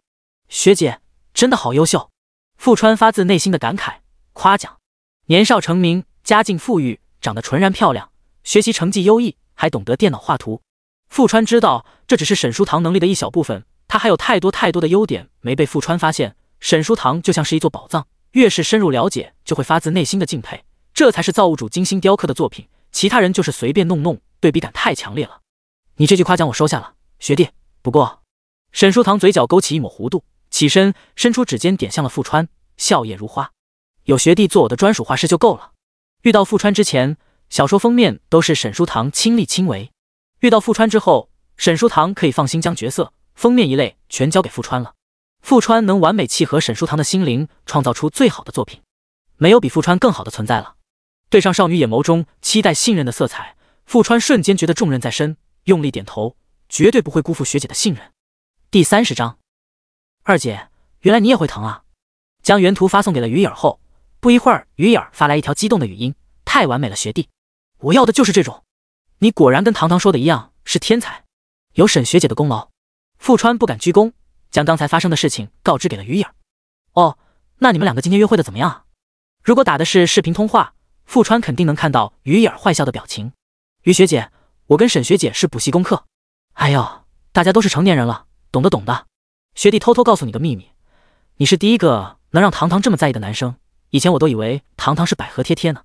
学姐真的好优秀！富川发自内心的感慨夸奖，年少成名，家境富裕，长得纯然漂亮。学习成绩优异，还懂得电脑画图。富川知道这只是沈书堂能力的一小部分，他还有太多太多的优点没被富川发现。沈书堂就像是一座宝藏，越是深入了解，就会发自内心的敬佩。这才是造物主精心雕刻的作品，其他人就是随便弄弄，对比感太强烈了。你这句夸奖我收下了，学弟。不过，沈书堂嘴角勾起一抹弧度，起身伸出指尖点向了富川，笑靥如花。有学弟做我的专属画师就够了。遇到富川之前。小说封面都是沈书堂亲力亲为。遇到富川之后，沈书堂可以放心将角色、封面一类全交给富川了。富川能完美契合沈书堂的心灵，创造出最好的作品，没有比富川更好的存在了。对上少女眼眸中期待、信任的色彩，富川瞬间觉得重任在身，用力点头，绝对不会辜负学姐的信任。第三十章，二姐，原来你也会疼啊！将原图发送给了鱼影后，不一会儿，鱼影发来一条激动的语音：“太完美了，学弟。”我要的就是这种，你果然跟唐唐说的一样是天才，有沈学姐的功劳。富川不敢鞠躬，将刚才发生的事情告知给了于影。哦，那你们两个今天约会的怎么样如果打的是视频通话，富川肯定能看到于影坏笑的表情。于学姐，我跟沈学姐是补习功课。哎呦，大家都是成年人了，懂得懂的。学弟偷偷告诉你个秘密，你是第一个能让唐唐这么在意的男生，以前我都以为唐唐是百合贴贴呢。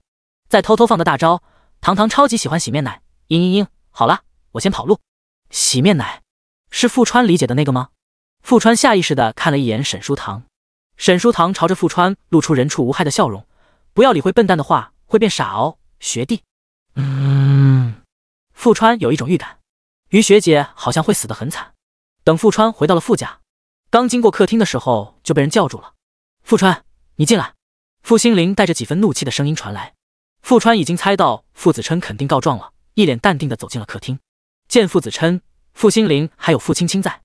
再偷偷放个大招。糖糖超级喜欢洗面奶，嘤嘤嘤！好了，我先跑路。洗面奶是富川理解的那个吗？富川下意识的看了一眼沈书堂，沈书堂朝着富川露出人畜无害的笑容，不要理会笨蛋的话，会变傻哦，学弟。嗯。富川有一种预感，于学姐好像会死得很惨。等富川回到了富家，刚经过客厅的时候就被人叫住了。富川，你进来。傅心凌带着几分怒气的声音传来。傅川已经猜到傅子琛肯定告状了，一脸淡定的走进了客厅。见傅子琛、傅心凌还有傅青青在，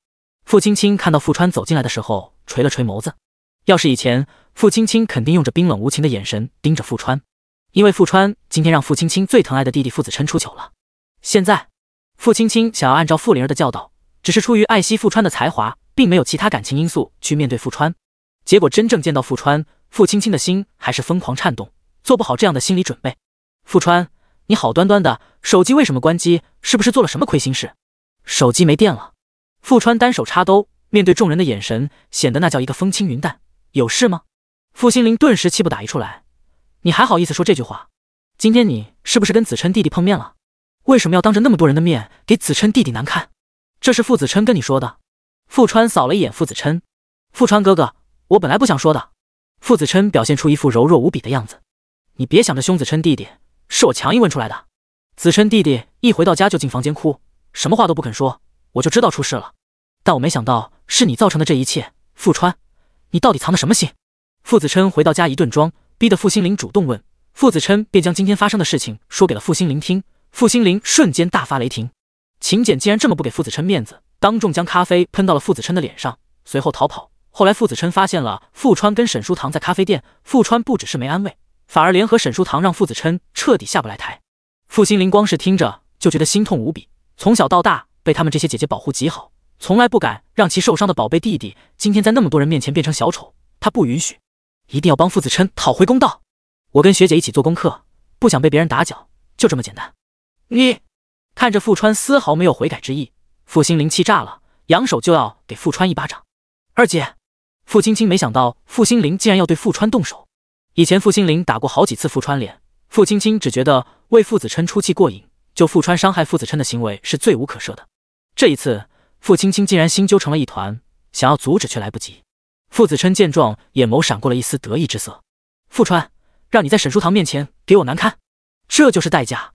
傅青青看到傅川走进来的时候，垂了垂眸子。要是以前，傅青青肯定用着冰冷无情的眼神盯着傅川，因为傅川今天让傅青青最疼爱的弟弟傅子琛出糗了。现在，傅青青想要按照傅灵儿的教导，只是出于爱惜傅川的才华，并没有其他感情因素去面对傅川。结果真正见到傅川，傅青青的心还是疯狂颤动。做不好这样的心理准备，富川，你好端端的手机为什么关机？是不是做了什么亏心事？手机没电了。富川单手插兜，面对众人的眼神，显得那叫一个风轻云淡。有事吗？傅心凌顿时气不打一处来，你还好意思说这句话？今天你是不是跟子琛弟弟碰面了？为什么要当着那么多人的面给子琛弟弟难看？这是傅子琛跟你说的。富川扫了一眼傅子琛，富川哥哥，我本来不想说的。傅子琛表现出一副柔弱无比的样子。你别想着，子琛弟弟是我强硬问出来的。子琛弟弟一回到家就进房间哭，什么话都不肯说，我就知道出事了。但我没想到是你造成的这一切。富川，你到底藏的什么心？傅子琛回到家一顿装，逼得傅心凌主动问，傅子琛便将今天发生的事情说给了傅心凌听。傅心凌瞬间大发雷霆，秦简竟然这么不给傅子琛面子，当众将咖啡喷到了傅子琛的脸上，随后逃跑。后来傅子琛发现了傅川跟沈书堂在咖啡店，傅川不只是没安慰。反而联合沈书堂让傅子琛彻底下不来台。傅心凌光是听着就觉得心痛无比。从小到大被他们这些姐姐保护极好，从来不敢让其受伤的宝贝弟弟，今天在那么多人面前变成小丑，他不允许，一定要帮傅子琛讨回公道。我跟学姐一起做功课，不想被别人打搅，就这么简单。你看着傅川丝毫没有悔改之意，傅心凌气炸了，扬手就要给傅川一巴掌。二姐，傅青青没想到傅心凌竟然要对傅川动手。以前傅心凌打过好几次傅川脸，傅青青只觉得为傅子琛出气过瘾，就傅川伤害傅子琛的行为是罪无可赦的。这一次，傅青青竟然心揪成了一团，想要阻止却来不及。傅子琛见状，眼眸闪过了一丝得意之色。傅川，让你在沈书堂面前给我难堪，这就是代价。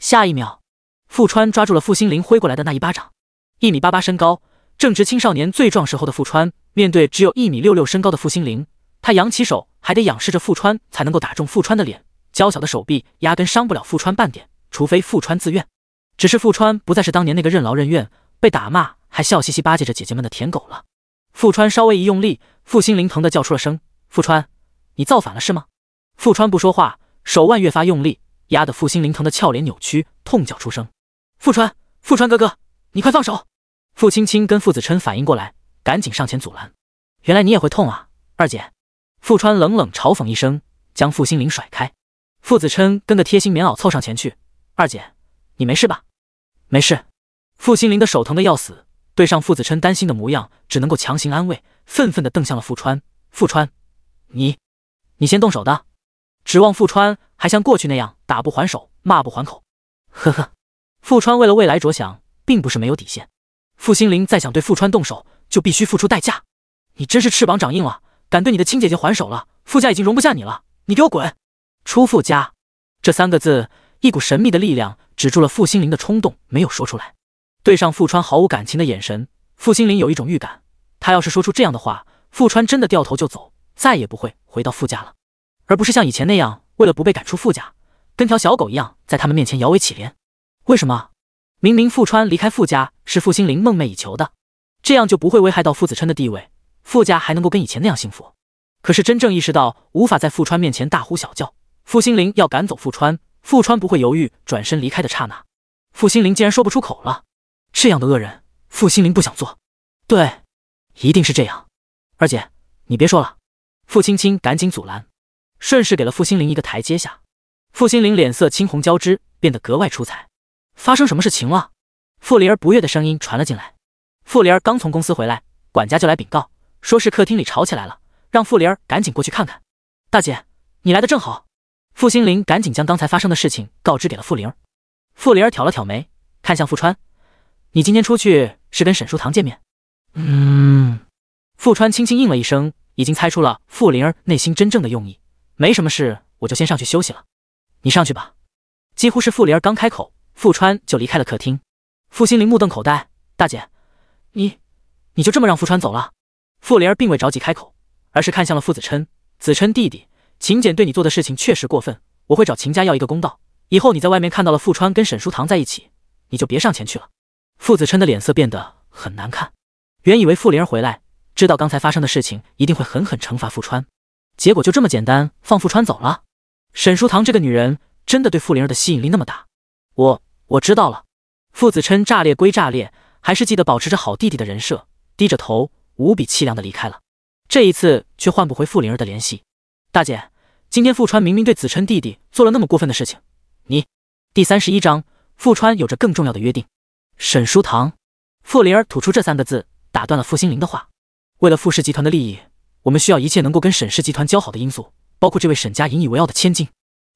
下一秒，傅川抓住了傅心凌挥过来的那一巴掌。一米八八身高，正值青少年最壮时候的傅川，面对只有一米六六身高的傅心凌。他扬起手，还得仰视着富川才能够打中富川的脸。娇小的手臂压根伤不了富川半点，除非富川自愿。只是富川不再是当年那个任劳任怨、被打骂还笑嘻嘻巴结着姐姐们的舔狗了。富川稍微一用力，傅心凌疼的叫出了声：“富川，你造反了是吗？”富川不说话，手腕越发用力，压得傅心凌疼的俏脸扭曲，痛叫出声：“富川，富川哥哥，你快放手！”傅青青跟傅子琛反应过来，赶紧上前阻拦：“原来你也会痛啊，二姐。”富川冷冷嘲讽一声，将傅心凌甩开。傅子琛跟个贴心棉袄凑上前去：“二姐，你没事吧？”“没事。”傅心凌的手疼得要死，对上傅子琛担心的模样，只能够强行安慰，愤愤地瞪向了富川：“富川，你，你先动手的！指望富川还像过去那样打不还手，骂不还口？呵呵。”富川为了未来着想，并不是没有底线。傅心凌再想对富川动手，就必须付出代价。你真是翅膀长硬了！敢对你的亲姐姐还手了，傅家已经容不下你了，你给我滚出傅家！这三个字，一股神秘的力量止住了傅心凌的冲动，没有说出来。对上傅川毫无感情的眼神，傅心凌有一种预感，他要是说出这样的话，傅川真的掉头就走，再也不会回到傅家了，而不是像以前那样，为了不被赶出傅家，跟条小狗一样在他们面前摇尾乞怜。为什么？明明傅川离开傅家是傅心凌梦寐以求的，这样就不会危害到傅子琛的地位。傅家还能够跟以前那样幸福，可是真正意识到无法在傅川面前大呼小叫，傅心凌要赶走傅川，傅川不会犹豫，转身离开的刹那，傅心凌竟然说不出口了。这样的恶人，傅心凌不想做。对，一定是这样。二姐，你别说了。傅青青赶紧阻拦，顺势给了傅心凌一个台阶下。傅心凌脸色青红交织，变得格外出彩。发生什么事情了？傅灵儿不悦的声音传了进来。傅灵儿刚从公司回来，管家就来禀告。说是客厅里吵起来了，让傅灵儿赶紧过去看看。大姐，你来的正好。傅心凌赶紧将刚才发生的事情告知给了傅灵儿。傅灵儿挑了挑眉，看向傅川：“你今天出去是跟沈书堂见面？”嗯。傅川轻轻应了一声，已经猜出了傅灵儿内心真正的用意。没什么事，我就先上去休息了。你上去吧。几乎是傅灵儿刚开口，傅川就离开了客厅。傅心凌目瞪口呆：“大姐，你，你就这么让傅川走了？”傅灵儿并未着急开口，而是看向了傅子琛。子琛弟弟，秦简对你做的事情确实过分，我会找秦家要一个公道。以后你在外面看到了傅川跟沈书棠在一起，你就别上前去了。傅子琛的脸色变得很难看。原以为傅灵儿回来，知道刚才发生的事情，一定会狠狠惩罚傅川，结果就这么简单放傅川走了。沈书棠这个女人，真的对傅灵儿的吸引力那么大？我我知道了。傅子琛炸裂归炸裂，还是记得保持着好弟弟的人设，低着头。无比凄凉的离开了，这一次却换不回傅灵儿的联系。大姐，今天傅川明明对子琛弟弟做了那么过分的事情，你第三十一章，傅川有着更重要的约定。沈书堂，傅灵儿吐出这三个字，打断了傅心凌的话。为了傅氏集团的利益，我们需要一切能够跟沈氏集团交好的因素，包括这位沈家引以为傲的千金。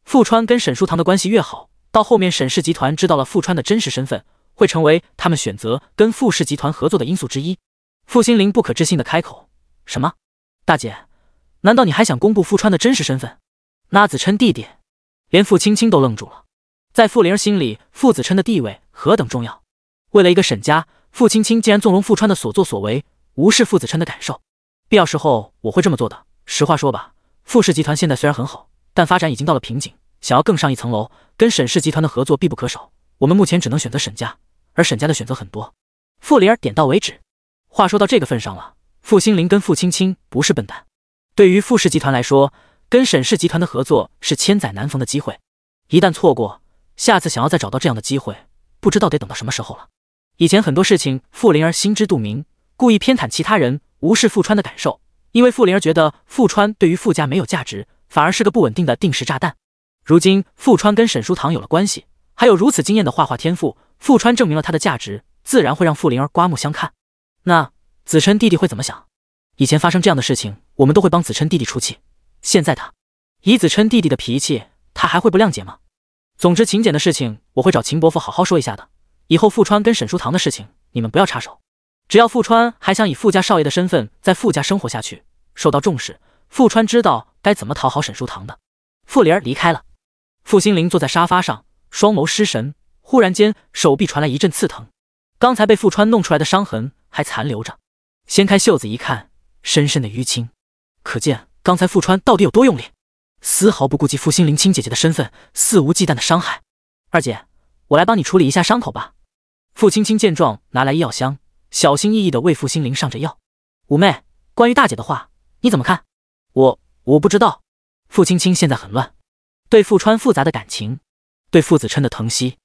傅川跟沈书堂的关系越好，到后面沈氏集团知道了傅川的真实身份，会成为他们选择跟傅氏集团合作的因素之一。傅心凌不可置信地开口：“什么？大姐，难道你还想公布傅川的真实身份？那子琛弟弟？”连傅青青都愣住了。在傅灵儿心里，傅子琛的地位何等重要。为了一个沈家，傅青青竟然纵容傅川的所作所为，无视傅子琛的感受。必要时候我会这么做的。实话说吧，傅氏集团现在虽然很好，但发展已经到了瓶颈，想要更上一层楼，跟沈氏集团的合作必不可少。我们目前只能选择沈家，而沈家的选择很多。傅灵儿点到为止。话说到这个份上了，傅心凌跟傅青青不是笨蛋。对于傅氏集团来说，跟沈氏集团的合作是千载难逢的机会，一旦错过，下次想要再找到这样的机会，不知道得等到什么时候了。以前很多事情，傅灵儿心知肚明，故意偏袒其他人，无视傅川的感受，因为傅灵儿觉得傅川对于傅家没有价值，反而是个不稳定的定时炸弹。如今傅川跟沈书堂有了关系，还有如此惊艳的画画天赋，傅川证明了他的价值，自然会让傅灵儿刮目相看。那子琛弟弟会怎么想？以前发生这样的事情，我们都会帮子琛弟弟出气。现在他以子琛弟弟的脾气，他还会不谅解吗？总之，秦简的事情我会找秦伯父好好说一下的。以后富川跟沈书堂的事情，你们不要插手。只要富川还想以富家少爷的身份在富家生活下去，受到重视，富川知道该怎么讨好沈书堂的。傅灵儿离开了，傅心凌坐在沙发上，双眸失神。忽然间，手臂传来一阵刺疼，刚才被富川弄出来的伤痕。还残留着，掀开袖子一看，深深的淤青，可见刚才傅川到底有多用力，丝毫不顾及傅心灵亲姐姐的身份，肆无忌惮的伤害。二姐，我来帮你处理一下伤口吧。傅青青见状，拿来医药箱，小心翼翼的为傅心灵上着药。五妹，关于大姐的话，你怎么看？我我不知道。傅青青现在很乱，对傅川复杂的感情，对傅子琛的疼惜，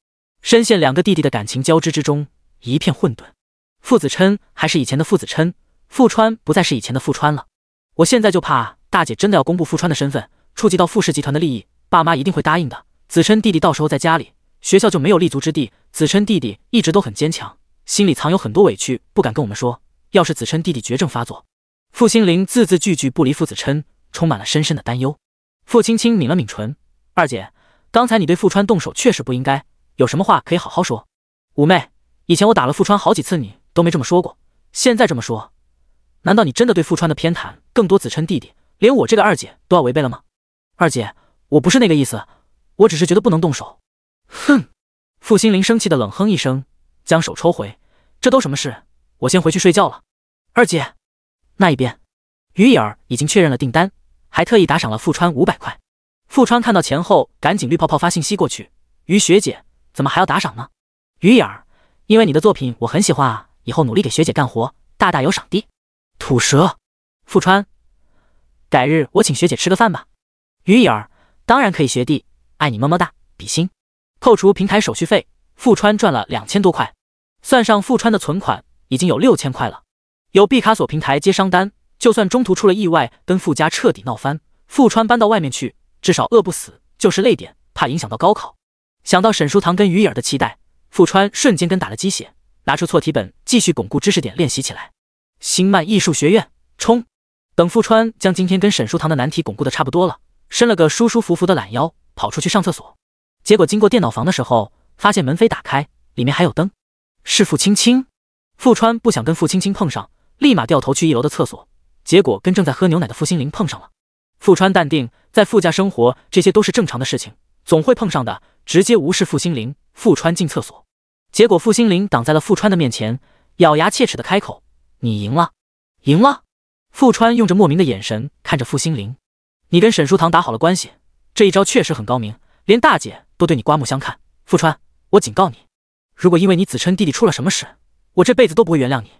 深陷两个弟弟的感情交织之中，一片混沌。傅子琛还是以前的傅子琛，傅川不再是以前的傅川了。我现在就怕大姐真的要公布傅川的身份，触及到富氏集团的利益，爸妈一定会答应的。子琛弟弟到时候在家里、学校就没有立足之地。子琛弟弟一直都很坚强，心里藏有很多委屈，不敢跟我们说。要是子琛弟弟绝症发作，傅心林字字句句不离傅子琛，充满了深深的担忧。傅青青抿了抿唇：“二姐，刚才你对傅川动手确实不应该，有什么话可以好好说。”五妹，以前我打了傅川好几次，你。都没这么说过，现在这么说，难道你真的对富川的偏袒更多？子琛弟弟连我这个二姐都要违背了吗？二姐，我不是那个意思，我只是觉得不能动手。哼！傅心凌生气的冷哼一声，将手抽回。这都什么事？我先回去睡觉了。二姐，那一边，于影儿已经确认了订单，还特意打赏了富川五百块。富川看到钱后，赶紧绿泡泡发信息过去：“于学姐，怎么还要打赏呢？”于影儿，因为你的作品我很喜欢啊。以后努力给学姐干活，大大有赏滴。吐舌。富川，改日我请学姐吃个饭吧。于眼儿当然可以，学弟爱你么么哒，比心。扣除平台手续费，富川赚了两千多块，算上富川的存款，已经有六千块了。有毕卡索平台接商单，就算中途出了意外，跟富家彻底闹翻，富川搬到外面去，至少饿不死，就是累点，怕影响到高考。想到沈书堂跟于眼儿的期待，富川瞬间跟打了鸡血。拿出错题本，继续巩固知识点，练习起来。星漫艺术学院，冲！等富川将今天跟沈书堂的难题巩固的差不多了，伸了个舒舒服服的懒腰，跑出去上厕所。结果经过电脑房的时候，发现门非打开，里面还有灯，是傅青青。富川不想跟傅青青碰上，立马掉头去一楼的厕所。结果跟正在喝牛奶的傅心凌碰上了。富川淡定，在富家生活，这些都是正常的事情，总会碰上的，直接无视傅心凌。富川进厕所。结果傅心凌挡在了傅川的面前，咬牙切齿的开口：“你赢了，赢了。”傅川用着莫名的眼神看着傅心凌：“你跟沈书棠打好了关系，这一招确实很高明，连大姐都对你刮目相看。”傅川，我警告你，如果因为你子琛弟弟出了什么事，我这辈子都不会原谅你，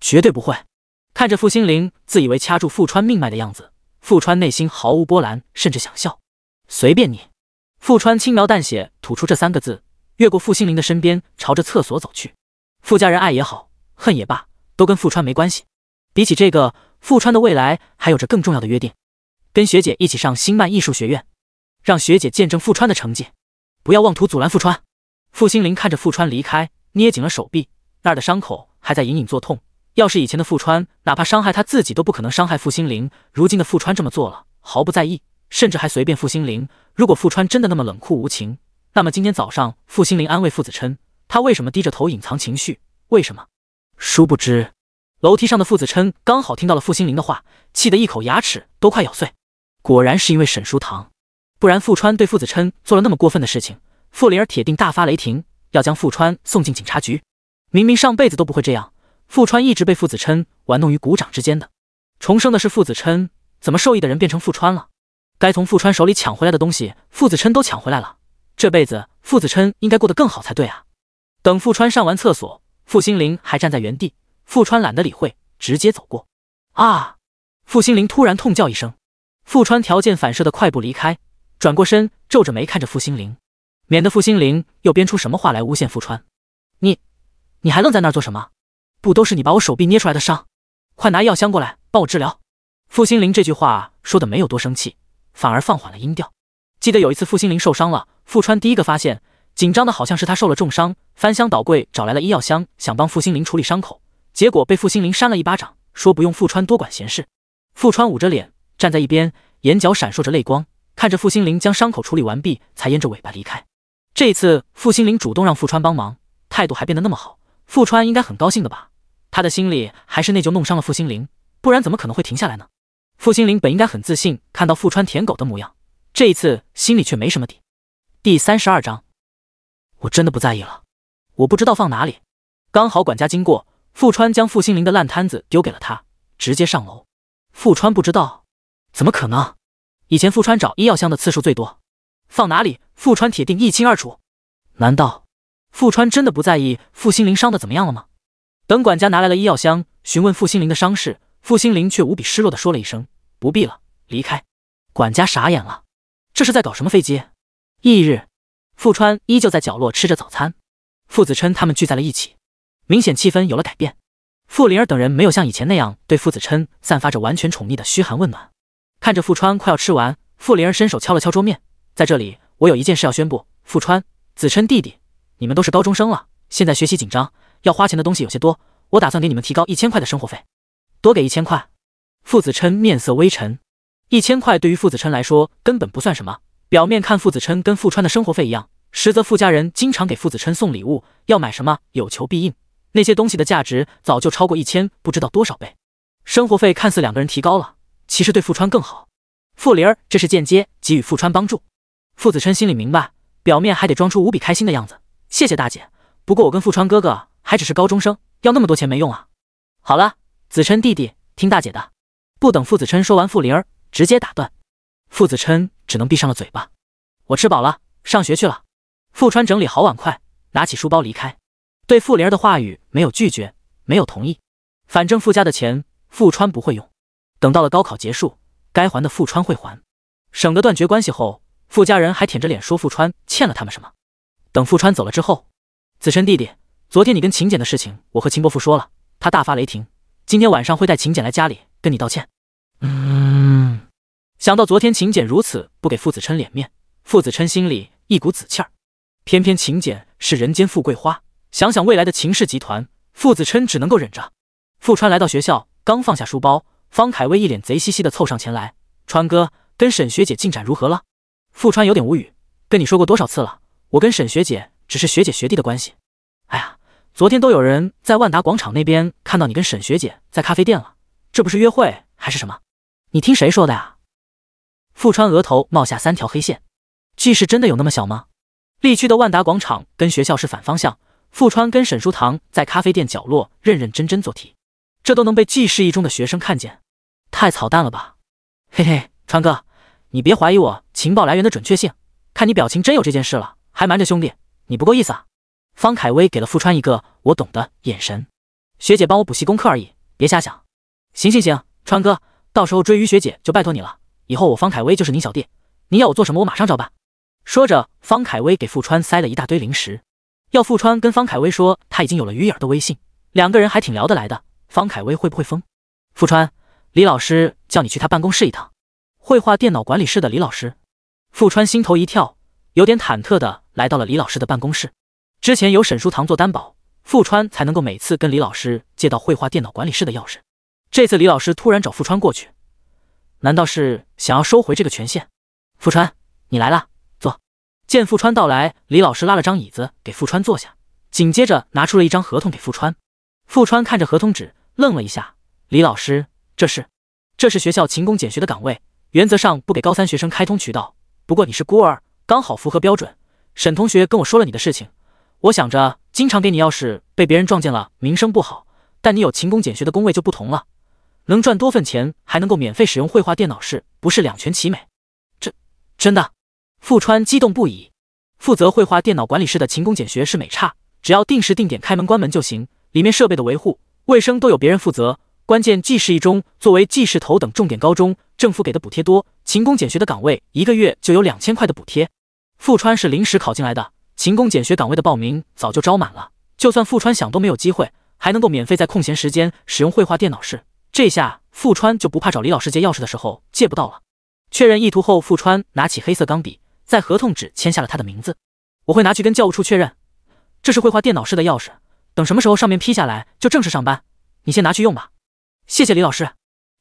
绝对不会。看着傅心凌自以为掐住傅川命脉的样子，傅川内心毫无波澜，甚至想笑。随便你，傅川轻描淡写吐出这三个字。越过傅心凌的身边，朝着厕所走去。傅家人爱也好，恨也罢，都跟傅川没关系。比起这个，傅川的未来还有着更重要的约定，跟学姐一起上星漫艺术学院，让学姐见证傅川的成绩。不要妄图阻拦傅川。傅心凌看着傅川离开，捏紧了手臂，那儿的伤口还在隐隐作痛。要是以前的傅川，哪怕伤害他自己，都不可能伤害傅心凌。如今的傅川这么做了，毫不在意，甚至还随便傅心凌。如果傅川真的那么冷酷无情，那么今天早上，傅心凌安慰傅子琛，他为什么低着头隐藏情绪？为什么？殊不知，楼梯上的傅子琛刚好听到了傅心凌的话，气得一口牙齿都快咬碎。果然是因为沈书棠，不然傅川对傅子琛做了那么过分的事情，傅灵儿铁定大发雷霆，要将傅川送进警察局。明明上辈子都不会这样，傅川一直被傅子琛玩弄于股掌之间的。重生的是傅子琛，怎么受益的人变成傅川了？该从傅川手里抢回来的东西，傅子琛都抢回来了。这辈子傅子琛应该过得更好才对啊！等傅川上完厕所，傅心凌还站在原地，傅川懒得理会，直接走过。啊！傅心凌突然痛叫一声，傅川条件反射的快步离开，转过身皱着眉看着傅心凌，免得傅心凌又编出什么话来诬陷傅川。你，你还愣在那儿做什么？不都是你把我手臂捏出来的伤？快拿药箱过来帮我治疗。傅心凌这句话说的没有多生气，反而放缓了音调。记得有一次傅心凌受伤了。富川第一个发现，紧张的好像是他受了重伤，翻箱倒柜找来了医药箱，想帮傅心凌处理伤口，结果被傅心凌扇了一巴掌，说不用富川多管闲事。富川捂着脸站在一边，眼角闪烁着泪光，看着傅心凌将伤口处理完毕，才咽着尾巴离开。这一次，傅心凌主动让富川帮忙，态度还变得那么好，富川应该很高兴的吧？他的心里还是内疚，弄伤了傅心凌，不然怎么可能会停下来呢？傅心凌本应该很自信，看到富川舔狗的模样，这一次心里却没什么底。第三十二章，我真的不在意了。我不知道放哪里，刚好管家经过，富川将傅心灵的烂摊子丢给了他，直接上楼。富川不知道？怎么可能？以前富川找医药箱的次数最多，放哪里，富川铁定一清二楚。难道富川真的不在意傅心灵伤的怎么样了吗？等管家拿来了医药箱，询问傅心灵的伤势，傅心灵却无比失落的说了一声：“不必了，离开。”管家傻眼了，这是在搞什么飞机？翌日，傅川依旧在角落吃着早餐。傅子琛他们聚在了一起，明显气氛有了改变。傅灵儿等人没有像以前那样对傅子琛散发着完全宠溺的嘘寒问暖。看着傅川快要吃完，傅灵儿伸手敲了敲桌面：“在这里，我有一件事要宣布，傅川、子琛弟弟，你们都是高中生了，现在学习紧张，要花钱的东西有些多，我打算给你们提高一千块的生活费，多给一千块。”傅子琛面色微沉，一千块对于傅子琛来说根本不算什么。表面看傅子琛跟傅川的生活费一样，实则傅家人经常给傅子琛送礼物，要买什么有求必应，那些东西的价值早就超过一千，不知道多少倍。生活费看似两个人提高了，其实对傅川更好。傅林儿这是间接给予傅川帮助。傅子琛心里明白，表面还得装出无比开心的样子。谢谢大姐，不过我跟傅川哥哥还只是高中生，要那么多钱没用啊。好了，子琛弟弟，听大姐的。不等傅子琛说完，傅林儿直接打断。傅子琛。只能闭上了嘴巴。我吃饱了，上学去了。傅川整理好碗筷，拿起书包离开。对傅玲儿的话语没有拒绝，没有同意。反正傅家的钱，傅川不会用。等到了高考结束，该还的傅川会还，省得断绝关系后，傅家人还舔着脸说傅川欠了他们什么。等傅川走了之后，子琛弟弟，昨天你跟秦简的事情，我和秦伯父说了，他大发雷霆，今天晚上会带秦简来家里跟你道歉。嗯。想到昨天秦简如此不给傅子琛脸面，傅子琛心里一股子气儿。偏偏秦简是人间富贵花，想想未来的秦氏集团，傅子琛只能够忍着。傅川来到学校，刚放下书包，方凯威一脸贼兮兮的凑上前来：“川哥，跟沈学姐进展如何了？”傅川有点无语：“跟你说过多少次了，我跟沈学姐只是学姐学弟的关系。”“哎呀，昨天都有人在万达广场那边看到你跟沈学姐在咖啡店了，这不是约会还是什么？你听谁说的呀？”富川额头冒下三条黑线，记事真的有那么小吗？利区的万达广场跟学校是反方向。富川跟沈书堂在咖啡店角落认认真真做题，这都能被记事一中的学生看见，太草蛋了吧？嘿嘿，川哥，你别怀疑我情报来源的准确性，看你表情真有这件事了，还瞒着兄弟，你不够意思啊！方凯威给了富川一个我懂的眼神，学姐帮我补习功课而已，别瞎想。行行行，川哥，到时候追于学姐就拜托你了。以后我方凯威就是您小弟，您要我做什么，我马上照办。说着，方凯威给富川塞了一大堆零食，要富川跟方凯威说他已经有了鱼眼的微信，两个人还挺聊得来的。方凯威会不会疯？富川，李老师叫你去他办公室一趟，绘画电脑管理室的李老师。富川心头一跳，有点忐忑的来到了李老师的办公室。之前有沈书堂做担保，富川才能够每次跟李老师借到绘画电脑管理室的钥匙。这次李老师突然找富川过去。难道是想要收回这个权限？富川，你来了，坐。见富川到来，李老师拉了张椅子给富川坐下，紧接着拿出了一张合同给富川。富川看着合同纸，愣了一下。李老师，这是？这是学校勤工俭学的岗位，原则上不给高三学生开通渠道。不过你是孤儿，刚好符合标准。沈同学跟我说了你的事情，我想着经常给你，要是被别人撞见了，名声不好。但你有勤工俭学的工位就不同了。能赚多份钱，还能够免费使用绘画电脑室，不是两全其美？这真的？富川激动不已。负责绘画电脑管理室的勤工俭学是美差，只要定时定点开门关门就行，里面设备的维护、卫生都有别人负责。关键技师一中作为技师头等重点高中，政府给的补贴多，勤工俭学的岗位一个月就有两千块的补贴。富川是临时考进来的，勤工俭学岗位的报名早就招满了，就算富川想都没有机会，还能够免费在空闲时间使用绘画电脑室。这下富川就不怕找李老师借钥匙的时候借不到了。确认意图后，富川拿起黑色钢笔，在合同纸签下了他的名字。我会拿去跟教务处确认，这是绘画电脑室的钥匙。等什么时候上面批下来，就正式上班。你先拿去用吧。谢谢李老师。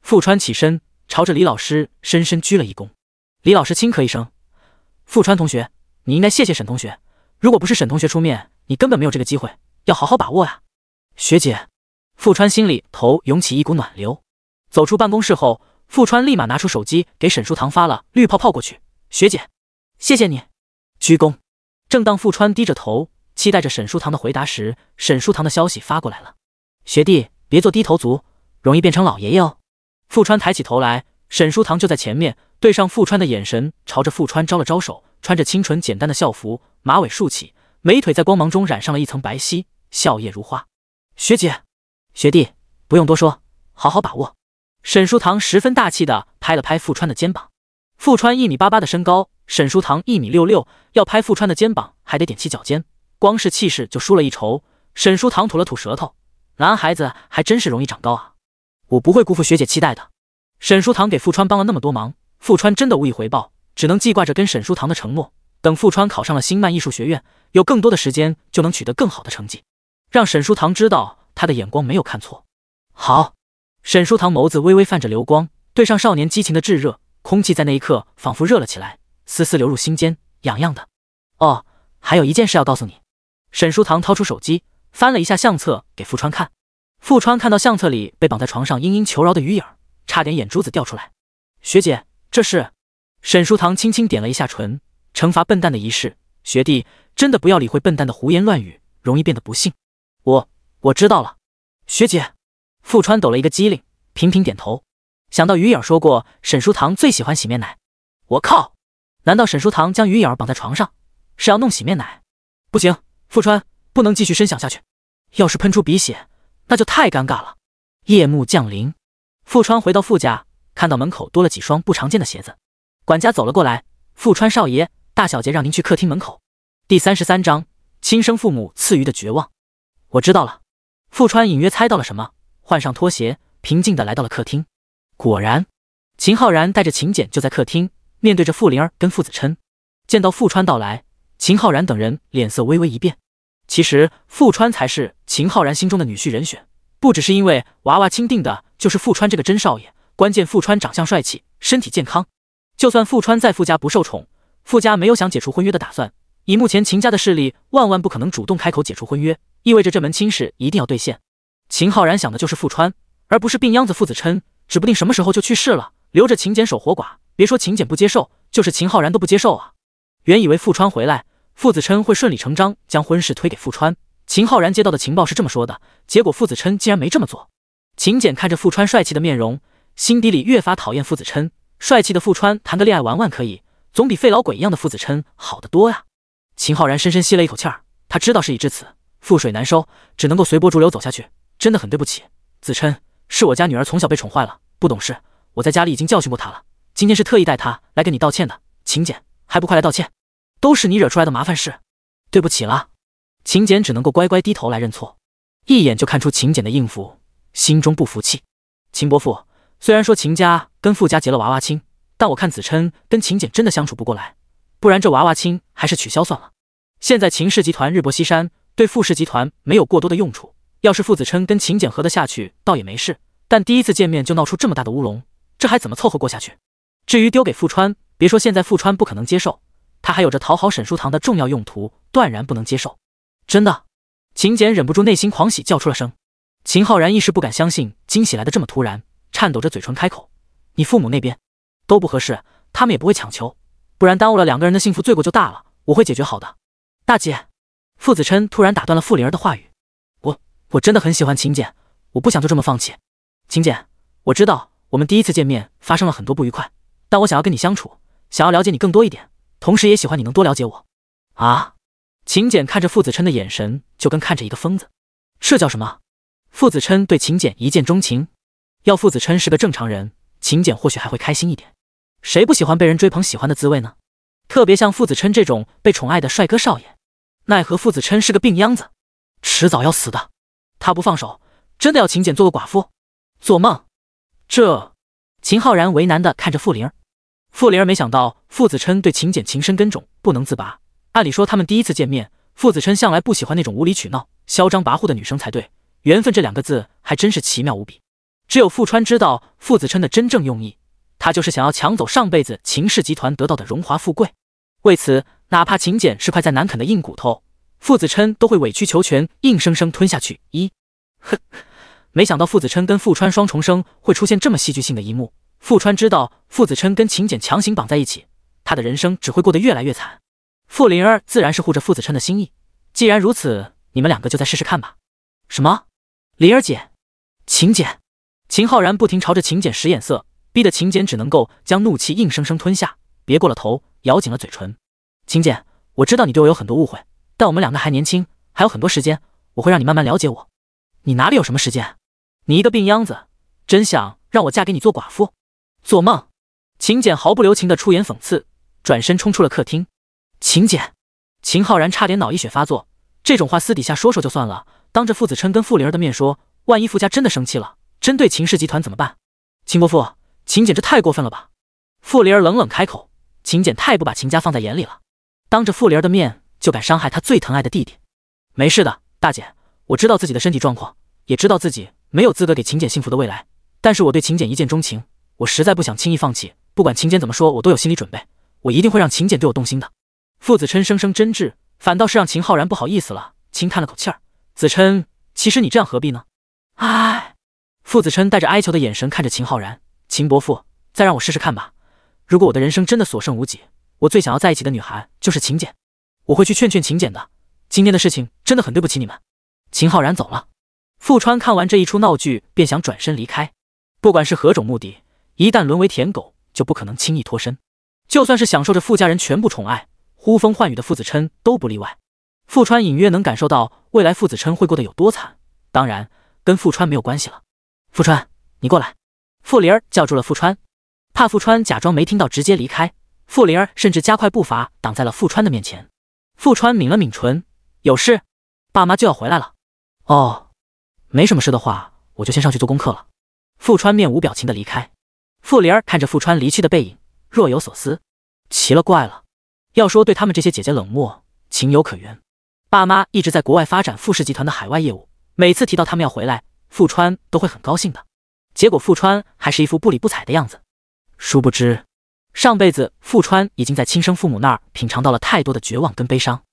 富川起身，朝着李老师深深鞠了一躬。李老师轻咳一声：“富川同学，你应该谢谢沈同学。如果不是沈同学出面，你根本没有这个机会。要好好把握呀，学姐。”富川心里头涌起一股暖流，走出办公室后，富川立马拿出手机给沈书堂发了绿泡泡过去。学姐，谢谢你，鞠躬。正当富川低着头期待着沈书堂的回答时，沈书堂的消息发过来了。学弟，别做低头族，容易变成老爷爷哦。富川抬起头来，沈书堂就在前面，对上富川的眼神，朝着富川招了招手，穿着清纯简单的校服，马尾竖起，美腿在光芒中染上了一层白皙，笑靥如花。学姐。学弟，不用多说，好好把握。沈书堂十分大气的拍了拍傅川的肩膀。傅川一米八八的身高，沈书堂一米六六，要拍傅川的肩膀还得踮起脚尖，光是气势就输了一筹。沈书堂吐了吐舌头，男孩子还真是容易长高啊！我不会辜负学姐期待的。沈书堂给傅川帮了那么多忙，傅川真的无以回报，只能记挂着跟沈书堂的承诺。等傅川考上了星漫艺术学院，有更多的时间就能取得更好的成绩，让沈书堂知道。他的眼光没有看错，好。沈书堂眸子微微泛着流光，对上少年激情的炙热，空气在那一刻仿佛热了起来，丝丝流入心间，痒痒的。哦，还有一件事要告诉你。沈书堂掏出手机，翻了一下相册给傅川看。傅川看到相册里被绑在床上嘤嘤求饶的鱼影，差点眼珠子掉出来。学姐，这是？沈书堂轻轻点了一下唇，惩罚笨蛋的仪式。学弟，真的不要理会笨蛋的胡言乱语，容易变得不幸。我。我知道了，学姐，富川抖了一个机灵，频频点头。想到鱼眼说过沈书堂最喜欢洗面奶，我靠！难道沈书堂将鱼眼绑在床上是要弄洗面奶？不行，富川不能继续深想下去，要是喷出鼻血，那就太尴尬了。夜幕降临，富川回到富家，看到门口多了几双不常见的鞋子。管家走了过来，富川少爷，大小姐让您去客厅门口。第三十三章：亲生父母赐予的绝望。我知道了。傅川隐约猜到了什么，换上拖鞋，平静的来到了客厅。果然，秦浩然带着秦简就在客厅，面对着傅灵儿跟傅子琛。见到傅川到来，秦浩然等人脸色微微一变。其实傅川才是秦浩然心中的女婿人选，不只是因为娃娃亲定的就是傅川这个真少爷，关键傅川长相帅气，身体健康。就算傅川在傅家不受宠，傅家没有想解除婚约的打算。以目前秦家的势力，万万不可能主动开口解除婚约，意味着这门亲事一定要兑现。秦浩然想的就是富川，而不是病秧子傅子琛，指不定什么时候就去世了，留着秦简守活寡。别说秦简不接受，就是秦浩然都不接受啊。原以为富川回来，傅子琛会顺理成章将婚事推给富川，秦浩然接到的情报是这么说的，结果傅子琛竟然没这么做。秦简看着富川帅气的面容，心底里越发讨厌傅子琛。帅气的富川谈个恋爱玩玩可以，总比费老鬼一样的傅子琛好得多呀。秦浩然深深吸了一口气儿，他知道事已至此，覆水难收，只能够随波逐流走下去。真的很对不起子琛，是我家女儿从小被宠坏了，不懂事。我在家里已经教训过她了，今天是特意带她来跟你道歉的。秦简还不快来道歉，都是你惹出来的麻烦事，对不起啦。秦简只能够乖乖低头来认错。一眼就看出秦简的应付，心中不服气。秦伯父虽然说秦家跟傅家结了娃娃亲，但我看子琛跟秦简真的相处不过来。不然这娃娃亲还是取消算了。现在秦氏集团日薄西山，对傅氏集团没有过多的用处。要是傅子琛跟秦简和得下去，倒也没事。但第一次见面就闹出这么大的乌龙，这还怎么凑合过下去？至于丢给傅川，别说现在傅川不可能接受，他还有着讨好沈书堂的重要用途，断然不能接受。真的？秦简忍不住内心狂喜，叫出了声。秦浩然一时不敢相信惊喜来得这么突然，颤抖着嘴唇开口：“你父母那边都不合适，他们也不会强求。”不然耽误了两个人的幸福，罪过就大了。我会解决好的，大姐。傅子琛突然打断了傅灵儿的话语：“我我真的很喜欢秦简，我不想就这么放弃。秦简，我知道我们第一次见面发生了很多不愉快，但我想要跟你相处，想要了解你更多一点，同时也喜欢你能多了解我。”啊！秦简看着傅子琛的眼神，就跟看着一个疯子。这叫什么？傅子琛对秦简一见钟情？要傅子琛是个正常人，秦简或许还会开心一点。谁不喜欢被人追捧、喜欢的滋味呢？特别像傅子琛这种被宠爱的帅哥少爷，奈何傅子琛是个病秧子，迟早要死的。他不放手，真的要秦简做个寡妇？做梦！这秦浩然为难的看着傅灵儿。傅灵儿没想到傅子琛对秦简情深根种，不能自拔。按理说他们第一次见面，傅子琛向来不喜欢那种无理取闹、嚣张跋扈的女生才对。缘分这两个字还真是奇妙无比。只有傅川知道傅子琛的真正用意。他就是想要抢走上辈子秦氏集团得到的荣华富贵，为此，哪怕秦简是块再难啃的硬骨头，傅子琛都会委曲求全，硬生生吞下去。一，哼，没想到傅子琛跟傅川双重生会出现这么戏剧性的一幕。傅川知道傅子琛跟秦简强行绑在一起，他的人生只会过得越来越惨。傅灵儿自然是护着傅子琛的心意，既然如此，你们两个就再试试看吧。什么？灵儿姐，秦简，秦浩然不停朝着秦简使眼色。逼得秦简只能够将怒气硬生生吞下，别过了头，咬紧了嘴唇。秦简，我知道你对我有很多误会，但我们两个还年轻，还有很多时间，我会让你慢慢了解我。你哪里有什么时间？你一个病秧子，真想让我嫁给你做寡妇？做梦！秦简毫不留情的出言讽刺，转身冲出了客厅。秦简，秦浩然差点脑溢血发作。这种话私底下说说就算了，当着傅子琛跟傅灵儿的面说，万一傅家真的生气了，针对秦氏集团怎么办？秦伯父。秦简这太过分了吧！傅灵儿冷冷开口：“秦简太不把秦家放在眼里了，当着傅灵儿的面就敢伤害他最疼爱的弟弟。”“没事的，大姐，我知道自己的身体状况，也知道自己没有资格给秦简幸福的未来。但是我对秦简一见钟情，我实在不想轻易放弃。不管秦简怎么说，我都有心理准备，我一定会让秦简对我动心的。”傅子琛声声真挚，反倒是让秦浩然不好意思了，轻叹了口气儿：“子琛，其实你这样何必呢？”唉，傅子琛带着哀求的眼神看着秦浩然。秦伯父，再让我试试看吧。如果我的人生真的所剩无几，我最想要在一起的女孩就是秦简。我会去劝劝秦简的。今天的事情真的很对不起你们。秦浩然走了。富川看完这一出闹剧，便想转身离开。不管是何种目的，一旦沦为舔狗，就不可能轻易脱身。就算是享受着富家人全部宠爱、呼风唤雨的傅子琛都不例外。富川隐约能感受到未来傅子琛会过得有多惨，当然跟富川没有关系了。富川，你过来。傅林儿叫住了傅川，怕傅川假装没听到直接离开，傅林儿甚至加快步伐挡在了傅川的面前。傅川抿了抿唇，有事？爸妈就要回来了。哦，没什么事的话，我就先上去做功课了。傅川面无表情的离开。傅林儿看着傅川离去的背影，若有所思。奇了怪了，要说对他们这些姐姐冷漠，情有可原。爸妈一直在国外发展富氏集团的海外业务，每次提到他们要回来，傅川都会很高兴的。结果富川还是一副不理不睬的样子，殊不知，上辈子富川已经在亲生父母那儿品尝到了太多的绝望跟悲伤，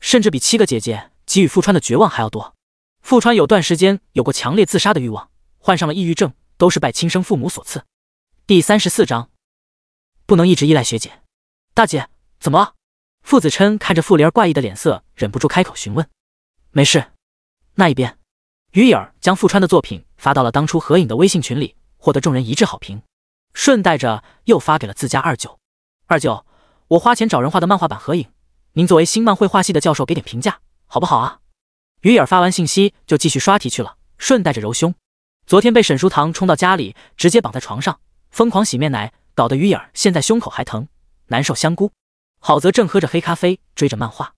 甚至比七个姐姐给予富川的绝望还要多。富川有段时间有过强烈自杀的欲望，患上了抑郁症，都是拜亲生父母所赐。第三十四章，不能一直依赖学姐。大姐怎么了？傅子琛看着傅灵儿怪异的脸色，忍不住开口询问：“没事，那一边。”鱼儿将富川的作品发到了当初合影的微信群里，获得众人一致好评。顺带着又发给了自家二舅。二舅，我花钱找人画的漫画版合影，您作为新漫绘画系的教授给点评价好不好啊？鱼儿发完信息就继续刷题去了，顺带着揉胸。昨天被沈书堂冲到家里，直接绑在床上，疯狂洗面奶，搞得鱼儿现在胸口还疼，难受。香菇，郝泽正喝着黑咖啡追着漫画。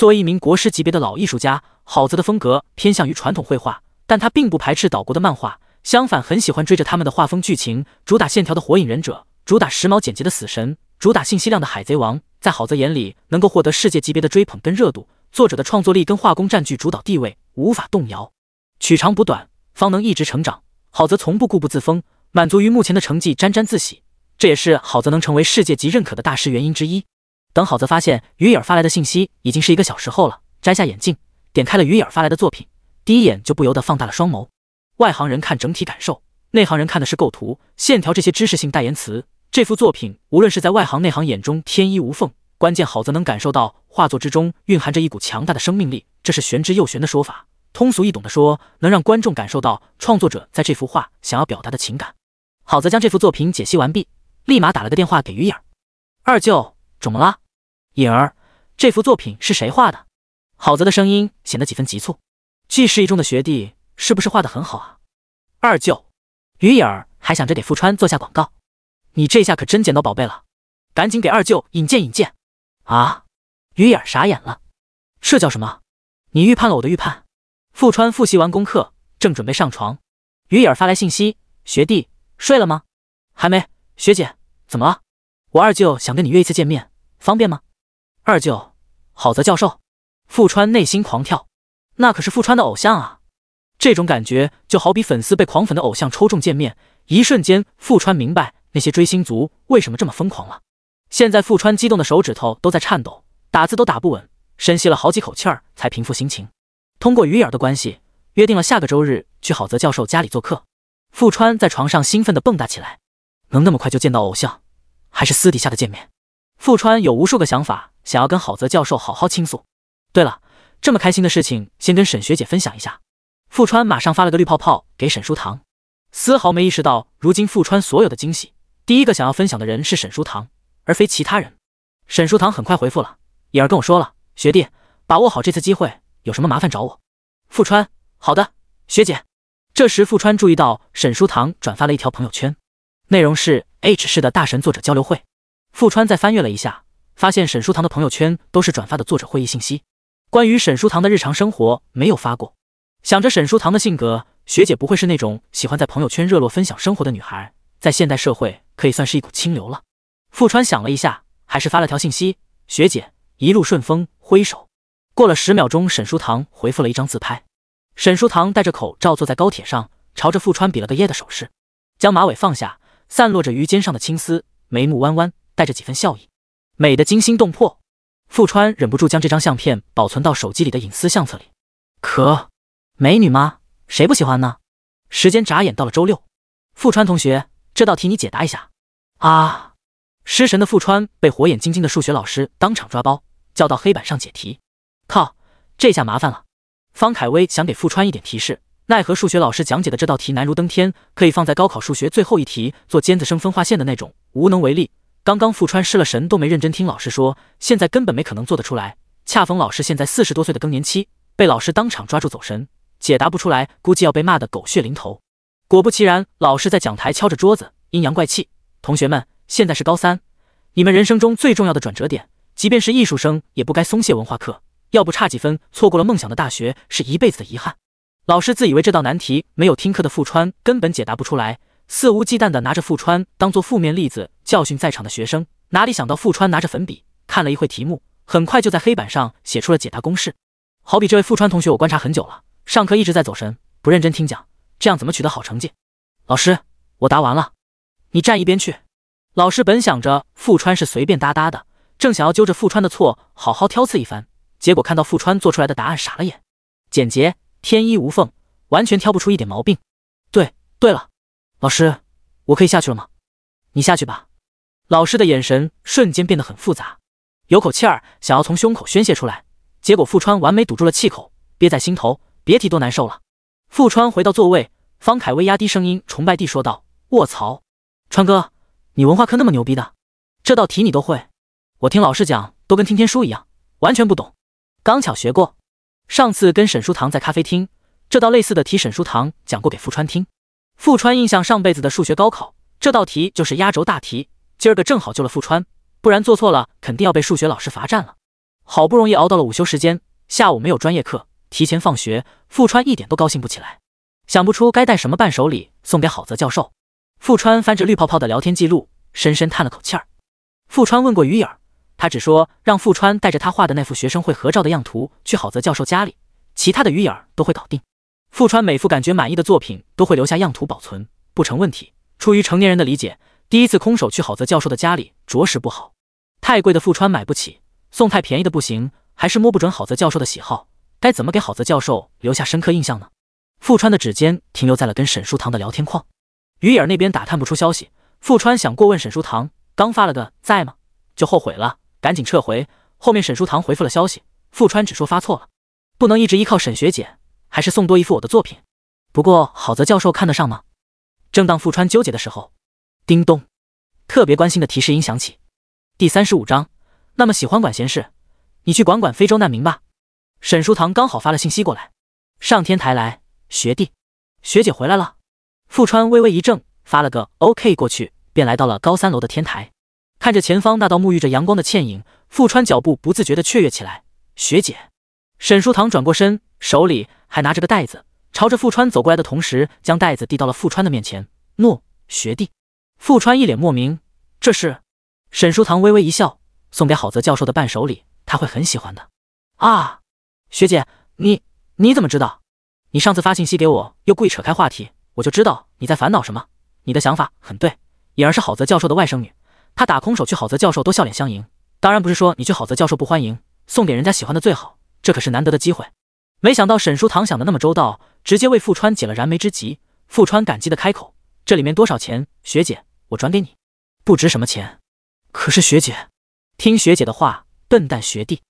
作为一名国师级别的老艺术家，郝泽的风格偏向于传统绘画，但他并不排斥岛国的漫画，相反很喜欢追着他们的画风、剧情。主打线条的《火影忍者》，主打时髦简洁的《死神》，主打信息量的《海贼王》。在郝泽眼里，能够获得世界级别的追捧跟热度，作者的创作力跟画工占据主导地位，无法动摇。取长补短，方能一直成长。郝泽从不固步自封，满足于目前的成绩沾沾自喜，这也是郝泽能成为世界级认可的大师原因之一。等郝泽发现鱼眼发来的信息已经是一个小时后了，摘下眼镜，点开了鱼眼发来的作品，第一眼就不由得放大了双眸。外行人看整体感受，内行人看的是构图、线条这些知识性代言词。这幅作品无论是在外行内行眼中天衣无缝，关键郝泽能感受到画作之中蕴含着一股强大的生命力。这是玄之又玄的说法，通俗易懂的说，能让观众感受到创作者在这幅画想要表达的情感。郝泽将这幅作品解析完毕，立马打了个电话给鱼眼二舅。怎么了，颖儿？这幅作品是谁画的？郝泽的声音显得几分急促。纪氏一中的学弟是不是画的很好啊？二舅，于颖儿还想着给富川做下广告，你这下可真捡到宝贝了，赶紧给二舅引荐引荐。啊！于颖儿傻眼了，这叫什么？你预判了我的预判。富川复习完功课，正准备上床，于颖儿发来信息：学弟，睡了吗？还没。学姐，怎么了？我二舅想跟你约一次见面，方便吗？二舅，郝泽教授，富川内心狂跳，那可是富川的偶像啊！这种感觉就好比粉丝被狂粉的偶像抽中见面，一瞬间富川明白那些追星族为什么这么疯狂了。现在富川激动的手指头都在颤抖，打字都打不稳，深吸了好几口气儿才平复心情。通过鱼眼的关系，约定了下个周日去郝泽教授家里做客。富川在床上兴奋的蹦跶起来，能那么快就见到偶像！还是私底下的见面。富川有无数个想法，想要跟郝泽教授好好倾诉。对了，这么开心的事情，先跟沈学姐分享一下。富川马上发了个绿泡泡给沈书堂，丝毫没意识到，如今富川所有的惊喜，第一个想要分享的人是沈书堂，而非其他人。沈书堂很快回复了：“颖儿跟我说了，学弟，把握好这次机会，有什么麻烦找我。”富川：“好的，学姐。”这时富川注意到沈书堂转发了一条朋友圈。内容是 H 市的大神作者交流会。富川再翻阅了一下，发现沈书堂的朋友圈都是转发的作者会议信息，关于沈书堂的日常生活没有发过。想着沈书堂的性格，学姐不会是那种喜欢在朋友圈热络分享生活的女孩，在现代社会可以算是一股清流了。富川想了一下，还是发了条信息：“学姐一路顺风。”挥手。过了十秒钟，沈书堂回复了一张自拍。沈书堂戴着口罩坐在高铁上，朝着富川比了个耶的手势，将马尾放下。散落着鱼肩上的青丝，眉目弯弯，带着几分笑意，美得惊心动魄。富川忍不住将这张相片保存到手机里的隐私相册里。可，美女吗？谁不喜欢呢？时间眨眼到了周六，富川同学，这道题你解答一下。啊！失神的富川被火眼金睛的数学老师当场抓包，叫到黑板上解题。靠，这下麻烦了。方凯威想给富川一点提示。奈何数学老师讲解的这道题难如登天，可以放在高考数学最后一题做尖子生分化线的那种，无能为力。刚刚富川失了神，都没认真听老师说，现在根本没可能做得出来。恰逢老师现在四十多岁的更年期，被老师当场抓住走神，解答不出来，估计要被骂得狗血淋头。果不其然，老师在讲台敲着桌子，阴阳怪气：“同学们，现在是高三，你们人生中最重要的转折点，即便是艺术生也不该松懈文化课，要不差几分错过了梦想的大学，是一辈子的遗憾。”老师自以为这道难题没有听课的富川根本解答不出来，肆无忌惮地拿着富川当做负面例子教训在场的学生。哪里想到富川拿着粉笔看了一会题目，很快就在黑板上写出了解答公式。好比这位富川同学，我观察很久了，上课一直在走神，不认真听讲，这样怎么取得好成绩？老师，我答完了，你站一边去。老师本想着富川是随便搭搭的，正想要揪着富川的错好好挑刺一番，结果看到富川做出来的答案傻了眼，简洁。天衣无缝，完全挑不出一点毛病。对，对了，老师，我可以下去了吗？你下去吧。老师的眼神瞬间变得很复杂，有口气儿想要从胸口宣泄出来，结果富川完美堵住了气口，憋在心头，别提多难受了。富川回到座位，方凯威压低声音，崇拜地说道：“卧槽，川哥，你文化课那么牛逼的，这道题你都会？我听老师讲都跟听天书一样，完全不懂。刚巧学过。”上次跟沈书堂在咖啡厅，这道类似的题沈书堂讲过给富川听。富川印象上辈子的数学高考，这道题就是压轴大题。今儿个正好救了富川，不然做错了肯定要被数学老师罚站了。好不容易熬到了午休时间，下午没有专业课，提前放学。富川一点都高兴不起来，想不出该带什么伴手礼送给郝泽教授。富川翻着绿泡泡的聊天记录，深深叹了口气儿。富川问过鱼影儿。他只说让富川带着他画的那幅学生会合照的样图去郝泽教授家里，其他的鱼眼儿都会搞定。富川每幅感觉满意的作品都会留下样图保存，不成问题。出于成年人的理解，第一次空手去郝泽教授的家里着实不好，太贵的富川买不起，送太便宜的不行，还是摸不准郝泽教授的喜好，该怎么给郝泽教授留下深刻印象呢？富川的指尖停留在了跟沈书堂的聊天框，鱼眼儿那边打探不出消息，富川想过问沈书堂，刚发了个在吗？就后悔了。赶紧撤回。后面沈书堂回复了消息，富川只说发错了，不能一直依靠沈学姐，还是送多一幅我的作品。不过郝泽教授看得上吗？正当富川纠结的时候，叮咚，特别关心的提示音响起。第三十五章，那么喜欢管闲事，你去管管非洲难民吧。沈书堂刚好发了信息过来，上天台来，学弟，学姐回来了。富川微微一怔，发了个 OK 过去，便来到了高三楼的天台。看着前方那道沐浴着阳光的倩影，富川脚步不自觉的雀跃起来。学姐，沈书堂转过身，手里还拿着个袋子，朝着富川走过来的同时，将袋子递到了富川的面前。诺，学弟。富川一脸莫名，这是？沈书堂微微一笑，送给郝泽教授的伴手礼，他会很喜欢的。啊，学姐，你你怎么知道？你上次发信息给我，又故意扯开话题，我就知道你在烦恼什么。你的想法很对，颖儿是郝泽教授的外甥女。他打空手去郝泽教授都笑脸相迎，当然不是说你去郝泽教授不欢迎，送给人家喜欢的最好，这可是难得的机会。没想到沈书堂想的那么周到，直接为富川解了燃眉之急。富川感激的开口：“这里面多少钱？学姐，我转给你。”“不值什么钱，可是学姐，听学姐的话，笨蛋学弟。”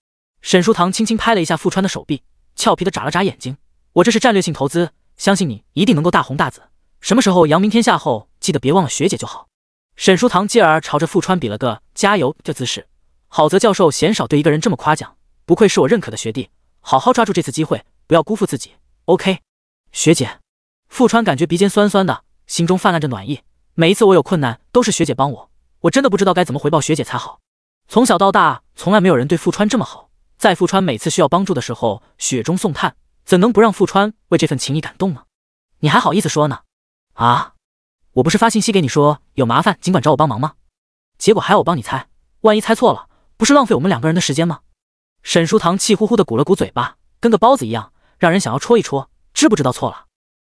沈书堂轻轻拍了一下富川的手臂，俏皮的眨了眨眼睛：“我这是战略性投资，相信你一定能够大红大紫。什么时候扬名天下后，记得别忘了学姐就好。”沈书堂继而朝着富川比了个加油的姿势。郝泽教授鲜少对一个人这么夸奖，不愧是我认可的学弟，好好抓住这次机会，不要辜负自己。OK，学姐。富川感觉鼻尖酸酸的，心中泛滥着暖意。每一次我有困难都是学姐帮我，我真的不知道该怎么回报学姐才好。从小到大，从来没有人对富川这么好，在富川每次需要帮助的时候雪中送炭，怎能不让富川为这份情谊感动呢？你还好意思说呢？啊？我不是发信息给你说有麻烦尽管找我帮忙吗？结果还要我帮你猜，万一猜错了，不是浪费我们两个人的时间吗？沈书堂气呼呼地鼓了鼓嘴巴，跟个包子一样，让人想要戳一戳，知不知道错了？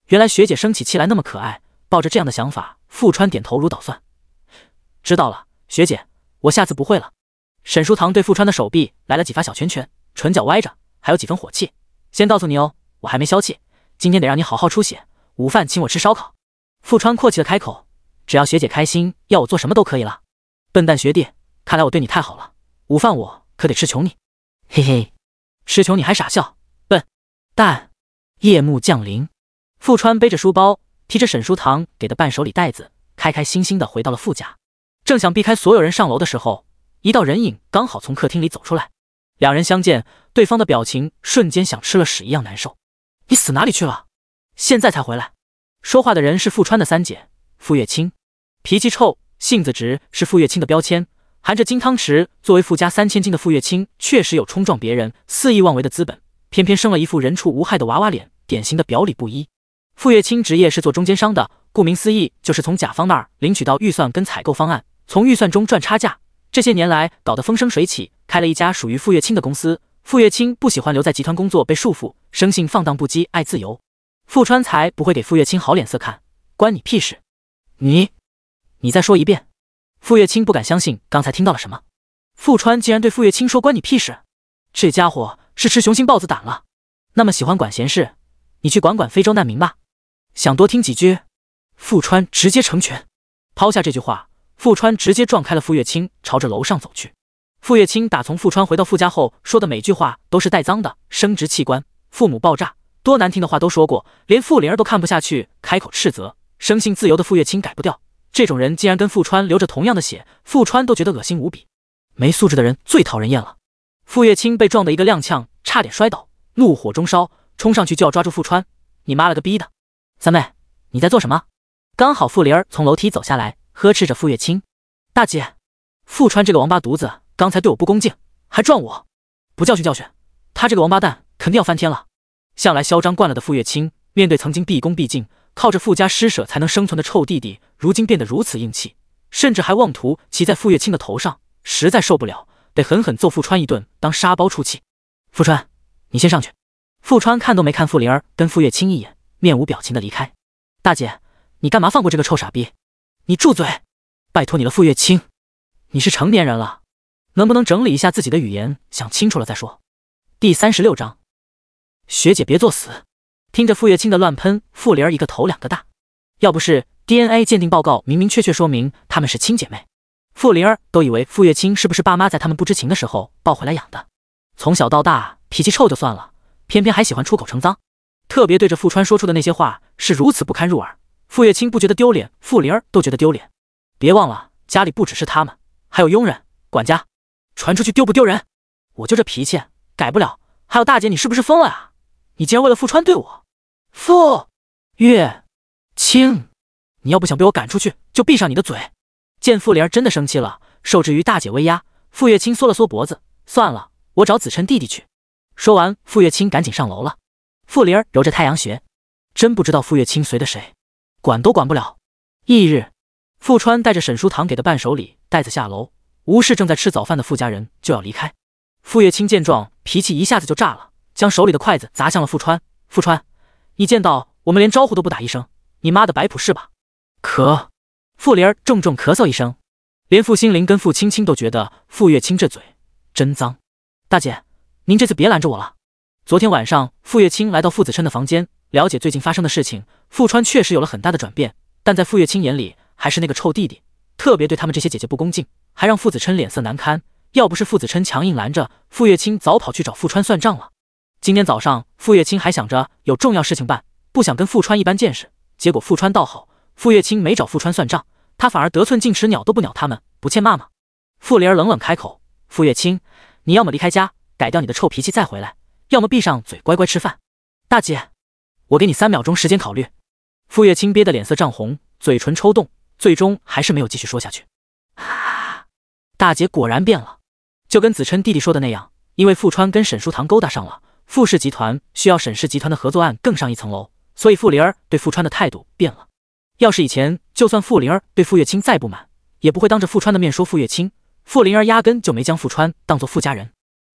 原来学姐生起气来那么可爱。抱着这样的想法，富川点头如捣蒜，知道了，学姐，我下次不会了。沈书堂对富川的手臂来了几发小拳拳，唇角歪着，还有几分火气。先告诉你哦，我还没消气，今天得让你好好出血。午饭请我吃烧烤。富川阔气的开口：“只要学姐开心，要我做什么都可以了。”笨蛋学弟，看来我对你太好了，午饭我可得吃穷你。嘿嘿，吃穷你还傻笑，笨蛋。夜幕降临，富川背着书包，提着沈书堂给的伴手礼袋子，开开心心的回到了富家。正想避开所有人上楼的时候，一道人影刚好从客厅里走出来，两人相见，对方的表情瞬间像吃了屎一样难受。你死哪里去了？现在才回来？说话的人是富川的三姐傅月清，脾气臭，性子直，是傅月清的标签。含着金汤匙作为富家三千金的傅月清，确实有冲撞别人、肆意妄为的资本，偏偏生了一副人畜无害的娃娃脸，典型的表里不一。傅月清职业是做中间商的，顾名思义，就是从甲方那儿领取到预算跟采购方案，从预算中赚差价。这些年来搞得风生水起，开了一家属于傅月清的公司。傅月清不喜欢留在集团工作被束缚，生性放荡不羁，爱自由。傅川才不会给傅月清好脸色看，关你屁事！你，你再说一遍！傅月清不敢相信刚才听到了什么，傅川竟然对傅月清说关你屁事！这家伙是吃雄心豹子胆了，那么喜欢管闲事，你去管管非洲难民吧！想多听几句，傅川直接成全，抛下这句话，傅川直接撞开了傅月清，朝着楼上走去。傅月清打从傅川回到傅家后说的每句话都是带脏的生殖器官，父母爆炸。多难听的话都说过，连傅灵儿都看不下去，开口斥责。生性自由的傅月清改不掉这种人，竟然跟傅川流着同样的血，傅川都觉得恶心无比。没素质的人最讨人厌了。傅月清被撞得一个踉跄，差点摔倒，怒火中烧，冲上去就要抓住傅川：“你妈了个逼的，三妹，你在做什么？”刚好傅灵儿从楼梯走下来，呵斥着傅月清：“大姐，傅川这个王八犊子，刚才对我不恭敬，还撞我，不教训教训他这个王八蛋，肯定要翻天了。”向来嚣张惯了的傅月清，面对曾经毕恭毕敬、靠着傅家施舍才能生存的臭弟弟，如今变得如此硬气，甚至还妄图骑在傅月清的头上，实在受不了，得狠狠揍傅川一顿，当沙包出气。傅川，你先上去。傅川看都没看傅灵儿跟傅月清一眼，面无表情的离开。大姐，你干嘛放过这个臭傻逼？你住嘴！拜托你了，傅月清，你是成年人了，能不能整理一下自己的语言？想清楚了再说。第三十六章。学姐别作死！听着傅月清的乱喷，傅灵儿一个头两个大。要不是 DNA 鉴定报告明明确确说明他们是亲姐妹，傅灵儿都以为傅月清是不是爸妈在他们不知情的时候抱回来养的。从小到大脾气臭就算了，偏偏还喜欢出口成脏，特别对着傅川说出的那些话是如此不堪入耳。傅月清不觉得丢脸，傅灵儿都觉得丢脸。别忘了家里不只是他们，还有佣人、管家，传出去丢不丢人？我就这脾气改不了。还有大姐，你是不是疯了啊？你竟然为了傅川对我，傅月清，你要不想被我赶出去，就闭上你的嘴！见傅灵儿真的生气了，受制于大姐威压，傅月清缩了缩脖子。算了，我找子琛弟弟去。说完，傅月清赶紧上楼了。傅灵儿揉着太阳穴，真不知道傅月清随的谁，管都管不了。翌日，傅川带着沈书堂给的伴手礼袋子下楼，无视正在吃早饭的傅家人，就要离开。傅月清见状，脾气一下子就炸了。将手里的筷子砸向了傅川，傅川，你见到我们连招呼都不打一声，你妈的摆谱是吧？咳，傅林儿重重咳嗽一声，连傅心凌跟傅青青都觉得傅月清这嘴真脏。大姐，您这次别拦着我了。昨天晚上，傅月清来到傅子琛的房间，了解最近发生的事情。傅川确实有了很大的转变，但在傅月清眼里，还是那个臭弟弟，特别对他们这些姐姐不恭敬，还让傅子琛脸色难堪。要不是傅子琛强硬拦着，傅月清早跑去找傅川算账了。今天早上，傅月清还想着有重要事情办，不想跟傅川一般见识。结果傅川倒好，傅月清没找傅川算账，他反而得寸进尺，鸟都不鸟他们，不欠骂吗？傅灵儿冷冷开口：“傅月清，你要么离开家，改掉你的臭脾气再回来，要么闭上嘴乖乖吃饭。大姐，我给你三秒钟时间考虑。”傅月清憋得脸色涨红，嘴唇抽动，最终还是没有继续说下去。大姐果然变了，就跟子琛弟弟说的那样，因为傅川跟沈书堂勾搭上了。富氏集团需要沈氏集团的合作案更上一层楼，所以傅灵儿对傅川的态度变了。要是以前，就算傅灵儿对傅月清再不满，也不会当着傅川的面说傅月清。傅灵儿压根就没将傅川当做傅家人，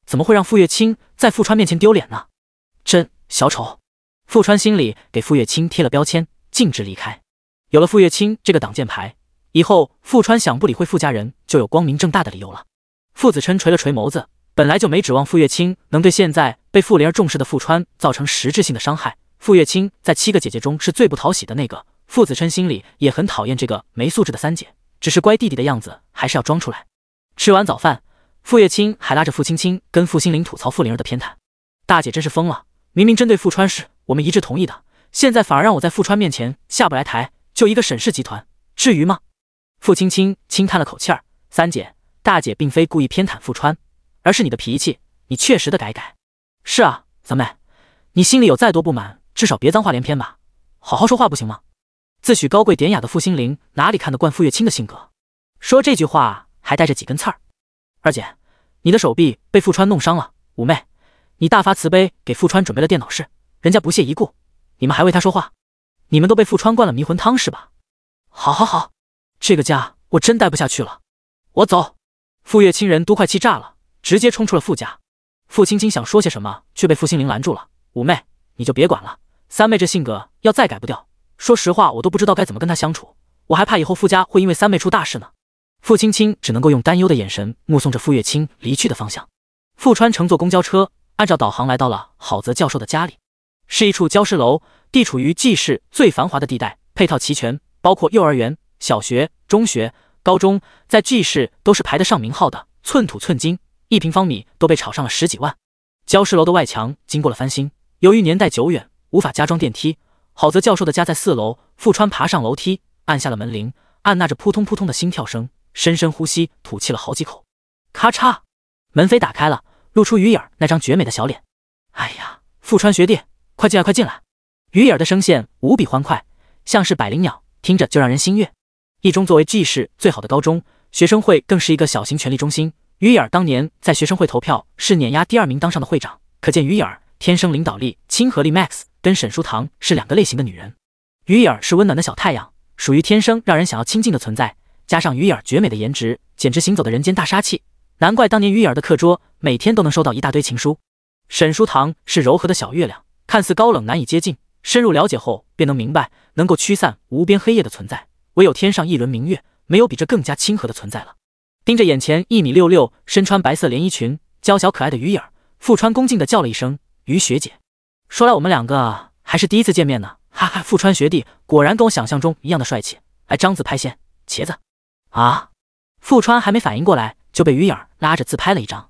怎么会让傅月清在傅川面前丢脸呢？真小丑！傅川心里给傅月清贴了标签，径直离开。有了傅月清这个挡箭牌，以后傅川想不理会傅家人就有光明正大的理由了。傅子琛垂了垂眸子。本来就没指望傅月清能对现在被傅灵儿重视的傅川造成实质性的伤害。傅月清在七个姐姐中是最不讨喜的那个，傅子琛心里也很讨厌这个没素质的三姐，只是乖弟弟的样子还是要装出来。吃完早饭，傅月清还拉着傅青青跟傅心凌吐槽傅灵儿的偏袒，大姐真是疯了！明明针对傅川是，我们一致同意的，现在反而让我在傅川面前下不来台，就一个沈氏集团，至于吗？傅青青轻叹了口气儿，三姐，大姐并非故意偏袒傅川。而是你的脾气，你确实得改改。是啊，三妹，你心里有再多不满，至少别脏话连篇吧，好好说话不行吗？自诩高贵典雅的傅心凌哪里看得惯傅月清的性格，说这句话还带着几根刺儿。二姐，你的手臂被傅川弄伤了。五妹，你大发慈悲给傅川准备了电脑室，人家不屑一顾，你们还为他说话，你们都被傅川灌了迷魂汤是吧？好，好，好，这个家我真待不下去了，我走。傅月清人都快气炸了。直接冲出了傅家，傅青青想说些什么，却被傅心灵拦住了。五妹，你就别管了。三妹这性格要再改不掉，说实话，我都不知道该怎么跟她相处。我还怕以后傅家会因为三妹出大事呢。傅青青只能够用担忧的眼神目送着傅月清离去的方向。傅川乘坐公交车，按照导航来到了郝泽教授的家里，是一处教师楼，地处于 G 市最繁华的地带，配套齐全，包括幼儿园、小学、中学、高中，在 G 市都是排得上名号的，寸土寸金。一平方米都被炒上了十几万。教师楼的外墙经过了翻新，由于年代久远，无法加装电梯。郝泽教授的家在四楼，富川爬上楼梯，按下了门铃，按捺着扑通扑通的心跳声，深深呼吸，吐气了好几口。咔嚓，门扉打开了，露出鱼眼那张绝美的小脸。哎呀，富川学弟，快进来，快进来！鱼眼的声线无比欢快，像是百灵鸟，听着就让人心悦。一中作为 G 市最好的高中，学生会更是一个小型权力中心。于眼儿当年在学生会投票是碾压第二名当上的会长，可见于眼儿天生领导力、亲和力 max。跟沈书棠是两个类型的女人。于眼儿是温暖的小太阳，属于天生让人想要亲近的存在，加上于眼儿绝美的颜值，简直行走的人间大杀器。难怪当年于眼儿的课桌每天都能收到一大堆情书。沈书棠是柔和的小月亮，看似高冷难以接近，深入了解后便能明白，能够驱散无边黑夜的存在，唯有天上一轮明月，没有比这更加亲和的存在了。盯着眼前一米六六、身穿白色连衣裙、娇小可爱的鱼影儿，富川恭敬的叫了一声：“鱼学姐。”说来我们两个还是第一次见面呢，哈哈！富川学弟果然跟我想象中一样的帅气。来，张自拍先，茄子！啊！富川还没反应过来，就被鱼影儿拉着自拍了一张。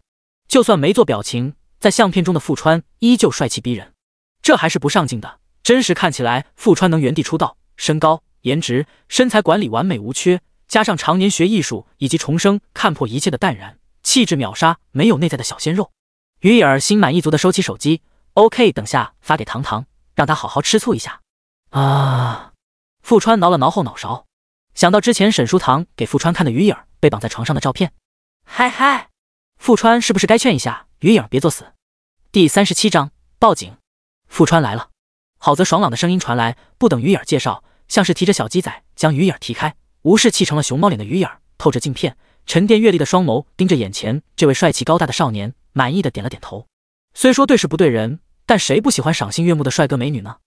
就算没做表情，在相片中的富川依旧帅气逼人。这还是不上镜的，真实看起来，富川能原地出道，身高、颜值、身材管理完美无缺。加上常年学艺术以及重生看破一切的淡然气质，秒杀没有内在的小鲜肉。于影儿心满意足的收起手机。OK，等下发给唐唐，让他好好吃醋一下。啊！富川挠了挠后脑勺，想到之前沈书棠给富川看的于影儿被绑在床上的照片。嗨嗨，富川是不是该劝一下于影儿别作死？第三十七章报警。富川来了，郝泽爽朗的声音传来，不等于影儿介绍，像是提着小鸡仔将于影儿踢开。吴氏气成了熊猫脸的鱼眼，透着镜片沉淀阅历的双眸盯着眼前这位帅气高大的少年，满意的点了点头。虽说对事不对人，但谁不喜欢赏心悦目的帅哥美女呢？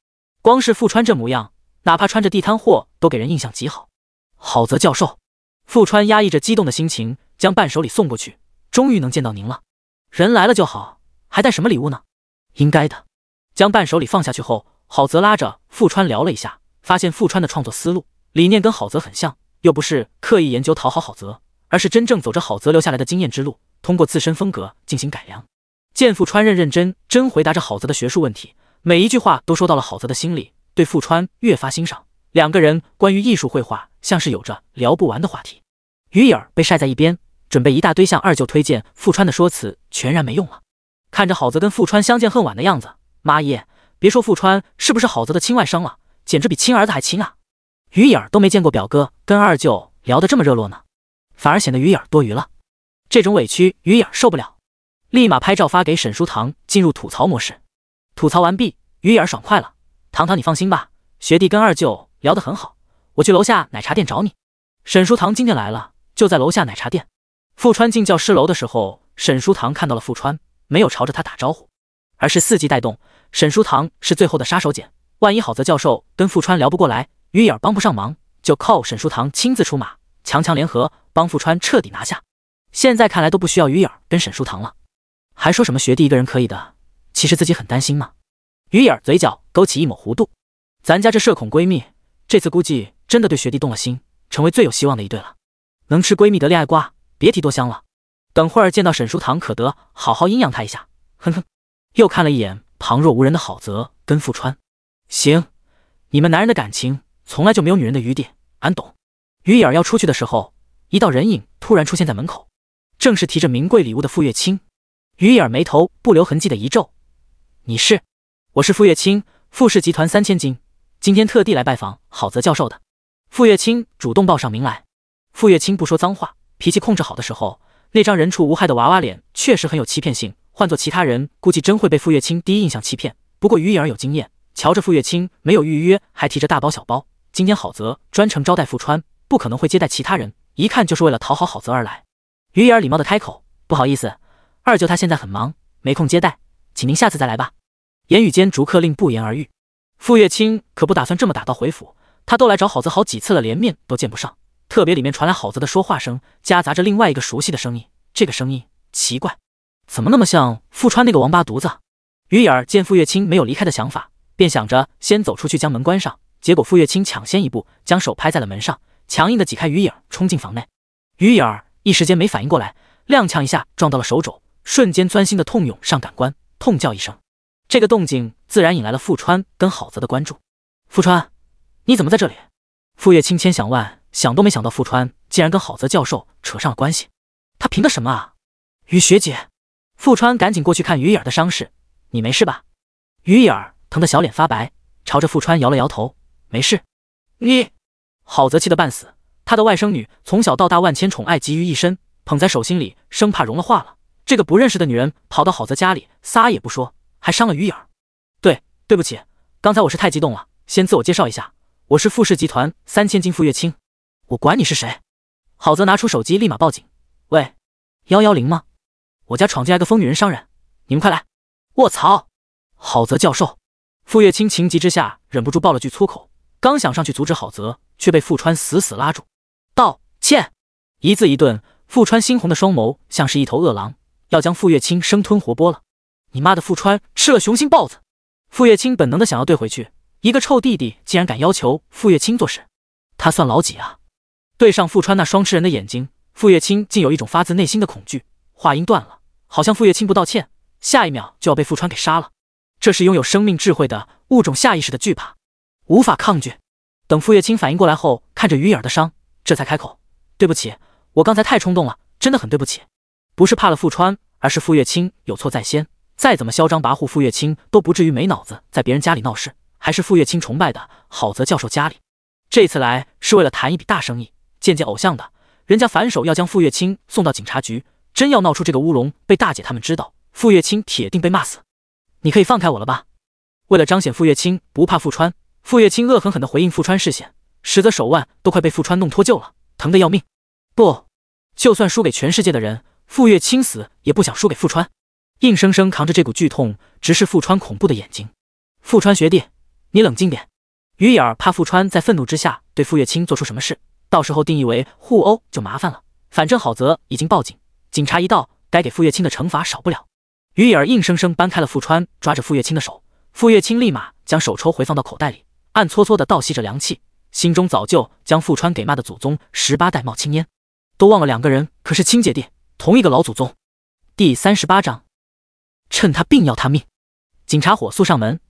光是富川这模样，哪怕穿着地摊货，都给人印象极好。郝泽教授，富川压抑着激动的心情将伴手礼送过去，终于能见到您了。人来了就好，还带什么礼物呢？应该的。将伴手礼放下去后，郝泽拉着富川聊了一下，发现富川的创作思路理念跟郝泽很像。又不是刻意研究讨好郝泽，而是真正走着郝泽留下来的经验之路，通过自身风格进行改良。见富川认认真真回答着郝泽的学术问题，每一句话都说到了郝泽的心里，对富川越发欣赏。两个人关于艺术绘画，像是有着聊不完的话题。鱼影儿被晒在一边，准备一大堆向二舅推荐富川的说辞，全然没用了。看着郝泽跟富川相见恨晚的样子，妈耶，别说富川是不是郝泽的亲外甥了，简直比亲儿子还亲啊！鱼眼儿都没见过表哥跟二舅聊得这么热络呢，反而显得鱼眼儿多余了。这种委屈鱼眼儿受不了，立马拍照发给沈书堂，进入吐槽模式。吐槽完毕，鱼眼儿爽快了。堂堂你放心吧，学弟跟二舅聊得很好，我去楼下奶茶店找你。沈书堂今天来了，就在楼下奶茶店。富川进教室楼的时候，沈书堂看到了富川，没有朝着他打招呼，而是伺机带动沈书堂是最后的杀手锏，万一郝泽教授跟富川聊不过来。鱼眼帮不上忙，就靠沈书堂亲自出马，强强联合帮富川彻底拿下。现在看来都不需要鱼眼跟沈书堂了，还说什么学弟一个人可以的？其实自己很担心嘛。鱼眼嘴角勾起一抹弧度，咱家这社恐闺蜜这次估计真的对学弟动了心，成为最有希望的一对了。能吃闺蜜的恋爱瓜，别提多香了。等会儿见到沈书堂，可得好好阴阳他一下。哼哼，又看了一眼旁若无人的郝泽跟富川，行，你们男人的感情。从来就没有女人的余地，俺懂。于眼儿要出去的时候，一道人影突然出现在门口，正是提着名贵礼物的傅月清。于眼儿眉头不留痕迹的一皱：“你是？我是傅月清，傅氏集团三千金，今天特地来拜访郝泽教授的。”傅月清主动报上名来。傅月清不说脏话，脾气控制好的时候，那张人畜无害的娃娃脸确实很有欺骗性。换做其他人，估计真会被傅月清第一印象欺骗。不过于眼儿有经验，瞧着傅月清没有预约，还提着大包小包。今天郝泽专程招待富川，不可能会接待其他人，一看就是为了讨好郝泽而来。于眼儿礼貌的开口：“不好意思，二舅他现在很忙，没空接待，请您下次再来吧。”言语间逐客令不言而喻。傅月清可不打算这么打道回府，他都来找郝泽好几次了，连面都见不上。特别里面传来郝泽的说话声，夹杂着另外一个熟悉的声音，这个声音奇怪，怎么那么像富川那个王八犊子？于眼儿见傅月清没有离开的想法，便想着先走出去将门关上。结果傅月清抢先一步，将手拍在了门上，强硬的挤开于影，冲进房内。于影儿一时间没反应过来，踉跄一下撞到了手肘，瞬间钻心的痛涌上感官，痛叫一声。这个动静自然引来了傅川跟郝泽的关注。傅川，你怎么在这里？傅月清千想万想都没想到，傅川竟然跟郝泽教授扯上了关系，他凭的什么啊？于学姐，傅川赶紧过去看于影儿的伤势，你没事吧？于影儿疼得小脸发白，朝着傅川摇了摇头。没事，你郝泽气得半死。他的外甥女从小到大万千宠爱集于一身，捧在手心里，生怕融了化了。这个不认识的女人跑到郝泽家里撒野不说，还伤了鱼眼。对，对不起，刚才我是太激动了。先自我介绍一下，我是富氏集团三千金傅月清。我管你是谁。郝泽拿出手机，立马报警。喂，幺幺零吗？我家闯进来个疯女人商人，你们快来！卧槽！郝泽教授，傅月清情急之下忍不住爆了句粗口。刚想上去阻止郝泽，却被富川死死拉住，道歉，一字一顿。富川猩红的双眸像是一头饿狼，要将傅月清生吞活剥了。你妈的，富川吃了雄心豹子！傅月清本能的想要怼回去，一个臭弟弟竟然敢要求傅月清做事，他算老几啊？对上富川那双吃人的眼睛，傅月清竟有一种发自内心的恐惧。话音断了，好像傅月清不道歉，下一秒就要被富川给杀了。这是拥有生命智慧的物种下意识的惧怕。无法抗拒。等傅月清反应过来后，看着鱼眼的伤，这才开口：“对不起，我刚才太冲动了，真的很对不起。不是怕了傅川，而是傅月清有错在先。再怎么嚣张跋扈，傅月清都不至于没脑子在别人家里闹事。还是傅月清崇拜的郝泽教授家里，这次来是为了谈一笔大生意，见见偶像的。人家反手要将傅月清送到警察局，真要闹出这个乌龙，被大姐他们知道，傅月清铁定被骂死。你可以放开我了吧？为了彰显傅月清不怕傅川。”傅月清恶狠狠地回应傅川视线，实则手腕都快被傅川弄脱臼了，疼得要命。不，就算输给全世界的人，傅月清死也不想输给傅川。硬生生扛着这股剧痛，直视傅川恐怖的眼睛。傅川学弟，你冷静点。于野儿怕傅川在愤怒之下对傅月清做出什么事，到时候定义为互殴就麻烦了。反正郝泽已经报警，警察一到，该给傅月清的惩罚少不了。于野儿硬生生掰开了傅川抓着傅月清的手，傅月清立马将手抽回放到口袋里。暗搓搓的倒吸着凉气，心中早就将富川给骂的祖宗十八代冒青烟，都忘了两个人可是亲姐弟，同一个老祖宗。第三十八章，趁他病要他命，警察火速上门。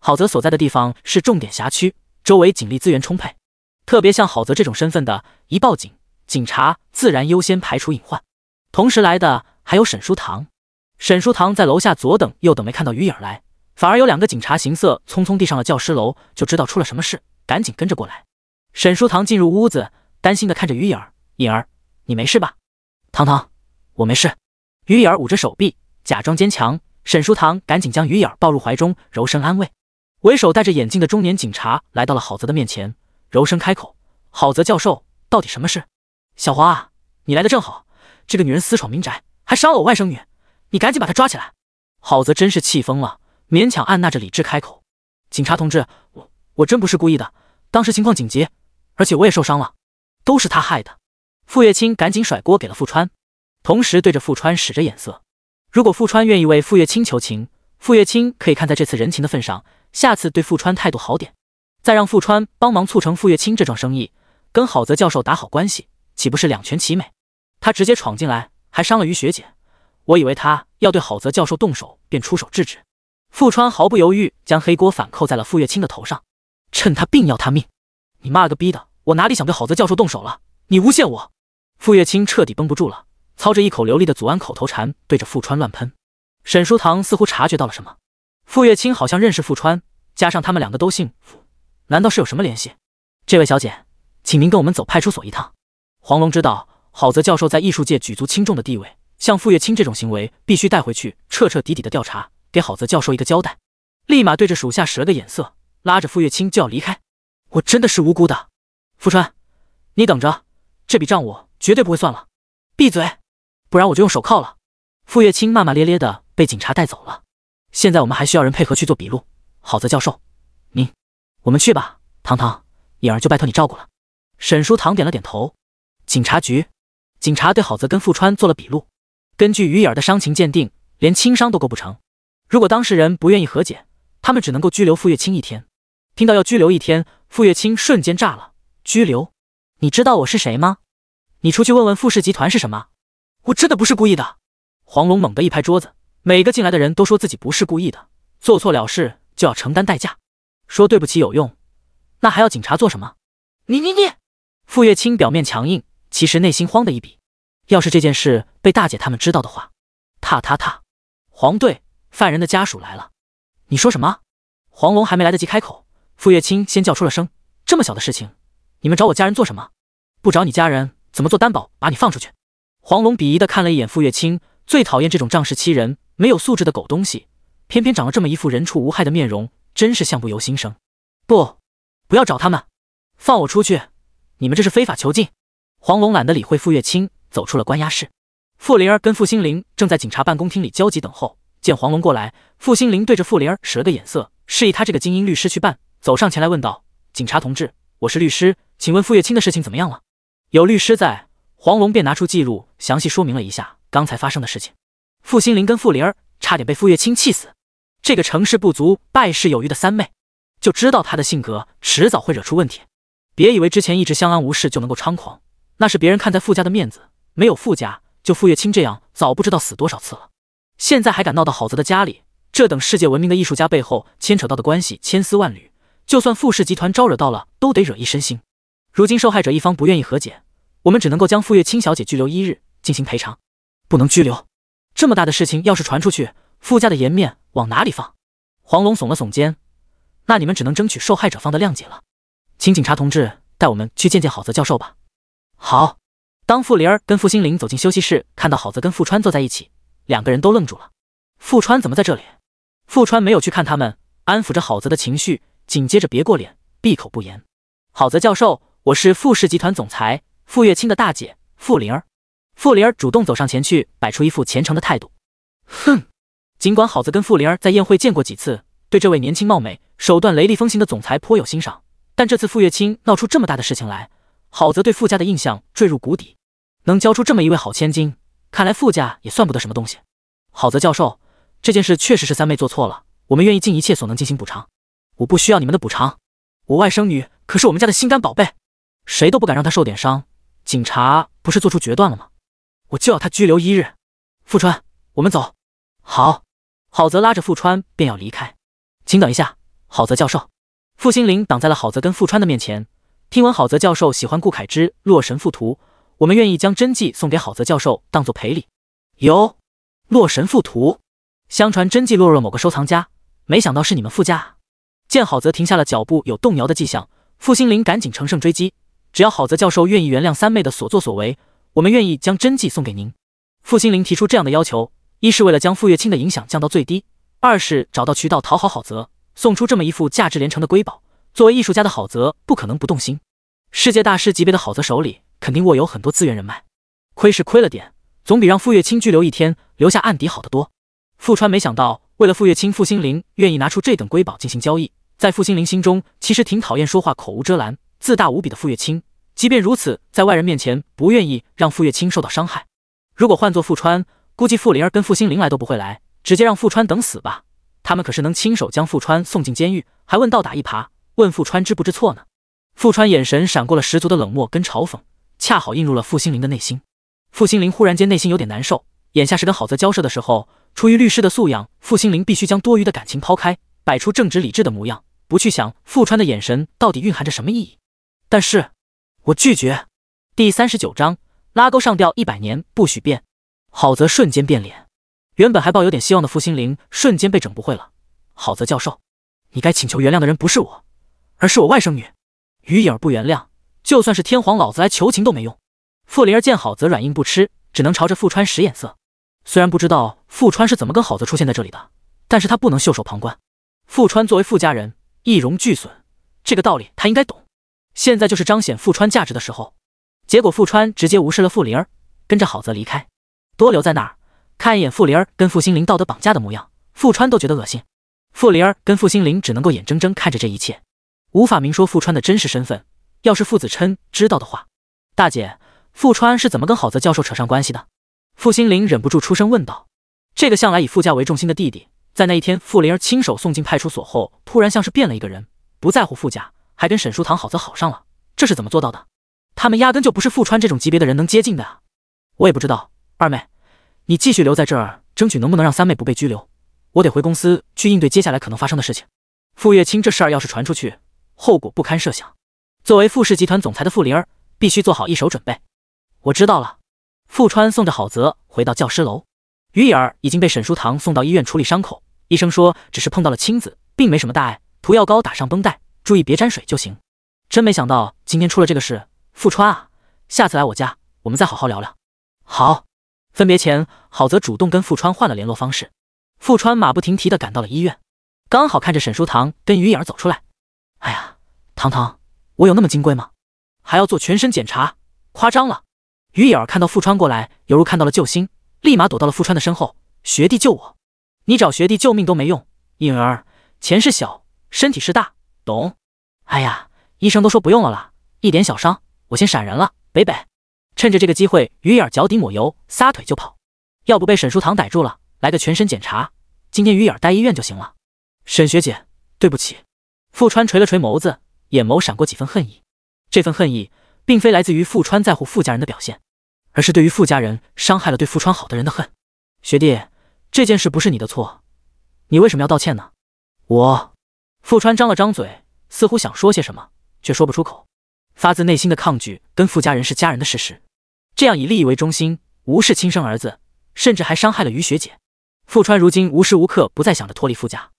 郝泽所在的地方是重点辖区，周围警力资源充沛，特别像郝泽这种身份的，一报警，警察自然优先排除隐患。同时来的还有沈书堂。沈书堂在楼下左等右等，没看到鱼影来。反而有两个警察行色匆匆地上了教师楼，就知道出了什么事，赶紧跟着过来。沈书堂进入屋子，担心地看着于颖儿：“颖儿，你没事吧？”“堂堂，我没事。”于颖儿捂着手臂，假装坚强。沈书堂赶紧将于颖儿抱入怀中，柔声安慰。为首戴着眼镜的中年警察来到了郝泽的面前，柔声开口：“郝泽教授，到底什么事？”“小黄啊，你来的正好，这个女人私闯民宅，还伤了我外甥女，你赶紧把她抓起来！”郝泽真是气疯了。勉强按捺着理智开口：“警察同志，我我真不是故意的，当时情况紧急，而且我也受伤了，都是他害的。”傅月清赶紧甩锅给了傅川，同时对着傅川使着眼色。如果傅川愿意为傅月清求情，傅月清可以看在这次人情的份上，下次对傅川态度好点，再让傅川帮忙促成傅月清这桩生意，跟郝泽教授打好关系，岂不是两全其美？他直接闯进来，还伤了于学姐，我以为他要对郝泽教授动手，便出手制止。富川毫不犹豫将黑锅反扣在了傅月清的头上，趁他病要他命！你骂个逼的！我哪里想对郝泽教授动手了？你诬陷我！傅月清彻底绷不住了，操着一口流利的祖安口头禅，对着富川乱喷。沈书堂似乎察觉到了什么，傅月清好像认识富川，加上他们两个都姓傅，难道是有什么联系？这位小姐，请您跟我们走派出所一趟。黄龙知道郝泽教授在艺术界举足轻重的地位，像傅月清这种行为，必须带回去彻彻底底的调查。给郝泽教授一个交代，立马对着属下使了个眼色，拉着傅月清就要离开。我真的是无辜的，傅川，你等着，这笔账我绝对不会算了。闭嘴，不然我就用手铐了。傅月清骂骂咧咧的被警察带走了。现在我们还需要人配合去做笔录。郝泽教授，您，我们去吧。唐唐，颖儿就拜托你照顾了。沈书堂点了点头。警察局，警察对郝泽跟傅川做了笔录。根据于颖儿的伤情鉴定，连轻伤都构不成。如果当事人不愿意和解，他们只能够拘留傅月清一天。听到要拘留一天，傅月清瞬间炸了。拘留？你知道我是谁吗？你出去问问傅氏集团是什么？我真的不是故意的。黄龙猛地一拍桌子，每个进来的人都说自己不是故意的，做错了事就要承担代价。说对不起有用？那还要警察做什么？你你你！傅月清表面强硬，其实内心慌的一比。要是这件事被大姐他们知道的话，踏踏踏！黄队。犯人的家属来了，你说什么？黄龙还没来得及开口，傅月清先叫出了声：“这么小的事情，你们找我家人做什么？不找你家人，怎么做担保把你放出去？”黄龙鄙夷的看了一眼傅月清，最讨厌这种仗势欺人、没有素质的狗东西，偏偏长了这么一副人畜无害的面容，真是相不由心生。不，不要找他们，放我出去！你们这是非法囚禁！黄龙懒得理会傅月清，走出了关押室。傅灵儿跟傅心凌正在警察办公厅里焦急等候。见黄龙过来，傅心凌对着傅灵儿使了个眼色，示意他这个精英律师去办。走上前来问道：“警察同志，我是律师，请问傅月清的事情怎么样了？”有律师在，黄龙便拿出记录，详细说明了一下刚才发生的事情。傅心凌跟傅灵儿差点被傅月清气死，这个成事不足败事有余的三妹，就知道她的性格迟早会惹出问题。别以为之前一直相安无事就能够猖狂，那是别人看在傅家的面子，没有傅家，就傅月清这样早不知道死多少次了。现在还敢闹到郝泽的家里？这等世界闻名的艺术家背后牵扯到的关系千丝万缕，就算富氏集团招惹到了，都得惹一身腥。如今受害者一方不愿意和解，我们只能够将傅月清小姐拘留一日进行赔偿，不能拘留。这么大的事情，要是传出去，傅家的颜面往哪里放？黄龙耸了耸肩，那你们只能争取受害者方的谅解了。请警察同志带我们去见见郝泽教授吧。好。当傅灵儿跟傅心凌走进休息室，看到郝泽跟傅川坐在一起。两个人都愣住了，富川怎么在这里？富川没有去看他们，安抚着郝泽的情绪，紧接着别过脸，闭口不言。郝泽教授，我是富氏集团总裁傅月清的大姐傅灵儿。傅灵儿主动走上前去，摆出一副虔诚的态度。哼，尽管郝泽跟傅灵儿在宴会见过几次，对这位年轻貌美、手段雷厉风行的总裁颇有欣赏，但这次傅月清闹出这么大的事情来，郝泽对傅家的印象坠入谷底。能交出这么一位好千金。看来傅家也算不得什么东西。郝泽教授，这件事确实是三妹做错了，我们愿意尽一切所能进行补偿。我不需要你们的补偿，我外甥女可是我们家的心肝宝贝，谁都不敢让她受点伤。警察不是做出决断了吗？我就要她拘留一日。富川，我们走。好，好泽拉着富川便要离开。请等一下，郝泽教授。傅心凌挡在了郝泽跟富川的面前。听闻郝泽教授喜欢顾恺之《洛神赋图》。我们愿意将真迹送给郝泽教授，当做赔礼。有《洛神赋图》，相传真迹落入了某个收藏家，没想到是你们傅家。见郝泽停下了脚步，有动摇的迹象，傅心林赶紧乘胜追击。只要郝泽教授愿意原谅三妹的所作所为，我们愿意将真迹送给您。傅心林提出这样的要求，一是为了将傅月清的影响降到最低，二是找到渠道讨好郝泽，送出这么一副价值连城的瑰宝。作为艺术家的郝泽，不可能不动心。世界大师级别的郝泽手里。肯定握有很多资源人脉，亏是亏了点，总比让傅月清拘留一天留下案底好得多。傅川没想到，为了傅月清，傅心凌愿意拿出这等瑰宝进行交易。在傅心凌心中，其实挺讨厌说话口无遮拦、自大无比的傅月清。即便如此，在外人面前不愿意让傅月清受到伤害。如果换做傅川，估计傅灵儿跟傅心凌来都不会来，直接让傅川等死吧。他们可是能亲手将傅川送进监狱，还问倒打一耙，问傅川知不知错呢。傅川眼神闪过了十足的冷漠跟嘲讽。恰好映入了傅心凌的内心，傅心凌忽然间内心有点难受。眼下是跟郝泽交涉的时候，出于律师的素养，傅心凌必须将多余的感情抛开，摆出正直理智的模样，不去想傅川的眼神到底蕴含着什么意义。但是，我拒绝。第三十九章拉钩上吊一百年不许变。郝泽瞬间变脸，原本还抱有点希望的傅心凌瞬间被整不会了。郝泽教授，你该请求原谅的人不是我，而是我外甥女于影儿。不原谅。就算是天皇老子来求情都没用。傅灵儿见好泽软硬不吃，只能朝着傅川使眼色。虽然不知道傅川是怎么跟好泽出现在这里的，但是他不能袖手旁观。傅川作为傅家人，一荣俱损，这个道理他应该懂。现在就是彰显傅川价值的时候。结果傅川直接无视了傅灵儿，跟着好泽离开。多留在那儿看一眼傅灵儿跟傅心凌道德绑架的模样，傅川都觉得恶心。傅灵儿跟傅心凌只能够眼睁睁看着这一切，无法明说傅川的真实身份。要是傅子琛知道的话，大姐傅川是怎么跟郝泽教授扯上关系的？傅心凌忍不住出声问道：“这个向来以傅家为中心的弟弟，在那一天傅灵儿亲手送进派出所后，突然像是变了一个人，不在乎傅家，还跟沈书堂、郝泽好上了，这是怎么做到的？他们压根就不是傅川这种级别的人能接近的啊！”我也不知道，二妹，你继续留在这儿，争取能不能让三妹不被拘留。我得回公司去应对接下来可能发生的事情。傅月清这事儿要是传出去，后果不堪设想。作为富氏集团总裁的傅灵儿，必须做好一手准备。我知道了。傅川送着郝泽回到教师楼，于颖儿已经被沈书堂送到医院处理伤口，医生说只是碰到了青紫，并没什么大碍，涂药膏，打上绷带，注意别沾水就行。真没想到今天出了这个事，傅川啊，下次来我家，我们再好好聊聊。好。分别前，郝泽主动跟傅川换了联络方式。傅川马不停蹄地赶到了医院，刚好看着沈书堂跟于颖儿走出来。哎呀，糖糖。我有那么金贵吗？还要做全身检查？夸张了！于影儿看到富川过来，犹如看到了救星，立马躲到了富川的身后。学弟救我！你找学弟救命都没用，颖儿，钱是小，身体是大，懂？哎呀，医生都说不用了啦，一点小伤，我先闪人了。北北，趁着这个机会，于影儿脚底抹油，撒腿就跑。要不被沈书堂逮住了，来个全身检查，今天于影儿待医院就行了。沈学姐，对不起。富川垂了垂眸子。眼眸闪过几分恨意，这份恨意并非来自于富川在乎富家人的表现，而是对于富家人伤害了对富川好的人的恨。学弟，这件事不是你的错，你为什么要道歉呢？我……富川张了张嘴，似乎想说些什么，却说不出口，发自内心的抗拒跟富家人是家人的事实。这样以利益为中心，无视亲生儿子，甚至还伤害了于学姐，富川如今无时无刻不在想着脱离富家。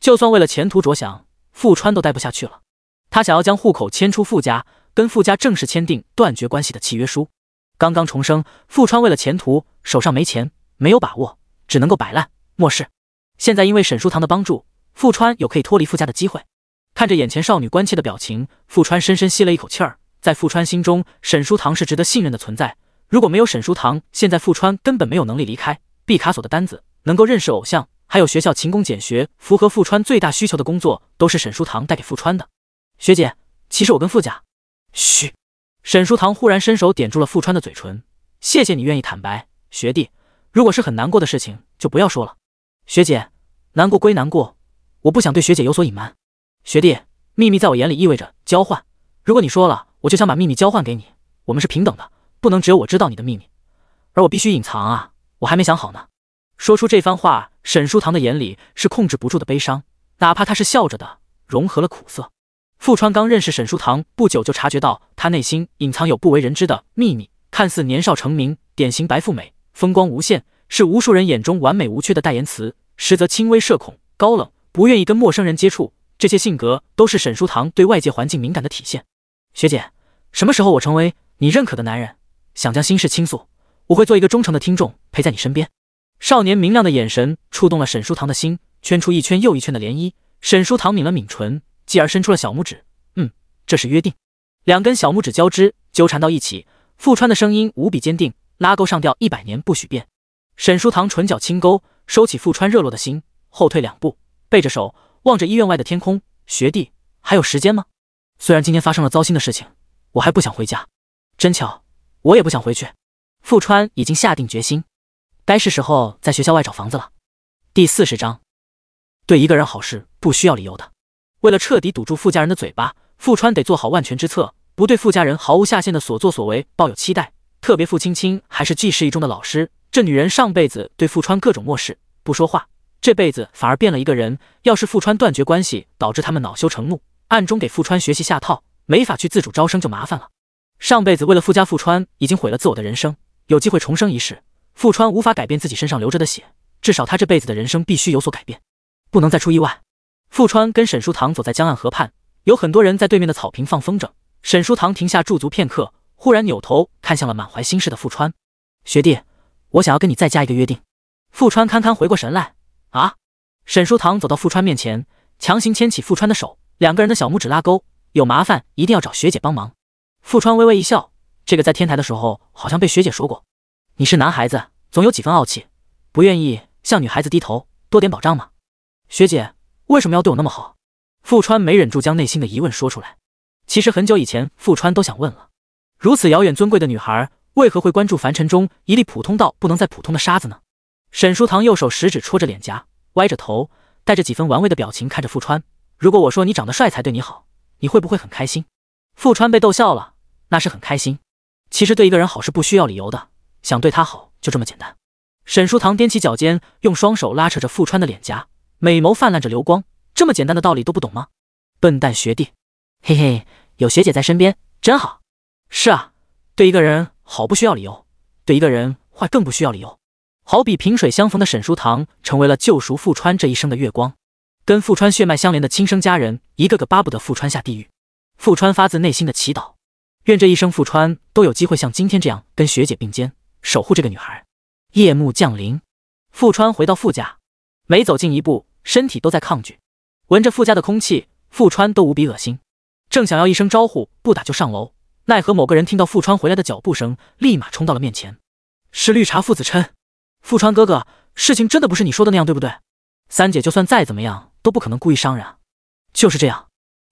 就算为了前途着想，富川都待不下去了。他想要将户口迁出傅家，跟傅家正式签订断绝关系的契约书。刚刚重生，傅川为了前途，手上没钱，没有把握，只能够摆烂，漠视。现在因为沈书堂的帮助，傅川有可以脱离傅家的机会。看着眼前少女关切的表情，傅川深深吸了一口气儿。在傅川心中，沈书堂是值得信任的存在。如果没有沈书堂，现在傅川根本没有能力离开。毕卡索的单子，能够认识偶像，还有学校勤工俭学，符合傅川最大需求的工作，都是沈书堂带给傅川的。学姐，其实我跟傅家，嘘！沈书堂忽然伸手点住了傅川的嘴唇。谢谢你愿意坦白，学弟，如果是很难过的事情，就不要说了。学姐，难过归难过，我不想对学姐有所隐瞒。学弟，秘密在我眼里意味着交换，如果你说了，我就想把秘密交换给你。我们是平等的，不能只有我知道你的秘密，而我必须隐藏啊！我还没想好呢。说出这番话，沈书堂的眼里是控制不住的悲伤，哪怕他是笑着的，融合了苦涩。富川刚认识沈书棠不久，就察觉到他内心隐藏有不为人知的秘密。看似年少成名，典型白富美，风光无限，是无数人眼中完美无缺的代言词。实则轻微社恐，高冷，不愿意跟陌生人接触。这些性格都是沈书棠对外界环境敏感的体现。学姐，什么时候我成为你认可的男人？想将心事倾诉，我会做一个忠诚的听众，陪在你身边。少年明亮的眼神触动了沈书棠的心，圈出一圈又一圈的涟漪。沈书棠抿了抿唇。继而伸出了小拇指，嗯，这是约定。两根小拇指交织纠缠到一起。富川的声音无比坚定：“拉钩上吊一百年不许变。”沈书堂唇角轻勾，收起富川热络的心，后退两步，背着手望着医院外的天空：“学弟，还有时间吗？虽然今天发生了糟心的事情，我还不想回家。真巧，我也不想回去。”富川已经下定决心，该是时候在学校外找房子了。第四十章：对一个人好事不需要理由的。为了彻底堵住傅家人的嘴巴，傅川得做好万全之策，不对傅家人毫无下限的所作所为抱有期待。特别傅青青还是季氏一中的老师，这女人上辈子对傅川各种漠视不说话，这辈子反而变了一个人。要是傅川断绝关系，导致他们恼羞成怒，暗中给傅川学习下套，没法去自主招生就麻烦了。上辈子为了傅家，傅川已经毁了自我的人生，有机会重生一世，傅川无法改变自己身上流着的血，至少他这辈子的人生必须有所改变，不能再出意外。富川跟沈书堂走在江岸河畔，有很多人在对面的草坪放风筝。沈书堂停下驻足片刻，忽然扭头看向了满怀心事的富川学弟：“我想要跟你再加一个约定。”富川堪堪回过神来：“啊！”沈书堂走到富川面前，强行牵起富川的手，两个人的小拇指拉钩：“有麻烦一定要找学姐帮忙。”富川微微一笑：“这个在天台的时候好像被学姐说过，你是男孩子，总有几分傲气，不愿意向女孩子低头，多点保障嘛。”学姐。为什么要对我那么好？富川没忍住将内心的疑问说出来。其实很久以前，富川都想问了：如此遥远尊贵的女孩，为何会关注凡尘中一粒普通到不能再普通的沙子呢？沈书棠右手食指戳着脸颊，歪着头，带着几分玩味的表情看着富川。如果我说你长得帅才对你好，你会不会很开心？富川被逗笑了，那是很开心。其实对一个人好是不需要理由的，想对他好就这么简单。沈书堂踮起脚尖，用双手拉扯着富川的脸颊。美眸泛滥着流光，这么简单的道理都不懂吗？笨蛋学弟，嘿嘿，有学姐在身边真好。是啊，对一个人好不需要理由，对一个人坏更不需要理由。好比萍水相逢的沈书堂，成为了救赎富川这一生的月光。跟富川血脉相连的亲生家人，一个个巴不得富川下地狱。富川发自内心的祈祷，愿这一生富川都有机会像今天这样跟学姐并肩，守护这个女孩。夜幕降临，富川回到富家，每走近一步。身体都在抗拒，闻着傅家的空气，傅川都无比恶心。正想要一声招呼不打就上楼，奈何某个人听到傅川回来的脚步声，立马冲到了面前。是绿茶傅子琛，傅川哥哥，事情真的不是你说的那样，对不对？三姐就算再怎么样，都不可能故意伤人啊。就是这样。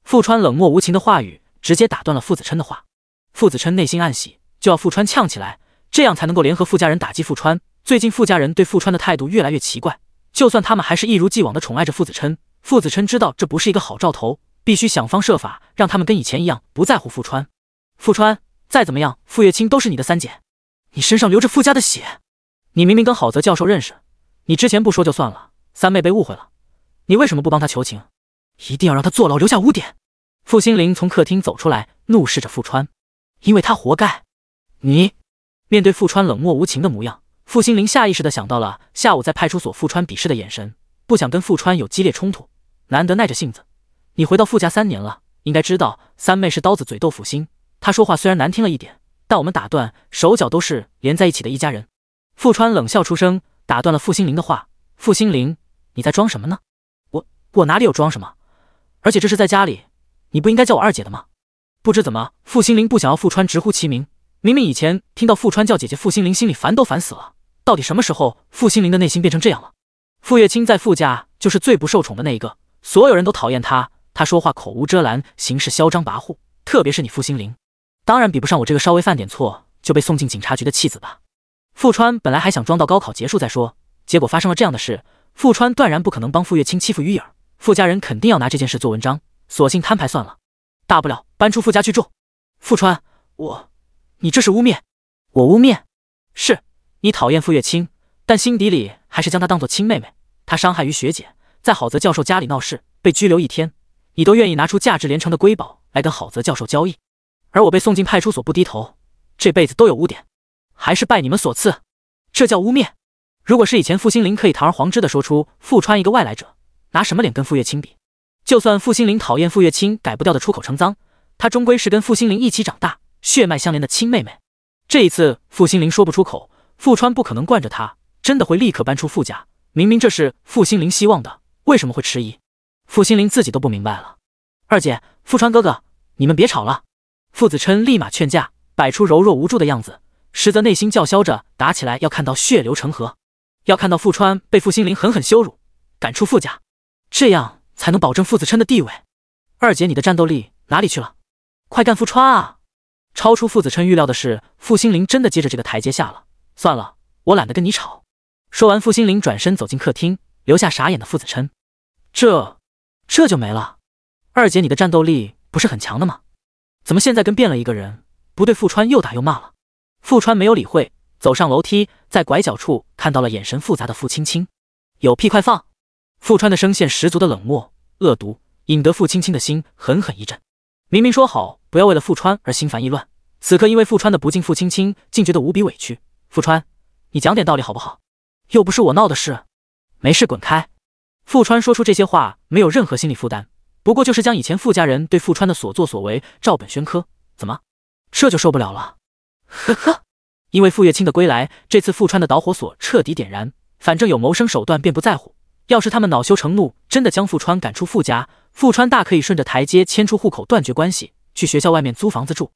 傅川冷漠无情的话语直接打断了傅子琛的话。傅子琛内心暗喜，就要傅川呛起来，这样才能够联合傅家人打击傅川。最近傅家人对傅川的态度越来越奇怪。就算他们还是一如既往的宠爱着傅子琛，傅子琛知道这不是一个好兆头，必须想方设法让他们跟以前一样不在乎傅川。傅川再怎么样，傅月清都是你的三姐，你身上流着傅家的血，你明明跟郝泽教授认识，你之前不说就算了，三妹被误会了，你为什么不帮她求情？一定要让她坐牢留下污点。傅心凌从客厅走出来，怒视着傅川，因为他活该。你面对傅川冷漠无情的模样。傅心凌下意识的想到了下午在派出所傅川鄙视的眼神，不想跟傅川有激烈冲突，难得耐着性子。你回到傅家三年了，应该知道三妹是刀子嘴豆腐心。她说话虽然难听了一点，但我们打断手脚都是连在一起的一家人。傅川冷笑出声，打断了傅心凌的话。傅心凌，你在装什么呢？我我哪里有装什么？而且这是在家里，你不应该叫我二姐的吗？不知怎么，傅心凌不想要傅川直呼其名。明明以前听到傅川叫姐姐傅心凌，心里烦都烦死了。到底什么时候傅心凌的内心变成这样了？傅月清在傅家就是最不受宠的那一个，所有人都讨厌他。他说话口无遮拦，行事嚣张跋扈。特别是你傅心凌，当然比不上我这个稍微犯点错就被送进警察局的弃子吧？傅川本来还想装到高考结束再说，结果发生了这样的事，傅川断然不可能帮傅月清欺负于影。傅家人肯定要拿这件事做文章，索性摊牌算了，大不了搬出傅家去住。傅川，我，你这是污蔑！我污蔑？是。你讨厌傅月清，但心底里还是将她当做亲妹妹。她伤害于学姐，在郝泽教授家里闹事，被拘留一天，你都愿意拿出价值连城的瑰宝来跟郝泽教授交易。而我被送进派出所不低头，这辈子都有污点，还是拜你们所赐。这叫污蔑。如果是以前，傅心凌可以堂而皇之的说出傅川一个外来者拿什么脸跟傅月清比。就算傅心凌讨厌傅月清改不掉的出口成脏，她终归是跟傅心凌一起长大，血脉相连的亲妹妹。这一次，傅心凌说不出口。傅川不可能惯着他，真的会立刻搬出傅家。明明这是傅心凌希望的，为什么会迟疑？傅心凌自己都不明白了。二姐，傅川哥哥，你们别吵了。傅子琛立马劝架，摆出柔弱无助的样子，实则内心叫嚣着：打起来要看到血流成河，要看到傅川被傅心凌狠狠羞辱，赶出傅家，这样才能保证傅子琛的地位。二姐，你的战斗力哪里去了？快干傅川啊！超出傅子琛预料的是，傅心凌真的接着这个台阶下了。算了，我懒得跟你吵。说完，傅心凌转身走进客厅，留下傻眼的傅子琛。这这就没了？二姐，你的战斗力不是很强的吗？怎么现在跟变了一个人？不对，傅川又打又骂了。傅川没有理会，走上楼梯，在拐角处看到了眼神复杂的傅青青。有屁快放！傅川的声线十足的冷漠、恶毒，引得傅青青的心狠狠一震。明明说好不要为了傅川而心烦意乱，此刻因为傅川的不敬，傅青青竟觉得无比委屈。富川，你讲点道理好不好？又不是我闹的事，没事滚开。富川说出这些话没有任何心理负担，不过就是将以前富家人对富川的所作所为照本宣科。怎么，这就受不了了？呵呵，因为傅月清的归来，这次富川的导火索彻底点燃。反正有谋生手段便不在乎。要是他们恼羞成怒，真的将富川赶出富家，富川大可以顺着台阶迁出户口，断绝关系，去学校外面租房子住。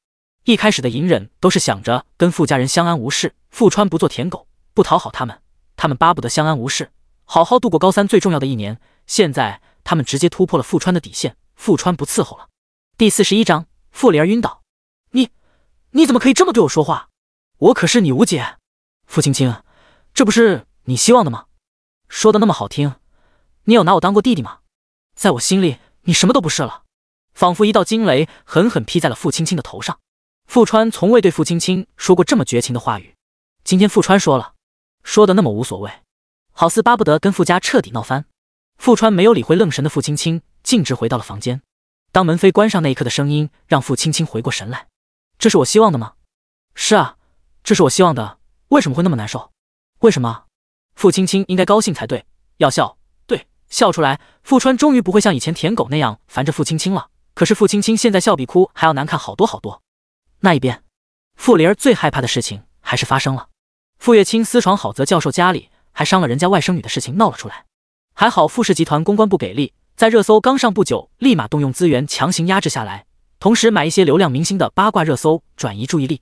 一开始的隐忍都是想着跟傅家人相安无事，傅川不做舔狗，不讨好他们。他们巴不得相安无事，好好度过高三最重要的一年。现在他们直接突破了傅川的底线，傅川不伺候了。第四十一章，傅灵儿晕倒，你你怎么可以这么对我说话？我可是你吴姐，傅青青，这不是你希望的吗？说的那么好听，你有拿我当过弟弟吗？在我心里，你什么都不是了。仿佛一道惊雷狠狠劈在了傅青青的头上。富川从未对傅青青说过这么绝情的话语，今天富川说了，说的那么无所谓，好似巴不得跟傅家彻底闹翻。富川没有理会愣神的傅青青，径直回到了房间。当门扉关上那一刻的声音，让傅青青回过神来。这是我希望的吗？是啊，这是我希望的。为什么会那么难受？为什么？傅青青应该高兴才对，要笑，对，笑出来。富川终于不会像以前舔狗那样烦着傅青青了。可是傅青青现在笑比哭还要难看好多好多。那一边，傅灵儿最害怕的事情还是发生了。傅月清私闯郝泽教授家里，还伤了人家外甥女的事情闹了出来。还好傅氏集团公关不给力，在热搜刚上不久，立马动用资源强行压制下来，同时买一些流量明星的八卦热搜转移注意力。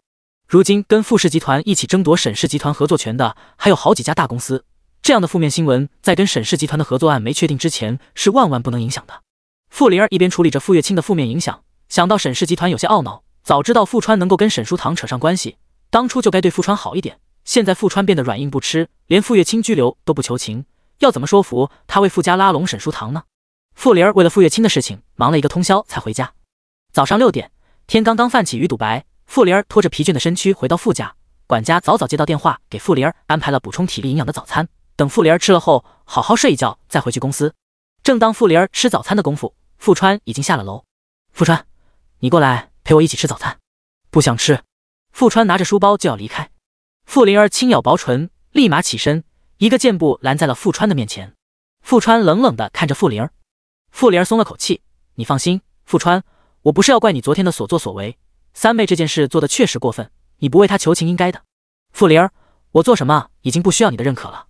如今跟傅氏集团一起争夺沈氏集团合作权的还有好几家大公司，这样的负面新闻在跟沈氏集团的合作案没确定之前是万万不能影响的。傅灵儿一边处理着傅月清的负面影响，想到沈氏集团，有些懊恼。早知道富川能够跟沈书堂扯上关系，当初就该对富川好一点。现在富川变得软硬不吃，连傅月清拘留都不求情，要怎么说服他为傅家拉拢沈书堂呢？傅灵儿为了傅月清的事情忙了一个通宵才回家。早上六点，天刚刚泛起鱼肚白，傅林儿拖着疲倦的身躯回到傅家。管家早早接到电话，给傅林儿安排了补充体力营养的早餐。等傅林儿吃了后，好好睡一觉再回去公司。正当傅林儿吃早餐的功夫，富川已经下了楼。富川，你过来。陪我一起吃早餐？不想吃。傅川拿着书包就要离开，傅灵儿轻咬薄唇，立马起身，一个箭步拦在了傅川的面前。傅川冷冷的看着傅灵儿，傅灵儿松了口气，你放心，傅川，我不是要怪你昨天的所作所为，三妹这件事做的确实过分，你不为她求情应该的。傅灵儿，我做什么已经不需要你的认可了。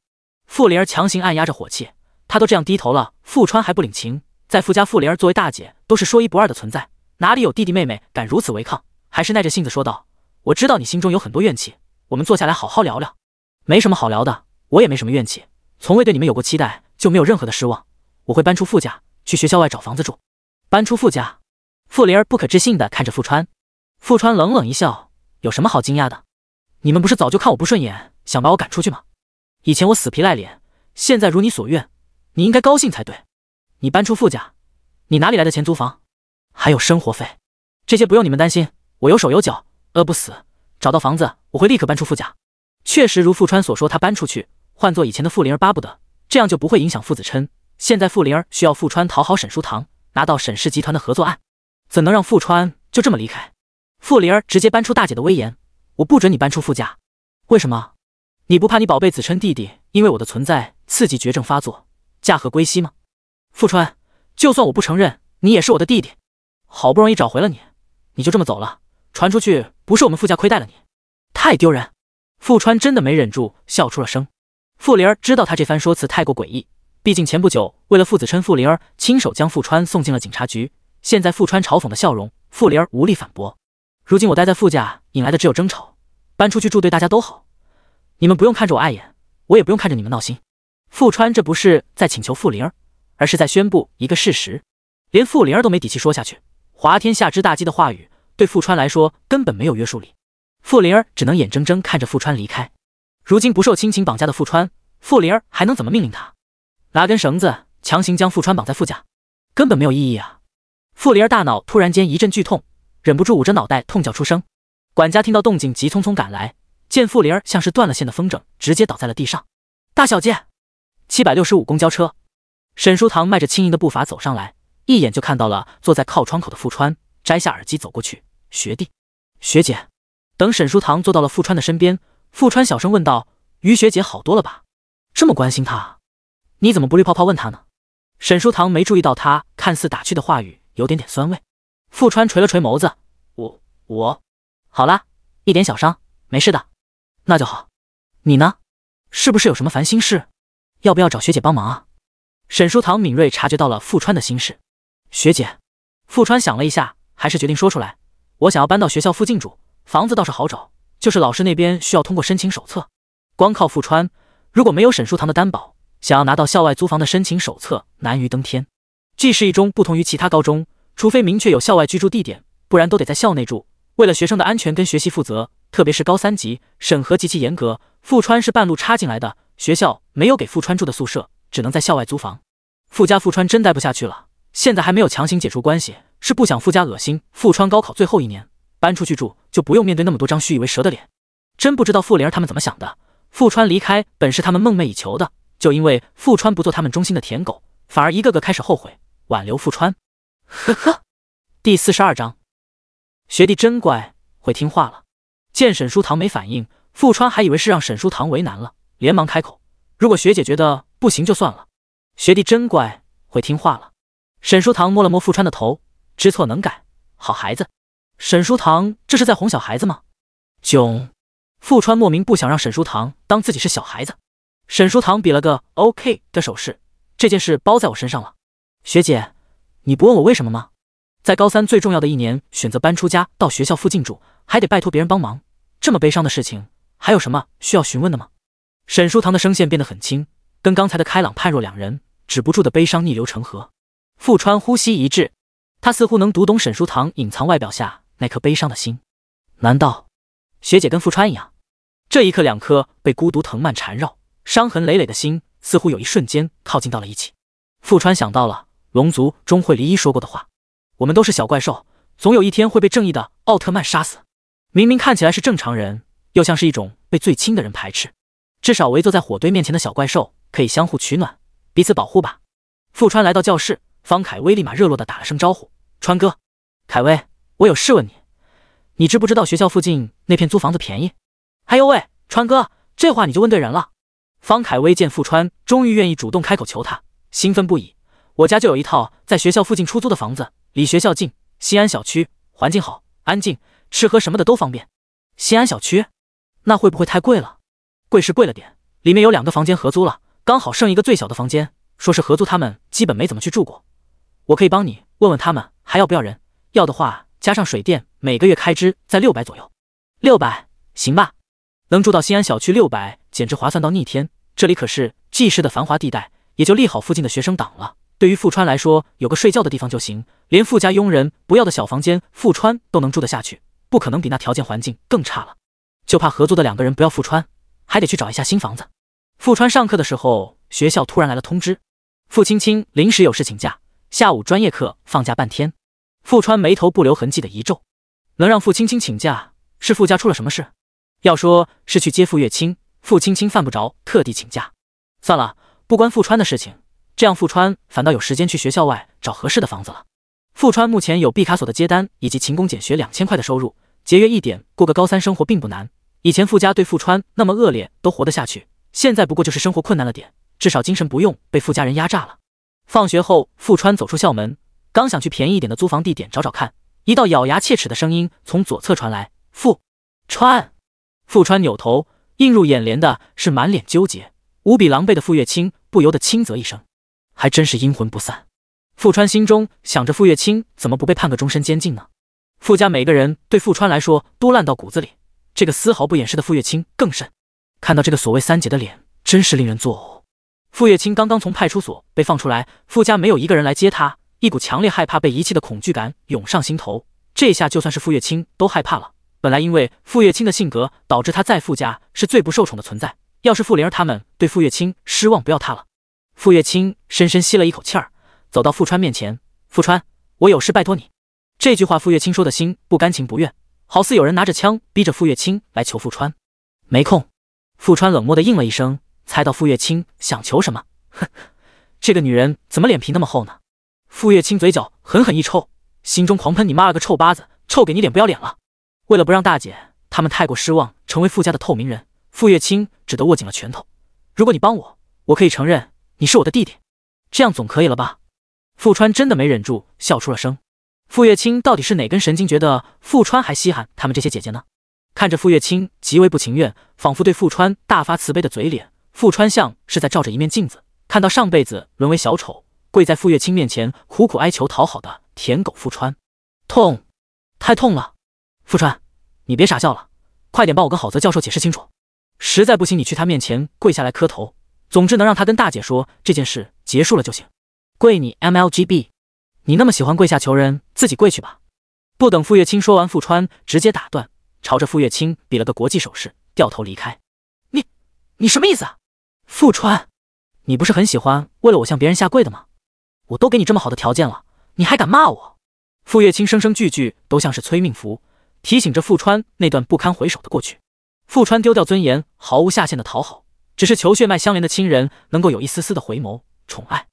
傅灵儿强行按压着火气，她都这样低头了，傅川还不领情，在傅家傅灵儿作为大姐都是说一不二的存在。哪里有弟弟妹妹敢如此违抗？还是耐着性子说道：“我知道你心中有很多怨气，我们坐下来好好聊聊。没什么好聊的，我也没什么怨气，从未对你们有过期待，就没有任何的失望。我会搬出傅家，去学校外找房子住。搬出傅家？”傅灵儿不可置信地看着傅川。傅川冷冷一笑：“有什么好惊讶的？你们不是早就看我不顺眼，想把我赶出去吗？以前我死皮赖脸，现在如你所愿，你应该高兴才对。你搬出傅家，你哪里来的钱租房？”还有生活费，这些不用你们担心，我有手有脚，饿不死。找到房子，我会立刻搬出傅家。确实如傅川所说，他搬出去，换做以前的傅灵儿巴不得，这样就不会影响傅子琛。现在傅灵儿需要傅川讨好沈书堂，拿到沈氏集团的合作案，怎能让傅川就这么离开？傅灵儿直接搬出大姐的威严，我不准你搬出傅家。为什么？你不怕你宝贝子琛弟弟因为我的存在刺激绝症发作驾鹤归西吗？傅川，就算我不承认，你也是我的弟弟。好不容易找回了你，你就这么走了，传出去不是我们傅家亏待了你，太丢人。傅川真的没忍住笑出了声。傅灵儿知道他这番说辞太过诡异，毕竟前不久为了傅子琛，傅灵儿亲手将傅川送进了警察局。现在傅川嘲讽的笑容，傅灵儿无力反驳。如今我待在傅家引来的只有争吵，搬出去住对大家都好，你们不用看着我碍眼，我也不用看着你们闹心。傅川这不是在请求傅灵儿，而是在宣布一个事实，连傅灵儿都没底气说下去。滑天下之大稽的话语对富川来说根本没有约束力，傅灵儿只能眼睁睁看着富川离开。如今不受亲情绑架的富川，傅灵儿还能怎么命令他？拿根绳子强行将富川绑在副驾，根本没有意义啊！傅灵儿大脑突然间一阵剧痛，忍不住捂着脑袋痛叫出声。管家听到动静，急匆匆赶来，见傅灵儿像是断了线的风筝，直接倒在了地上。大小姐，七百六十五公交车。沈书堂迈着轻盈的步伐走上来。一眼就看到了坐在靠窗口的富川，摘下耳机走过去。学弟，学姐。等沈书堂坐到了富川的身边，富川小声问道：“于学姐好多了吧？这么关心她，你怎么不绿泡泡问她呢？”沈书堂没注意到他看似打趣的话语有点点酸味。富川垂了垂眸子：“我我好啦，一点小伤，没事的。那就好。你呢？是不是有什么烦心事？要不要找学姐帮忙啊？”沈书堂敏锐察觉到了富川的心事。学姐，富川想了一下，还是决定说出来。我想要搬到学校附近住，房子倒是好找，就是老师那边需要通过申请手册。光靠富川，如果没有沈书堂的担保，想要拿到校外租房的申请手册难于登天。G 市一中不同于其他高中，除非明确有校外居住地点，不然都得在校内住。为了学生的安全跟学习负责，特别是高三级审核极其严格。富川是半路插进来的，学校没有给富川住的宿舍，只能在校外租房。富家富川真待不下去了。现在还没有强行解除关系，是不想傅家恶心傅川。高考最后一年，搬出去住就不用面对那么多张虚以为蛇的脸。真不知道傅灵儿他们怎么想的。傅川离开本是他们梦寐以求的，就因为傅川不做他们忠心的舔狗，反而一个个开始后悔挽留傅川。呵呵。第四十二章，学弟真乖，会听话了。见沈书堂没反应，傅川还以为是让沈书堂为难了，连忙开口：“如果学姐觉得不行就算了，学弟真乖，会听话了。”沈书堂摸了摸傅川的头，知错能改，好孩子。沈书堂这是在哄小孩子吗？囧，傅川莫名不想让沈书堂当自己是小孩子。沈书堂比了个 OK 的手势，这件事包在我身上了。学姐，你不问我为什么吗？在高三最重要的一年，选择搬出家到学校附近住，还得拜托别人帮忙，这么悲伤的事情，还有什么需要询问的吗？沈书堂的声线变得很轻，跟刚才的开朗判若两人，止不住的悲伤逆流成河。富川呼吸一滞，他似乎能读懂沈书堂隐藏外表下那颗悲伤的心。难道学姐跟富川一样？这一刻，两颗被孤独藤蔓缠绕、伤痕累累的心，似乎有一瞬间靠近到了一起。富川想到了龙族钟会离一说过的话：“我们都是小怪兽，总有一天会被正义的奥特曼杀死。”明明看起来是正常人，又像是一种被最亲的人排斥。至少围坐在火堆面前的小怪兽可以相互取暖，彼此保护吧。富川来到教室。方凯威立马热络的打了声招呼：“川哥，凯威，我有事问你，你知不知道学校附近那片租房子便宜？”“哎呦喂，川哥，这话你就问对人了。”方凯威见傅川终于愿意主动开口求他，兴奋不已：“我家就有一套在学校附近出租的房子，离学校近，新安小区，环境好，安静，吃喝什么的都方便。”“新安小区？那会不会太贵了？”“贵是贵了点，里面有两个房间合租了，刚好剩一个最小的房间，说是合租，他们基本没怎么去住过。”我可以帮你问问他们还要不要人，要的话加上水电，每个月开支在六百左右。六百行吧，能住到新安小区六百，简直划算到逆天。这里可是 G 氏的繁华地带，也就利好附近的学生党了。对于富川来说，有个睡觉的地方就行，连富家佣人不要的小房间，富川都能住得下去，不可能比那条件环境更差了。就怕合租的两个人不要富川，还得去找一下新房子。富川上课的时候，学校突然来了通知，付青青临时有事请假。下午专业课，放假半天。富川眉头不留痕迹的一皱，能让傅青青请假，是傅家出了什么事？要说是去接傅月清，傅青青犯不着特地请假。算了，不关富川的事情，这样富川反倒有时间去学校外找合适的房子了。富川目前有毕卡索的接单以及勤工俭学两千块的收入，节约一点过个高三生活并不难。以前傅家对富川那么恶劣，都活得下去，现在不过就是生活困难了点，至少精神不用被傅家人压榨了。放学后，富川走出校门，刚想去便宜一点的租房地点找找看，一道咬牙切齿的声音从左侧传来。富川，富川扭头，映入眼帘的是满脸纠结、无比狼狈的傅月清，不由得轻啧一声，还真是阴魂不散。富川心中想着，傅月清怎么不被判个终身监禁呢？傅家每个人对富川来说都烂到骨子里，这个丝毫不掩饰的傅月清更甚。看到这个所谓三姐的脸，真是令人作呕。傅月清刚刚从派出所被放出来，傅家没有一个人来接他，一股强烈害怕被遗弃的恐惧感涌上心头。这下就算是傅月清都害怕了。本来因为傅月清的性格，导致他在傅家是最不受宠的存在。要是傅灵儿他们对傅月清失望，不要他了。傅月清深深吸了一口气儿，走到傅川面前：“傅川，我有事拜托你。”这句话傅月清说的心不甘情不愿，好似有人拿着枪逼着傅月清来求傅川。没空。傅川冷漠的应了一声。猜到傅月清想求什么？哼，这个女人怎么脸皮那么厚呢？傅月清嘴角狠狠一抽，心中狂喷：“你妈了个臭八子，臭给你脸不要脸了！”为了不让大姐他们太过失望，成为傅家的透明人，傅月清只得握紧了拳头。如果你帮我，我可以承认你是我的弟弟，这样总可以了吧？傅川真的没忍住笑出了声。傅月清到底是哪根神经，觉得傅川还稀罕他们这些姐姐呢？看着傅月清极为不情愿，仿佛对傅川大发慈悲的嘴脸。富川像是在照着一面镜子，看到上辈子沦为小丑，跪在傅月清面前苦苦哀求讨好的舔狗富川，痛，太痛了！富川，你别傻笑了，快点帮我跟郝泽教授解释清楚，实在不行你去他面前跪下来磕头，总之能让他跟大姐说这件事结束了就行。跪你 MLGB，你那么喜欢跪下求人，自己跪去吧！不等傅月清说完，富川直接打断，朝着傅月清比了个国际手势，掉头离开。你什么意思，富川？你不是很喜欢为了我向别人下跪的吗？我都给你这么好的条件了，你还敢骂我？傅月清声声句句都像是催命符，提醒着富川那段不堪回首的过去。富川丢掉尊严，毫无下限的讨好，只是求血脉相连的亲人能够有一丝丝的回眸宠爱，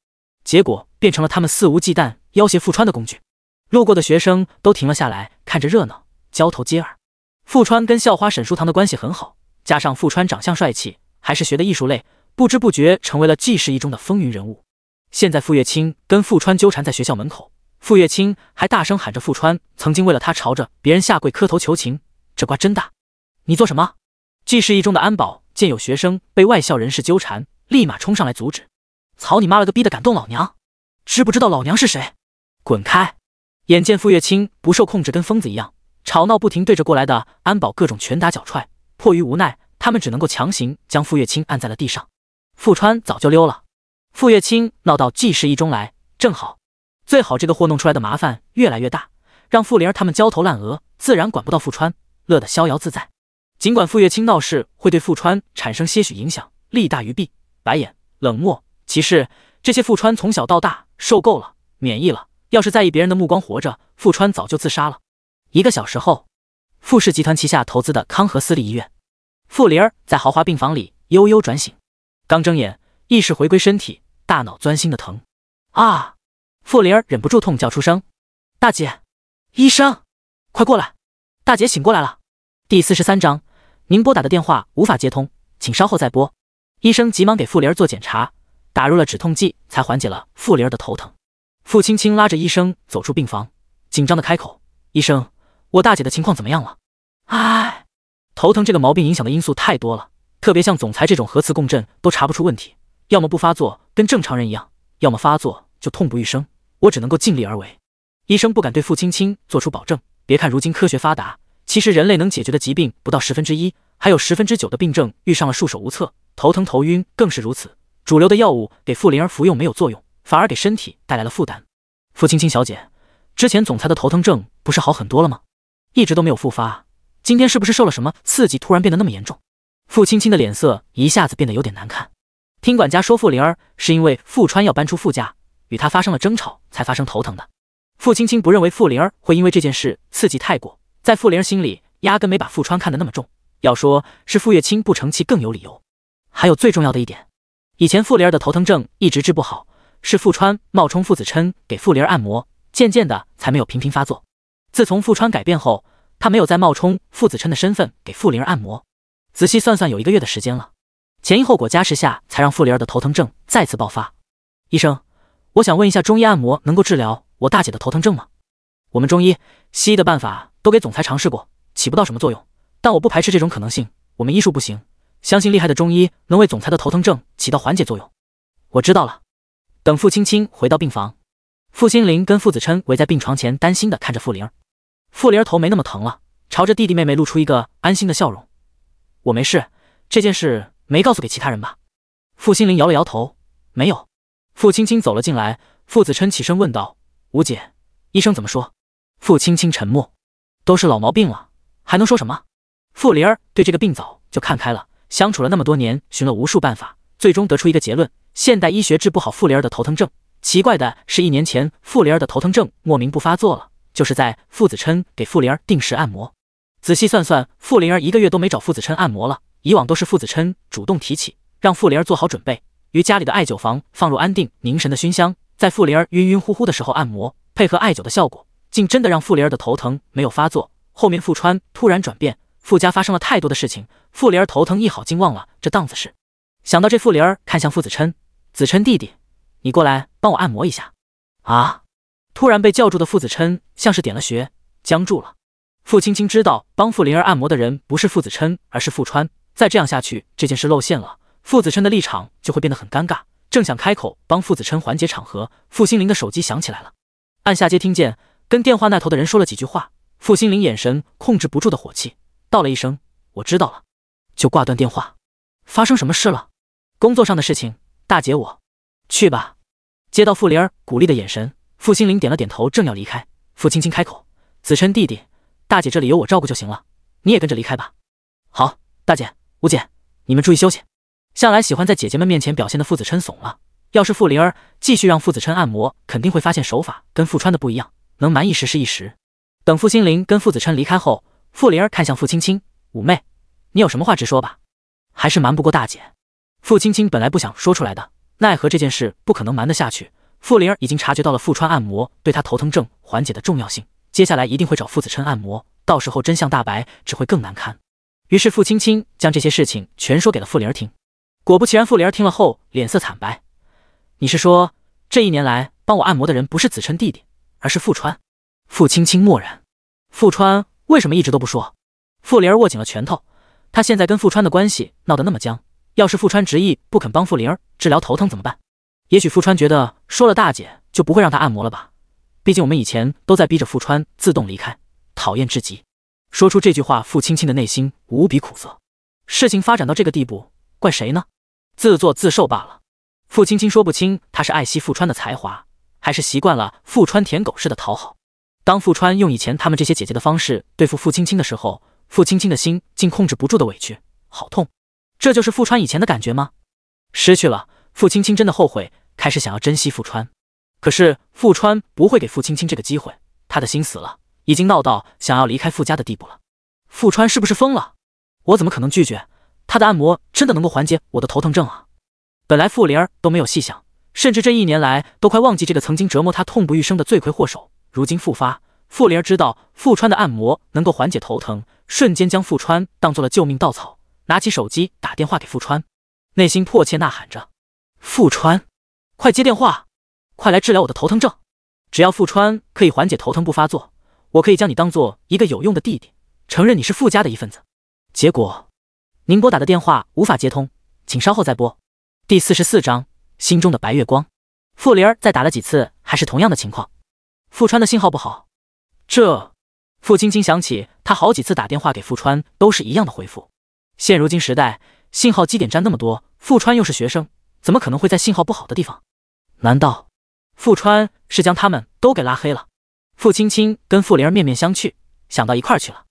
结果变成了他们肆无忌惮要挟富川的工具。路过的学生都停了下来，看着热闹，交头接耳。富川跟校花沈书堂的关系很好，加上富川长相帅气。还是学的艺术类，不知不觉成为了纪氏一中的风云人物。现在傅月清跟傅川纠缠在学校门口，傅月清还大声喊着：“傅川曾经为了他朝着别人下跪磕头求情，这瓜真大！”你做什么？纪氏一中的安保见有学生被外校人士纠缠，立马冲上来阻止。操你妈了个逼的，敢动老娘！知不知道老娘是谁？滚开！眼见傅月清不受控制，跟疯子一样吵闹不停，对着过来的安保各种拳打脚踹。迫于无奈。他们只能够强行将傅月清按在了地上。傅川早就溜了。傅月清闹到季氏一中来，正好，最好这个货弄出来的麻烦越来越大，让傅灵儿他们焦头烂额，自然管不到傅川，乐得逍遥自在。尽管傅月清闹事会对傅川产生些许影响，利大于弊。白眼、冷漠、歧视，这些傅川从小到大受够了，免疫了。要是在意别人的目光活着，傅川早就自杀了。一个小时后，富氏集团旗下投资的康和私立医院。傅灵儿在豪华病房里悠悠转醒，刚睁眼，意识回归身体，大脑钻心的疼啊！傅灵儿忍不住痛叫出声。大姐，医生，快过来！大姐醒过来了。第四十三章，您拨打的电话无法接通，请稍后再拨。医生急忙给傅灵儿做检查，打入了止痛剂，才缓解了傅灵儿的头疼。傅青青拉着医生走出病房，紧张的开口：“医生，我大姐的情况怎么样了？”哎。头疼这个毛病影响的因素太多了，特别像总裁这种核磁共振都查不出问题，要么不发作跟正常人一样，要么发作就痛不欲生。我只能够尽力而为，医生不敢对傅青青做出保证。别看如今科学发达，其实人类能解决的疾病不到十分之一，还有十分之九的病症遇上了束手无策。头疼头晕更是如此，主流的药物给傅灵儿服用没有作用，反而给身体带来了负担。傅青青小姐，之前总裁的头疼症不是好很多了吗？一直都没有复发。今天是不是受了什么刺激，突然变得那么严重？傅青青的脸色一下子变得有点难看。听管家说，傅灵儿是因为傅川要搬出傅家，与他发生了争吵，才发生头疼的。傅青青不认为傅灵儿会因为这件事刺激太过，在傅灵儿心里压根没把傅川看得那么重。要说是傅月清不成器，更有理由。还有最重要的一点，以前傅灵儿的头疼症一直治不好，是傅川冒充傅子琛给傅灵儿按摩，渐渐的才没有频频发作。自从傅川改变后。他没有再冒充傅子琛的身份给傅灵按摩，仔细算算有一个月的时间了，前因后果加持下才让傅灵儿的头疼症再次爆发。医生，我想问一下，中医按摩能够治疗我大姐的头疼症吗？我们中医、西医的办法都给总裁尝试过，起不到什么作用，但我不排斥这种可能性。我们医术不行，相信厉害的中医能为总裁的头疼症起到缓解作用。我知道了。等傅青青回到病房，傅心凌跟傅子琛围在病床前，担心的看着傅灵儿。傅灵儿头没那么疼了，朝着弟弟妹妹露出一个安心的笑容。我没事，这件事没告诉给其他人吧？傅心凌摇了摇头，没有。傅青青走了进来，傅子琛起身问道：“吴姐，医生怎么说？”傅青青沉默，都是老毛病了，还能说什么？傅灵儿对这个病早就看开了，相处了那么多年，寻了无数办法，最终得出一个结论：现代医学治不好傅灵儿的头疼症。奇怪的是，一年前傅灵儿的头疼症莫名不发作了。就是在傅子琛给傅灵儿定时按摩，仔细算算，傅灵儿一个月都没找傅子琛按摩了。以往都是傅子琛主动提起，让傅灵儿做好准备，于家里的艾灸房放入安定凝神的熏香，在傅灵儿晕晕乎乎的时候按摩，配合艾灸的效果，竟真的让傅灵儿的头疼没有发作。后面傅川突然转变，傅家发生了太多的事情，傅灵儿头疼一好，竟忘了这档子事。想到这，傅灵儿看向傅子琛，子琛弟弟，你过来帮我按摩一下啊。突然被叫住的傅子琛像是点了穴，僵住了。傅青青知道帮傅灵儿按摩的人不是傅子琛，而是傅川。再这样下去，这件事露馅了，傅子琛的立场就会变得很尴尬。正想开口帮傅子琛缓解场合，傅心灵的手机响起来了，按下接听键，跟电话那头的人说了几句话。傅心灵眼神控制不住的火气，道了一声“我知道了”，就挂断电话。发生什么事了？工作上的事情，大姐，我去吧。接到傅灵儿鼓励的眼神。傅心凌点了点头，正要离开，傅青青开口：“子琛弟弟，大姐这里有我照顾就行了，你也跟着离开吧。”“好，大姐，吴姐，你们注意休息。”向来喜欢在姐姐们面前表现的傅子琛怂了。要是傅灵儿继续让傅子琛按摩，肯定会发现手法跟傅川的不一样，能瞒一时是一时。等傅心凌跟傅子琛离开后，傅灵儿看向傅青青：“五妹，你有什么话直说吧，还是瞒不过大姐。”傅青青本来不想说出来的，奈何这件事不可能瞒得下去。傅灵儿已经察觉到了傅川按摩对她头疼症缓解的重要性，接下来一定会找傅子琛按摩，到时候真相大白只会更难堪。于是傅青青将这些事情全说给了傅灵儿听。果不其然，傅灵儿听了后脸色惨白。你是说这一年来帮我按摩的人不是子琛弟弟，而是傅川？傅青青默然。傅川为什么一直都不说？傅灵儿握紧了拳头。她现在跟傅川的关系闹得那么僵，要是傅川执意不肯帮傅灵儿治疗头疼怎么办？也许富川觉得说了大姐就不会让他按摩了吧？毕竟我们以前都在逼着富川自动离开，讨厌至极。说出这句话，傅青青的内心无比苦涩。事情发展到这个地步，怪谁呢？自作自受罢了。傅青青说不清，她是爱惜富川的才华，还是习惯了富川舔狗似的讨好。当富川用以前他们这些姐姐的方式对付傅青青的时候，傅青青的心竟控制不住的委屈，好痛。这就是富川以前的感觉吗？失去了。傅青青真的后悔，开始想要珍惜傅川，可是傅川不会给傅青青这个机会，他的心死了，已经闹到想要离开傅家的地步了。傅川是不是疯了？我怎么可能拒绝他的按摩？真的能够缓解我的头疼症啊！本来傅灵儿都没有细想，甚至这一年来都快忘记这个曾经折磨她痛不欲生的罪魁祸首，如今复发，傅灵儿知道傅川的按摩能够缓解头疼，瞬间将傅川当做了救命稻草，拿起手机打电话给傅川，内心迫切呐喊着。富川，快接电话！快来治疗我的头疼症。只要富川可以缓解头疼不发作，我可以将你当做一个有用的弟弟，承认你是富家的一份子。结果，您拨打的电话无法接通，请稍后再拨。第四十四章心中的白月光。傅灵儿再打了几次，还是同样的情况。富川的信号不好。这，傅青青想起她好几次打电话给富川，都是一样的回复。现如今时代，信号基点站那么多，富川又是学生。怎么可能会在信号不好的地方？难道富川是将他们都给拉黑了？傅青青跟傅灵儿面面相觑，想到一块去了。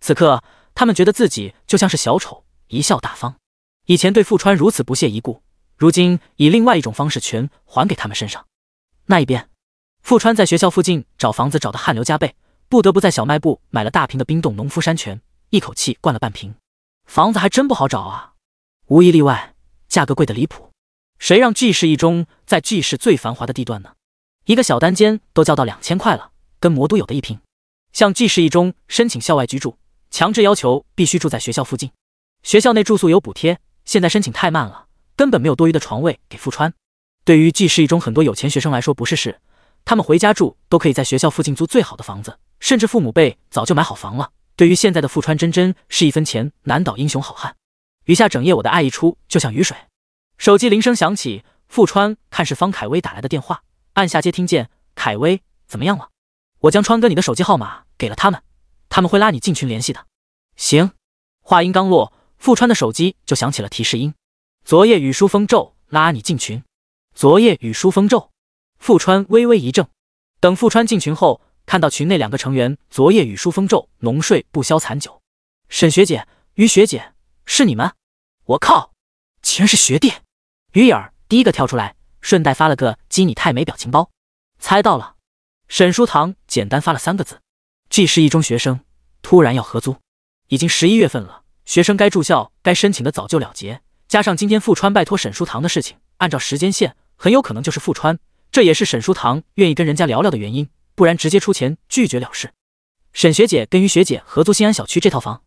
此刻，他们觉得自己就像是小丑，贻笑大方。以前对富川如此不屑一顾，如今以另外一种方式全还给他们身上。那一边，富川在学校附近找房子找的汗流浃背，不得不在小卖部买了大瓶的冰冻农夫山泉，一口气灌了半瓶。房子还真不好找啊，无一例外，价格贵的离谱。谁让 G 市一中在 G 市最繁华的地段呢？一个小单间都交到两千块了，跟魔都有的一拼。向 G 市一中申请校外居住，强制要求必须住在学校附近。学校内住宿有补贴，现在申请太慢了，根本没有多余的床位给富川。对于 G 市一中很多有钱学生来说不是事，他们回家住都可以在学校附近租最好的房子，甚至父母辈早就买好房了。对于现在的富川，真真是一分钱难倒英雄好汉。余下整夜，我的爱一出就像雨水。手机铃声响起，富川看是方凯威打来的电话，按下接听键。凯威，怎么样了？我将川哥你的手机号码给了他们，他们会拉你进群联系的。行。话音刚落，富川的手机就响起了提示音。昨夜雨疏风骤，拉你进群。昨夜雨疏风骤，富川微微一怔。等富川进群后，看到群内两个成员昨夜雨疏风骤，浓睡不消残酒。沈学姐，于学姐，是你们？我靠！居然是学弟，鱼眼第一个跳出来，顺带发了个“鸡你太美”表情包。猜到了，沈书堂简单发了三个字：“G 市一中学生突然要合租，已经十一月份了，学生该住校、该申请的早就了结。加上今天富川拜托沈书堂的事情，按照时间线，很有可能就是富川。这也是沈书堂愿意跟人家聊聊的原因，不然直接出钱拒绝了事。沈学姐跟于学姐合租新安小区这套房。”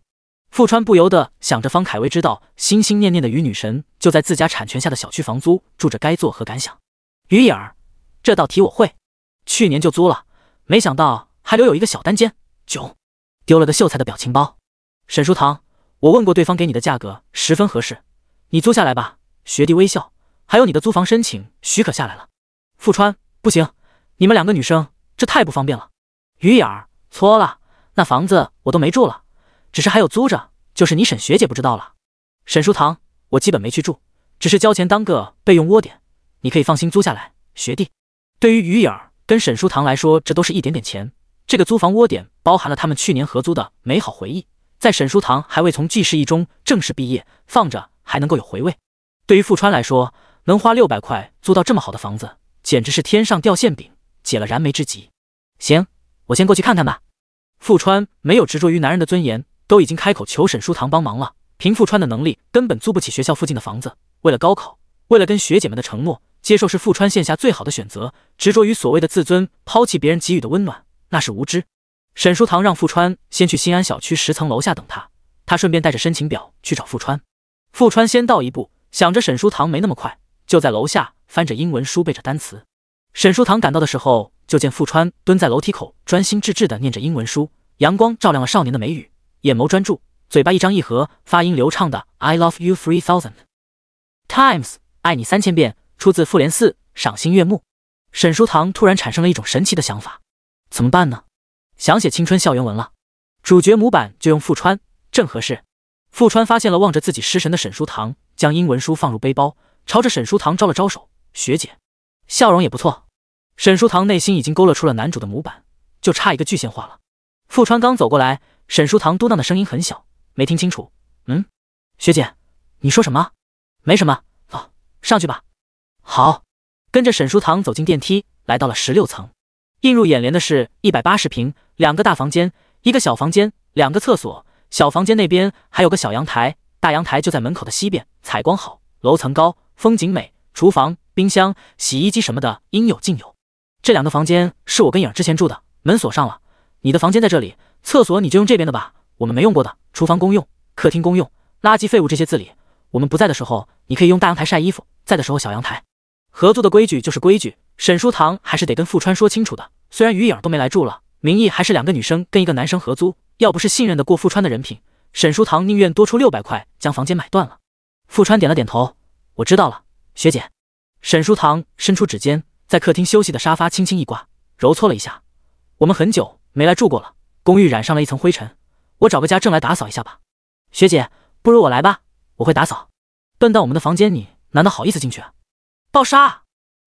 富川不由得想着：方凯威知道，心心念念的鱼女神就在自家产权下的小区房租住着，该作何感想？鱼眼儿，这道题我会。去年就租了，没想到还留有一个小单间。囧，丢了个秀才的表情包。沈书堂，我问过对方给你的价格，十分合适，你租下来吧。学弟微笑。还有你的租房申请许可下来了。富川，不行，你们两个女生，这太不方便了。鱼眼儿，错了，那房子我都没住了。只是还有租着，就是你沈学姐不知道了。沈书堂，我基本没去住，只是交钱当个备用窝点，你可以放心租下来。学弟，对于于影儿跟沈书堂来说，这都是一点点钱。这个租房窝点包含了他们去年合租的美好回忆，在沈书堂还未从济世一中正式毕业，放着还能够有回味。对于富川来说，能花六百块租到这么好的房子，简直是天上掉馅饼，解了燃眉之急。行，我先过去看看吧。富川没有执着于男人的尊严。都已经开口求沈书堂帮忙了。凭富川的能力，根本租不起学校附近的房子。为了高考，为了跟学姐们的承诺，接受是富川线下最好的选择。执着于所谓的自尊，抛弃别人给予的温暖，那是无知。沈书堂让富川先去新安小区十层楼下等他，他顺便带着申请表去找富川。富川先到一步，想着沈书堂没那么快，就在楼下翻着英文书背着单词。沈书堂赶到的时候，就见富川蹲在楼梯口，专心致志地念着英文书。阳光照亮了少年的眉宇。眼眸专注，嘴巴一张一合，发音流畅的 I love you three thousand times，爱你三千遍，出自《复联四》，赏心悦目。沈书堂突然产生了一种神奇的想法，怎么办呢？想写青春校园文了，主角模板就用富川，正合适。富川发现了望着自己失神的沈书堂，将英文书放入背包，朝着沈书堂招了招手，学姐，笑容也不错。沈书堂内心已经勾勒出了男主的模板，就差一个具线化了。富川刚走过来。沈书堂嘟囔的声音很小，没听清楚。嗯，学姐，你说什么？没什么，好上去吧。好，跟着沈书堂走进电梯，来到了十六层。映入眼帘的是，一百八十平，两个大房间，一个小房间，两个厕所。小房间那边还有个小阳台，大阳台就在门口的西边，采光好，楼层高，风景美。厨房、冰箱、洗衣机什么的应有尽有。这两个房间是我跟影儿之前住的，门锁上了。你的房间在这里。厕所你就用这边的吧，我们没用过的。厨房公用，客厅公用，垃圾废物这些自理。我们不在的时候，你可以用大阳台晒衣服，在的时候小阳台。合租的规矩就是规矩，沈书堂还是得跟富川说清楚的。虽然余影都没来住了，名义还是两个女生跟一个男生合租。要不是信任的过富川的人品，沈书堂宁愿多出六百块将房间买断了。富川点了点头，我知道了，学姐。沈书堂伸出指尖，在客厅休息的沙发轻轻一刮，揉搓了一下。我们很久没来住过了。公寓染上了一层灰尘，我找个家政来打扫一下吧。学姐，不如我来吧，我会打扫。笨蛋，我们的房间你难道好意思进去啊？暴杀！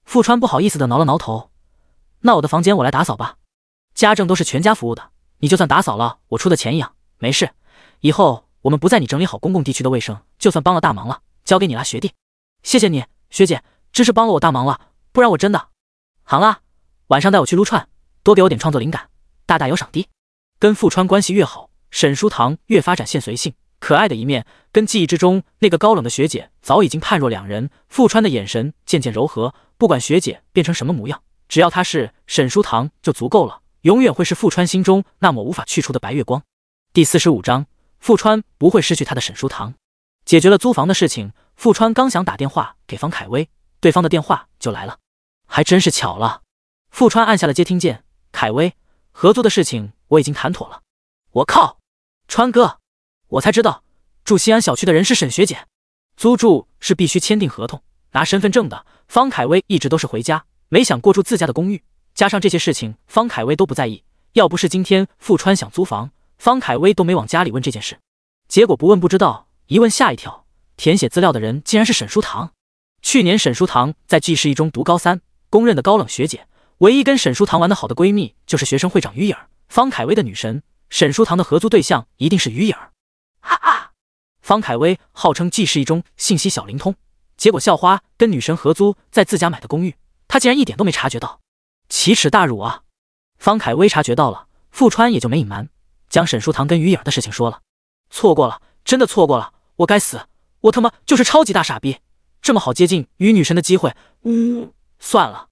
富川不好意思的挠了挠头。那我的房间我来打扫吧。家政都是全家服务的，你就算打扫了，我出的钱一样，没事。以后我们不在，你整理好公共地区的卫生，就算帮了大忙了，交给你啦，学弟。谢谢你，学姐，真是帮了我大忙了，不然我真的……行了，晚上带我去撸串，多给我点创作灵感，大大有赏滴。跟富川关系越好，沈书堂越发展现随性可爱的一面，跟记忆之中那个高冷的学姐早已经判若两人。富川的眼神渐渐柔和，不管学姐变成什么模样，只要她是沈书堂就足够了，永远会是富川心中那抹无法去除的白月光。第四十五章，富川不会失去他的沈书堂。解决了租房的事情，富川刚想打电话给方凯威，对方的电话就来了，还真是巧了。富川按下了接听键，凯威，合租的事情。我已经谈妥了。我靠，川哥，我才知道住西安小区的人是沈学姐。租住是必须签订合同、拿身份证的。方凯威一直都是回家，没想过住自家的公寓。加上这些事情，方凯威都不在意。要不是今天富川想租房，方凯威都没往家里问这件事。结果不问不知道，一问吓一跳。填写资料的人竟然是沈书堂。去年沈书堂在 G 市一中读高三，公认的高冷学姐。唯一跟沈书堂玩的好的闺蜜就是学生会长于影儿。方凯威的女神沈书堂的合租对象一定是于影儿，哈哈！方凯威号称既是一中信息小灵通，结果校花跟女神合租在自家买的公寓，他竟然一点都没察觉到，奇耻大辱啊！方凯威察觉到了，傅川也就没隐瞒，将沈书堂跟于影儿的事情说了。错过了，真的错过了，我该死，我他妈就是超级大傻逼，这么好接近于女神的机会，呜，算了。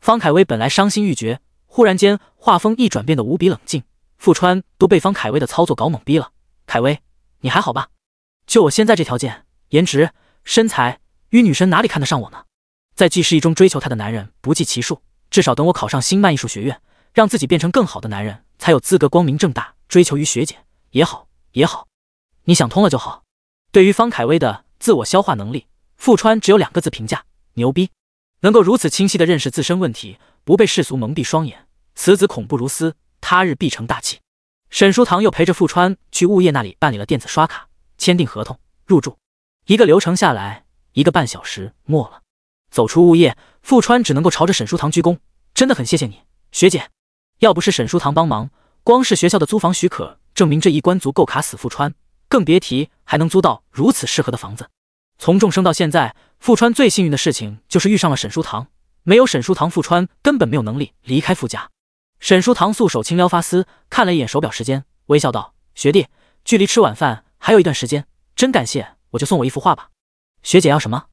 方凯威本来伤心欲绝。忽然间，画风一转，变得无比冷静。富川都被方凯威的操作搞懵逼了。凯威，你还好吧？就我现在这条件，颜值、身材，与女神哪里看得上我呢？在技师一中追求她的男人不计其数，至少等我考上星漫艺术学院，让自己变成更好的男人，才有资格光明正大追求于学姐。也好，也好，你想通了就好。对于方凯威的自我消化能力，富川只有两个字评价：牛逼。能够如此清晰地认识自身问题。不被世俗蒙蔽双眼，此子恐怖如斯，他日必成大器。沈书堂又陪着傅川去物业那里办理了电子刷卡，签订合同，入住。一个流程下来，一个半小时没了。走出物业，傅川只能够朝着沈书堂鞠躬，真的很谢谢你，学姐。要不是沈书堂帮忙，光是学校的租房许可证明这一关足够卡死傅川，更别提还能租到如此适合的房子。从重生到现在，傅川最幸运的事情就是遇上了沈书堂。没有沈书堂，傅川根本没有能力离开傅家。沈书堂素手轻撩发丝，看了一眼手表时间，微笑道：“学弟，距离吃晚饭还有一段时间，真感谢，我就送我一幅画吧。学姐要什么？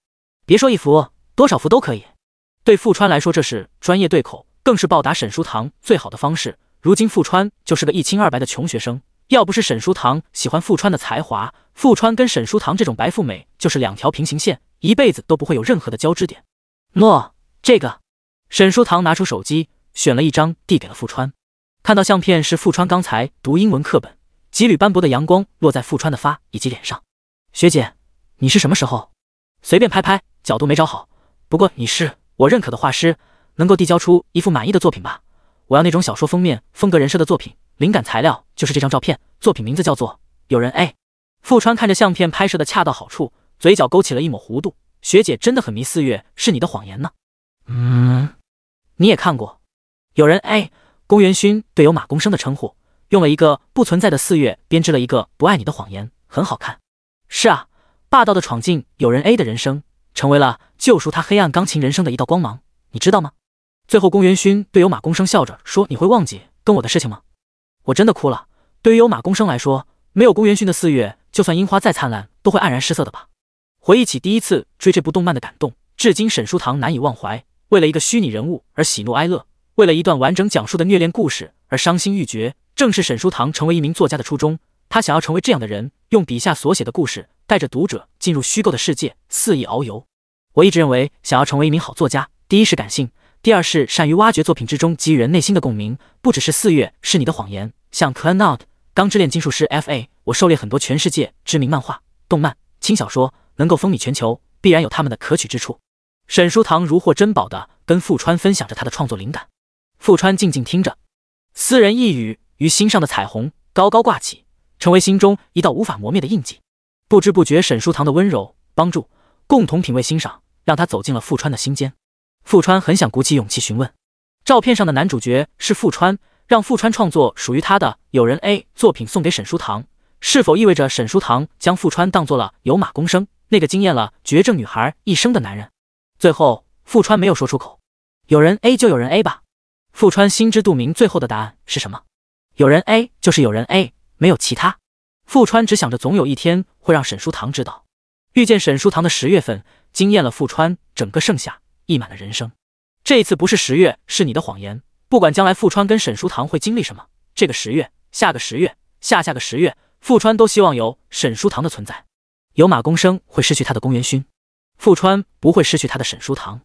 别说一幅，多少幅都可以。对傅川来说，这是专业对口，更是报答沈书堂最好的方式。如今傅川就是个一清二白的穷学生，要不是沈书堂喜欢傅川的才华，傅川跟沈书堂这种白富美就是两条平行线，一辈子都不会有任何的交织点。”诺。这个，沈书堂拿出手机，选了一张递给了富川。看到相片是富川刚才读英文课本，几缕斑驳的阳光落在富川的发以及脸上。学姐，你是什么时候？随便拍拍，角度没找好。不过你是我认可的画师，能够递交出一幅满意的作品吧？我要那种小说封面风格人设的作品，灵感材料就是这张照片。作品名字叫做有人 A。富川看着相片拍摄的恰到好处，嘴角勾起了一抹弧度。学姐真的很迷四月，是你的谎言呢。嗯，你也看过？有人 A，宫元勋对有马宫生的称呼，用了一个不存在的四月编织了一个不爱你的谎言，很好看。是啊，霸道的闯进有人 A 的人生，成为了救赎他黑暗钢琴人生的一道光芒。你知道吗？最后，宫元勋对有马宫生笑着说：“你会忘记跟我的事情吗？”我真的哭了。对于有马宫生来说，没有宫元勋的四月，就算樱花再灿烂，都会黯然失色的吧。回忆起第一次追这部动漫的感动，至今沈书堂难以忘怀。为了一个虚拟人物而喜怒哀乐，为了一段完整讲述的虐恋故事而伤心欲绝，正是沈书堂成为一名作家的初衷。他想要成为这样的人，用笔下所写的故事，带着读者进入虚构的世界，肆意遨游。我一直认为，想要成为一名好作家，第一是感性，第二是善于挖掘作品之中给予人内心的共鸣。不只是四月是你的谎言，像《Clannad》《钢之炼金术师》《F.A》，我狩猎很多全世界知名漫画、动漫、轻小说，能够风靡全球，必然有他们的可取之处。沈书堂如获珍宝的跟富川分享着他的创作灵感，富川静静听着，私人一语于心上的彩虹高高挂起，成为心中一道无法磨灭的印记。不知不觉，沈书堂的温柔帮助，共同品味欣赏，让他走进了富川的心间。富川很想鼓起勇气询问：照片上的男主角是富川，让富川创作属于他的有人 A 作品送给沈书堂，是否意味着沈书堂将富川当做了有马公生那个惊艳了绝症女孩一生的男人？最后，富川没有说出口。有人 A 就有人 A 吧。富川心知肚明，最后的答案是什么？有人 A 就是有人 A，没有其他。富川只想着，总有一天会让沈书堂知道。遇见沈书堂的十月份，惊艳了富川整个盛夏，溢满了人生。这一次不是十月，是你的谎言。不管将来富川跟沈书堂会经历什么，这个十月、下个十月、下下个十月，富川都希望有沈书堂的存在。有马公生会失去他的宫元勋。富川不会失去他的沈书棠。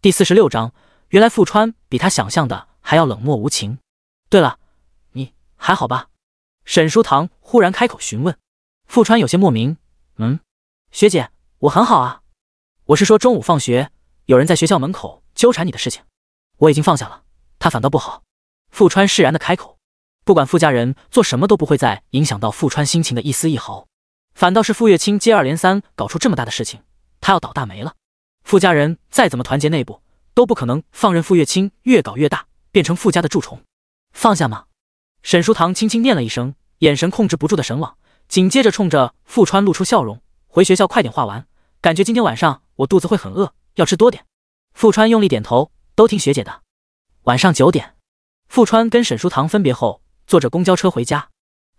第四十六章，原来富川比他想象的还要冷漠无情。对了，你还好吧？沈书堂忽然开口询问。富川有些莫名，嗯，学姐，我很好啊。我是说中午放学有人在学校门口纠缠你的事情，我已经放下了。他反倒不好。富川释然的开口，不管傅家人做什么都不会再影响到富川心情的一丝一毫，反倒是傅月清接二连三搞出这么大的事情。他要倒大霉了，傅家人再怎么团结内部，都不可能放任傅月清越搞越大，变成傅家的蛀虫。放下吗？沈书堂轻轻念了一声，眼神控制不住的神往，紧接着冲着傅川露出笑容。回学校快点画完，感觉今天晚上我肚子会很饿，要吃多点。傅川用力点头，都听学姐的。晚上九点，傅川跟沈书堂分别后，坐着公交车回家。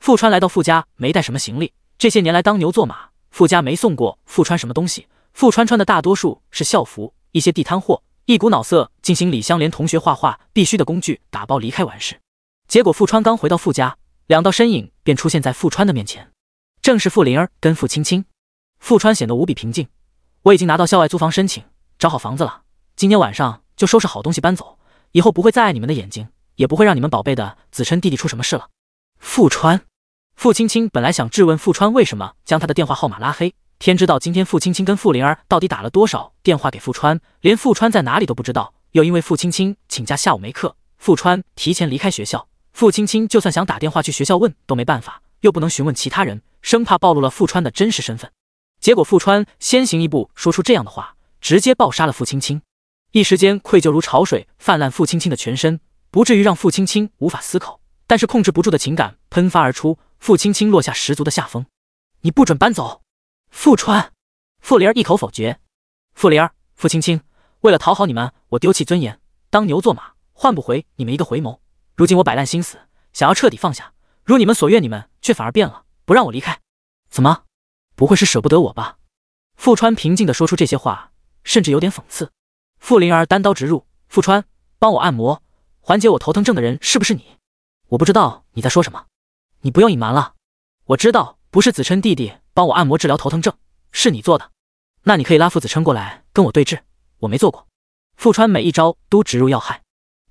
傅川来到傅家，没带什么行李，这些年来当牛做马，傅家没送过傅川什么东西。傅川穿的大多数是校服，一些地摊货，一股脑色。进行李香莲同学画画必须的工具打包离开完事。结果傅川刚回到傅家，两道身影便出现在傅川的面前，正是傅灵儿跟傅青青。傅川显得无比平静，我已经拿到校外租房申请，找好房子了，今天晚上就收拾好东西搬走，以后不会再碍你们的眼睛，也不会让你们宝贝的子琛弟弟出什么事了。傅川，傅青青本来想质问傅川为什么将他的电话号码拉黑。天知道今天傅青青跟傅灵儿到底打了多少电话给傅川，连傅川在哪里都不知道。又因为傅青青请假下午没课，傅川提前离开学校。傅青青就算想打电话去学校问都没办法，又不能询问其他人，生怕暴露了傅川的真实身份。结果傅川先行一步说出这样的话，直接暴杀了傅青青。一时间愧疚如潮水泛滥，傅青青的全身不至于让傅青青无法思考，但是控制不住的情感喷发而出，傅青青落下十足的下风。你不准搬走！傅川，傅灵儿一口否决。傅灵儿，傅青青，为了讨好你们，我丢弃尊严，当牛做马，换不回你们一个回眸。如今我摆烂心思，想要彻底放下，如你们所愿，你们却反而变了，不让我离开。怎么？不会是舍不得我吧？傅川平静地说出这些话，甚至有点讽刺。傅灵儿单刀直入：“傅川，帮我按摩，缓解我头疼症的人是不是你？”我不知道你在说什么，你不用隐瞒了，我知道。不是子琛弟弟帮我按摩治疗头疼症，是你做的。那你可以拉傅子琛过来跟我对质。我没做过。傅川每一招都直入要害，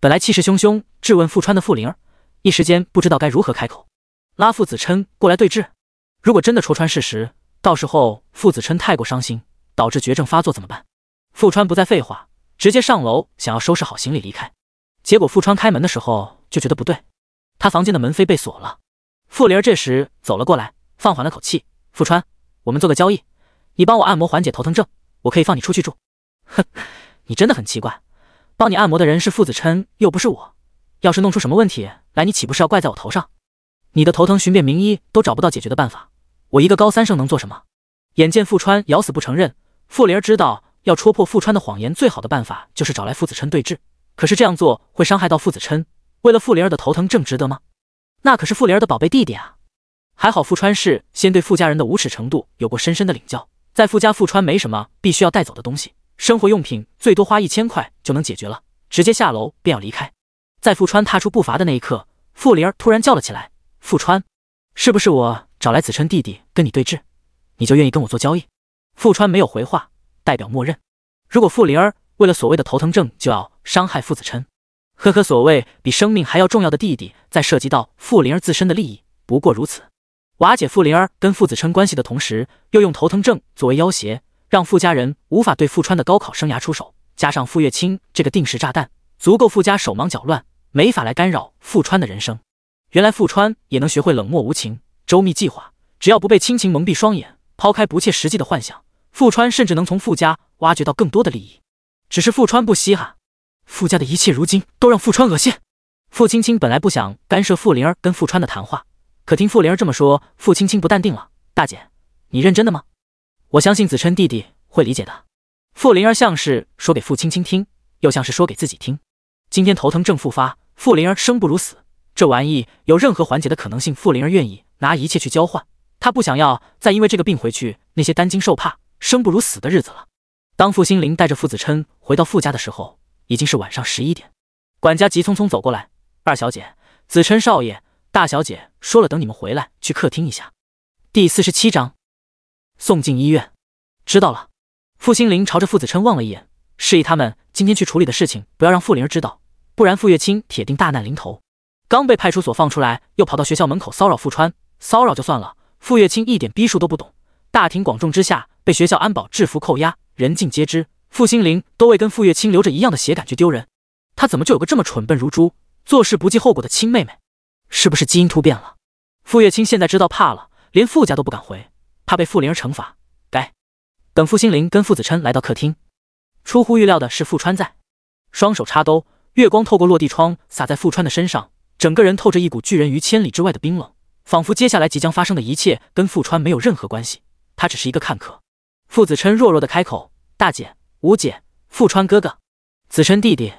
本来气势汹汹质问傅川的傅灵儿，一时间不知道该如何开口。拉傅子琛过来对质，如果真的戳穿事实，到时候傅子琛太过伤心，导致绝症发作怎么办？傅川不再废话，直接上楼想要收拾好行李离开。结果傅川开门的时候就觉得不对，他房间的门扉被锁了。傅灵儿这时走了过来。放缓了口气，傅川，我们做个交易，你帮我按摩缓解头疼症，我可以放你出去住。哼，你真的很奇怪。帮你按摩的人是傅子琛，又不是我。要是弄出什么问题来，你岂不是要怪在我头上？你的头疼寻遍名医都找不到解决的办法，我一个高三生能做什么？眼见傅川咬死不承认，傅灵儿知道要戳破傅川的谎言，最好的办法就是找来傅子琛对峙。可是这样做会伤害到傅子琛，为了傅灵儿的头疼症值得吗？那可是傅灵儿的宝贝弟弟啊！还好傅川是先对傅家人的无耻程度有过深深的领教，在傅家傅川没什么必须要带走的东西，生活用品最多花一千块就能解决了，直接下楼便要离开。在傅川踏出步伐的那一刻，傅灵儿突然叫了起来：“傅川，是不是我找来子琛弟弟跟你对质，你就愿意跟我做交易？”傅川没有回话，代表默认。如果傅灵儿为了所谓的头疼症就要伤害傅子琛，呵呵，所谓比生命还要重要的弟弟，在涉及到傅灵儿自身的利益，不过如此。瓦解傅灵儿跟傅子琛关系的同时，又用头疼症作为要挟，让傅家人无法对傅川的高考生涯出手。加上傅月清这个定时炸弹，足够傅家手忙脚乱，没法来干扰傅川的人生。原来傅川也能学会冷漠无情、周密计划。只要不被亲情蒙蔽双眼，抛开不切实际的幻想，傅川甚至能从傅家挖掘到更多的利益。只是傅川不稀罕，傅家的一切如今都让傅川恶心。傅青青本来不想干涉傅灵儿跟傅川的谈话。可听傅灵儿这么说，傅青青不淡定了。大姐，你认真的吗？我相信子琛弟弟会理解的。傅灵儿像是说给傅青青听，又像是说给自己听。今天头疼症复发，傅灵儿生不如死。这玩意有任何缓解的可能性，傅灵儿愿意拿一切去交换。她不想要再因为这个病回去那些担惊受怕、生不如死的日子了。当傅心凌带着傅子琛回到傅家的时候，已经是晚上十一点。管家急匆匆走过来：“二小姐，子琛少爷。”大小姐说了，等你们回来去客厅一下。第四十七章，送进医院。知道了。傅心凌朝着傅子琛望了一眼，示意他们今天去处理的事情不要让傅灵儿知道，不然傅月清铁定大难临头。刚被派出所放出来，又跑到学校门口骚扰傅川。骚扰就算了，傅月清一点逼数都不懂，大庭广众之下被学校安保制服扣押，人尽皆知。傅心凌都为跟傅月清留着一样的血感觉丢人，他怎么就有个这么蠢笨如猪、做事不计后果的亲妹妹？是不是基因突变了？傅月清现在知道怕了，连傅家都不敢回，怕被傅灵儿惩罚。该等傅心凌跟傅子琛来到客厅，出乎预料的是傅川在，双手插兜，月光透过落地窗洒在傅川的身上，整个人透着一股拒人于千里之外的冰冷，仿佛接下来即将发生的一切跟傅川没有任何关系，他只是一个看客。傅子琛弱弱的开口：“大姐，五姐，傅川哥哥，子琛弟弟，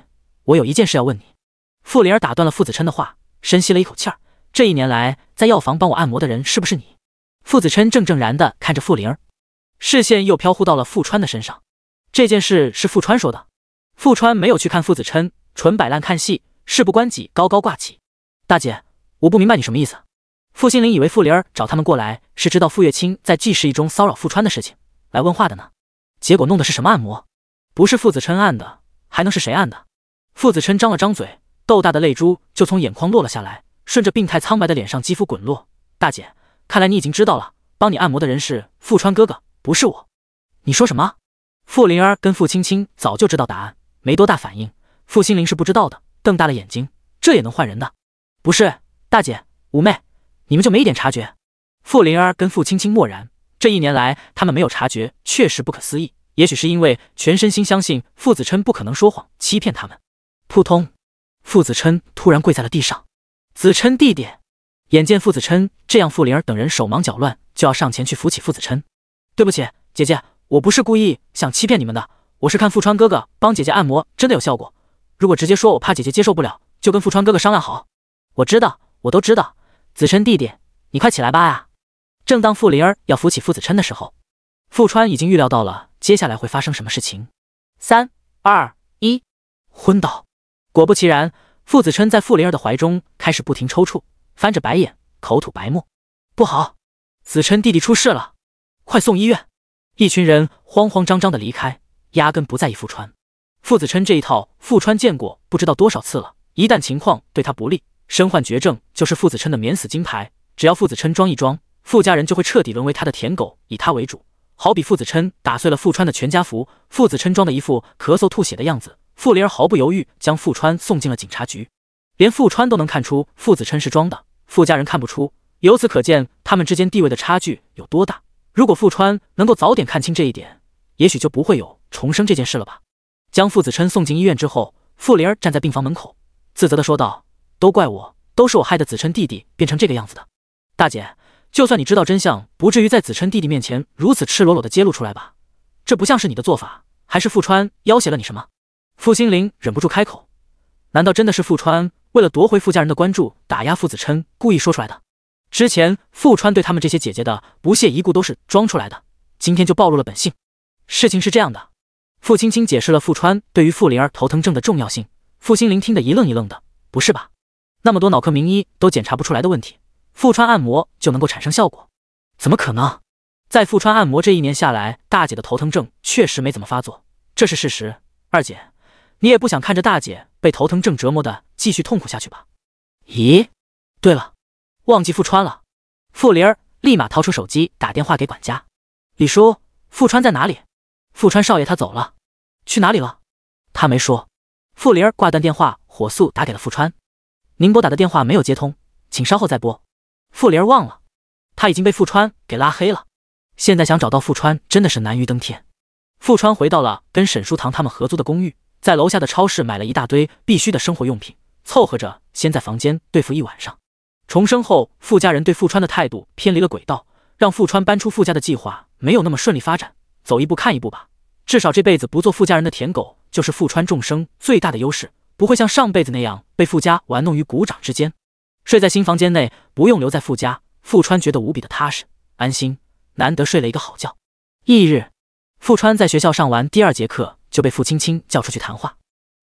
我有一件事要问你。”傅灵儿打断了傅子琛的话。深吸了一口气儿，这一年来在药房帮我按摩的人是不是你？傅子琛正正然的看着傅灵儿，视线又飘忽到了傅川的身上。这件事是傅川说的。傅川没有去看傅子琛，纯摆烂看戏，事不关己，高高挂起。大姐，我不明白你什么意思。傅心凌以为傅灵儿找他们过来是知道傅月清在纪氏一中骚扰傅川的事情来问话的呢，结果弄的是什么按摩？不是傅子琛按的，还能是谁按的？傅子琛张了张嘴。豆大的泪珠就从眼眶落了下来，顺着病态苍白的脸上肌肤滚落。大姐，看来你已经知道了，帮你按摩的人是傅川哥哥，不是我。你说什么？傅灵儿跟傅青青早就知道答案，没多大反应。傅心凌是不知道的，瞪大了眼睛，这也能换人？的不是，大姐，五妹，你们就没一点察觉？傅灵儿跟傅青青默然，这一年来他们没有察觉，确实不可思议。也许是因为全身心相信傅子琛不可能说谎欺骗他们。扑通。傅子琛突然跪在了地上，子琛弟弟，眼见傅子琛这样，傅灵儿等人手忙脚乱，就要上前去扶起傅子琛。对不起，姐姐，我不是故意想欺骗你们的，我是看傅川哥哥帮姐姐按摩真的有效果，如果直接说，我怕姐姐接受不了，就跟傅川哥哥商量好。我知道，我都知道，子琛弟弟，你快起来吧呀！正当傅灵儿要扶起傅子琛的时候，傅川已经预料到了接下来会发生什么事情。三二一，昏倒。果不其然，傅子琛在傅灵儿的怀中开始不停抽搐，翻着白眼，口吐白沫。不好，子琛弟弟出事了，快送医院！一群人慌慌张张的离开，压根不在意傅川。傅子琛这一套傅川见过不知道多少次了，一旦情况对他不利，身患绝症就是傅子琛的免死金牌。只要傅子琛装一装，傅家人就会彻底沦为他的舔狗，以他为主。好比傅子琛打碎了傅川的全家福，傅子琛装的一副咳嗽吐血的样子。傅灵儿毫不犹豫将傅川送进了警察局，连傅川都能看出傅子琛是装的，傅家人看不出，由此可见他们之间地位的差距有多大。如果傅川能够早点看清这一点，也许就不会有重生这件事了吧。将傅子琛送进医院之后，傅灵儿站在病房门口，自责的说道：“都怪我，都是我害得子琛弟弟变成这个样子的。大姐，就算你知道真相，不至于在子琛弟弟面前如此赤裸裸的揭露出来吧？这不像是你的做法，还是傅川要挟了你什么？”傅心凌忍不住开口：“难道真的是傅川为了夺回傅家人的关注，打压傅子琛，故意说出来的？之前傅川对他们这些姐姐的不屑一顾都是装出来的，今天就暴露了本性。”事情是这样的，傅青青解释了傅川对于傅灵儿头疼症的重要性。傅心凌听得一愣一愣的：“不是吧？那么多脑科名医都检查不出来的问题，傅川按摩就能够产生效果？怎么可能？”在傅川按摩这一年下来，大姐的头疼症确实没怎么发作，这是事实。二姐。你也不想看着大姐被头疼症折磨的继续痛苦下去吧？咦，对了，忘记傅川了。傅林儿立马掏出手机打电话给管家，李叔，傅川在哪里？傅川少爷他走了，去哪里了？他没说。傅林儿挂断电话，火速打给了傅川。您拨打的电话没有接通，请稍后再拨。傅林儿忘了，他已经被傅川给拉黑了，现在想找到傅川真的是难于登天。傅川回到了跟沈书堂他们合租的公寓。在楼下的超市买了一大堆必须的生活用品，凑合着先在房间对付一晚上。重生后，富家人对富川的态度偏离了轨道，让富川搬出富家的计划没有那么顺利发展。走一步看一步吧，至少这辈子不做富家人的舔狗，就是富川众生最大的优势，不会像上辈子那样被富家玩弄于股掌之间。睡在新房间内，不用留在富家，富川觉得无比的踏实安心，难得睡了一个好觉。翌日。富川在学校上完第二节课，就被傅青青叫出去谈话。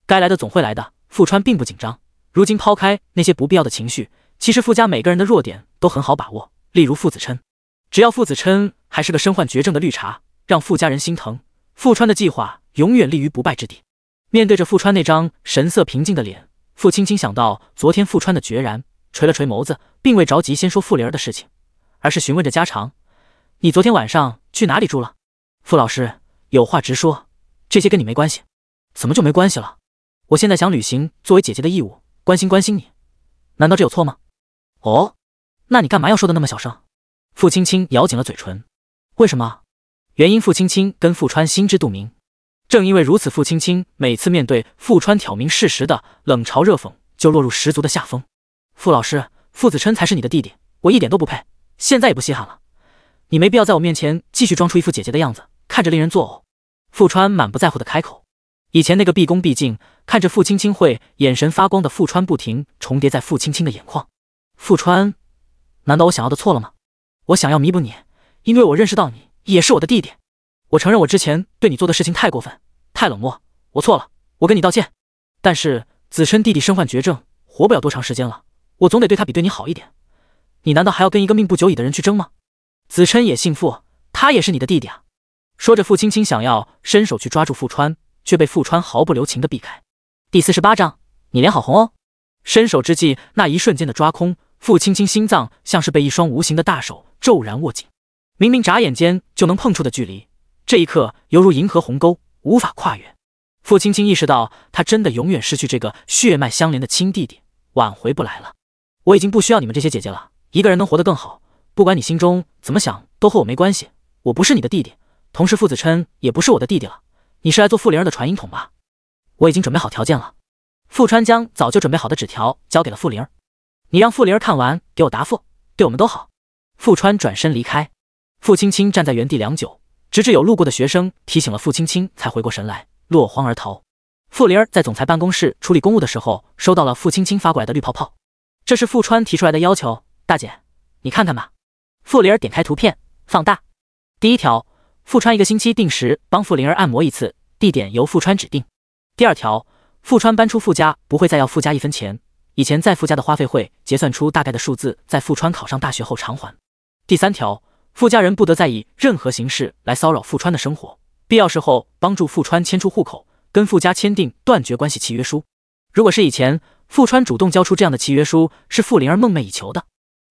该来的总会来的，富川并不紧张。如今抛开那些不必要的情绪，其实傅家每个人的弱点都很好把握。例如傅子琛，只要傅子琛还是个身患绝症的绿茶，让傅家人心疼，富川的计划永远立于不败之地。面对着富川那张神色平静的脸，傅青青想到昨天富川的决然，垂了垂眸子，并未着急先说傅灵儿的事情，而是询问着家常：“你昨天晚上去哪里住了？”傅老师，有话直说，这些跟你没关系，怎么就没关系了？我现在想履行作为姐姐的义务，关心关心你，难道这有错吗？哦，那你干嘛要说的那么小声？傅青青咬紧了嘴唇，为什么？原因傅青青跟傅川心知肚明，正因为如此，傅青青每次面对傅川挑明事实的冷嘲热讽，就落入十足的下风。傅老师，傅子琛才是你的弟弟，我一点都不配，现在也不稀罕了，你没必要在我面前继续装出一副姐姐的样子。看着令人作呕，富川满不在乎的开口。以前那个毕恭毕敬、看着傅青青会眼神发光的富川，不停重叠在傅青青的眼眶。富川，难道我想要的错了吗？我想要弥补你，因为我认识到你也是我的弟弟。我承认我之前对你做的事情太过分、太冷漠，我错了，我跟你道歉。但是子琛弟弟身患绝症，活不了多长时间了，我总得对他比对你好一点。你难道还要跟一个命不久矣的人去争吗？子琛也姓傅，他也是你的弟弟啊。说着，傅青青想要伸手去抓住傅川，却被傅川毫不留情的避开。第四十八章，你脸好红哦。伸手之际，那一瞬间的抓空，傅青青心脏像是被一双无形的大手骤然握紧。明明眨眼间就能碰触的距离，这一刻犹如银河鸿沟，无法跨越。傅青青意识到，他真的永远失去这个血脉相连的亲弟弟，挽回不来了。我已经不需要你们这些姐姐了，一个人能活得更好。不管你心中怎么想，都和我没关系。我不是你的弟弟。同时，傅子琛也不是我的弟弟了。你是来做傅灵儿的传音筒吧？我已经准备好条件了。傅川将早就准备好的纸条交给了傅灵儿，你让傅灵儿看完给我答复，对我们都好。傅川转身离开。傅青青站在原地良久，直至有路过的学生提醒了傅青青，才回过神来，落荒而逃。傅灵儿在总裁办公室处理公务的时候，收到了傅青青发过来的绿泡泡。这是傅川提出来的要求，大姐，你看看吧。傅灵儿点开图片，放大。第一条。富川一个星期定时帮傅灵儿按摩一次，地点由富川指定。第二条，富川搬出傅家不会再要傅家一分钱，以前在傅家的花费会结算出大概的数字，在富川考上大学后偿还。第三条，傅家人不得再以任何形式来骚扰富川的生活，必要时候帮助富川迁出户口，跟傅家签订断绝关系契约书。如果是以前，富川主动交出这样的契约书是傅灵儿梦寐以求的。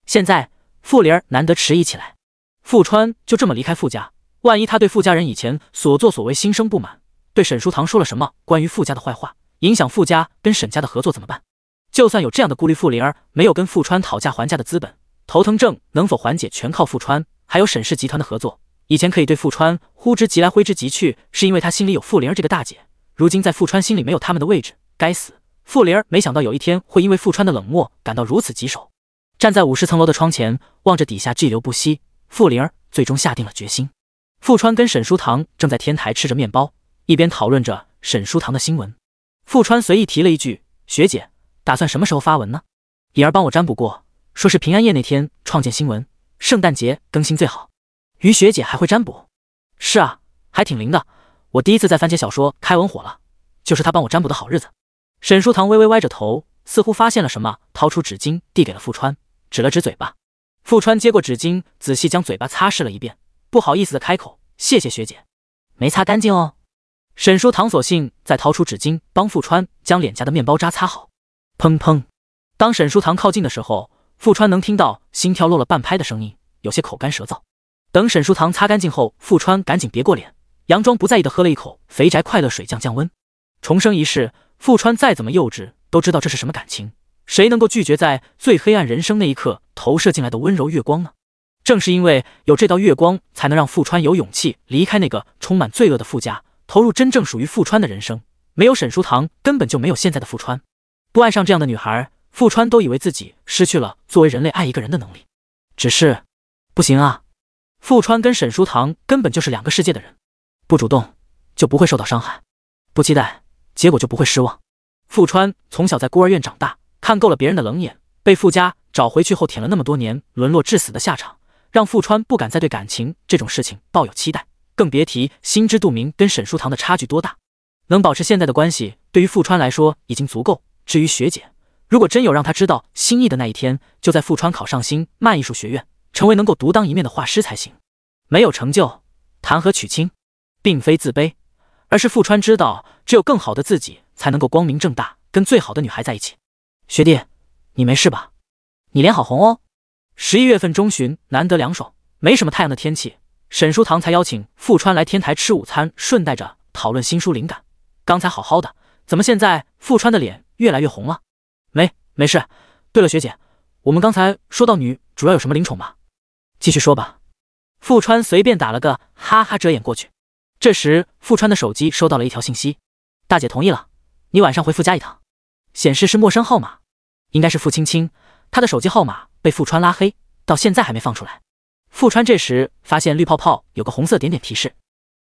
现在，傅灵儿难得迟疑起来，富川就这么离开傅家。万一他对傅家人以前所作所为心生不满，对沈书堂说了什么关于傅家的坏话，影响傅家跟沈家的合作怎么办？就算有这样的顾虑，傅灵儿没有跟傅川讨价还价的资本，头疼症能否缓解全靠傅川还有沈氏集团的合作。以前可以对傅川呼之即来挥之即去，是因为他心里有傅灵儿这个大姐。如今在傅川心里没有他们的位置，该死！傅灵儿没想到有一天会因为傅川的冷漠感到如此棘手。站在五十层楼的窗前，望着底下滞留不息，傅灵儿最终下定了决心。富川跟沈书堂正在天台吃着面包，一边讨论着沈书堂的新闻。富川随意提了一句：“学姐打算什么时候发文呢？”颖儿帮我占卜过，说是平安夜那天创建新闻，圣诞节更新最好。于学姐还会占卜？是啊，还挺灵的。我第一次在番茄小说开文火了，就是她帮我占卜的好日子。沈书堂微微歪着头，似乎发现了什么，掏出纸巾递给了富川，指了指嘴巴。富川接过纸巾，仔细将嘴巴擦拭了一遍。不好意思的开口，谢谢学姐，没擦干净哦。沈书堂索性再掏出纸巾，帮傅川将脸颊的面包渣擦好。砰砰，当沈书堂靠近的时候，傅川能听到心跳漏了半拍的声音，有些口干舌燥。等沈书堂擦干净后，傅川赶紧别过脸，佯装不在意的喝了一口肥宅快乐水降降温。重生一世，傅川再怎么幼稚，都知道这是什么感情。谁能够拒绝在最黑暗人生那一刻投射进来的温柔月光呢？正是因为有这道月光，才能让富川有勇气离开那个充满罪恶的富家，投入真正属于富川的人生。没有沈书堂，根本就没有现在的富川。不爱上这样的女孩，富川都以为自己失去了作为人类爱一个人的能力。只是，不行啊！富川跟沈书堂根本就是两个世界的人。不主动，就不会受到伤害；不期待结果，就不会失望。富川从小在孤儿院长大，看够了别人的冷眼，被富家找回去后舔了那么多年，沦落至死的下场。让富川不敢再对感情这种事情抱有期待，更别提心知肚明跟沈书棠的差距多大。能保持现在的关系，对于富川来说已经足够。至于学姐，如果真有让她知道心意的那一天，就在富川考上新漫艺术学院，成为能够独当一面的画师才行。没有成就，谈何娶亲？并非自卑，而是富川知道，只有更好的自己，才能够光明正大跟最好的女孩在一起。学弟，你没事吧？你脸好红哦。十一月份中旬，难得凉爽，没什么太阳的天气，沈书堂才邀请富川来天台吃午餐，顺带着讨论新书灵感。刚才好好的，怎么现在富川的脸越来越红了？没没事。对了，学姐，我们刚才说到女主要有什么灵宠吧？继续说吧。富川随便打了个哈哈遮掩过去。这时，富川的手机收到了一条信息，大姐同意了，你晚上回傅家一趟。显示是陌生号码，应该是傅青青，她的手机号码。被富川拉黑，到现在还没放出来。富川这时发现绿泡泡有个红色点点提示，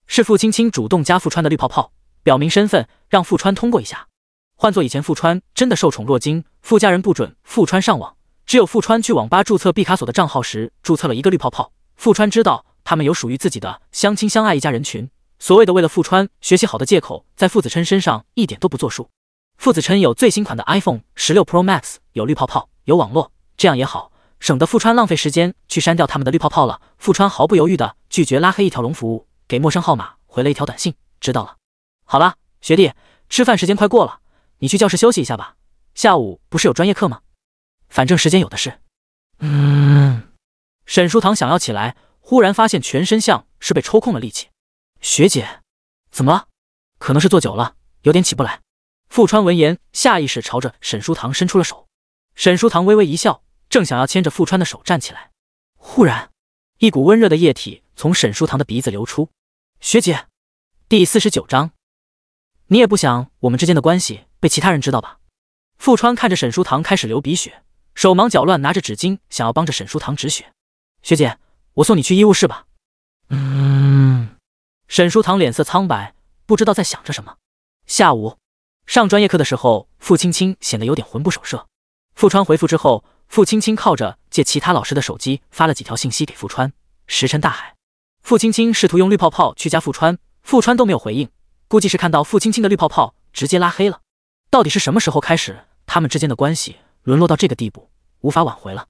是傅青青主动加富川的绿泡泡，表明身份，让富川通过一下。换做以前，富川真的受宠若惊。傅家人不准富川上网，只有富川去网吧注册毕卡索的账号时，注册了一个绿泡泡。富川知道他们有属于自己的相亲相爱一家人群，所谓的为了富川学习好的借口，在傅子琛身上一点都不作数。傅子琛有最新款的 iPhone 十六 Pro Max，有绿泡泡，有网络，这样也好。省得富川浪费时间去删掉他们的绿泡泡了。富川毫不犹豫的拒绝拉黑一条龙服务，给陌生号码回了一条短信：知道了。好了，学弟，吃饭时间快过了，你去教室休息一下吧。下午不是有专业课吗？反正时间有的是。嗯。沈书堂想要起来，忽然发现全身像是被抽空了力气。学姐，怎么了？可能是坐久了，有点起不来。富川闻言，下意识朝着沈书堂伸出了手。沈书堂微微一笑。正想要牵着富川的手站起来，忽然，一股温热的液体从沈书堂的鼻子流出。学姐，第四十九章，你也不想我们之间的关系被其他人知道吧？富川看着沈书堂开始流鼻血，手忙脚乱，拿着纸巾想要帮着沈书堂止血。学姐，我送你去医务室吧。嗯。沈书堂脸色苍白，不知道在想着什么。下午上专业课的时候，傅青青显得有点魂不守舍。富川回复之后。傅青青靠着借其他老师的手机发了几条信息给傅川，石沉大海。傅青青试图用绿泡泡去加傅川，傅川都没有回应，估计是看到傅青青的绿泡泡直接拉黑了。到底是什么时候开始，他们之间的关系沦落到这个地步，无法挽回了？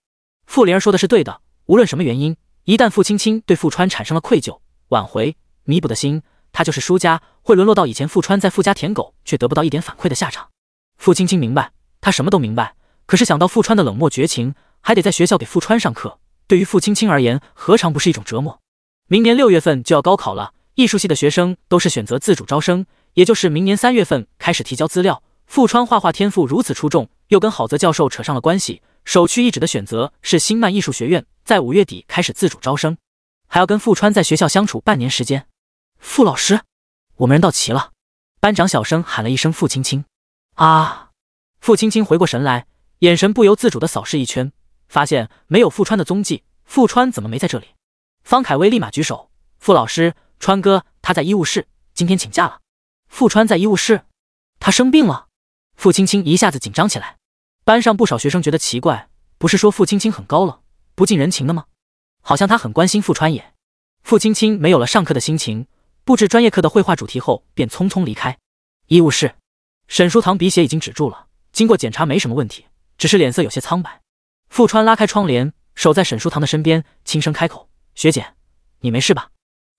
傅灵儿说的是对的，无论什么原因，一旦傅青青对傅川产生了愧疚、挽回、弥补的心，他就是输家，会沦落到以前傅川在傅家舔狗却得不到一点反馈的下场。傅青青明白，他什么都明白。可是想到富川的冷漠绝情，还得在学校给富川上课，对于傅青青而言，何尝不是一种折磨？明年六月份就要高考了，艺术系的学生都是选择自主招生，也就是明年三月份开始提交资料。富川画画天赋如此出众，又跟郝泽教授扯上了关系，首屈一指的选择是新漫艺术学院，在五月底开始自主招生，还要跟富川在学校相处半年时间。傅老师，我们人到齐了，班长小声喊了一声：“傅青青！”啊，傅青青回过神来。眼神不由自主的扫视一圈，发现没有富川的踪迹，富川怎么没在这里？方凯威立马举手：“傅老师，川哥他在医务室，今天请假了。”富川在医务室，他生病了。傅青青一下子紧张起来。班上不少学生觉得奇怪，不是说傅青青很高冷，不近人情的吗？好像他很关心傅川也。傅青青没有了上课的心情，布置专业课的绘画主题后便匆匆离开。医务室，沈书堂鼻血已经止住了，经过检查没什么问题。只是脸色有些苍白。富川拉开窗帘，守在沈书堂的身边，轻声开口：“学姐，你没事吧？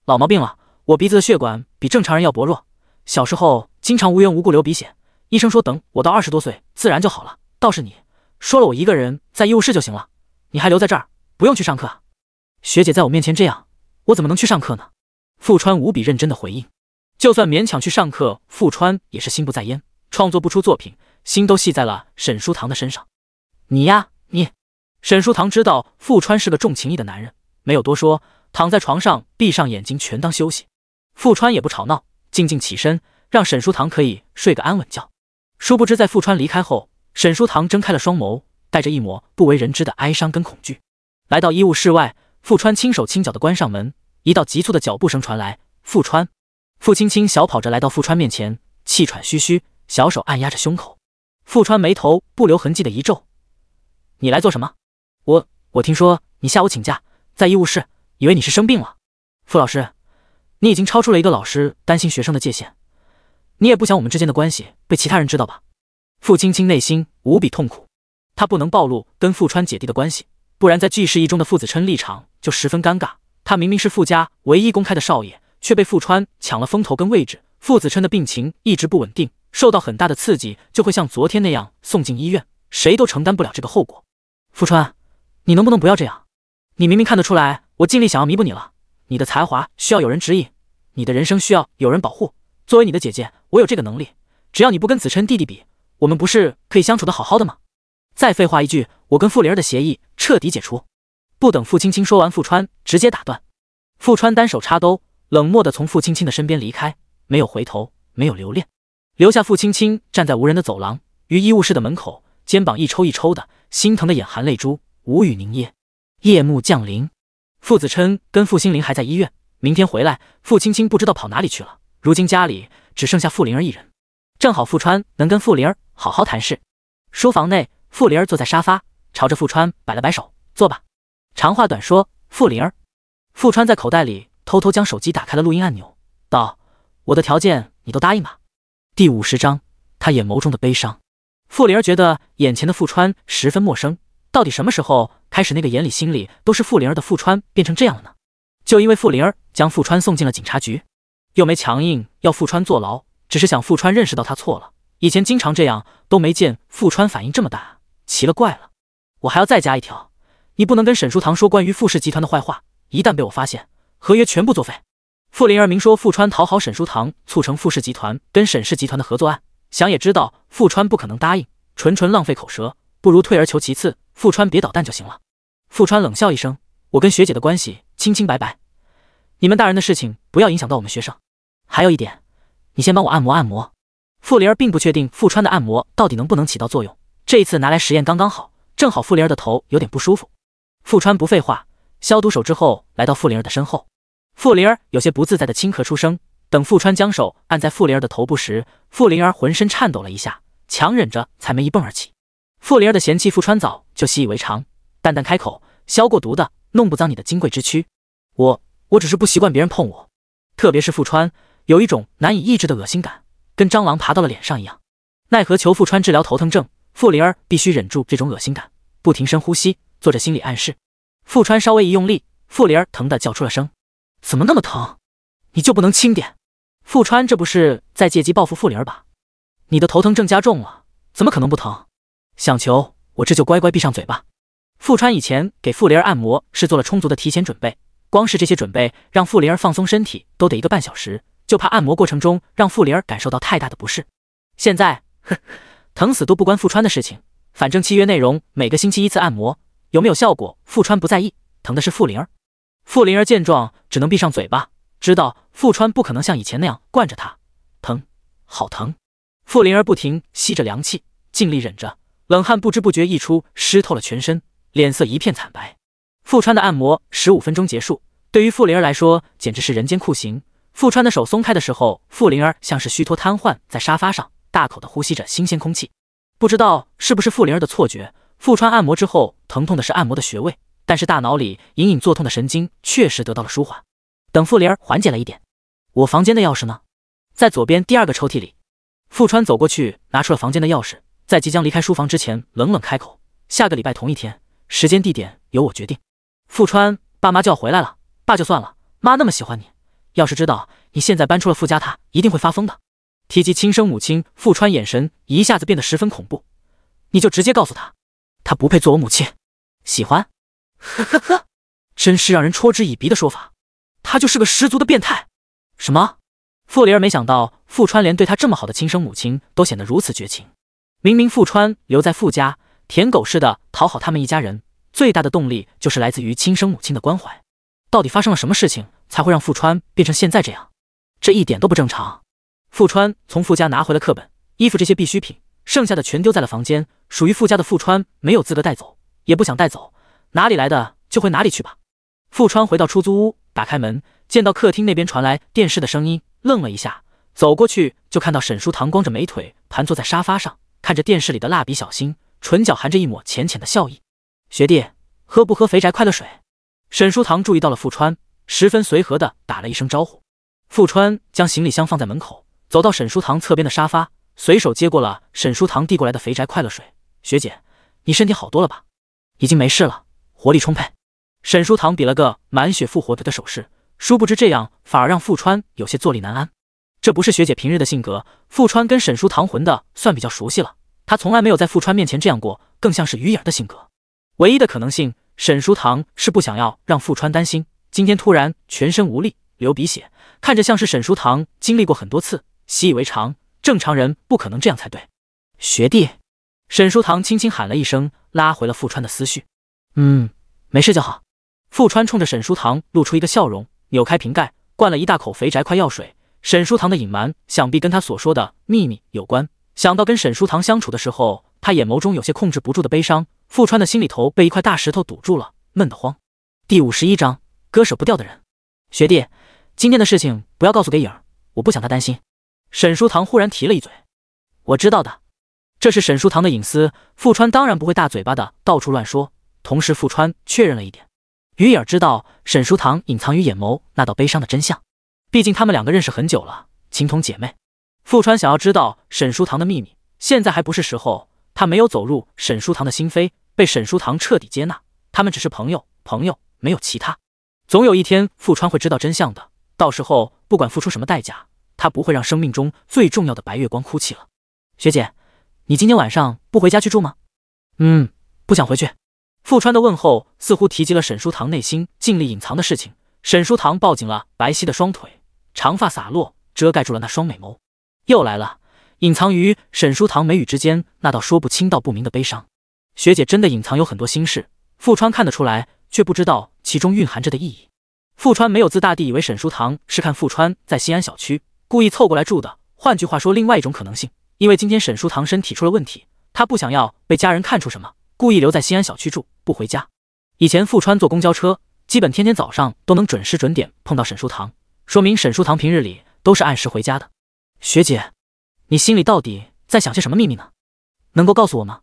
老毛病了，我鼻子的血管比正常人要薄弱，小时候经常无缘无故流鼻血。医生说等我到二十多岁自然就好了。倒是你，说了我一个人在医务室就行了，你还留在这儿，不用去上课。学姐在我面前这样，我怎么能去上课呢？”富川无比认真的回应：“就算勉强去上课，富川也是心不在焉，创作不出作品，心都系在了沈书堂的身上。”你呀，你，沈书堂知道傅川是个重情义的男人，没有多说，躺在床上，闭上眼睛，全当休息。傅川也不吵闹，静静起身，让沈书堂可以睡个安稳觉。殊不知，在傅川离开后，沈书堂睁开了双眸，带着一抹不为人知的哀伤跟恐惧，来到医务室外。傅川轻手轻脚的关上门，一道急促的脚步声传来，傅川，傅青青小跑着来到傅川面前，气喘吁吁，小手按压着胸口。傅川眉头不留痕迹的一皱。你来做什么？我我听说你下午请假在医务室，以为你是生病了。傅老师，你已经超出了一个老师担心学生的界限，你也不想我们之间的关系被其他人知道吧？傅青青内心无比痛苦，她不能暴露跟傅川姐弟的关系，不然在 g 氏一中的傅子琛立场就十分尴尬。他明明是傅家唯一公开的少爷，却被傅川抢了风头跟位置。傅子琛的病情一直不稳定，受到很大的刺激就会像昨天那样送进医院，谁都承担不了这个后果。富川，你能不能不要这样？你明明看得出来，我尽力想要弥补你了。你的才华需要有人指引，你的人生需要有人保护。作为你的姐姐，我有这个能力。只要你不跟子琛弟弟比，我们不是可以相处的好好的吗？再废话一句，我跟傅灵儿的协议彻底解除。不等傅青青说完，傅川直接打断。傅川单手插兜，冷漠的从傅青青的身边离开，没有回头，没有留恋，留下傅青青站在无人的走廊与医务室的门口，肩膀一抽一抽的。心疼的眼含泪珠，无语凝噎。夜幕降临，傅子琛跟傅心凌还在医院，明天回来。傅青青不知道跑哪里去了，如今家里只剩下傅灵儿一人，正好傅川能跟傅灵儿好好谈事。书房内，傅灵儿坐在沙发，朝着傅川摆了摆手，坐吧。长话短说，傅灵儿。傅川在口袋里偷偷将手机打开了录音按钮，道：“我的条件你都答应吧。”第五十章，他眼眸中的悲伤。傅灵儿觉得眼前的傅川十分陌生，到底什么时候开始，那个眼里心里都是傅灵儿的傅川变成这样了呢？就因为傅灵儿将傅川送进了警察局，又没强硬要傅川坐牢，只是想傅川认识到他错了。以前经常这样，都没见傅川反应这么大，奇了怪了。我还要再加一条，你不能跟沈书堂说关于傅氏集团的坏话，一旦被我发现，合约全部作废。傅灵儿明说傅川讨好沈书堂，促成傅氏集团跟沈氏集团的合作案。想也知道，富川不可能答应，纯纯浪费口舌，不如退而求其次，富川别捣蛋就行了。富川冷笑一声，我跟学姐的关系清清白白，你们大人的事情不要影响到我们学生。还有一点，你先帮我按摩按摩。傅灵儿并不确定富川的按摩到底能不能起到作用，这一次拿来实验刚刚好，正好傅灵儿的头有点不舒服。富川不废话，消毒手之后来到傅灵儿的身后，傅灵儿有些不自在的轻咳出声。等傅川将手按在傅灵儿的头部时，傅灵儿浑身颤抖了一下，强忍着才没一蹦而起。傅灵儿的嫌弃傅川早就习以为常，淡淡开口：“消过毒的，弄不脏你的金贵之躯。”“我我只是不习惯别人碰我，特别是傅川，有一种难以抑制的恶心感，跟蟑螂爬到了脸上一样。”奈何求傅川治疗头疼症，傅灵儿必须忍住这种恶心感，不停深呼吸，做着心理暗示。傅川稍微一用力，傅灵儿疼得叫出了声：“怎么那么疼？你就不能轻点？”富川，这不是在借机报复傅灵儿吧？你的头疼症加重了，怎么可能不疼？想求我这就乖乖闭上嘴吧。富川以前给傅灵儿按摩是做了充足的提前准备，光是这些准备让傅灵儿放松身体都得一个半小时，就怕按摩过程中让傅灵儿感受到太大的不适。现在，哼，疼死都不关富川的事情，反正契约内容每个星期一次按摩，有没有效果，富川不在意，疼的是傅灵儿。傅灵儿见状，只能闭上嘴巴。知道傅川不可能像以前那样惯着他，疼，好疼！傅灵儿不停吸着凉气，尽力忍着，冷汗不知不觉溢出，湿透了全身，脸色一片惨白。傅川的按摩十五分钟结束，对于傅灵儿来说简直是人间酷刑。傅川的手松开的时候，傅灵儿像是虚脱瘫痪在沙发上，大口的呼吸着新鲜空气。不知道是不是傅灵儿的错觉，傅川按摩之后疼痛的是按摩的穴位，但是大脑里隐隐作痛的神经确实得到了舒缓。等傅林儿缓解了一点，我房间的钥匙呢？在左边第二个抽屉里。傅川走过去拿出了房间的钥匙，在即将离开书房之前，冷冷开口：“下个礼拜同一天，时间地点由我决定。”傅川，爸妈就要回来了，爸就算了，妈那么喜欢你，要是知道你现在搬出了傅家，她一定会发疯的。提及亲生母亲，傅川眼神一下子变得十分恐怖。你就直接告诉他，他不配做我母亲。喜欢？呵呵呵，真是让人嗤之以鼻的说法。他就是个十足的变态！什么？傅灵儿没想到傅川连对他这么好的亲生母亲都显得如此绝情。明明傅川留在傅家，舔狗似的讨好他们一家人，最大的动力就是来自于亲生母亲的关怀。到底发生了什么事情才会让傅川变成现在这样？这一点都不正常。傅川从傅家拿回了课本、衣服这些必需品，剩下的全丢在了房间。属于傅家的傅川没有资格带走，也不想带走，哪里来的就回哪里去吧。富川回到出租屋，打开门，见到客厅那边传来电视的声音，愣了一下，走过去就看到沈书堂光着美腿盘坐在沙发上，看着电视里的蜡笔小新，唇角含着一抹浅浅的笑意。学弟，喝不喝肥宅快乐水？沈书堂注意到了富川，十分随和的打了一声招呼。富川将行李箱放在门口，走到沈书堂侧边的沙发，随手接过了沈书堂递过来的肥宅快乐水。学姐，你身体好多了吧？已经没事了，活力充沛。沈书堂比了个满血复活的的手势，殊不知这样反而让富川有些坐立难安。这不是学姐平日的性格。富川跟沈书堂混的算比较熟悉了，他从来没有在富川面前这样过，更像是鱼眼的性格。唯一的可能性，沈书堂是不想要让富川担心。今天突然全身无力，流鼻血，看着像是沈书堂经历过很多次，习以为常。正常人不可能这样才对。学弟，沈书堂轻轻喊了一声，拉回了富川的思绪。嗯，没事就好。富川冲着沈书堂露出一个笑容，扭开瓶盖，灌了一大口肥宅快药水。沈书堂的隐瞒，想必跟他所说的秘密有关。想到跟沈书堂相处的时候，他眼眸中有些控制不住的悲伤，富川的心里头被一块大石头堵住了，闷得慌。第五十一章，割舍不掉的人。学弟，今天的事情不要告诉给影儿，我不想他担心。沈书堂忽然提了一嘴，我知道的，这是沈书堂的隐私，富川当然不会大嘴巴的到处乱说。同时，富川确认了一点。于影儿知道沈书堂隐藏于眼眸那道悲伤的真相，毕竟他们两个认识很久了，情同姐妹。富川想要知道沈书堂的秘密，现在还不是时候。他没有走入沈书堂的心扉，被沈书堂彻底接纳。他们只是朋友，朋友，没有其他。总有一天，富川会知道真相的。到时候，不管付出什么代价，他不会让生命中最重要的白月光哭泣了。学姐，你今天晚上不回家去住吗？嗯，不想回去。富川的问候似乎提及了沈书堂内心尽力隐藏的事情。沈书堂抱紧了白皙的双腿，长发洒落，遮盖住了那双美眸。又来了，隐藏于沈书堂眉宇之间那道说不清道不明的悲伤。学姐真的隐藏有很多心事，富川看得出来，却不知道其中蕴含着的意义。富川没有自大地以为沈书堂是看富川在西安小区故意凑过来住的。换句话说，另外一种可能性，因为今天沈书堂身体出了问题，他不想要被家人看出什么，故意留在西安小区住。不回家。以前富川坐公交车，基本天天早上都能准时准点碰到沈书堂，说明沈书堂平日里都是按时回家的。学姐，你心里到底在想些什么秘密呢？能够告诉我吗？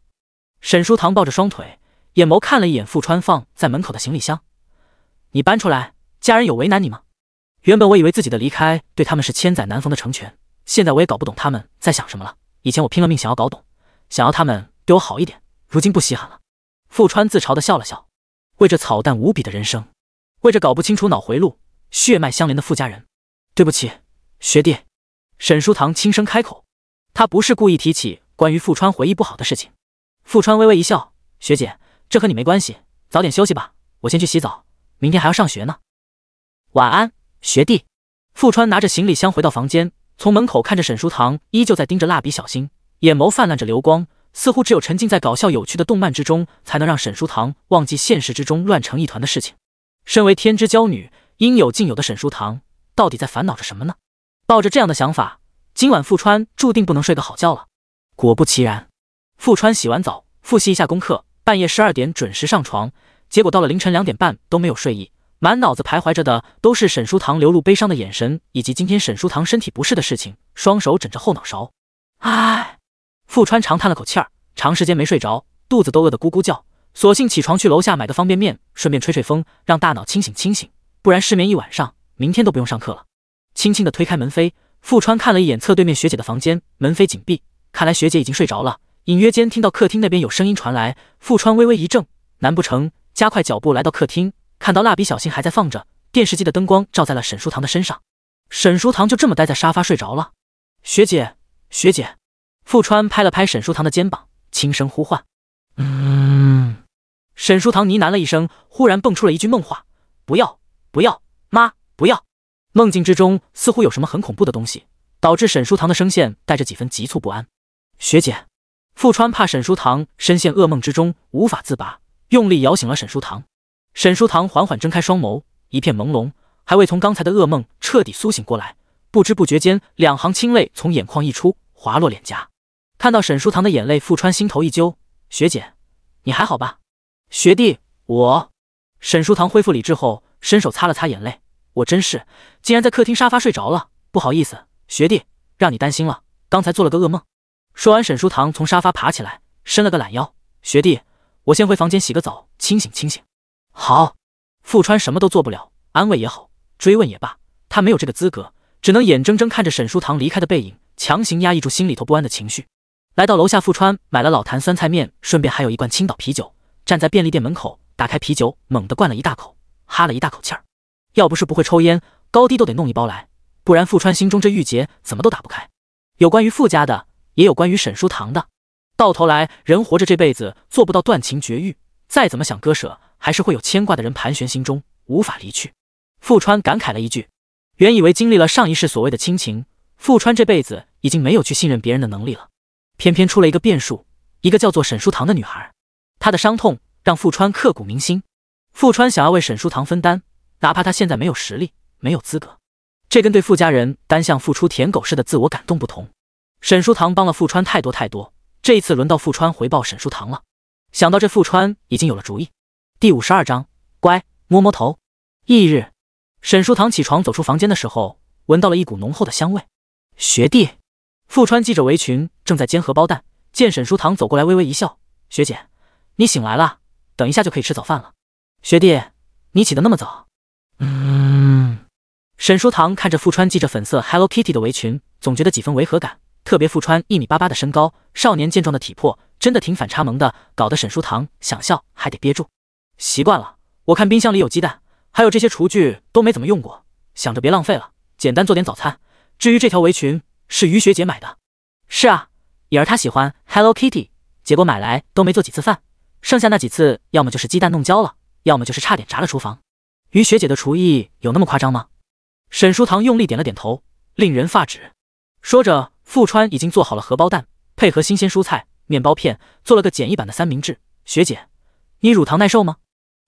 沈书堂抱着双腿，眼眸看了一眼富川放在门口的行李箱。你搬出来，家人有为难你吗？原本我以为自己的离开对他们是千载难逢的成全，现在我也搞不懂他们在想什么了。以前我拼了命想要搞懂，想要他们对我好一点，如今不稀罕了。富川自嘲的笑了笑，为这草蛋无比的人生，为这搞不清楚脑回路、血脉相连的富家人。对不起，学弟。沈书堂轻声开口，他不是故意提起关于富川回忆不好的事情。富川微微一笑，学姐，这和你没关系，早点休息吧，我先去洗澡，明天还要上学呢。晚安，学弟。富川拿着行李箱回到房间，从门口看着沈书堂依旧在盯着蜡笔小新，眼眸泛滥着流光。似乎只有沉浸在搞笑有趣的动漫之中，才能让沈书堂忘记现实之中乱成一团的事情。身为天之娇女，应有尽有的沈书堂，到底在烦恼着什么呢？抱着这样的想法，今晚富川注定不能睡个好觉了。果不其然，富川洗完澡，复习一下功课，半夜十二点准时上床，结果到了凌晨两点半都没有睡意，满脑子徘徊着的都是沈书堂流露悲伤的眼神，以及今天沈书堂身体不适的事情。双手枕着后脑勺，唉。富川长叹了口气儿，长时间没睡着，肚子都饿得咕咕叫，索性起床去楼下买个方便面，顺便吹吹风，让大脑清醒清醒，不然失眠一晚上，明天都不用上课了。轻轻的推开门扉，富川看了一眼侧对面学姐的房间，门扉紧闭，看来学姐已经睡着了。隐约间听到客厅那边有声音传来，富川微微一怔，难不成加快脚步来到客厅，看到蜡笔小新还在放着，电视机的灯光照在了沈书堂的身上，沈书堂就这么待在沙发睡着了。学姐，学姐。富川拍了拍沈书堂的肩膀，轻声呼唤：“嗯。”沈书堂呢喃了一声，忽然蹦出了一句梦话：“不要，不要，妈，不要！”梦境之中似乎有什么很恐怖的东西，导致沈书堂的声线带着几分急促不安。学姐，富川怕沈书堂深陷噩梦之中无法自拔，用力摇醒了沈书堂。沈书堂缓缓睁开双眸，一片朦胧，还未从刚才的噩梦彻底苏醒过来，不知不觉间，两行清泪从眼眶溢出，滑落脸颊。看到沈书堂的眼泪，傅川心头一揪。学姐，你还好吧？学弟，我……沈书堂恢复理智后，伸手擦了擦眼泪。我真是，竟然在客厅沙发睡着了，不好意思，学弟，让你担心了，刚才做了个噩梦。说完，沈书堂从沙发爬起来，伸了个懒腰。学弟，我先回房间洗个澡，清醒清醒。好。傅川什么都做不了，安慰也好，追问也罢，他没有这个资格，只能眼睁睁看着沈书堂离开的背影，强行压抑住心里头不安的情绪。来到楼下富川买了老坛酸菜面，顺便还有一罐青岛啤酒。站在便利店门口，打开啤酒，猛地灌了一大口，哈了一大口气儿。要不是不会抽烟，高低都得弄一包来。不然富川心中这郁结怎么都打不开。有关于富家的，也有关于沈书堂的。到头来，人活着这辈子做不到断情绝欲，再怎么想割舍，还是会有牵挂的人盘旋心中，无法离去。富川感慨了一句：“原以为经历了上一世所谓的亲情，富川这辈子已经没有去信任别人的能力了。”偏偏出了一个变数，一个叫做沈书堂的女孩，她的伤痛让富川刻骨铭心。富川想要为沈书堂分担，哪怕他现在没有实力，没有资格。这跟对富家人单向付出舔狗似的自我感动不同。沈书堂帮了富川太多太多，这一次轮到富川回报沈书堂了。想到这，富川已经有了主意。第五十二章，乖，摸摸头。翌日，沈书堂起床走出房间的时候，闻到了一股浓厚的香味。学弟。富川系着围裙，正在煎荷包蛋，见沈书堂走过来，微微一笑：“学姐，你醒来了，等一下就可以吃早饭了。”“学弟，你起得那么早？”“嗯。”沈书堂看着富川系着粉色 Hello Kitty 的围裙，总觉得几分违和感，特别富川一米八八的身高，少年健壮的体魄，真的挺反差萌的，搞得沈书堂想笑还得憋住。习惯了，我看冰箱里有鸡蛋，还有这些厨具都没怎么用过，想着别浪费了，简单做点早餐。至于这条围裙……是于学姐买的。是啊，颖儿她喜欢 Hello Kitty，结果买来都没做几次饭，剩下那几次要么就是鸡蛋弄焦了，要么就是差点炸了厨房。于学姐的厨艺有那么夸张吗？沈书堂用力点了点头，令人发指。说着，傅川已经做好了荷包蛋，配合新鲜蔬菜、面包片，做了个简易版的三明治。学姐，你乳糖耐受吗？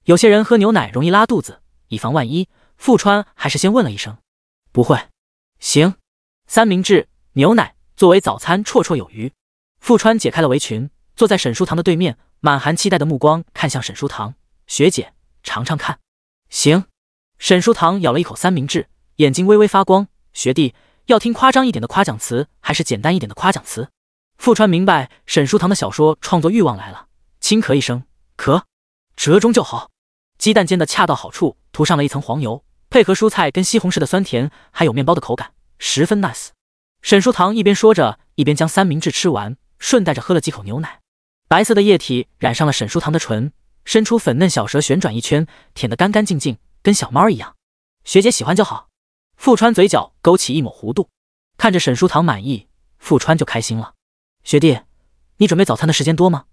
有些人喝牛奶容易拉肚子，以防万一，傅川还是先问了一声。不会。行。三明治。牛奶作为早餐绰绰有余。富川解开了围裙，坐在沈书堂的对面，满含期待的目光看向沈书堂学姐：“尝尝看。”行。沈书堂咬了一口三明治，眼睛微微发光。学弟，要听夸张一点的夸奖词，还是简单一点的夸奖词？富川明白沈书堂的小说创作欲望来了，轻咳一声，咳，折中就好。鸡蛋煎的恰到好处，涂上了一层黄油，配合蔬菜跟西红柿的酸甜，还有面包的口感，十分 nice。沈书堂一边说着，一边将三明治吃完，顺带着喝了几口牛奶。白色的液体染上了沈书堂的唇，伸出粉嫩小舌旋转一圈，舔得干干净净，跟小猫一样。学姐喜欢就好。富川嘴角勾起一抹弧度，看着沈书堂满意，富川就开心了。学弟，你准备早餐的时间多吗？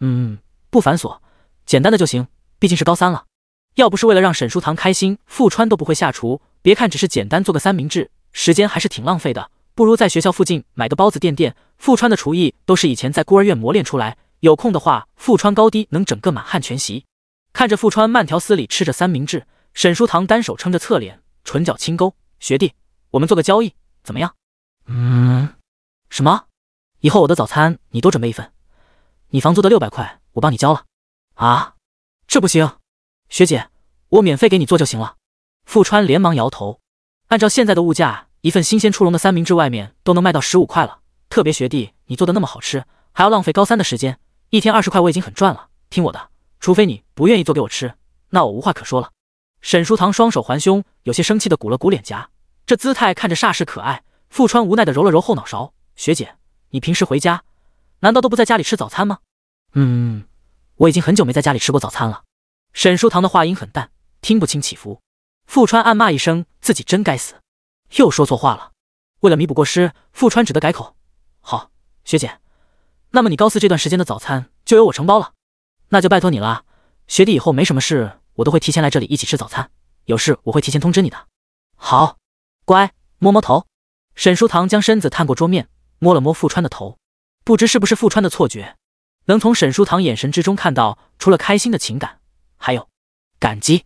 嗯，不繁琐，简单的就行。毕竟是高三了，要不是为了让沈书堂开心，富川都不会下厨。别看只是简单做个三明治，时间还是挺浪费的。不如在学校附近买个包子垫垫。富川的厨艺都是以前在孤儿院磨练出来。有空的话，富川高低能整个满汉全席。看着富川慢条斯理吃着三明治，沈书堂单手撑着侧脸，唇角轻勾：“学弟，我们做个交易，怎么样？”“嗯，什么？以后我的早餐你多准备一份，你房租的六百块我帮你交了。”“啊，这不行，学姐，我免费给你做就行了。”富川连忙摇头，按照现在的物价。一份新鲜出笼的三明治，外面都能卖到十五块了。特别学弟，你做的那么好吃，还要浪费高三的时间，一天二十块我已经很赚了。听我的，除非你不愿意做给我吃，那我无话可说了。沈书堂双手环胸，有些生气的鼓了鼓脸颊，这姿态看着煞是可爱。傅川无奈的揉了揉后脑勺，学姐，你平时回家难道都不在家里吃早餐吗？嗯，我已经很久没在家里吃过早餐了。沈书堂的话音很淡，听不清起伏。傅川暗骂一声，自己真该死。又说错话了，为了弥补过失，富川只得改口。好，学姐，那么你高四这段时间的早餐就由我承包了，那就拜托你了，学弟。以后没什么事，我都会提前来这里一起吃早餐，有事我会提前通知你的。好，乖，摸摸头。沈书堂将身子探过桌面，摸了摸富川的头。不知是不是富川的错觉，能从沈书堂眼神之中看到，除了开心的情感，还有感激。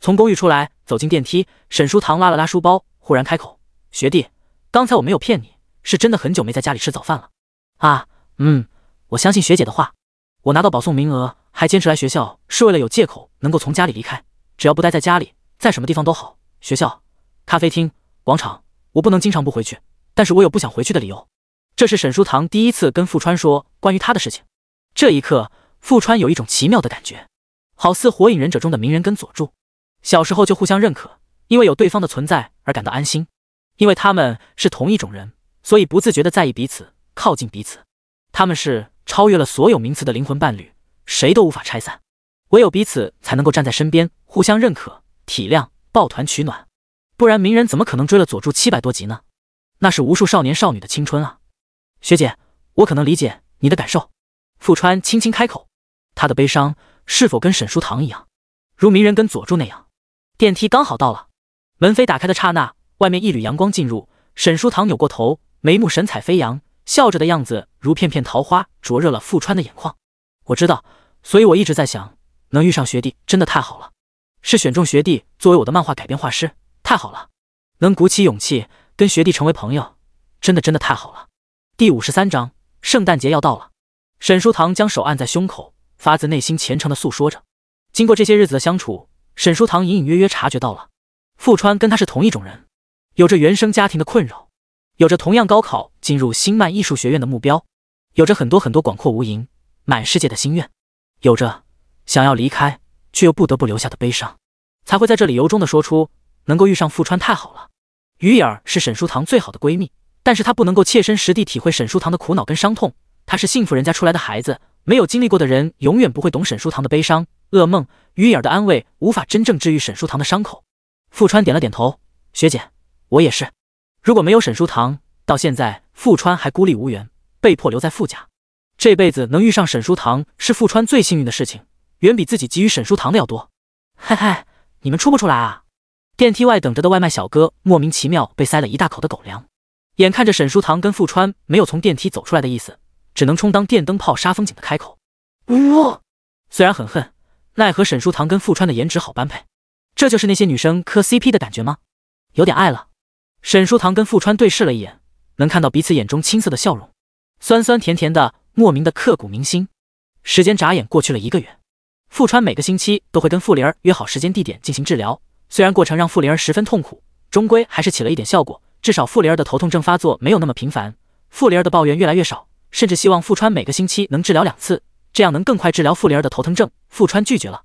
从公寓出来，走进电梯，沈书堂拉了拉书包。忽然开口，学弟，刚才我没有骗你，是真的很久没在家里吃早饭了。啊，嗯，我相信学姐的话。我拿到保送名额，还坚持来学校，是为了有借口能够从家里离开。只要不待在家里，在什么地方都好，学校、咖啡厅、广场，我不能经常不回去。但是我有不想回去的理由。这是沈书堂第一次跟富川说关于他的事情。这一刻，富川有一种奇妙的感觉，好似火影忍者中的鸣人跟佐助，小时候就互相认可。因为有对方的存在而感到安心，因为他们是同一种人，所以不自觉的在意彼此，靠近彼此。他们是超越了所有名词的灵魂伴侣，谁都无法拆散，唯有彼此才能够站在身边，互相认可、体谅，抱团取暖。不然，鸣人怎么可能追了佐助七百多集呢？那是无数少年少女的青春啊！学姐，我可能理解你的感受。富川轻轻开口，他的悲伤是否跟沈书堂一样，如鸣人跟佐助那样？电梯刚好到了。门扉打开的刹那，外面一缕阳光进入。沈书堂扭过头，眉目神采飞扬，笑着的样子如片片桃花，灼热了傅川的眼眶。我知道，所以我一直在想，能遇上学弟真的太好了。是选中学弟作为我的漫画改编画师，太好了。能鼓起勇气跟学弟成为朋友，真的真的太好了。第五十三章，圣诞节要到了。沈书堂将手按在胸口，发自内心虔诚的诉说着。经过这些日子的相处，沈书堂隐隐约约察觉到了。富川跟他是同一种人，有着原生家庭的困扰，有着同样高考进入星漫艺术学院的目标，有着很多很多广阔无垠、满世界的心愿，有着想要离开却又不得不留下的悲伤，才会在这里由衷的说出能够遇上富川太好了。鱼儿是沈书堂最好的闺蜜，但是她不能够切身实地体会沈书堂的苦恼跟伤痛。她是幸福人家出来的孩子，没有经历过的人永远不会懂沈书堂的悲伤噩梦。鱼儿的安慰无法真正治愈沈书堂的伤口。富川点了点头，学姐，我也是。如果没有沈书堂，到现在富川还孤立无援，被迫留在富家。这辈子能遇上沈书堂，是富川最幸运的事情，远比自己给予沈书堂的要多。嘿嘿，你们出不出来啊？电梯外等着的外卖小哥莫名其妙被塞了一大口的狗粮。眼看着沈书堂跟富川没有从电梯走出来的意思，只能充当电灯泡杀风景的开口。呜，虽然很恨，奈何沈书堂跟富川的颜值好般配。这就是那些女生磕 CP 的感觉吗？有点爱了。沈书棠跟富川对视了一眼，能看到彼此眼中青涩的笑容，酸酸甜甜的，莫名的刻骨铭心。时间眨眼过去了一个月，富川每个星期都会跟傅灵儿约好时间地点进行治疗，虽然过程让傅灵儿十分痛苦，终归还是起了一点效果，至少傅灵儿的头痛症发作没有那么频繁，傅灵儿的抱怨越来越少，甚至希望富川每个星期能治疗两次，这样能更快治疗傅灵儿的头疼症。富川拒绝了，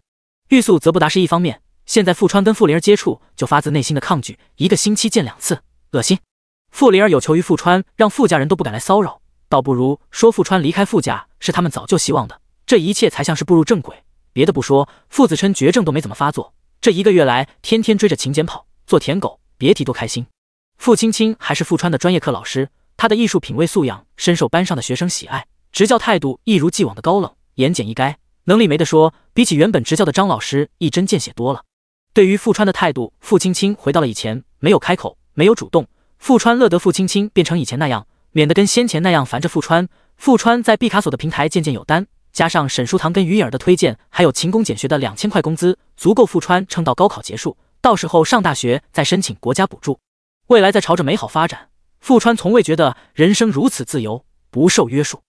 欲速则不达是一方面。现在傅川跟傅灵儿接触，就发自内心的抗拒，一个星期见两次，恶心。傅灵儿有求于傅川，让傅家人都不敢来骚扰，倒不如说傅川离开傅家是他们早就希望的，这一切才像是步入正轨。别的不说，傅子琛绝症都没怎么发作，这一个月来天天追着秦简跑，做舔狗，别提多开心。傅青青还是傅川的专业课老师，她的艺术品味素养深受班上的学生喜爱，执教态度一如既往的高冷，言简意赅，能力没得说，比起原本执教的张老师一针见血多了。对于富川的态度，傅青青回到了以前，没有开口，没有主动。富川乐得傅青青变成以前那样，免得跟先前那样烦着富川。富川在毕卡索的平台渐渐有单，加上沈书堂跟于颖儿的推荐，还有勤工俭学的两千块工资，足够富川撑到高考结束。到时候上大学再申请国家补助，未来在朝着美好发展。富川从未觉得人生如此自由，不受约束。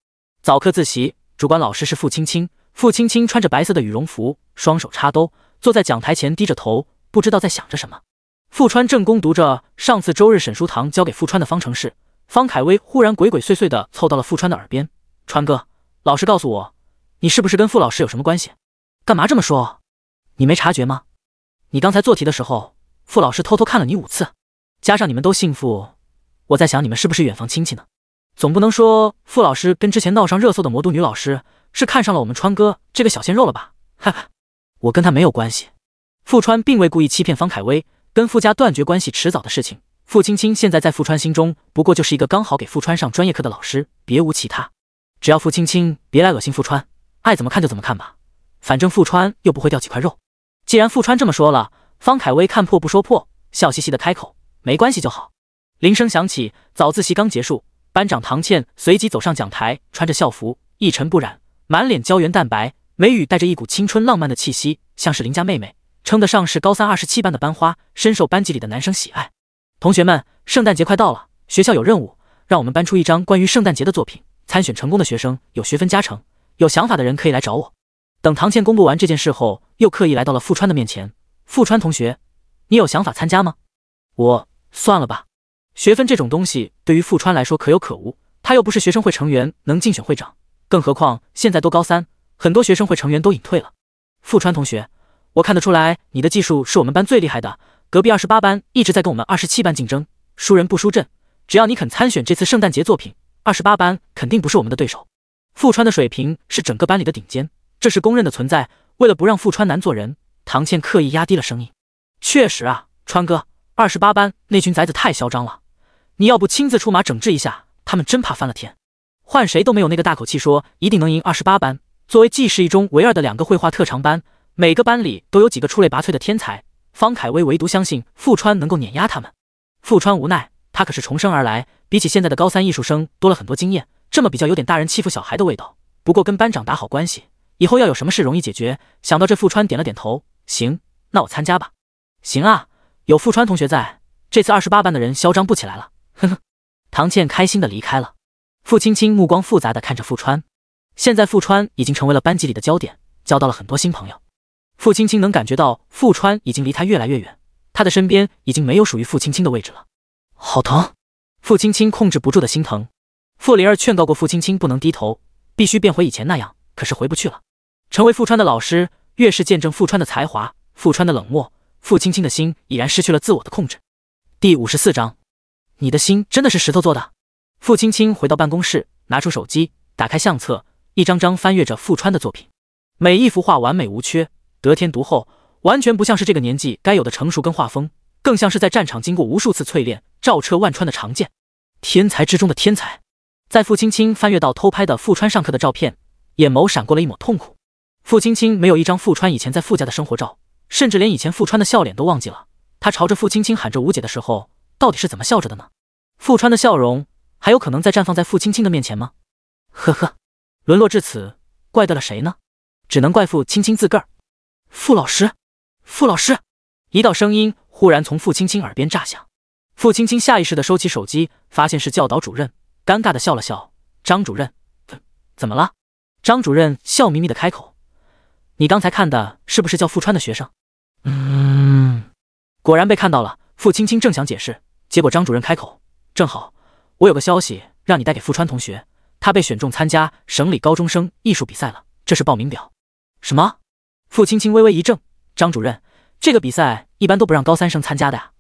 早课自习，主管老师是傅青青。傅青青穿着白色的羽绒服，双手插兜。坐在讲台前低着头，不知道在想着什么。富川正攻读着上次周日沈书堂交给富川的方程式。方凯威忽然鬼鬼祟祟地凑到了富川的耳边：“川哥，老实告诉我，你是不是跟傅老师有什么关系？干嘛这么说？你没察觉吗？你刚才做题的时候，傅老师偷偷看了你五次，加上你们都姓傅，我在想你们是不是远房亲戚呢？总不能说傅老师跟之前闹上热搜的魔都女老师是看上了我们川哥这个小鲜肉了吧？哈哈。”我跟他没有关系。傅川并未故意欺骗方凯威，跟傅家断绝关系迟早的事情。傅青青现在在傅川心中不过就是一个刚好给傅川上专业课的老师，别无其他。只要傅青青别来恶心傅川，爱怎么看就怎么看吧，反正傅川又不会掉几块肉。既然傅川这么说了，方凯威看破不说破，笑嘻嘻的开口：“没关系就好。”铃声响起，早自习刚结束，班长唐倩随即走上讲台，穿着校服，一尘不染，满脸胶原蛋白。梅雨带着一股青春浪漫的气息，像是邻家妹妹，称得上是高三二十七班的班花，深受班级里的男生喜爱。同学们，圣诞节快到了，学校有任务，让我们搬出一张关于圣诞节的作品，参选成功的学生有学分加成。有想法的人可以来找我。等唐倩公布完这件事后，又刻意来到了富川的面前。富川同学，你有想法参加吗？我算了吧，学分这种东西对于富川来说可有可无，他又不是学生会成员，能竞选会长，更何况现在都高三。很多学生会成员都隐退了，富川同学，我看得出来你的技术是我们班最厉害的。隔壁二十八班一直在跟我们二十七班竞争，输人不输阵。只要你肯参选这次圣诞节作品，二十八班肯定不是我们的对手。富川的水平是整个班里的顶尖，这是公认的存在。为了不让富川难做人，唐倩刻意压低了声音。确实啊，川哥，二十八班那群崽子太嚣张了，你要不亲自出马整治一下，他们真怕翻了天。换谁都没有那个大口气说一定能赢二十八班。作为纪氏一中唯二的两个绘画特长班，每个班里都有几个出类拔萃的天才。方凯威唯独相信富川能够碾压他们。富川无奈，他可是重生而来，比起现在的高三艺术生多了很多经验。这么比较有点大人欺负小孩的味道。不过跟班长打好关系，以后要有什么事容易解决。想到这，富川点了点头。行，那我参加吧。行啊，有富川同学在，这次二十八班的人嚣张不起来了。哼哼，唐倩开心的离开了。傅青青目光复杂的看着富川。现在富川已经成为了班级里的焦点，交到了很多新朋友。傅青青能感觉到富川已经离他越来越远，他的身边已经没有属于傅青青的位置了。好疼！傅青青控制不住的心疼。傅灵儿劝告过傅青青不能低头，必须变回以前那样，可是回不去了。成为富川的老师，越是见证富川的才华，富川的冷漠，傅青青的心已然失去了自我的控制。第五十四章，你的心真的是石头做的？傅青青回到办公室，拿出手机，打开相册。一张张翻阅着富川的作品，每一幅画完美无缺，得天独厚，完全不像是这个年纪该有的成熟跟画风，更像是在战场经过无数次淬炼，照彻万川的长剑。天才之中的天才，在傅青青翻阅到偷拍的富川上课的照片，眼眸闪过了一抹痛苦。傅青青没有一张富川以前在傅家的生活照，甚至连以前富川的笑脸都忘记了。他朝着傅青青喊着吴姐的时候，到底是怎么笑着的呢？富川的笑容还有可能再绽放在傅青青的面前吗？呵呵。沦落至此，怪得了谁呢？只能怪傅青青自个儿。傅老师，傅老师，一道声音忽然从傅青青耳边炸响。傅青青下意识的收起手机，发现是教导主任，尴尬的笑了笑。张主任，怎怎么了？张主任笑眯眯的开口：“你刚才看的是不是叫傅川的学生？”嗯，果然被看到了。傅青青正想解释，结果张主任开口：“正好，我有个消息让你带给傅川同学。”他被选中参加省里高中生艺术比赛了，这是报名表。什么？傅青青微微一怔。张主任，这个比赛一般都不让高三生参加的呀。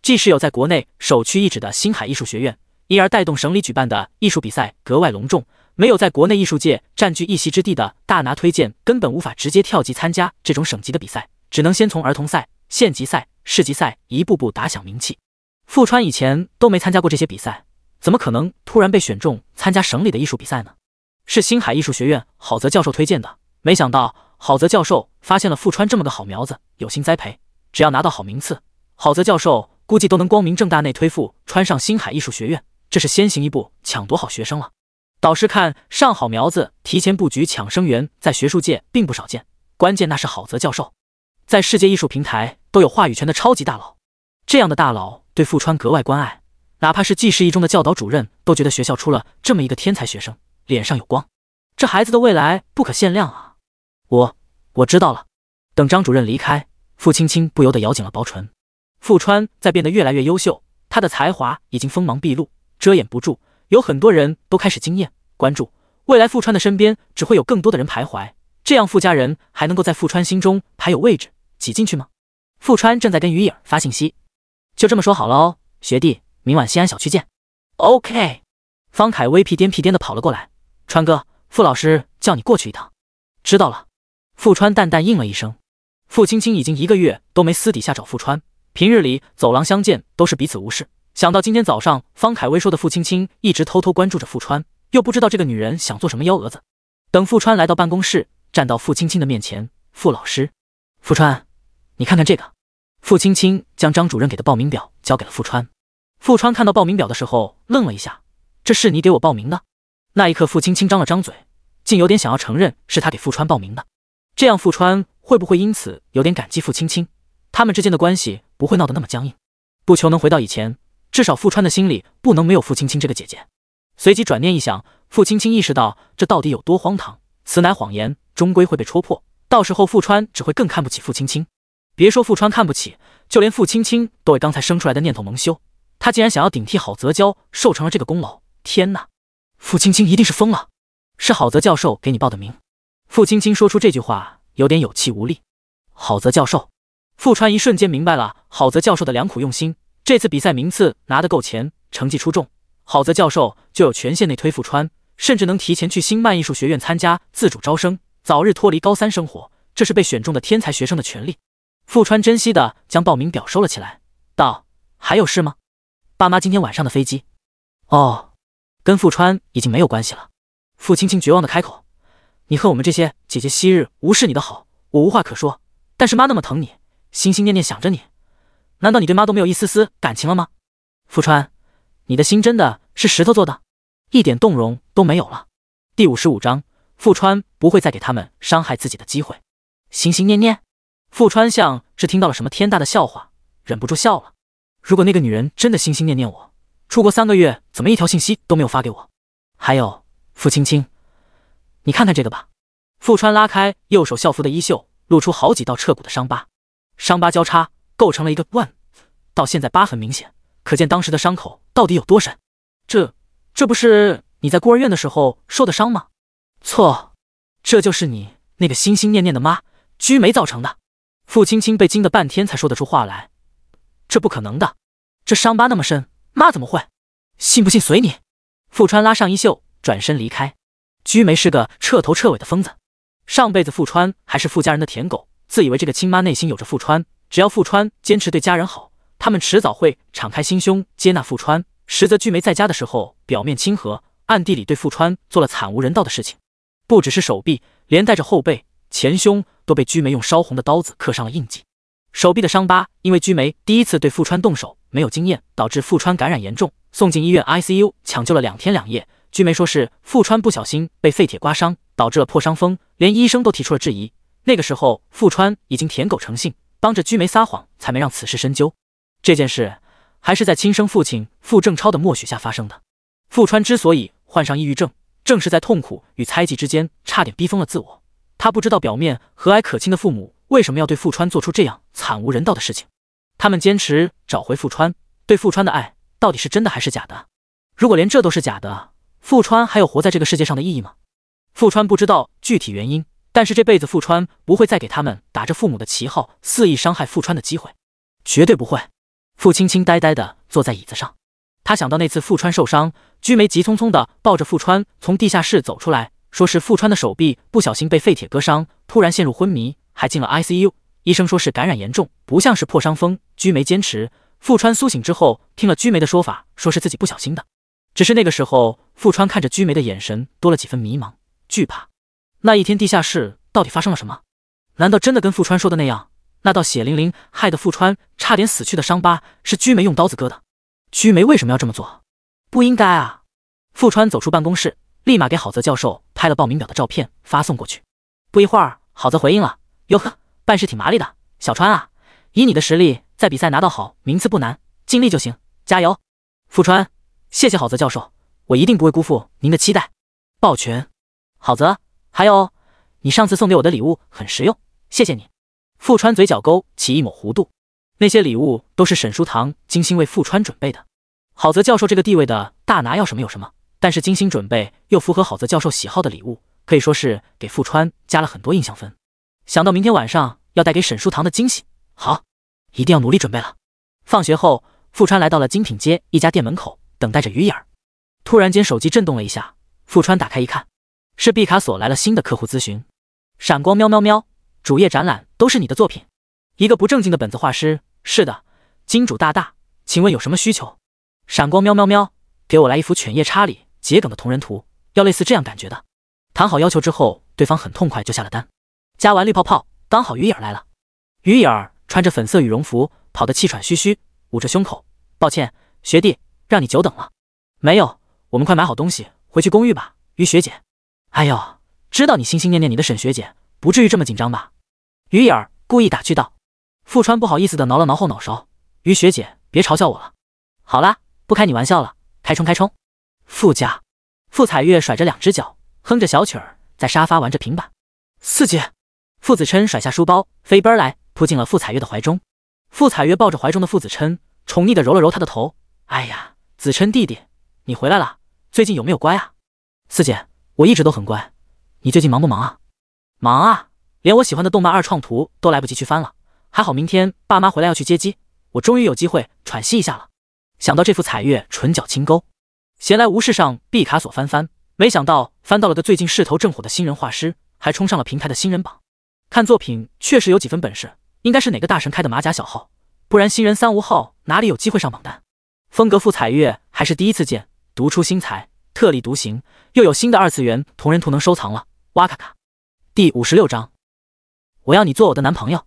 即使有在国内首屈一指的星海艺术学院，因而带动省里举办的艺术比赛格外隆重。没有在国内艺术界占据一席之地的大拿推荐，根本无法直接跳级参加这种省级的比赛，只能先从儿童赛、县级赛、市级赛一步步打响名气。傅川以前都没参加过这些比赛。怎么可能突然被选中参加省里的艺术比赛呢？是星海艺术学院郝泽教授推荐的。没想到郝泽教授发现了富川这么个好苗子，有心栽培。只要拿到好名次，郝泽教授估计都能光明正大内推富川上星海艺术学院。这是先行一步抢夺好学生了。导师看上好苗子，提前布局抢生源，在学术界并不少见。关键那是郝泽教授，在世界艺术平台都有话语权的超级大佬。这样的大佬对富川格外关爱。哪怕是季市一中的教导主任都觉得学校出了这么一个天才学生，脸上有光，这孩子的未来不可限量啊！我我知道了。等张主任离开，傅青青不由得咬紧了薄唇。傅川在变得越来越优秀，他的才华已经锋芒毕露，遮掩不住，有很多人都开始惊艳关注。未来傅川的身边只会有更多的人徘徊，这样傅家人还能够在傅川心中还有位置挤进去吗？傅川正在跟于影发信息，就这么说好了哦，学弟。明晚西安小区见，OK。方凯威屁颠屁颠的跑了过来，川哥，傅老师叫你过去一趟。知道了。傅川淡淡应了一声。傅青青已经一个月都没私底下找傅川，平日里走廊相见都是彼此无视。想到今天早上方凯威说的，傅青青一直偷偷关注着傅川，又不知道这个女人想做什么幺蛾子。等傅川来到办公室，站到傅青青的面前，傅老师，傅川，你看看这个。傅青青将张主任给的报名表交给了傅川。富川看到报名表的时候愣了一下，这是你给我报名的？那一刻，傅青青张了张嘴，竟有点想要承认是他给富川报名的。这样，富川会不会因此有点感激傅青青？他们之间的关系不会闹得那么僵硬？不求能回到以前，至少富川的心里不能没有傅青青这个姐姐。随即转念一想，傅青青意识到这到底有多荒唐，此乃谎言，终归会被戳破。到时候，富川只会更看不起傅青青。别说富川看不起，就连傅青青都为刚才生出来的念头蒙羞。他竟然想要顶替郝泽娇受成了这个功劳！天哪，傅青青一定是疯了！是郝泽教授给你报的名。傅青青说出这句话有点有气无力。郝泽教授，傅川一瞬间明白了郝泽教授的良苦用心。这次比赛名次拿得够前，成绩出众，郝泽教授就有权限内推傅川，甚至能提前去新漫艺术学院参加自主招生，早日脱离高三生活。这是被选中的天才学生的权利。傅川珍惜的将报名表收了起来，道：“还有事吗？”爸妈今天晚上的飞机，哦，跟富川已经没有关系了。傅青青绝望的开口：“你恨我们这些姐姐昔日无视你的好，我无话可说。但是妈那么疼你，心心念念想着你，难道你对妈都没有一丝丝感情了吗？”富川，你的心真的是石头做的，一点动容都没有了。第五十五章，富川不会再给他们伤害自己的机会。心心念念，富川像是听到了什么天大的笑话，忍不住笑了。如果那个女人真的心心念念我，出国三个月怎么一条信息都没有发给我？还有傅青青，你看看这个吧。傅川拉开右手校服的衣袖，露出好几道彻骨的伤疤，伤疤交叉构成了一个万，到现在疤痕明显，可见当时的伤口到底有多深。这这不是你在孤儿院的时候受的伤吗？错，这就是你那个心心念念的妈居梅造成的。傅青青被惊得半天才说得出话来。这不可能的，这伤疤那么深，妈怎么会？信不信随你。富川拉上衣袖，转身离开。居梅是个彻头彻尾的疯子。上辈子富川还是富家人的舔狗，自以为这个亲妈内心有着富川，只要富川坚持对家人好，他们迟早会敞开心胸接纳富川。实则居梅在家的时候，表面亲和，暗地里对富川做了惨无人道的事情。不只是手臂，连带着后背、前胸都被居梅用烧红的刀子刻上了印记。手臂的伤疤，因为居梅第一次对富川动手，没有经验，导致富川感染严重，送进医院 ICU 抢救了两天两夜。居梅说是富川不小心被废铁刮伤，导致了破伤风，连医生都提出了质疑。那个时候，富川已经舔狗成性，帮着居梅撒谎，才没让此事深究。这件事还是在亲生父亲傅正超的默许下发生的。富川之所以患上抑郁症，正是在痛苦与猜忌之间，差点逼疯了自我。他不知道，表面和蔼可亲的父母。为什么要对富川做出这样惨无人道的事情？他们坚持找回富川，对富川的爱到底是真的还是假的？如果连这都是假的，富川还有活在这个世界上的意义吗？富川不知道具体原因，但是这辈子富川不会再给他们打着父母的旗号肆意伤害富川的机会，绝对不会。傅青青呆呆的坐在椅子上，他想到那次富川受伤，居梅急匆匆的抱着富川从地下室走出来，说是富川的手臂不小心被废铁割伤，突然陷入昏迷。还进了 ICU，医生说是感染严重，不像是破伤风。居梅坚持。富川苏醒之后，听了居梅的说法，说是自己不小心的。只是那个时候，富川看着居梅的眼神多了几分迷茫、惧怕。那一天地下室到底发生了什么？难道真的跟富川说的那样，那道血淋淋、害得富川差点死去的伤疤是居梅用刀子割的？居梅为什么要这么做？不应该啊！富川走出办公室，立马给郝泽教授拍了报名表的照片发送过去。不一会儿，郝泽回应了。哟呵，办事挺麻利的，小川啊，以你的实力，在比赛拿到好名次不难，尽力就行，加油！富川，谢谢郝泽教授，我一定不会辜负您的期待。抱拳，郝泽，还有，你上次送给我的礼物很实用，谢谢你。富川嘴角勾起一抹弧度，那些礼物都是沈书堂精心为富川准备的。郝泽教授这个地位的大拿要什么有什么，但是精心准备又符合郝泽教授喜好的礼物，可以说是给富川加了很多印象分。想到明天晚上要带给沈书堂的惊喜，好，一定要努力准备了。放学后，富川来到了精品街一家店门口，等待着鱼眼。突然间，手机震动了一下，富川打开一看，是毕卡索来了新的客户咨询。闪光喵喵喵，主页展览都是你的作品，一个不正经的本子画师。是的，金主大大，请问有什么需求？闪光喵喵喵，给我来一幅犬夜叉里桔梗的同人图，要类似这样感觉的。谈好要求之后，对方很痛快就下了单。加完绿泡泡，刚好鱼眼儿来了。鱼眼儿穿着粉色羽绒服，跑得气喘吁吁，捂着胸口：“抱歉，学弟，让你久等了。”“没有，我们快买好东西回去公寓吧。”于学姐。“哎呦，知道你心心念念你的沈学姐，不至于这么紧张吧？”于眼儿故意打趣道。富川不好意思的挠了挠后脑勺：“于学姐，别嘲笑我了。”“好啦，不开你玩笑了，开冲开冲。”富家，富彩月甩着两只脚，哼着小曲儿，在沙发玩着平板。四姐。傅子琛甩下书包，飞奔来，扑进了傅彩月的怀中。傅彩月抱着怀中的傅子琛，宠溺的揉了揉他的头：“哎呀，子琛弟弟，你回来了，最近有没有乖啊？”“四姐，我一直都很乖。你最近忙不忙啊？”“忙啊，连我喜欢的动漫二创图都来不及去翻了。还好明天爸妈回来要去接机，我终于有机会喘息一下了。”想到这，副彩月唇角轻勾，闲来无事上毕卡索翻翻，没想到翻到了个最近势头正火的新人画师，还冲上了平台的新人榜。看作品确实有几分本事，应该是哪个大神开的马甲小号，不然新人三无号哪里有机会上榜单？风格傅彩月还是第一次见，独出心裁，特立独行，又有新的二次元同人图能收藏了，哇咔咔！第五十六章，我要你做我的男朋友。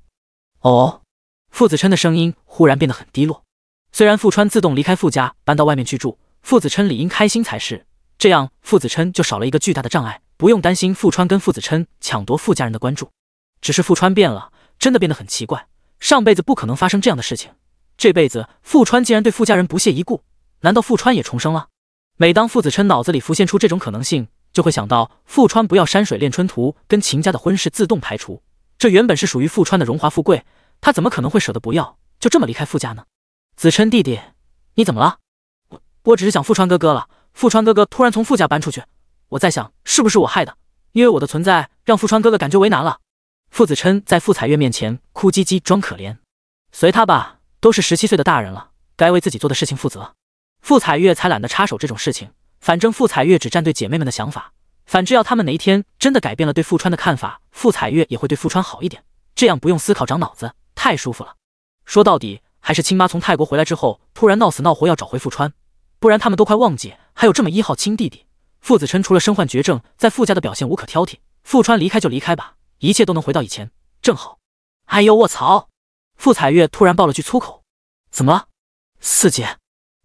哦，傅子琛的声音忽然变得很低落。虽然傅川自动离开傅家，搬到外面去住，傅子琛理应开心才是，这样傅子琛就少了一个巨大的障碍，不用担心傅川跟傅子琛抢夺傅家人的关注。只是富川变了，真的变得很奇怪。上辈子不可能发生这样的事情，这辈子富川竟然对富家人不屑一顾，难道富川也重生了？每当傅子琛脑子里浮现出这种可能性，就会想到富川不要山水恋春图跟秦家的婚事自动排除，这原本是属于富川的荣华富贵，他怎么可能会舍得不要，就这么离开富家呢？子琛弟弟，你怎么了？我我只是想富川哥哥了。富川哥哥突然从富家搬出去，我在想是不是我害的，因为我的存在让富川哥哥感觉为难了。傅子琛在傅彩月面前哭唧唧装可怜，随他吧，都是十七岁的大人了，该为自己做的事情负责。傅彩月才懒得插手这种事情，反正傅彩月只站对姐妹们的想法，反之要她们哪一天真的改变了对傅川的看法，傅彩月也会对傅川好一点，这样不用思考长脑子，太舒服了。说到底还是亲妈从泰国回来之后突然闹死闹活要找回傅川，不然他们都快忘记还有这么一号亲弟弟。傅子琛除了身患绝症，在傅家的表现无可挑剔，傅川离开就离开吧。一切都能回到以前，正好。哎呦，卧槽！傅彩月突然爆了句粗口。怎么了，四姐？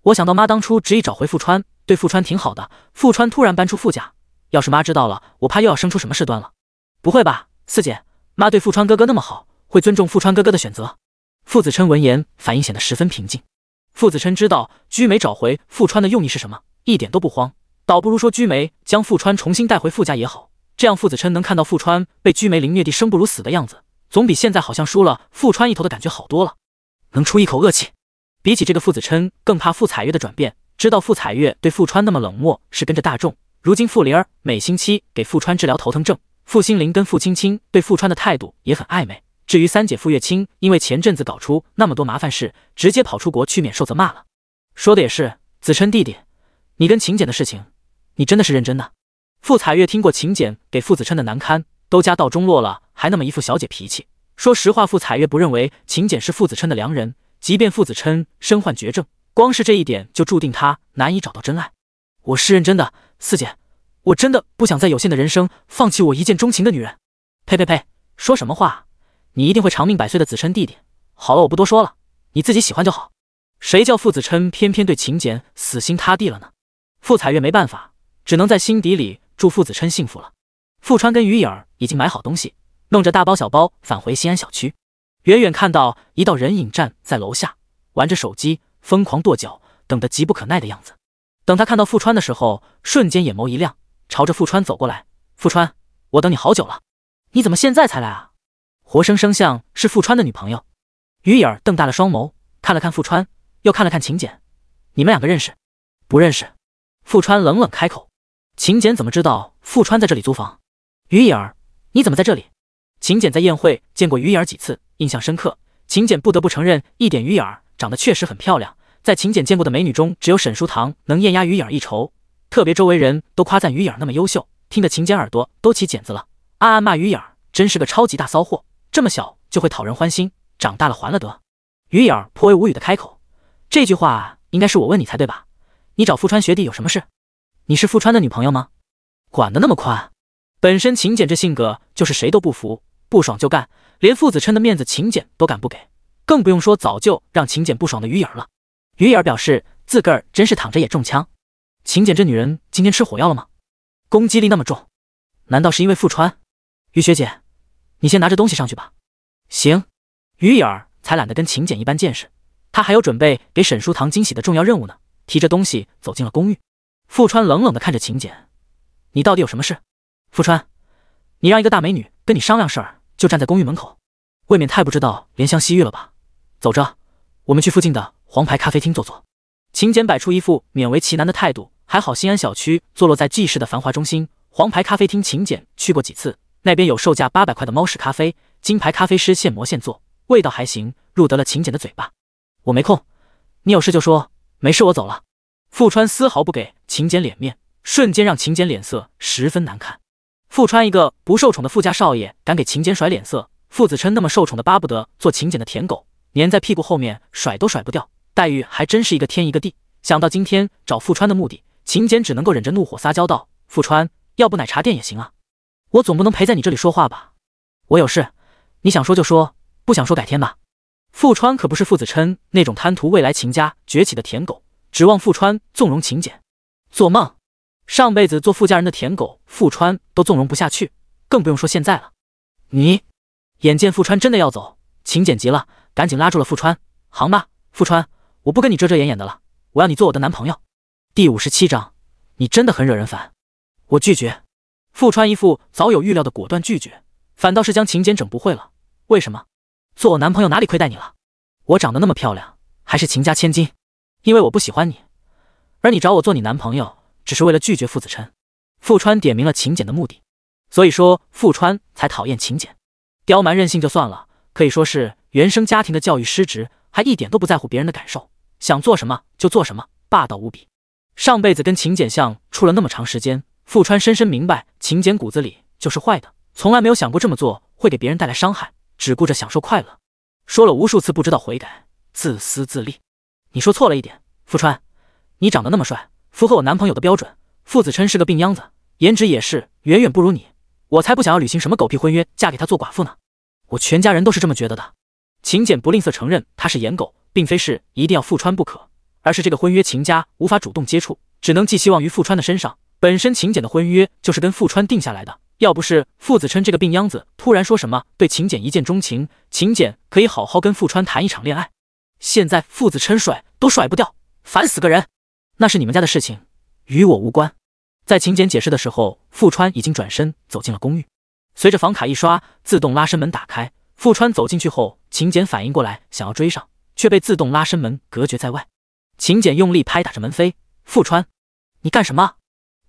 我想到妈当初执意找回傅川，对傅川挺好的。傅川突然搬出傅家，要是妈知道了，我怕又要生出什么事端了。不会吧，四姐？妈对傅川哥哥那么好，会尊重傅川哥哥的选择。傅子琛闻言，反应显得十分平静。傅子琛知道居梅找回傅川的用意是什么，一点都不慌，倒不如说居梅将傅川重新带回傅家也好。这样，傅子琛能看到傅川被居梅林虐地生不如死的样子，总比现在好像输了傅川一头的感觉好多了，能出一口恶气。比起这个，傅子琛更怕傅彩月的转变。知道傅彩月对傅川那么冷漠，是跟着大众。如今傅灵儿每星期给傅川治疗头疼症，傅心凌跟傅青青对傅川的态度也很暧昧。至于三姐傅月清，因为前阵子搞出那么多麻烦事，直接跑出国去免受责骂了。说的也是，子琛弟弟，你跟秦简的事情，你真的是认真的？傅彩月听过秦简给傅子琛的难堪，都家道中落了，还那么一副小姐脾气。说实话，傅彩月不认为秦简是傅子琛的良人，即便傅子琛身患绝症，光是这一点就注定他难以找到真爱。我是认真的，四姐，我真的不想在有限的人生放弃我一见钟情的女人。呸呸呸，说什么话！你一定会长命百岁的子琛弟弟。好了，我不多说了，你自己喜欢就好。谁叫傅子琛偏偏对秦简死心塌地了呢？傅彩月没办法，只能在心底里。祝父子琛幸福了。富川跟于影儿已经买好东西，弄着大包小包返回西安小区。远远看到一道人影站在楼下，玩着手机，疯狂跺脚，等得急不可耐的样子。等他看到富川的时候，瞬间眼眸一亮，朝着富川走过来。富川，我等你好久了，你怎么现在才来啊？活生生像是富川的女朋友。于影儿瞪大了双眸，看了看富川，又看了看秦简，你们两个认识？不认识？富川冷冷开口。秦简怎么知道富川在这里租房？于眼儿，你怎么在这里？秦简在宴会见过于眼儿几次，印象深刻。秦简不得不承认，一点于眼儿长得确实很漂亮。在秦简见过的美女中，只有沈书堂能艳压于眼儿一筹。特别周围人都夸赞于眼儿那么优秀，听得秦简耳朵都起茧子了，暗暗骂于眼儿真是个超级大骚货，这么小就会讨人欢心，长大了还了得。于眼儿颇为无语的开口：“这句话应该是我问你才对吧？你找富川学弟有什么事？”你是富川的女朋友吗？管得那么宽？本身秦简这性格就是谁都不服，不爽就干，连傅子琛的面子秦简都敢不给，更不用说早就让秦简不爽的于眼了。于眼表示自个儿真是躺着也中枪。秦简这女人今天吃火药了吗？攻击力那么重，难道是因为富川？于学姐，你先拿着东西上去吧。行。于影儿才懒得跟秦简一般见识，他还有准备给沈书堂惊喜的重要任务呢。提着东西走进了公寓。富川冷冷的看着秦简，你到底有什么事？富川，你让一个大美女跟你商量事儿，就站在公寓门口，未免太不知道怜香惜玉了吧？走着，我们去附近的黄牌咖啡厅坐坐。秦简摆出一副勉为其难的态度。还好新安小区坐落在 G 市的繁华中心，黄牌咖啡厅秦简去过几次，那边有售价八百块的猫屎咖啡，金牌咖啡师现磨现做，味道还行，入得了秦简的嘴巴。我没空，你有事就说，没事我走了。富川丝毫不给秦简脸面，瞬间让秦简脸色十分难看。富川一个不受宠的富家少爷，敢给秦简甩脸色。傅子琛那么受宠的，巴不得做秦简的舔狗，粘在屁股后面甩都甩不掉。待遇还真是一个天一个地。想到今天找富川的目的，秦简只能够忍着怒火撒娇道：“富川，要不奶茶店也行啊，我总不能陪在你这里说话吧？我有事，你想说就说，不想说改天吧。”富川可不是傅子琛那种贪图未来秦家崛起的舔狗。指望富川纵容秦简，做梦！上辈子做富家人的舔狗，富川都纵容不下去，更不用说现在了。你眼见富川真的要走，秦简急了，赶紧拉住了富川：“行吧，富川，我不跟你遮遮掩掩的了，我要你做我的男朋友。”第五十七章，你真的很惹人烦，我拒绝。富川一副早有预料的果断拒绝，反倒是将秦简整不会了。为什么？做我男朋友哪里亏待你了？我长得那么漂亮，还是秦家千金。因为我不喜欢你，而你找我做你男朋友，只是为了拒绝傅子琛。傅川点明了秦简的目的，所以说傅川才讨厌秦简。刁蛮任性就算了，可以说是原生家庭的教育失职，还一点都不在乎别人的感受，想做什么就做什么，霸道无比。上辈子跟秦简相处了那么长时间，傅川深深明白秦简骨子里就是坏的，从来没有想过这么做会给别人带来伤害，只顾着享受快乐。说了无数次不知道悔改，自私自利。你说错了一点，富川，你长得那么帅，符合我男朋友的标准。傅子琛是个病秧子，颜值也是远远不如你，我才不想要履行什么狗屁婚约，嫁给他做寡妇呢。我全家人都是这么觉得的。秦简不吝啬承认他是颜狗，并非是一定要富川不可，而是这个婚约秦家无法主动接触，只能寄希望于富川的身上。本身秦简的婚约就是跟富川定下来的，要不是傅子琛这个病秧子突然说什么对秦简一见钟情，秦简可以好好跟富川谈一场恋爱。现在父子称甩都甩不掉，烦死个人。那是你们家的事情，与我无关。在秦简解释的时候，富川已经转身走进了公寓。随着房卡一刷，自动拉伸门打开。富川走进去后，秦简反应过来，想要追上，却被自动拉伸门隔绝在外。秦简用力拍打着门扉：“富川，你干什么？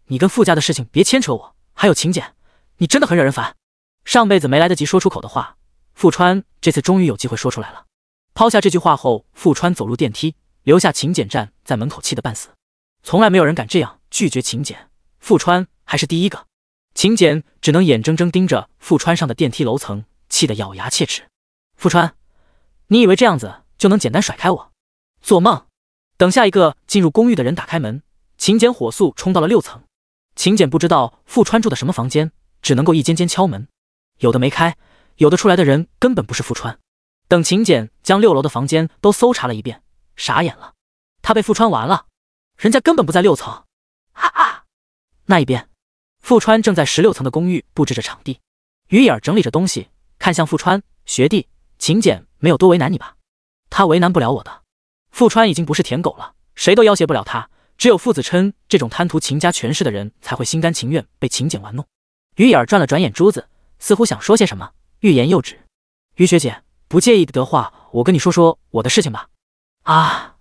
你跟富家的事情别牵扯我。还有秦简，你真的很惹人烦。上辈子没来得及说出口的话，富川这次终于有机会说出来了。”抛下这句话后，富川走入电梯，留下秦简站在门口，气得半死。从来没有人敢这样拒绝秦简，富川还是第一个。秦简只能眼睁睁盯着富川上的电梯楼层，气得咬牙切齿。富川，你以为这样子就能简单甩开我？做梦！等下一个进入公寓的人打开门，秦简火速冲到了六层。秦简不知道富川住的什么房间，只能够一间间敲门，有的没开，有的出来的人根本不是富川。等秦简将六楼的房间都搜查了一遍，傻眼了，他被富川完了，人家根本不在六层。哈哈，那一边，富川正在十六层的公寓布置着场地，于野整理着东西，看向富川学弟，秦简没有多为难你吧？他为难不了我的。富川已经不是舔狗了，谁都要挟不了他，只有傅子琛这种贪图秦家权势的人才会心甘情愿被秦简玩弄。于野转了转眼珠子，似乎想说些什么，欲言又止。于学姐。不介意的话，我跟你说说我的事情吧。啊，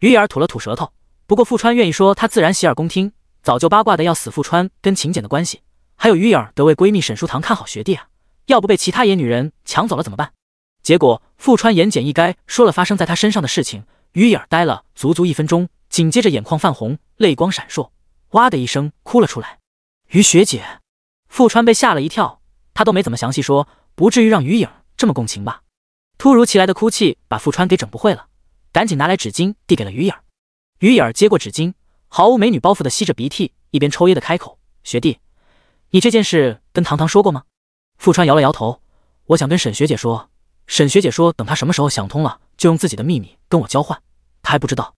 于影儿吐了吐舌头。不过富川愿意说，他自然洗耳恭听。早就八卦的要死，富川跟秦简的关系，还有于影儿得为闺蜜沈书堂看好学弟啊，要不被其他野女人抢走了怎么办？结果富川言简意赅说了发生在他身上的事情，于影儿呆了足足一分钟，紧接着眼眶泛红，泪光闪烁，哇的一声哭了出来。于学姐，富川被吓了一跳，他都没怎么详细说，不至于让于影儿这么共情吧？突如其来的哭泣把富川给整不会了，赶紧拿来纸巾递给了鱼眼儿。鱼眼儿接过纸巾，毫无美女包袱的吸着鼻涕，一边抽噎的开口：“学弟，你这件事跟糖糖说过吗？”富川摇了摇头：“我想跟沈学姐说，沈学姐说等她什么时候想通了，就用自己的秘密跟我交换。她还不知道。”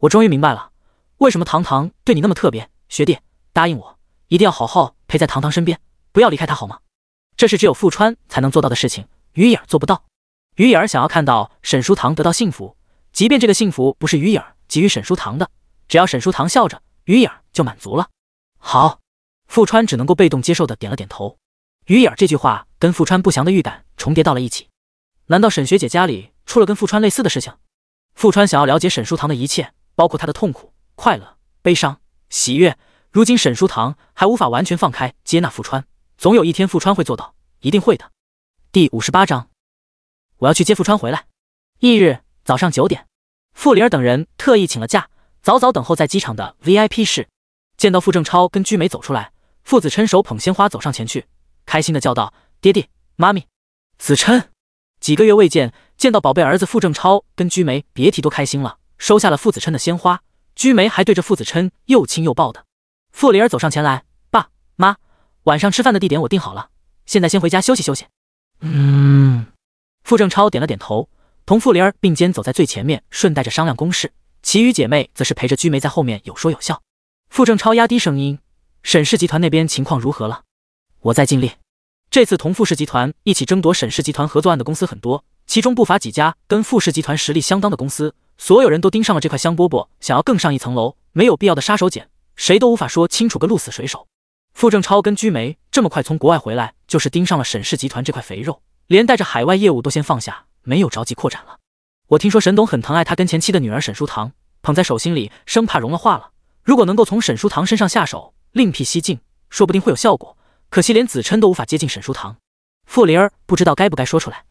我终于明白了，为什么糖糖对你那么特别。学弟，答应我，一定要好好陪在糖糖身边，不要离开她好吗？这是只有富川才能做到的事情，鱼眼儿做不到。于影儿想要看到沈书堂得到幸福，即便这个幸福不是于影儿给予沈书堂的，只要沈书堂笑着，于影儿就满足了。好，富川只能够被动接受的点了点头。于影儿这句话跟富川不祥的预感重叠到了一起。难道沈学姐家里出了跟富川类似的事情？富川想要了解沈书堂的一切，包括他的痛苦、快乐、悲伤、喜悦。如今沈书堂还无法完全放开接纳富川，总有一天富川会做到，一定会的。第五十八章。我要去接富川回来。翌日早上九点，傅灵儿等人特意请了假，早早等候在机场的 VIP 室。见到傅正超跟居梅走出来，傅子琛手捧鲜花走上前去，开心的叫道：“爹爹，妈咪，子琛。”几个月未见，见到宝贝儿子傅正超跟居梅，别提多开心了。收下了傅子琛的鲜花，居梅还对着傅子琛又亲又抱的。傅灵儿走上前来：“爸妈，晚上吃饭的地点我定好了，现在先回家休息休息。”嗯。傅正超点了点头，同傅灵儿并肩走在最前面，顺带着商量公事。其余姐妹则是陪着居梅在后面有说有笑。傅正超压低声音：“沈氏集团那边情况如何了？我在尽力。这次同傅氏集团一起争夺沈氏集团合作案的公司很多，其中不乏几家跟傅氏集团实力相当的公司。所有人都盯上了这块香饽饽，想要更上一层楼。没有必要的杀手锏，谁都无法说清楚个鹿死谁手。傅正超跟居梅这么快从国外回来，就是盯上了沈氏集团这块肥肉。”连带着海外业务都先放下，没有着急扩展了。我听说沈董很疼爱他跟前妻的女儿沈书堂，捧在手心里，生怕融了化了。如果能够从沈书堂身上下手，另辟蹊径，说不定会有效果。可惜连子琛都无法接近沈书堂。傅灵儿不知道该不该说出来。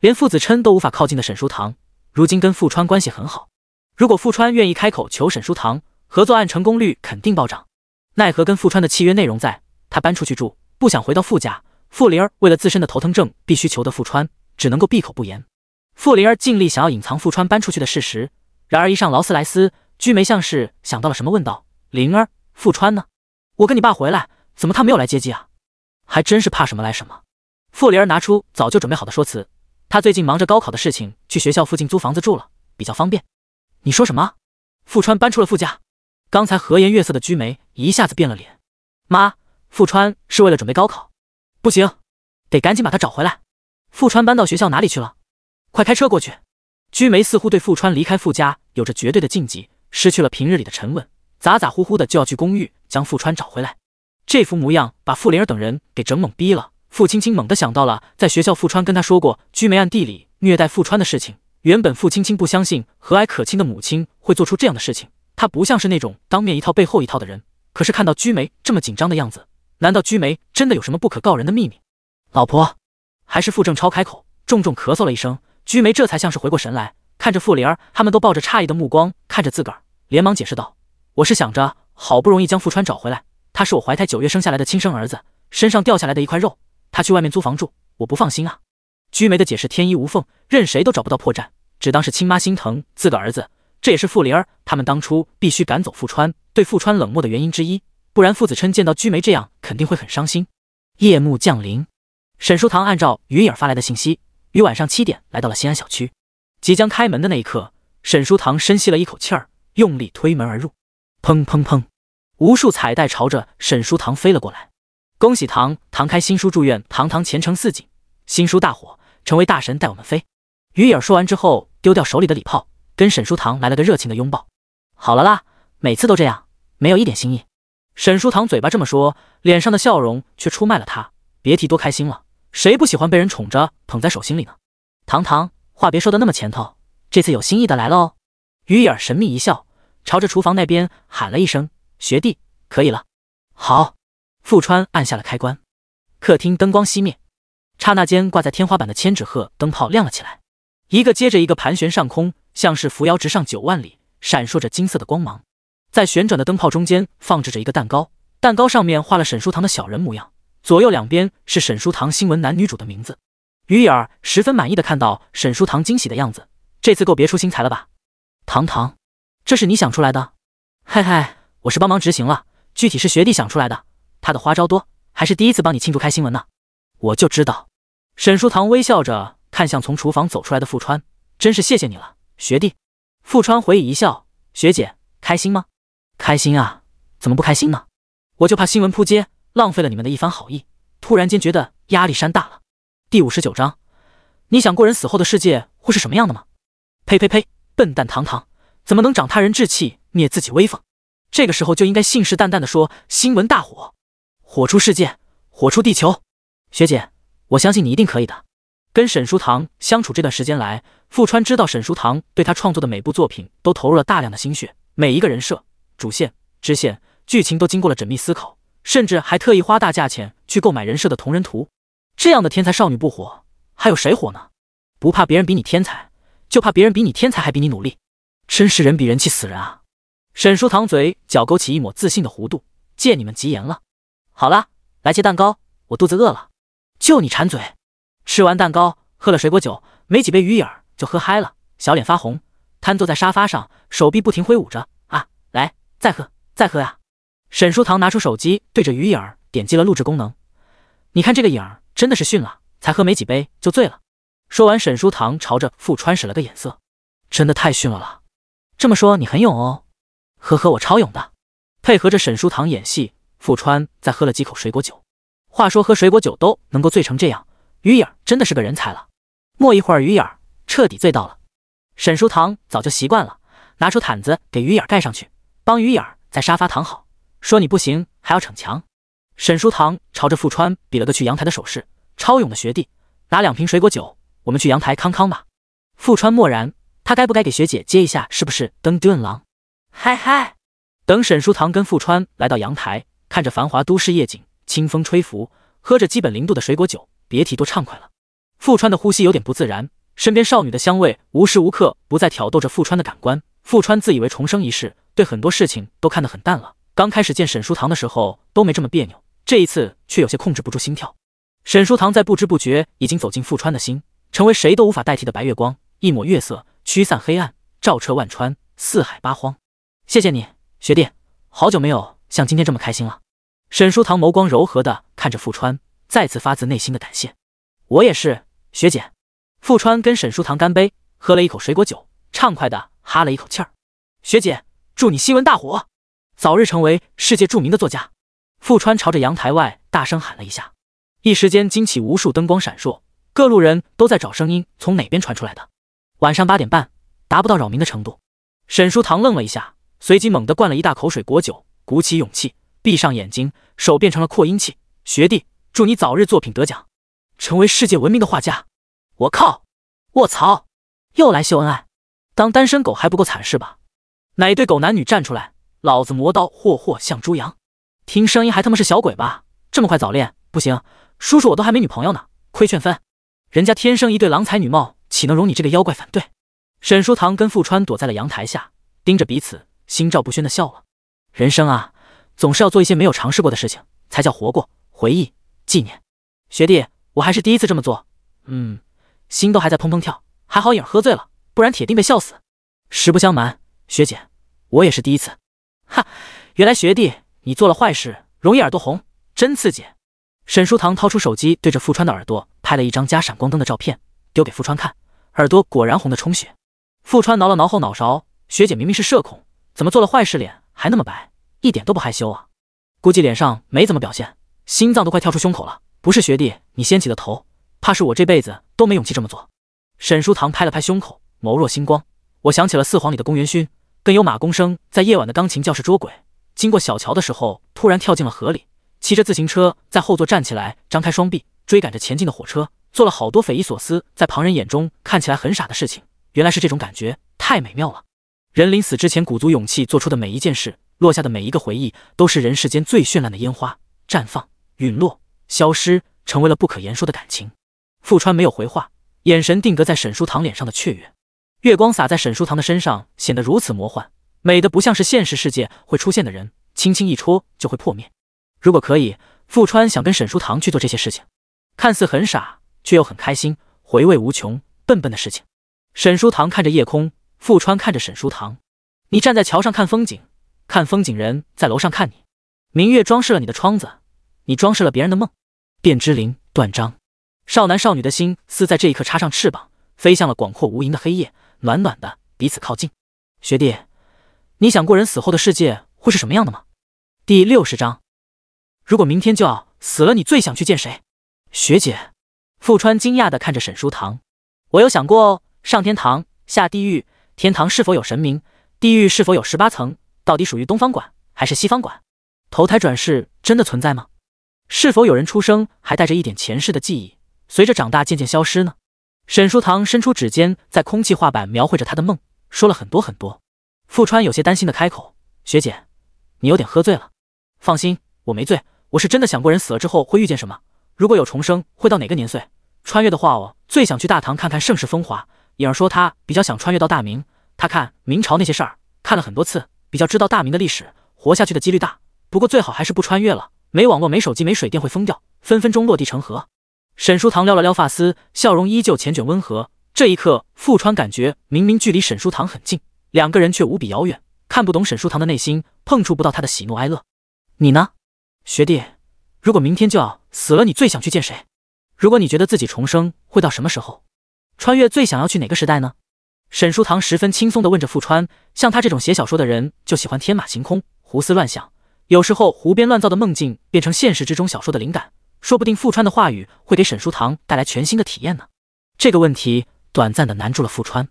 连傅子琛都无法靠近的沈书堂，如今跟傅川关系很好。如果傅川愿意开口求沈书堂，合作案成功率肯定暴涨。奈何跟傅川的契约内容在他搬出去住，不想回到傅家。傅灵儿为了自身的头疼症，必须求得傅川，只能够闭口不言。傅灵儿尽力想要隐藏傅川搬出去的事实，然而一上劳斯莱斯，居梅像是想到了什么，问道：“灵儿，傅川呢？我跟你爸回来，怎么他没有来接机啊？”还真是怕什么来什么。傅灵儿拿出早就准备好的说辞：“他最近忙着高考的事情，去学校附近租房子住了，比较方便。”你说什么？傅川搬出了傅家。刚才和颜悦色的居梅一下子变了脸：“妈，傅川是为了准备高考。”不行，得赶紧把他找回来。富川搬到学校哪里去了？快开车过去。居梅似乎对富川离开富家有着绝对的禁忌，失去了平日里的沉稳，咋咋呼呼的就要去公寓将富川找回来。这副模样把傅灵儿等人给整懵逼了。傅青青猛地想到了在学校富川跟他说过居梅暗地里虐待富川的事情。原本傅青青不相信和蔼可亲的母亲会做出这样的事情，她不像是那种当面一套背后一套的人。可是看到居梅这么紧张的样子。难道居梅真的有什么不可告人的秘密？老婆，还是傅正超开口，重重咳嗽了一声，居梅这才像是回过神来，看着傅灵儿，他们都抱着诧异的目光看着自个儿，连忙解释道：“我是想着好不容易将傅川找回来，他是我怀胎九月生下来的亲生儿子，身上掉下来的一块肉。他去外面租房住，我不放心啊。”居梅的解释天衣无缝，任谁都找不到破绽，只当是亲妈心疼自个儿子。这也是傅灵儿他们当初必须赶走傅川，对傅川冷漠的原因之一。不然，傅子琛见到居梅这样，肯定会很伤心。夜幕降临，沈书堂按照于影发来的信息，于晚上七点来到了新安小区。即将开门的那一刻，沈书堂深吸了一口气儿，用力推门而入。砰砰砰！无数彩带朝着沈书堂飞了过来。恭喜堂堂开新书，祝愿堂堂前程似锦，新书大火，成为大神带我们飞。于影说完之后，丢掉手里的礼炮，跟沈书堂来了个热情的拥抱。好了啦，每次都这样，没有一点新意。沈书棠嘴巴这么说，脸上的笑容却出卖了他，别提多开心了。谁不喜欢被人宠着、捧在手心里呢？糖糖，话别说的那么前头，这次有心意的来了哦。于影神秘一笑，朝着厨房那边喊了一声：“学弟，可以了。”好。富川按下了开关，客厅灯光熄灭，刹那间挂在天花板的千纸鹤灯泡亮了起来，一个接着一个盘旋上空，像是扶摇直上九万里，闪烁着金色的光芒。在旋转的灯泡中间放置着一个蛋糕，蛋糕上面画了沈书堂的小人模样，左右两边是沈书堂新闻男女主的名字。于儿十分满意的看到沈书堂惊喜的样子，这次够别出心裁了吧？棠棠，这是你想出来的？嘿嘿，我是帮忙执行了，具体是学弟想出来的，他的花招多，还是第一次帮你庆祝开新闻呢。我就知道。沈书堂微笑着看向从厨房走出来的富川，真是谢谢你了，学弟。富川回以一笑，学姐开心吗？开心啊？怎么不开心呢？我就怕新闻扑街，浪费了你们的一番好意。突然间觉得压力山大了。第五十九章，你想过人死后的世界会是什么样的吗？呸呸呸！笨蛋堂堂怎么能长他人志气灭自己威风？这个时候就应该信誓旦旦的说新闻大火，火出世界，火出地球。学姐，我相信你一定可以的。跟沈书堂相处这段时间来，富川知道沈书堂对他创作的每部作品都投入了大量的心血，每一个人设。主线、支线剧情都经过了缜密思考，甚至还特意花大价钱去购买人设的同人图。这样的天才少女不火，还有谁火呢？不怕别人比你天才，就怕别人比你天才还比你努力。真是人比人气死人啊！沈书堂嘴角勾起一抹自信的弧度，借你们吉言了。好了，来切蛋糕，我肚子饿了。就你馋嘴，吃完蛋糕，喝了水果酒，没几杯鱼眼就喝嗨了，小脸发红，瘫坐在沙发上，手臂不停挥舞着。啊，来！再喝，再喝呀！沈书堂拿出手机，对着鱼影点击了录制功能。你看这个影儿真的是逊了，才喝没几杯就醉了。说完，沈书堂朝着富川使了个眼色。真的太逊了啦！这么说你很勇哦？呵呵，我超勇的。配合着沈书堂演戏，富川再喝了几口水果酒。话说喝水果酒都能够醉成这样，鱼影真的是个人才了。没一会儿，鱼影彻底醉到了。沈书堂早就习惯了，拿出毯子给鱼眼盖上去。帮鱼眼儿在沙发躺好，说你不行还要逞强。沈书堂朝着富川比了个去阳台的手势，超勇的学弟拿两瓶水果酒，我们去阳台康康吧。富川默然，他该不该给学姐接一下？是不是登 n 狼？嗨嗨！等沈书堂跟富川来到阳台，看着繁华都市夜景，清风吹拂，喝着基本零度的水果酒，别提多畅快了。富川的呼吸有点不自然，身边少女的香味无时无刻不在挑逗着富川的感官。富川自以为重生一世。对很多事情都看得很淡了。刚开始见沈书堂的时候都没这么别扭，这一次却有些控制不住心跳。沈书堂在不知不觉已经走进富川的心，成为谁都无法代替的白月光。一抹月色驱散黑暗，照彻万川，四海八荒。谢谢你，学弟，好久没有像今天这么开心了。沈书堂眸光柔和的看着富川，再次发自内心的感谢。我也是，学姐。富川跟沈书堂干杯，喝了一口水果酒，畅快的哈了一口气儿。学姐。祝你新闻大火，早日成为世界著名的作家。富川朝着阳台外大声喊了一下，一时间惊起无数灯光闪烁，各路人都在找声音从哪边传出来的。晚上八点半，达不到扰民的程度。沈书堂愣了一下，随即猛地灌了一大口水果酒，鼓起勇气，闭上眼睛，手变成了扩音器。学弟，祝你早日作品得奖，成为世界闻名的画家。我靠！卧槽！又来秀恩爱，当单身狗还不够惨是吧？哪一对狗男女站出来？老子磨刀霍霍向猪羊！听声音还他妈是小鬼吧？这么快早恋不行，叔叔我都还没女朋友呢，亏劝分。人家天生一对郎才女貌，岂能容你这个妖怪反对？沈书棠跟傅川躲在了阳台下，盯着彼此，心照不宣的笑了。人生啊，总是要做一些没有尝试过的事情，才叫活过。回忆纪念，学弟，我还是第一次这么做。嗯，心都还在砰砰跳，还好影喝醉了，不然铁定被笑死。实不相瞒。学姐，我也是第一次。哈，原来学弟你做了坏事容易耳朵红，真刺激。沈书堂掏出手机，对着傅川的耳朵拍了一张加闪光灯的照片，丢给傅川看。耳朵果然红的充血。傅川挠了挠后脑勺，学姐明明是社恐，怎么做了坏事脸还那么白，一点都不害羞啊？估计脸上没怎么表现，心脏都快跳出胸口了。不是学弟你掀起的头，怕是我这辈子都没勇气这么做。沈书堂拍了拍胸口，眸若星光。我想起了四皇里的宫元勋。更有马公生在夜晚的钢琴教室捉鬼，经过小桥的时候，突然跳进了河里，骑着自行车在后座站起来，张开双臂追赶着前进的火车，做了好多匪夷所思，在旁人眼中看起来很傻的事情。原来是这种感觉，太美妙了。人临死之前鼓足勇气做出的每一件事，落下的每一个回忆，都是人世间最绚烂的烟花，绽放、陨落、消失，成为了不可言说的感情。富川没有回话，眼神定格在沈书堂脸上的雀跃。月光洒在沈书堂的身上，显得如此魔幻，美得不像是现实世界会出现的人。轻轻一戳就会破灭。如果可以，富川想跟沈书堂去做这些事情，看似很傻，却又很开心，回味无穷。笨笨的事情。沈书堂看着夜空，富川看着沈书堂。你站在桥上看风景，看风景人在楼上看你。明月装饰了你的窗子，你装饰了别人的梦。卞之琳《断章》少男少女的心似在这一刻插上翅膀，飞向了广阔无垠的黑夜。暖暖的，彼此靠近。学弟，你想过人死后的世界会是什么样的吗？第六十章，如果明天就要死了，你最想去见谁？学姐，富川惊讶的看着沈书堂。我有想过哦，上天堂，下地狱，天堂是否有神明？地狱是否有十八层？到底属于东方馆还是西方馆？投胎转世真的存在吗？是否有人出生还带着一点前世的记忆，随着长大渐渐消失呢？沈书堂伸出指尖，在空气画板描绘着他的梦，说了很多很多。富川有些担心的开口：“学姐，你有点喝醉了。放心，我没醉，我是真的想过人死了之后会遇见什么，如果有重生，会到哪个年岁？穿越的话，我最想去大唐看看盛世风华。颖儿说她比较想穿越到大明，她看明朝那些事儿看了很多次，比较知道大明的历史，活下去的几率大。不过最好还是不穿越了，没网络、没手机、没水电会疯掉，分分钟落地成盒。”沈书堂撩了撩发丝，笑容依旧缱绻温和。这一刻，傅川感觉明明距离沈书堂很近，两个人却无比遥远，看不懂沈书堂的内心，碰触不到他的喜怒哀乐。你呢，学弟？如果明天就要死了，你最想去见谁？如果你觉得自己重生会到什么时候？穿越最想要去哪个时代呢？沈书堂十分轻松地问着傅川。像他这种写小说的人，就喜欢天马行空，胡思乱想，有时候胡编乱造的梦境变成现实之中小说的灵感。说不定富川的话语会给沈书堂带来全新的体验呢。这个问题短暂的难住了富川。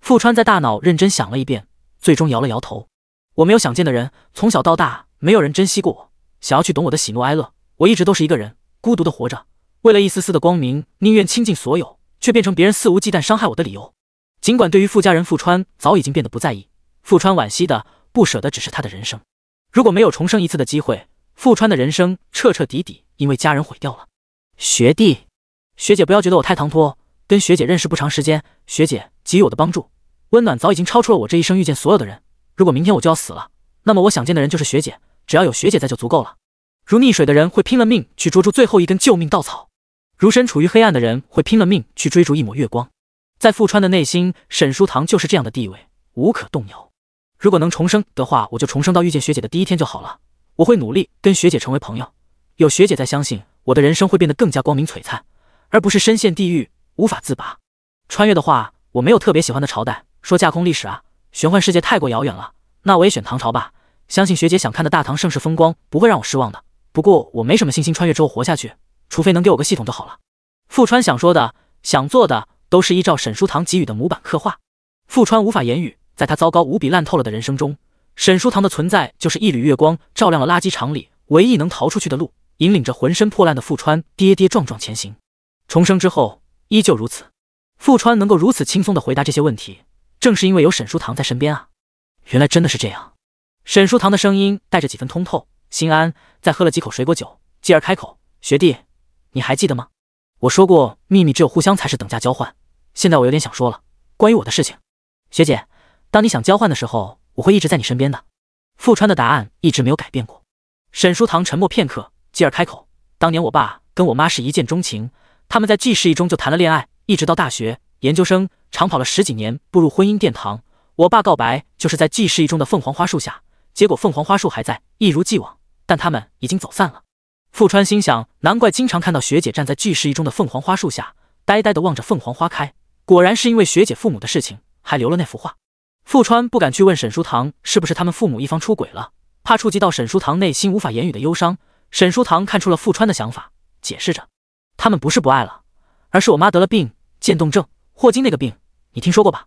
富川在大脑认真想了一遍，最终摇了摇头。我没有想见的人，从小到大没有人珍惜过我。想要去懂我的喜怒哀乐，我一直都是一个人，孤独的活着。为了一丝丝的光明，宁愿倾尽所有，却变成别人肆无忌惮伤害我的理由。尽管对于富家人，富川早已经变得不在意。富川惋惜的、不舍的，只是他的人生。如果没有重生一次的机会。富川的人生彻彻底底因为家人毁掉了。学弟、学姐，不要觉得我太唐突，跟学姐认识不长时间，学姐给予我的帮助，温暖早已经超出了我这一生遇见所有的人。如果明天我就要死了，那么我想见的人就是学姐，只要有学姐在就足够了。如溺水的人会拼了命去捉住最后一根救命稻草，如身处于黑暗的人会拼了命去追逐一抹月光。在富川的内心，沈书堂就是这样的地位，无可动摇。如果能重生的话，我就重生到遇见学姐的第一天就好了。我会努力跟学姐成为朋友，有学姐在，相信我的人生会变得更加光明璀璨，而不是深陷地狱无法自拔。穿越的话，我没有特别喜欢的朝代，说架空历史啊，玄幻世界太过遥远了，那我也选唐朝吧。相信学姐想看的大唐盛世风光不会让我失望的。不过我没什么信心穿越之后活下去，除非能给我个系统就好了。富川想说的、想做的，都是依照沈书堂给予的模板刻画。富川无法言语，在他糟糕无比、烂透了的人生中。沈书堂的存在就是一缕月光，照亮了垃圾场里唯一能逃出去的路，引领着浑身破烂的富川跌跌撞撞前行。重生之后依旧如此，富川能够如此轻松的回答这些问题，正是因为有沈书堂在身边啊。原来真的是这样。沈书堂的声音带着几分通透，心安再喝了几口水果酒，继而开口：“学弟，你还记得吗？我说过秘密只有互相才是等价交换。现在我有点想说了，关于我的事情，学姐，当你想交换的时候。”我会一直在你身边的。富川的答案一直没有改变过。沈书堂沉默片刻，继而开口：“当年我爸跟我妈是一见钟情，他们在记事一中就谈了恋爱，一直到大学、研究生，长跑了十几年，步入婚姻殿堂。我爸告白就是在记事一中的凤凰花树下，结果凤凰花树还在，一如既往，但他们已经走散了。”富川心想，难怪经常看到学姐站在纪氏一中的凤凰花树下，呆呆的望着凤凰花开，果然是因为学姐父母的事情，还留了那幅画。富川不敢去问沈书堂是不是他们父母一方出轨了，怕触及到沈书堂内心无法言语的忧伤。沈书堂看出了富川的想法，解释着：“他们不是不爱了，而是我妈得了病，渐冻症，霍金那个病，你听说过吧？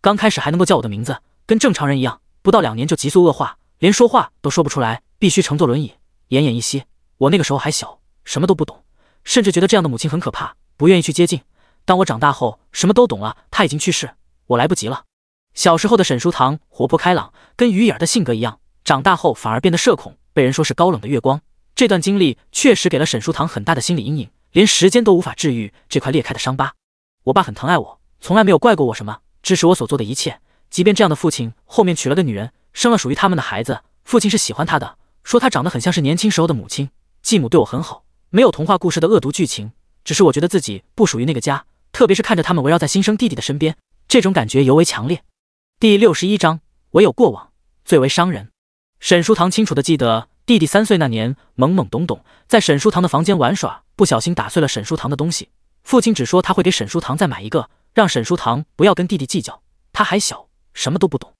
刚开始还能够叫我的名字，跟正常人一样，不到两年就急速恶化，连说话都说不出来，必须乘坐轮椅，奄奄一息。我那个时候还小，什么都不懂，甚至觉得这样的母亲很可怕，不愿意去接近。当我长大后，什么都懂了，她已经去世，我来不及了。”小时候的沈书堂活泼开朗，跟鱼眼儿的性格一样。长大后反而变得社恐，被人说是高冷的月光。这段经历确实给了沈书堂很大的心理阴影，连时间都无法治愈这块裂开的伤疤。我爸很疼爱我，从来没有怪过我什么，支持我所做的一切。即便这样的父亲后面娶了个女人，生了属于他们的孩子，父亲是喜欢她的，说她长得很像是年轻时候的母亲。继母对我很好，没有童话故事的恶毒剧情，只是我觉得自己不属于那个家，特别是看着他们围绕在新生弟弟的身边，这种感觉尤为强烈。第六十一章，唯有过往最为伤人。沈书堂清楚的记得，弟弟三岁那年，懵懵懂懂在沈书堂的房间玩耍，不小心打碎了沈书堂的东西。父亲只说他会给沈书堂再买一个，让沈书堂不要跟弟弟计较。他还小，什么都不懂。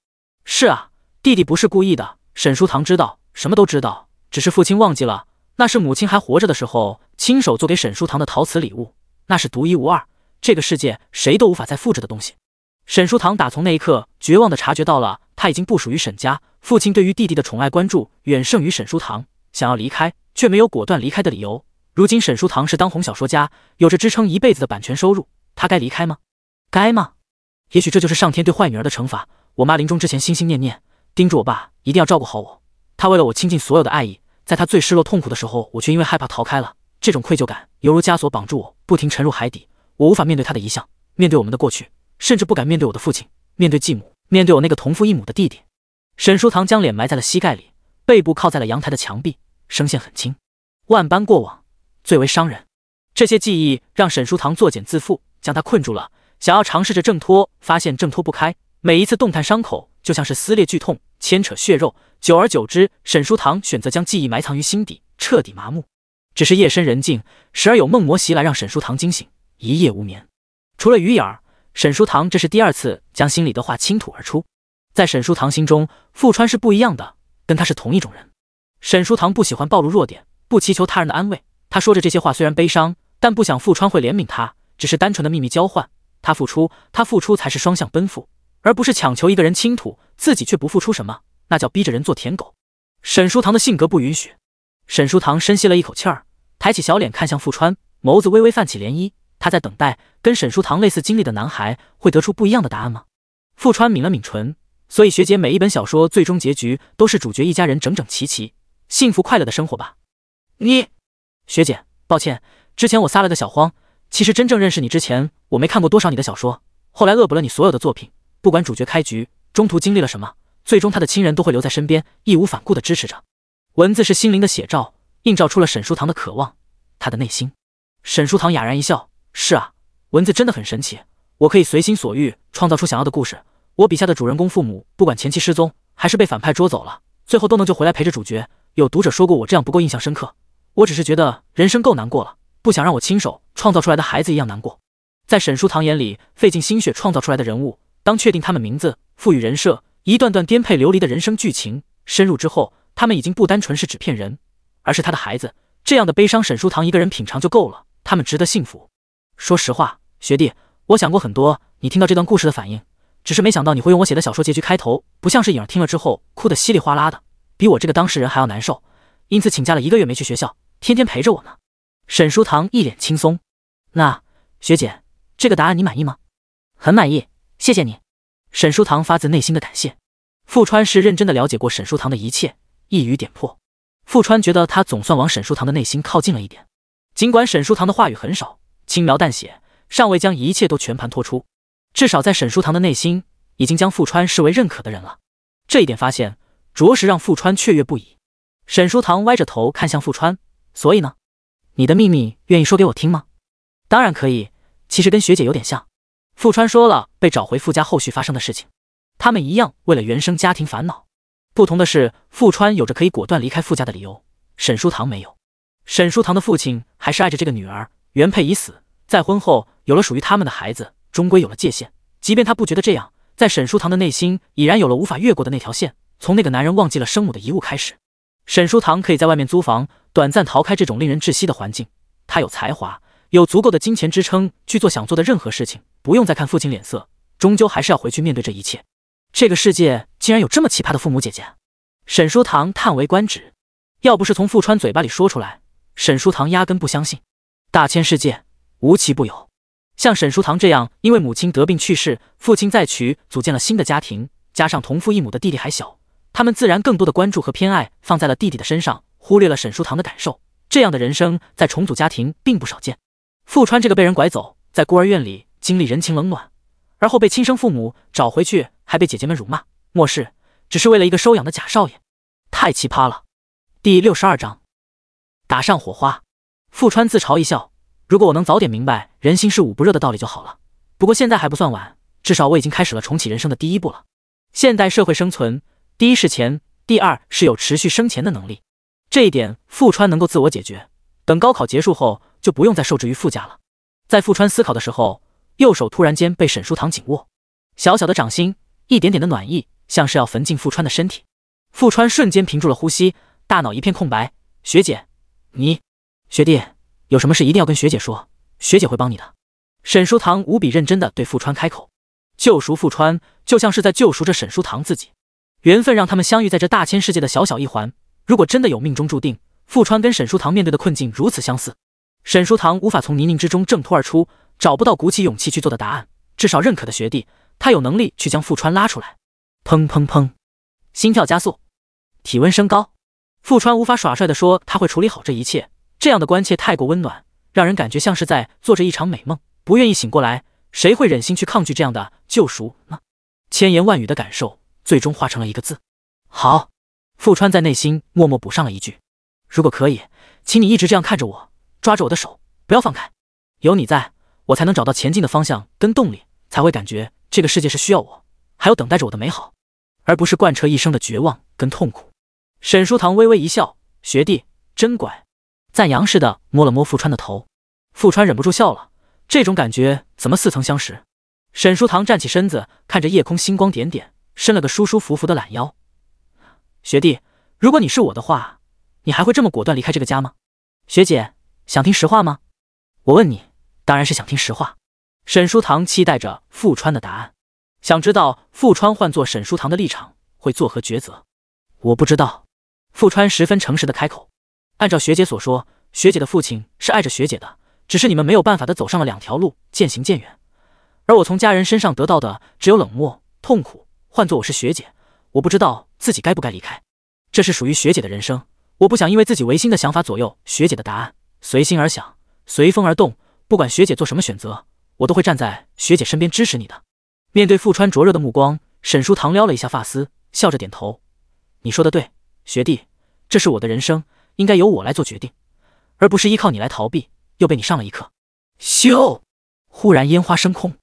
是啊，弟弟不是故意的。沈书堂知道，什么都知道，只是父亲忘记了。那是母亲还活着的时候亲手做给沈书堂的陶瓷礼物，那是独一无二，这个世界谁都无法再复制的东西。沈书堂打从那一刻绝望地察觉到了，他已经不属于沈家。父亲对于弟弟的宠爱关注远胜于沈书堂，想要离开却没有果断离开的理由。如今沈书堂是当红小说家，有着支撑一辈子的版权收入，他该离开吗？该吗？也许这就是上天对坏女儿的惩罚。我妈临终之前心心念念叮嘱我爸一定要照顾好我，她为了我倾尽所有的爱意，在她最失落痛苦的时候，我却因为害怕逃开了。这种愧疚感犹如枷锁绑住我，不停沉入海底。我无法面对她的遗像，面对我们的过去。甚至不敢面对我的父亲，面对继母，面对我那个同父异母的弟弟。沈书堂将脸埋在了膝盖里，背部靠在了阳台的墙壁，声线很轻。万般过往，最为伤人。这些记忆让沈书堂作茧自缚，将他困住了。想要尝试着挣脱，发现挣脱不开。每一次动弹，伤口就像是撕裂剧痛，牵扯血肉。久而久之，沈书堂选择将记忆埋藏于心底，彻底麻木。只是夜深人静，时而有梦魔袭来，让沈书堂惊醒，一夜无眠。除了鱼眼儿。沈书堂这是第二次将心里的话倾吐而出，在沈书堂心中，傅川是不一样的，跟他是同一种人。沈书堂不喜欢暴露弱点，不祈求他人的安慰。他说着这些话虽然悲伤，但不想傅川会怜悯他，只是单纯的秘密交换。他付出，他付出才是双向奔赴，而不是强求一个人倾吐，自己却不付出什么，那叫逼着人做舔狗。沈书堂的性格不允许。沈书堂深吸了一口气儿，抬起小脸看向傅川，眸子微微泛起涟漪。他在等待跟沈书堂类似经历的男孩会得出不一样的答案吗？富川抿了抿唇，所以学姐每一本小说最终结局都是主角一家人整整齐齐、幸福快乐的生活吧？你，学姐，抱歉，之前我撒了个小谎。其实真正认识你之前，我没看过多少你的小说。后来恶补了你所有的作品，不管主角开局、中途经历了什么，最终他的亲人都会留在身边，义无反顾的支持着。文字是心灵的写照，映照出了沈书堂的渴望，他的内心。沈书堂哑然一笑。是啊，文字真的很神奇，我可以随心所欲创造出想要的故事。我笔下的主人公父母，不管前妻失踪还是被反派捉走了，最后都能救回来陪着主角。有读者说过我这样不够印象深刻，我只是觉得人生够难过了，不想让我亲手创造出来的孩子一样难过。在沈书堂眼里，费尽心血创造出来的人物，当确定他们名字、赋予人设、一段段颠沛流离的人生剧情深入之后，他们已经不单纯是纸片人，而是他的孩子。这样的悲伤，沈书堂一个人品尝就够了，他们值得幸福。说实话，学弟，我想过很多你听到这段故事的反应，只是没想到你会用我写的小说结局开头，不像是颖儿听了之后哭得稀里哗啦的，比我这个当事人还要难受，因此请假了一个月没去学校，天天陪着我呢。沈书堂一脸轻松。那学姐，这个答案你满意吗？很满意，谢谢你。沈书堂发自内心的感谢。富川是认真的了解过沈书堂的一切，一语点破。富川觉得他总算往沈书堂的内心靠近了一点，尽管沈书堂的话语很少。轻描淡写，尚未将一切都全盘托出。至少在沈书棠的内心，已经将富川视为认可的人了。这一点发现，着实让富川雀跃不已。沈书棠歪着头看向富川：“所以呢？你的秘密愿意说给我听吗？”“当然可以。”“其实跟学姐有点像。”富川说了被找回富家后续发生的事情。他们一样为了原生家庭烦恼，不同的是，富川有着可以果断离开富家的理由，沈书棠没有。沈书棠的父亲还是爱着这个女儿。原配已死，再婚后有了属于他们的孩子，终归有了界限。即便他不觉得这样，在沈书堂的内心已然有了无法越过的那条线。从那个男人忘记了生母的遗物开始，沈书堂可以在外面租房，短暂逃开这种令人窒息的环境。他有才华，有足够的金钱支撑去做想做的任何事情，不用再看父亲脸色。终究还是要回去面对这一切。这个世界竟然有这么奇葩的父母姐姐，沈书堂叹为观止。要不是从富川嘴巴里说出来，沈书堂压根不相信。大千世界，无奇不有。像沈书堂这样，因为母亲得病去世，父亲再娶，组建了新的家庭，加上同父异母的弟弟还小，他们自然更多的关注和偏爱放在了弟弟的身上，忽略了沈书堂的感受。这样的人生在重组家庭并不少见。富川这个被人拐走，在孤儿院里经历人情冷暖，而后被亲生父母找回去，还被姐姐们辱骂，漠视，只是为了一个收养的假少爷，太奇葩了。第六十二章，打上火花。富川自嘲一笑：“如果我能早点明白人心是捂不热的道理就好了。不过现在还不算晚，至少我已经开始了重启人生的第一步了。现代社会生存，第一是钱，第二是有持续生钱的能力。这一点富川能够自我解决。等高考结束后，就不用再受制于富家了。”在富川思考的时候，右手突然间被沈书堂紧握，小小的掌心，一点点的暖意，像是要焚进富川的身体。富川瞬间屏住了呼吸，大脑一片空白。“学姐，你……”学弟，有什么事一定要跟学姐说，学姐会帮你的。沈书堂无比认真地对富川开口，救赎富川就像是在救赎着沈书堂自己。缘分让他们相遇在这大千世界的小小一环，如果真的有命中注定，富川跟沈书堂面对的困境如此相似。沈书堂无法从泥泞之中挣脱而出，找不到鼓起勇气去做的答案，至少认可的学弟，他有能力去将富川拉出来。砰砰砰，心跳加速，体温升高，富川无法耍帅的说他会处理好这一切。这样的关切太过温暖，让人感觉像是在做着一场美梦，不愿意醒过来。谁会忍心去抗拒这样的救赎呢？千言万语的感受，最终化成了一个字：好。富川在内心默默补上了一句：“如果可以，请你一直这样看着我，抓着我的手，不要放开。有你，在我才能找到前进的方向跟动力，才会感觉这个世界是需要我，还有等待着我的美好，而不是贯彻一生的绝望跟痛苦。”沈书堂微微一笑：“学弟真乖。”赞扬似的摸了摸富川的头，富川忍不住笑了，这种感觉怎么似曾相识？沈书堂站起身子，看着夜空星光点点，伸了个舒舒服服的懒腰。学弟，如果你是我的话，你还会这么果断离开这个家吗？学姐，想听实话吗？我问你，当然是想听实话。沈书堂期待着富川的答案，想知道富川换做沈书堂的立场会作何抉择。我不知道，富川十分诚实的开口。按照学姐所说，学姐的父亲是爱着学姐的，只是你们没有办法的走上了两条路，渐行渐远。而我从家人身上得到的只有冷漠、痛苦。换做我是学姐，我不知道自己该不该离开。这是属于学姐的人生，我不想因为自己违心的想法左右学姐的答案。随心而想，随风而动，不管学姐做什么选择，我都会站在学姐身边支持你的。面对富川灼热的目光，沈书堂撩了一下发丝，笑着点头。你说的对，学弟，这是我的人生。应该由我来做决定，而不是依靠你来逃避。又被你上了一课。咻！忽然烟花升空，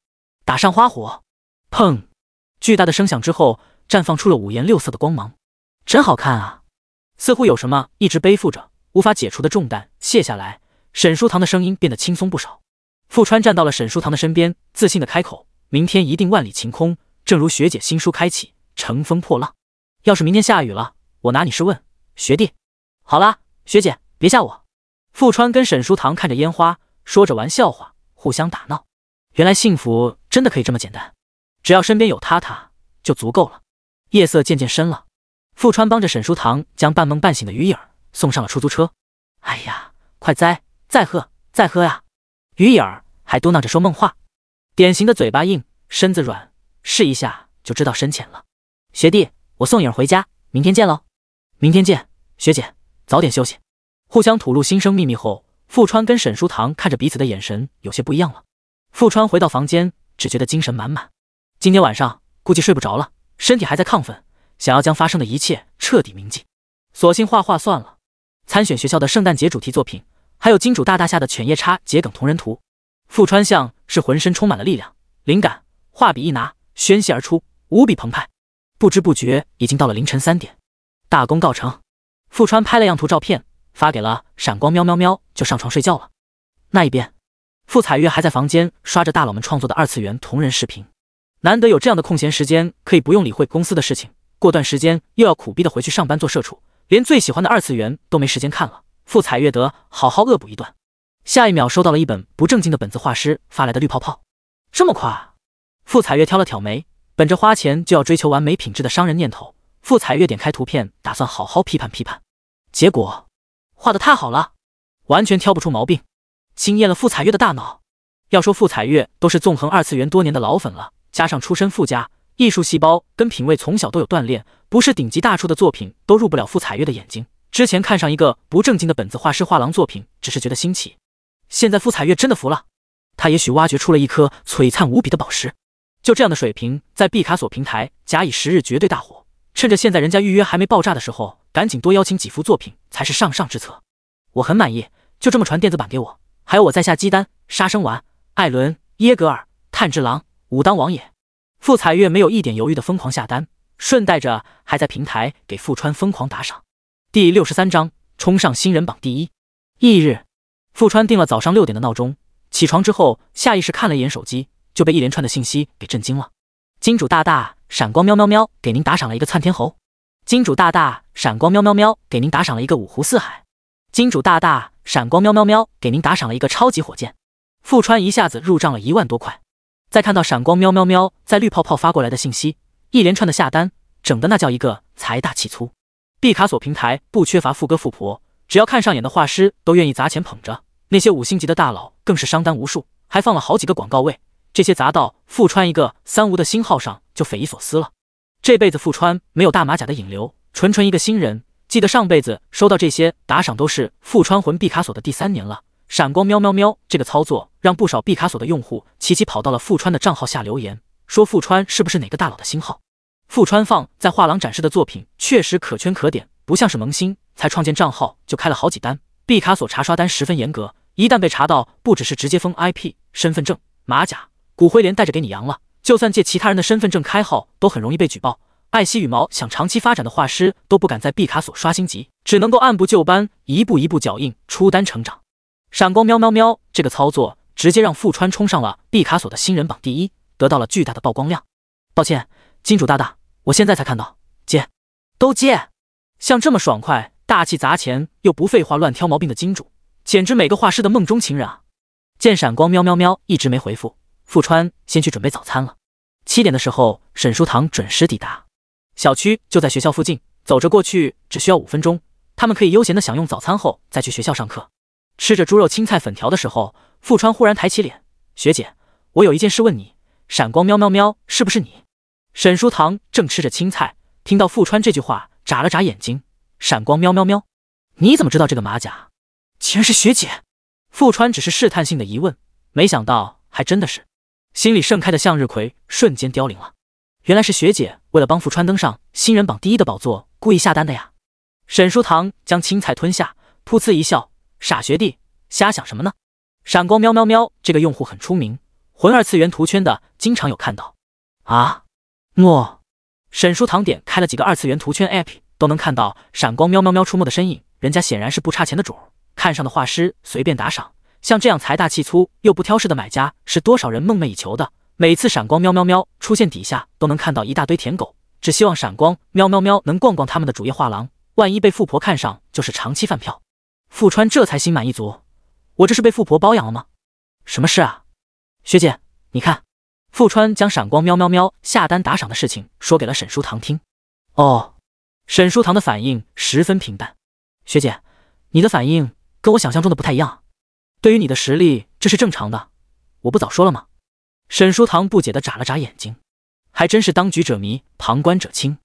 打上花火。砰！巨大的声响之后，绽放出了五颜六色的光芒，真好看啊！似乎有什么一直背负着无法解除的重担卸下来，沈书堂的声音变得轻松不少。富川站到了沈书堂的身边，自信的开口：“明天一定万里晴空，正如学姐新书开启，乘风破浪。要是明天下雨了，我拿你是问，学弟。”好啦，学姐别吓我。富川跟沈书堂看着烟花，说着玩笑话，互相打闹。原来幸福真的可以这么简单，只要身边有他，他就足够了。夜色渐渐深了，富川帮着沈书堂将半梦半醒的鱼影送上了出租车。哎呀，快哉，再喝再喝呀！鱼影儿还嘟囔着说梦话，典型的嘴巴硬身子软，试一下就知道深浅了。学弟，我送影儿回家，明天见喽！明天见，学姐。早点休息。互相吐露心声秘密后，富川跟沈书堂看着彼此的眼神有些不一样了。富川回到房间，只觉得精神满满。今天晚上估计睡不着了，身体还在亢奋，想要将发生的一切彻底铭记。索性画画算了。参选学校的圣诞节主题作品，还有金主大大下的犬夜叉桔梗同人图。富川像是浑身充满了力量、灵感，画笔一拿，宣泄而出，无比澎湃。不知不觉已经到了凌晨三点，大功告成。富川拍了样图照片，发给了闪光喵喵喵，就上床睡觉了。那一边，傅彩月还在房间刷着大佬们创作的二次元同人视频，难得有这样的空闲时间，可以不用理会公司的事情。过段时间又要苦逼的回去上班做社畜，连最喜欢的二次元都没时间看了。傅彩月得好好恶补一段。下一秒，收到了一本不正经的本子画师发来的绿泡泡，这么快？傅彩月挑了挑眉，本着花钱就要追求完美品质的商人念头。傅彩月点开图片，打算好好批判批判，结果画的太好了，完全挑不出毛病，惊艳了傅彩月的大脑。要说傅彩月都是纵横二次元多年的老粉了，加上出身富家，艺术细胞跟品味从小都有锻炼，不是顶级大厨的作品都入不了傅彩月的眼睛。之前看上一个不正经的本子画师画廊作品，只是觉得新奇，现在傅彩月真的服了，他也许挖掘出了一颗璀璨无比的宝石。就这样的水平，在毕卡索平台，假以时日绝对大火。趁着现在人家预约还没爆炸的时候，赶紧多邀请几幅作品才是上上之策。我很满意，就这么传电子版给我。还有我在下鸡单，杀生丸、艾伦、耶格尔、炭治郎、武当王也。傅彩月没有一点犹豫的疯狂下单，顺带着还在平台给富川疯狂打赏。第六十三章冲上新人榜第一。翌日，富川定了早上六点的闹钟，起床之后下意识看了一眼手机，就被一连串的信息给震惊了。金主大大闪光喵喵喵，给您打赏了一个窜天猴。金主大大闪光喵喵喵，给您打赏了一个五湖四海。金主大大闪光喵喵喵，给您打赏了一个超级火箭。富川一下子入账了一万多块，再看到闪光喵喵喵在绿泡泡发过来的信息，一连串的下单，整的那叫一个财大气粗。毕卡索平台不缺乏富哥富婆，只要看上眼的画师都愿意砸钱捧着，那些五星级的大佬更是商单无数，还放了好几个广告位。这些砸到富川一个三无的新号上就匪夷所思了。这辈子富川没有大马甲的引流，纯纯一个新人。记得上辈子收到这些打赏都是富川魂毕卡索的第三年了。闪光喵喵喵，这个操作让不少毕卡索的用户齐齐跑到了富川的账号下留言，说富川是不是哪个大佬的新号？富川放在画廊展示的作品确实可圈可点，不像是萌新才创建账号就开了好几单。毕卡索查刷单十分严格，一旦被查到，不只是直接封 IP、身份证、马甲。骨灰连带着给你扬了，就算借其他人的身份证开号，都很容易被举报。爱惜羽毛，想长期发展的画师都不敢在毕卡索刷星级，只能够按部就班，一步一步脚印出单成长。闪光喵喵喵，这个操作直接让富川冲上了毕卡索的新人榜第一，得到了巨大的曝光量。抱歉，金主大大，我现在才看到，接都接。像这么爽快、大气砸钱又不废话乱挑毛病的金主，简直每个画师的梦中情人啊！见闪光喵喵喵一直没回复。富川先去准备早餐了。七点的时候，沈书堂准时抵达。小区就在学校附近，走着过去只需要五分钟。他们可以悠闲地享用早餐后再去学校上课。吃着猪肉青菜粉条的时候，富川忽然抬起脸：“学姐，我有一件事问你。”闪光喵喵喵，是不是你？沈书堂正吃着青菜，听到富川这句话，眨了眨眼睛：“闪光喵喵喵，你怎么知道这个马甲？竟然是学姐。”富川只是试探性的疑问，没想到还真的是。心里盛开的向日葵瞬间凋零了。原来是学姐为了帮富川登上新人榜第一的宝座，故意下单的呀。沈书堂将青菜吞下，噗呲一笑：“傻学弟，瞎想什么呢？”闪光喵喵喵，这个用户很出名，混二次元图圈的经常有看到。啊，诺。沈书堂点开了几个二次元图圈 APP，都能看到闪光喵喵喵出没的身影。人家显然是不差钱的主，看上的画师随便打赏。像这样财大气粗又不挑事的买家，是多少人梦寐以求的？每次闪光喵喵喵出现，底下都能看到一大堆舔狗。只希望闪光喵喵喵能逛逛他们的主页画廊，万一被富婆看上，就是长期饭票。富川这才心满意足。我这是被富婆包养了吗？什么事啊，学姐？你看，富川将闪光喵喵喵下单打赏的事情说给了沈书堂听。哦，沈书堂的反应十分平淡。学姐，你的反应跟我想象中的不太一样对于你的实力，这是正常的，我不早说了吗？沈书堂不解的眨了眨眼睛，还真是当局者迷，旁观者清。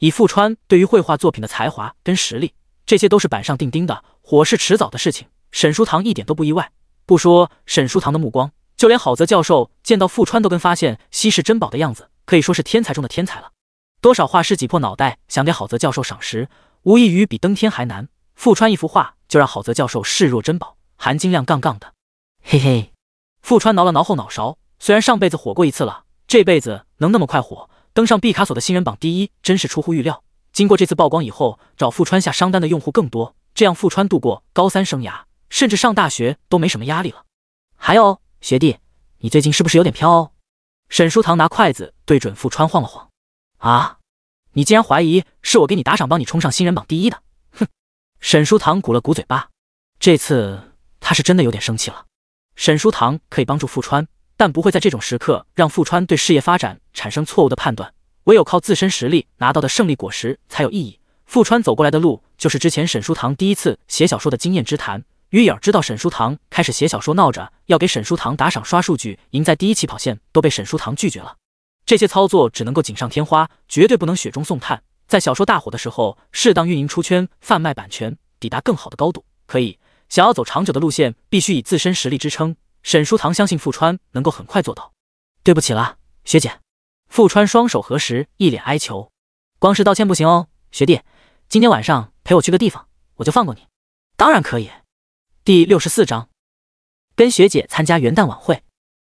以富川对于绘画作品的才华跟实力，这些都是板上钉钉的，火是迟早的事情。沈书堂一点都不意外。不说沈书堂的目光，就连郝泽教授见到富川都跟发现稀世珍宝的样子，可以说是天才中的天才了。多少画师挤破脑袋想给郝泽教授赏识，无异于比登天还难。富川一幅画就让郝泽教授视若珍宝。含金量杠杠的，嘿嘿。富川挠了挠后脑勺，虽然上辈子火过一次了，这辈子能那么快火，登上毕卡索的新人榜第一，真是出乎预料。经过这次曝光以后，找富川下商单的用户更多，这样富川度过高三生涯，甚至上大学都没什么压力了。还有学弟，你最近是不是有点飘？哦？沈书堂拿筷子对准富川晃了晃。啊，你竟然怀疑是我给你打赏，帮你冲上新人榜第一的？哼！沈书堂鼓了鼓嘴巴，这次。他是真的有点生气了。沈书堂可以帮助富川，但不会在这种时刻让富川对事业发展产生错误的判断。唯有靠自身实力拿到的胜利果实才有意义。富川走过来的路，就是之前沈书堂第一次写小说的经验之谈。于影儿知道沈书堂开始写小说，闹着要给沈书堂打赏刷数据，赢在第一起跑线，都被沈书堂拒绝了。这些操作只能够锦上添花，绝对不能雪中送炭。在小说大火的时候，适当运营出圈，贩卖版权，抵达更好的高度，可以。想要走长久的路线，必须以自身实力支撑。沈书堂相信富川能够很快做到。对不起啦，学姐。富川双手合十，一脸哀求。光是道歉不行哦，学弟，今天晚上陪我去个地方，我就放过你。当然可以。第六十四章，跟学姐参加元旦晚会。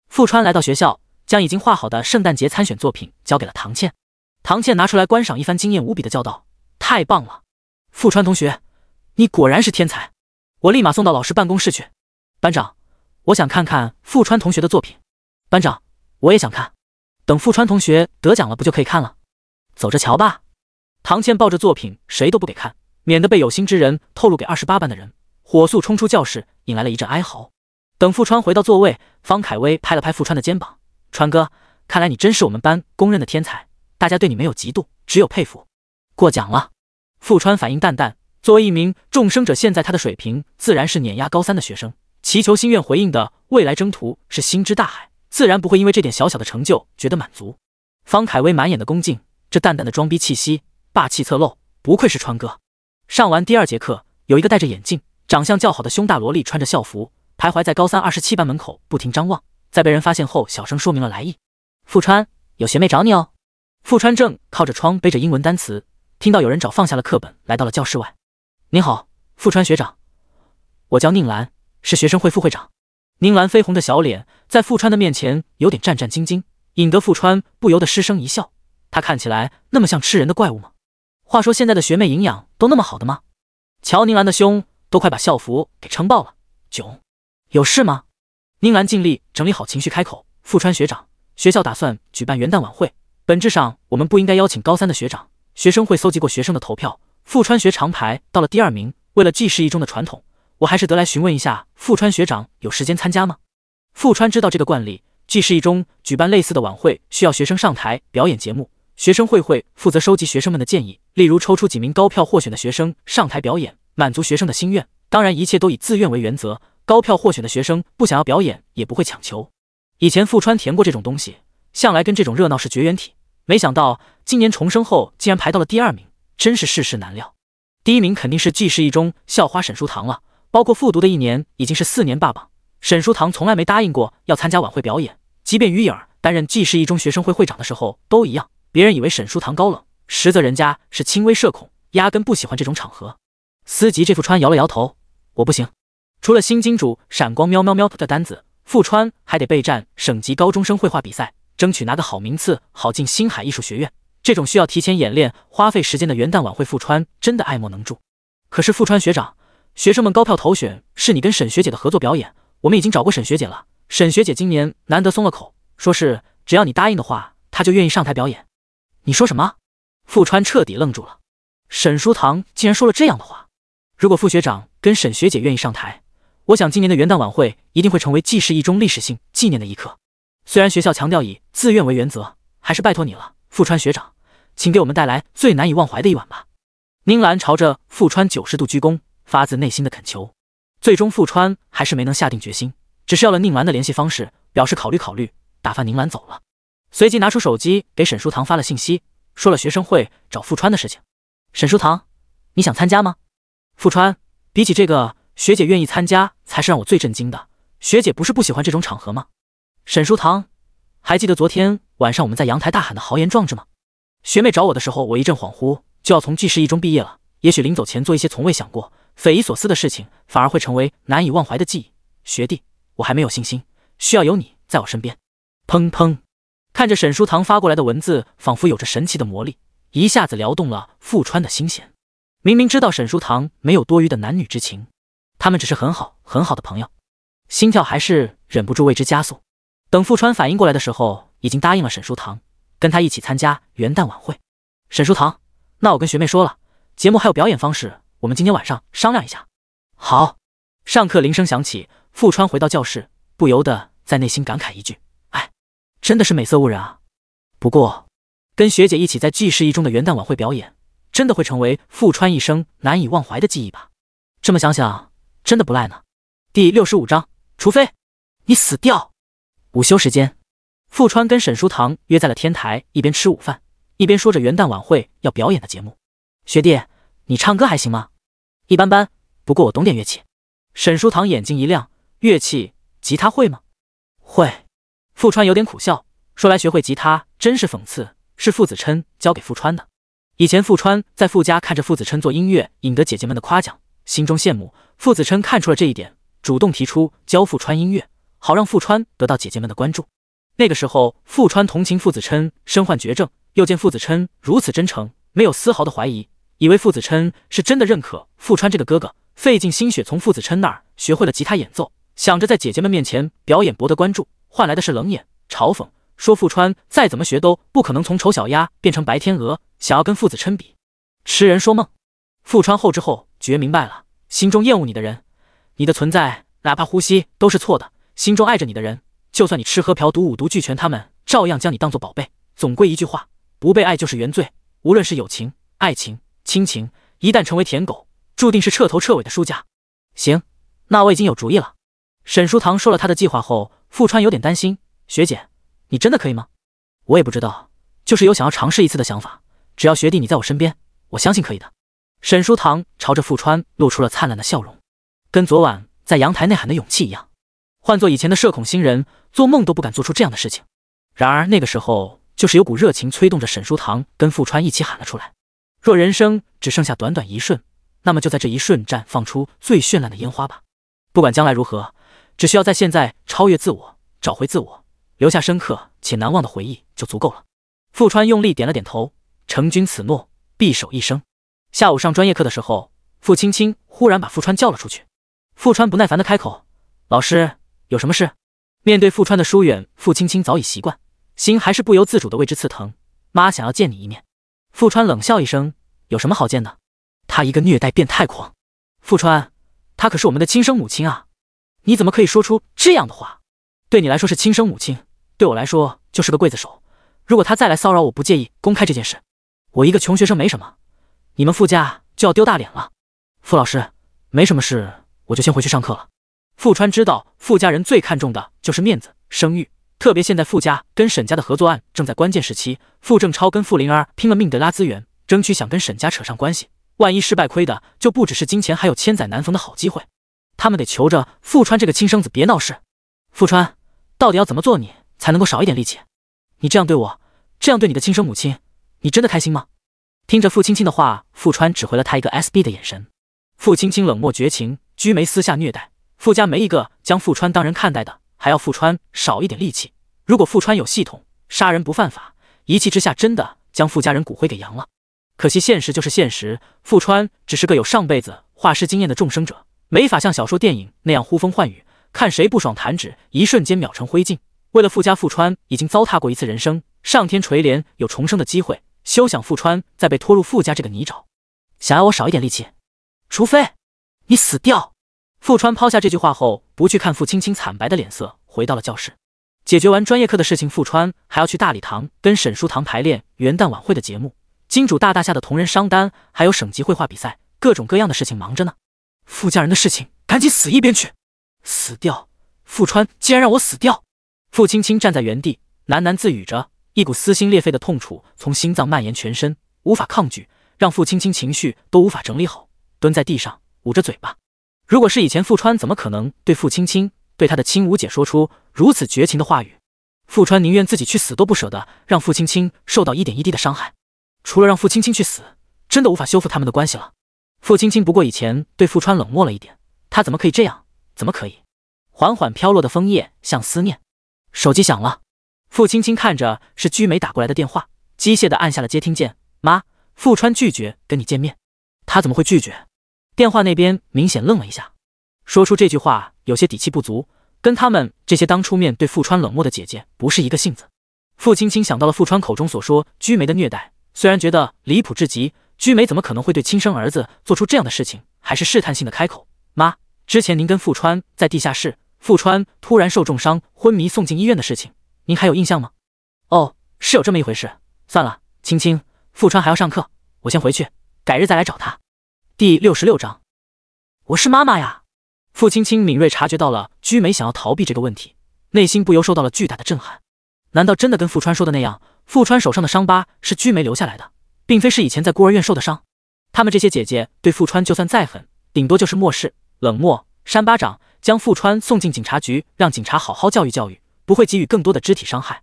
富川来到学校，将已经画好的圣诞节参选作品交给了唐倩。唐倩拿出来观赏一番，惊艳无比的叫道：“太棒了，富川同学，你果然是天才。”我立马送到老师办公室去。班长，我想看看富川同学的作品。班长，我也想看。等富川同学得奖了，不就可以看了？走着瞧吧。唐倩抱着作品，谁都不给看，免得被有心之人透露给二十八班的人。火速冲出教室，引来了一阵哀嚎。等富川回到座位，方凯威拍了拍富川的肩膀：“川哥，看来你真是我们班公认的天才，大家对你没有嫉妒，只有佩服。过奖了。”富川反应淡淡。作为一名众生者，现在他的水平自然是碾压高三的学生。祈求心愿回应的未来征途是星之大海，自然不会因为这点小小的成就觉得满足。方凯威满眼的恭敬，这淡淡的装逼气息，霸气侧漏，不愧是川哥。上完第二节课，有一个戴着眼镜、长相较好的胸大萝莉，穿着校服，徘徊在高三二十七班门口，不停张望。在被人发现后，小声说明了来意：“富川，有学妹找你哦。”富川正靠着窗背着英文单词，听到有人找，放下了课本，来到了教室外。您好，富川学长，我叫宁兰，是学生会副会长。宁兰绯红的小脸在富川的面前有点战战兢兢，引得富川不由得失声一笑。他看起来那么像吃人的怪物吗？话说现在的学妹营养都那么好的吗？瞧宁兰的胸都快把校服给撑爆了，囧。有事吗？宁兰尽力整理好情绪开口：“富川学长，学校打算举办元旦晚会，本质上我们不应该邀请高三的学长。学生会搜集过学生的投票。”富川学长排到了第二名。为了 G 市一中的传统，我还是得来询问一下富川学长，有时间参加吗？富川知道这个惯例，G 市一中举办类似的晚会需要学生上台表演节目，学生会会负责收集学生们的建议，例如抽出几名高票获选的学生上台表演，满足学生的心愿。当然，一切都以自愿为原则，高票获选的学生不想要表演也不会强求。以前富川填过这种东西，向来跟这种热闹是绝缘体，没想到今年重生后竟然排到了第二名。真是世事难料，第一名肯定是济市一中校花沈书棠了。包括复读的一年，已经是四年霸榜。沈书棠从来没答应过要参加晚会表演，即便于影儿担任济市一中学生会会长的时候都一样。别人以为沈书堂高冷，实则人家是轻微社恐，压根不喜欢这种场合。司吉这副川摇了摇头，我不行。除了新金主闪光喵喵喵的单子，富川还得备战省级高中生绘画比赛，争取拿个好名次，好进星海艺术学院。这种需要提前演练、花费时间的元旦晚会，富川真的爱莫能助。可是富川学长，学生们高票投选是你跟沈学姐的合作表演，我们已经找过沈学姐了。沈学姐今年难得松了口，说是只要你答应的话，她就愿意上台表演。你说什么？富川彻底愣住了。沈书堂竟然说了这样的话。如果傅学长跟沈学姐愿意上台，我想今年的元旦晚会一定会成为纪世一中历史性纪念的一刻。虽然学校强调以自愿为原则，还是拜托你了，富川学长。请给我们带来最难以忘怀的一晚吧。宁兰朝着富川九十度鞠躬，发自内心的恳求。最终，富川还是没能下定决心，只是要了宁兰的联系方式，表示考虑考虑，打发宁兰走了。随即拿出手机给沈书堂发了信息，说了学生会找富川的事情。沈书堂，你想参加吗？富川，比起这个，学姐愿意参加才是让我最震惊的。学姐不是不喜欢这种场合吗？沈书堂，还记得昨天晚上我们在阳台大喊的豪言壮志吗？学妹找我的时候，我一阵恍惚，就要从技师一中毕业了。也许临走前做一些从未想过、匪夷所思的事情，反而会成为难以忘怀的记忆。学弟，我还没有信心，需要有你在我身边。砰砰！看着沈书堂发过来的文字，仿佛有着神奇的魔力，一下子撩动了富川的心弦。明明知道沈书堂没有多余的男女之情，他们只是很好很好的朋友，心跳还是忍不住为之加速。等富川反应过来的时候，已经答应了沈书堂。跟他一起参加元旦晚会，沈书堂，那我跟学妹说了，节目还有表演方式，我们今天晚上商量一下。好，上课铃声响起，富川回到教室，不由得在内心感慨一句：哎，真的是美色误人啊。不过，跟学姐一起在记市一中的元旦晚会表演，真的会成为富川一生难以忘怀的记忆吧？这么想想，真的不赖呢。第六十五章，除非你死掉。午休时间。富川跟沈书堂约在了天台，一边吃午饭，一边说着元旦晚会要表演的节目。学弟，你唱歌还行吗？一般般。不过我懂点乐器。沈书堂眼睛一亮，乐器？吉他会吗？会。富川有点苦笑，说来学会吉他真是讽刺。是傅子琛教给富川的。以前富川在傅家看着傅子琛做音乐，引得姐姐们的夸奖，心中羡慕。傅子琛看出了这一点，主动提出教富川音乐，好让富川得到姐姐们的关注。那个时候，富川同情傅子琛身患绝症，又见傅子琛如此真诚，没有丝毫的怀疑，以为傅子琛是真的认可富川这个哥哥。费尽心血从傅子琛那儿学会了吉他演奏，想着在姐姐们面前表演博得关注，换来的是冷眼嘲讽，说富川再怎么学都不可能从丑小鸭变成白天鹅。想要跟傅子琛比，痴人说梦。富川后知后觉明白了，心中厌恶你的人，你的存在哪怕呼吸都是错的；心中爱着你的人。就算你吃喝嫖赌五毒俱全，他们照样将你当做宝贝。总归一句话，不被爱就是原罪。无论是友情、爱情、亲情，一旦成为舔狗，注定是彻头彻尾的输家。行，那我已经有主意了。沈书堂说了他的计划后，傅川有点担心：“学姐，你真的可以吗？”我也不知道，就是有想要尝试一次的想法。只要学弟你在我身边，我相信可以的。沈书堂朝着傅川露出了灿烂的笑容，跟昨晚在阳台内喊的勇气一样。换做以前的社恐新人，做梦都不敢做出这样的事情。然而那个时候，就是有股热情催动着沈书堂跟富川一起喊了出来：“若人生只剩下短短一瞬，那么就在这一瞬绽放出最绚烂的烟花吧！不管将来如何，只需要在现在超越自我，找回自我，留下深刻且难忘的回忆就足够了。”富川用力点了点头，成君此诺，必守一生。下午上专业课的时候，傅青青忽然把富川叫了出去。富川不耐烦的开口：“老师。”有什么事？面对富川的疏远，傅青青早已习惯，心还是不由自主的为之刺疼。妈想要见你一面。富川冷笑一声：“有什么好见的？他一个虐待变态狂。”富川，她可是我们的亲生母亲啊！你怎么可以说出这样的话？对你来说是亲生母亲，对我来说就是个刽子手。如果他再来骚扰我，不介意公开这件事。我一个穷学生没什么，你们傅家就要丢大脸了。傅老师，没什么事，我就先回去上课了。傅川知道，傅家人最看重的就是面子、声誉，特别现在傅家跟沈家的合作案正在关键时期，傅正超跟傅灵儿拼了命的拉资源，争取想跟沈家扯上关系。万一失败，亏的就不只是金钱，还有千载难逢的好机会。他们得求着傅川这个亲生子别闹事。傅川，到底要怎么做，你才能够少一点力气？你这样对我，这样对你的亲生母亲，你真的开心吗？听着傅青青的话，傅川只回了他一个 S B 的眼神。傅青青冷漠绝情，居眉私下虐待。富家没一个将富川当人看待的，还要富川少一点力气。如果富川有系统，杀人不犯法，一气之下真的将富家人骨灰给扬了。可惜现实就是现实，富川只是个有上辈子画师经验的众生者，没法像小说电影那样呼风唤雨，看谁不爽弹指一瞬间秒成灰烬。为了富家，富川已经糟蹋过一次人生，上天垂怜有重生的机会，休想富川再被拖入富家这个泥沼。想要我少一点力气，除非你死掉。富川抛下这句话后，不去看傅青青惨白的脸色，回到了教室。解决完专业课的事情，富川还要去大礼堂跟沈书堂排练元旦晚会的节目，金主大大下的同人商单，还有省级绘画比赛，各种各样的事情忙着呢。富家人的事情，赶紧死一边去！死掉！富川竟然让我死掉！傅青青站在原地喃喃自语着，一股撕心裂肺的痛楚从心脏蔓延全身，无法抗拒，让傅青青情绪都无法整理好，蹲在地上捂着嘴巴。如果是以前，傅川怎么可能对傅青青、对他的青舞姐说出如此绝情的话语？傅川宁愿自己去死，都不舍得让傅青青受到一点一滴的伤害。除了让傅青青去死，真的无法修复他们的关系了。傅青青不过以前对傅川冷漠了一点，他怎么可以这样？怎么可以？缓缓飘落的枫叶像思念。手机响了，傅青青看着是居美打过来的电话，机械的按下了接听键。妈，傅川拒绝跟你见面，他怎么会拒绝？电话那边明显愣了一下，说出这句话有些底气不足，跟他们这些当初面对富川冷漠的姐姐不是一个性子。傅青青想到了富川口中所说居梅的虐待，虽然觉得离谱至极，居梅怎么可能会对亲生儿子做出这样的事情？还是试探性的开口：“妈，之前您跟富川在地下室，富川突然受重伤昏迷送进医院的事情，您还有印象吗？”“哦，是有这么一回事。算了，青青，富川还要上课，我先回去，改日再来找他。”第六十六章，我是妈妈呀。付青青敏锐察觉到了居梅想要逃避这个问题，内心不由受到了巨大的震撼。难道真的跟富川说的那样，富川手上的伤疤是居梅留下来的，并非是以前在孤儿院受的伤？他们这些姐姐对富川就算再狠，顶多就是漠视、冷漠、扇巴掌，将富川送进警察局，让警察好好教育教育，不会给予更多的肢体伤害。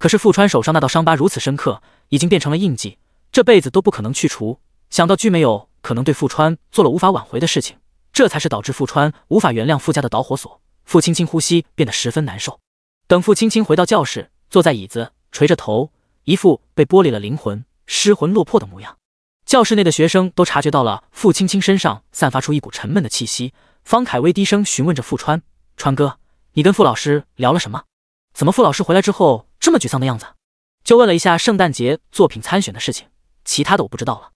可是富川手上那道伤疤如此深刻，已经变成了印记，这辈子都不可能去除。想到居梅有。可能对富川做了无法挽回的事情，这才是导致富川无法原谅富家的导火索。傅青青呼吸变得十分难受。等傅青青回到教室，坐在椅子，垂着头，一副被剥离了灵魂、失魂落魄的模样。教室内的学生都察觉到了傅青青身上散发出一股沉闷的气息。方凯威低声询问着傅川：“川哥，你跟傅老师聊了什么？怎么傅老师回来之后这么沮丧的样子？”“就问了一下圣诞节作品参选的事情，其他的我不知道了。”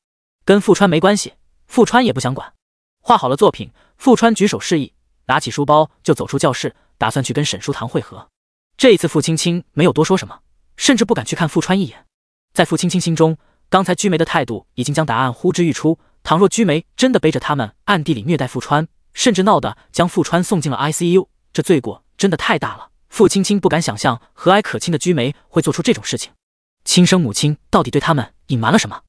跟富川没关系，富川也不想管。画好了作品，富川举手示意，拿起书包就走出教室，打算去跟沈书堂会合。这一次，傅青青没有多说什么，甚至不敢去看富川一眼。在傅青青心中，刚才鞠梅的态度已经将答案呼之欲出。倘若鞠梅真的背着他们暗地里虐待富川，甚至闹得将富川送进了 I C U，这罪过真的太大了。傅青青不敢想象，和蔼可亲的鞠梅会做出这种事情。亲生母亲到底对他们隐瞒了什么？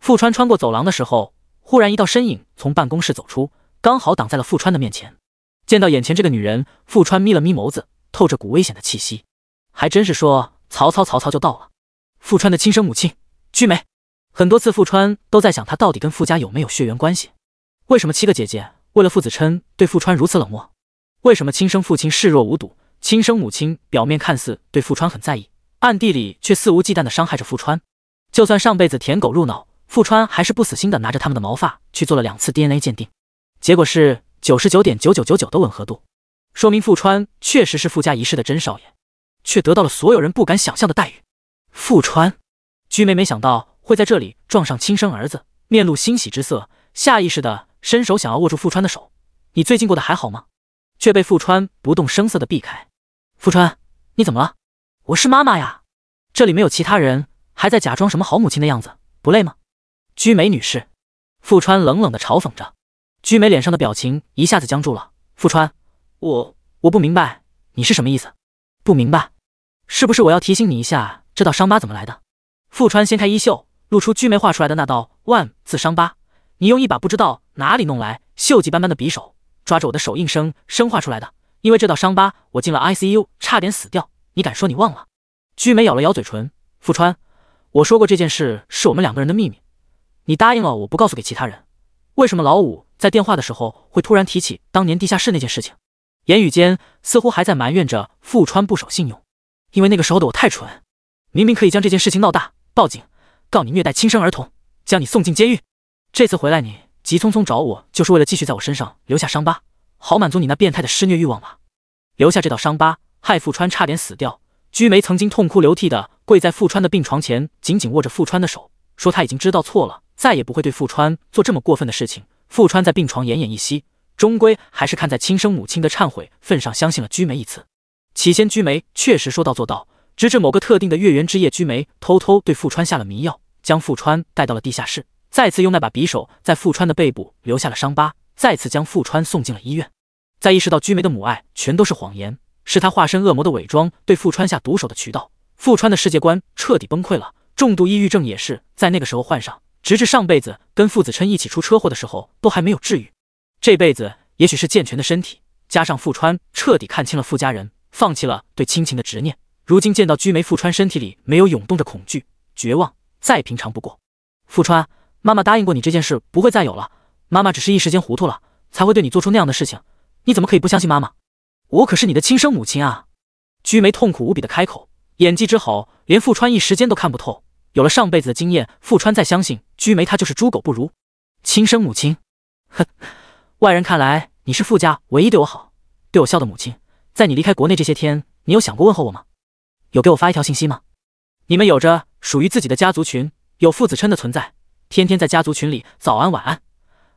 富川穿过走廊的时候，忽然一道身影从办公室走出，刚好挡在了富川的面前。见到眼前这个女人，富川眯了眯眸子，透着股危险的气息。还真是说曹操，曹操就到了。富川的亲生母亲居美，很多次富川都在想，她到底跟富家有没有血缘关系？为什么七个姐姐为了傅子琛对富川如此冷漠？为什么亲生父亲视若无睹，亲生母亲表面看似对富川很在意，暗地里却肆无忌惮地伤害着富川？就算上辈子舔狗入脑。富川还是不死心的，拿着他们的毛发去做了两次 DNA 鉴定，结果是九十九点九九九九的吻合度，说明富川确实是富家一世的真少爷，却得到了所有人不敢想象的待遇。富川，居梅没想到会在这里撞上亲生儿子，面露欣喜之色，下意识的伸手想要握住富川的手。你最近过得还好吗？却被富川不动声色的避开。富川，你怎么了？我是妈妈呀，这里没有其他人，还在假装什么好母亲的样子，不累吗？居美女士，富川冷冷的嘲讽着。居美脸上的表情一下子僵住了。富川，我我不明白你是什么意思。不明白？是不是我要提醒你一下，这道伤疤怎么来的？富川掀开衣袖，露出居美画出来的那道万字伤疤。你用一把不知道哪里弄来、锈迹斑斑的匕首，抓着我的手，硬生生画出来的。因为这道伤疤，我进了 ICU，差点死掉。你敢说你忘了？居美咬了咬嘴唇。富川，我说过这件事是我们两个人的秘密。你答应了我不告诉给其他人，为什么老五在电话的时候会突然提起当年地下室那件事情？言语间似乎还在埋怨着富川不守信用，因为那个时候的我太蠢，明明可以将这件事情闹大，报警告你虐待亲生儿童，将你送进监狱。这次回来你急匆匆找我，就是为了继续在我身上留下伤疤，好满足你那变态的施虐欲望吗？留下这道伤疤，害富川差点死掉。鞠梅曾经痛哭流涕的跪在富川的病床前，紧紧握着富川的手，说他已经知道错了。再也不会对富川做这么过分的事情。富川在病床奄奄一息，终归还是看在亲生母亲的忏悔份上，相信了居梅一次。起先，居梅确实说到做到，直至某个特定的月圆之夜，居梅偷偷对富川下了迷药，将富川带到了地下室，再次用那把匕首在富川的背部留下了伤疤，再次将富川送进了医院。在意识到居梅的母爱全都是谎言，是他化身恶魔的伪装，对富川下毒手的渠道，富川的世界观彻底崩溃了，重度抑郁症也是在那个时候患上。直至上辈子跟傅子琛一起出车祸的时候，都还没有治愈。这辈子也许是健全的身体，加上傅川彻底看清了傅家人，放弃了对亲情的执念。如今见到居梅，傅川身体里没有涌动着恐惧、绝望，再平常不过。傅川，妈妈答应过你这件事不会再有了，妈妈只是一时间糊涂了，才会对你做出那样的事情。你怎么可以不相信妈妈？我可是你的亲生母亲啊！居梅痛苦无比的开口，演技之好，连傅川一时间都看不透。有了上辈子的经验，富川再相信居梅，她就是猪狗不如。亲生母亲，哼！外人看来你是富家唯一对我好、对我孝的母亲。在你离开国内这些天，你有想过问候我吗？有给我发一条信息吗？你们有着属于自己的家族群，有父子琛的存在，天天在家族群里早安晚安，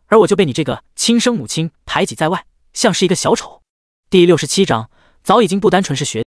而我就被你这个亲生母亲排挤在外，像是一个小丑。第六十七章，早已经不单纯是学。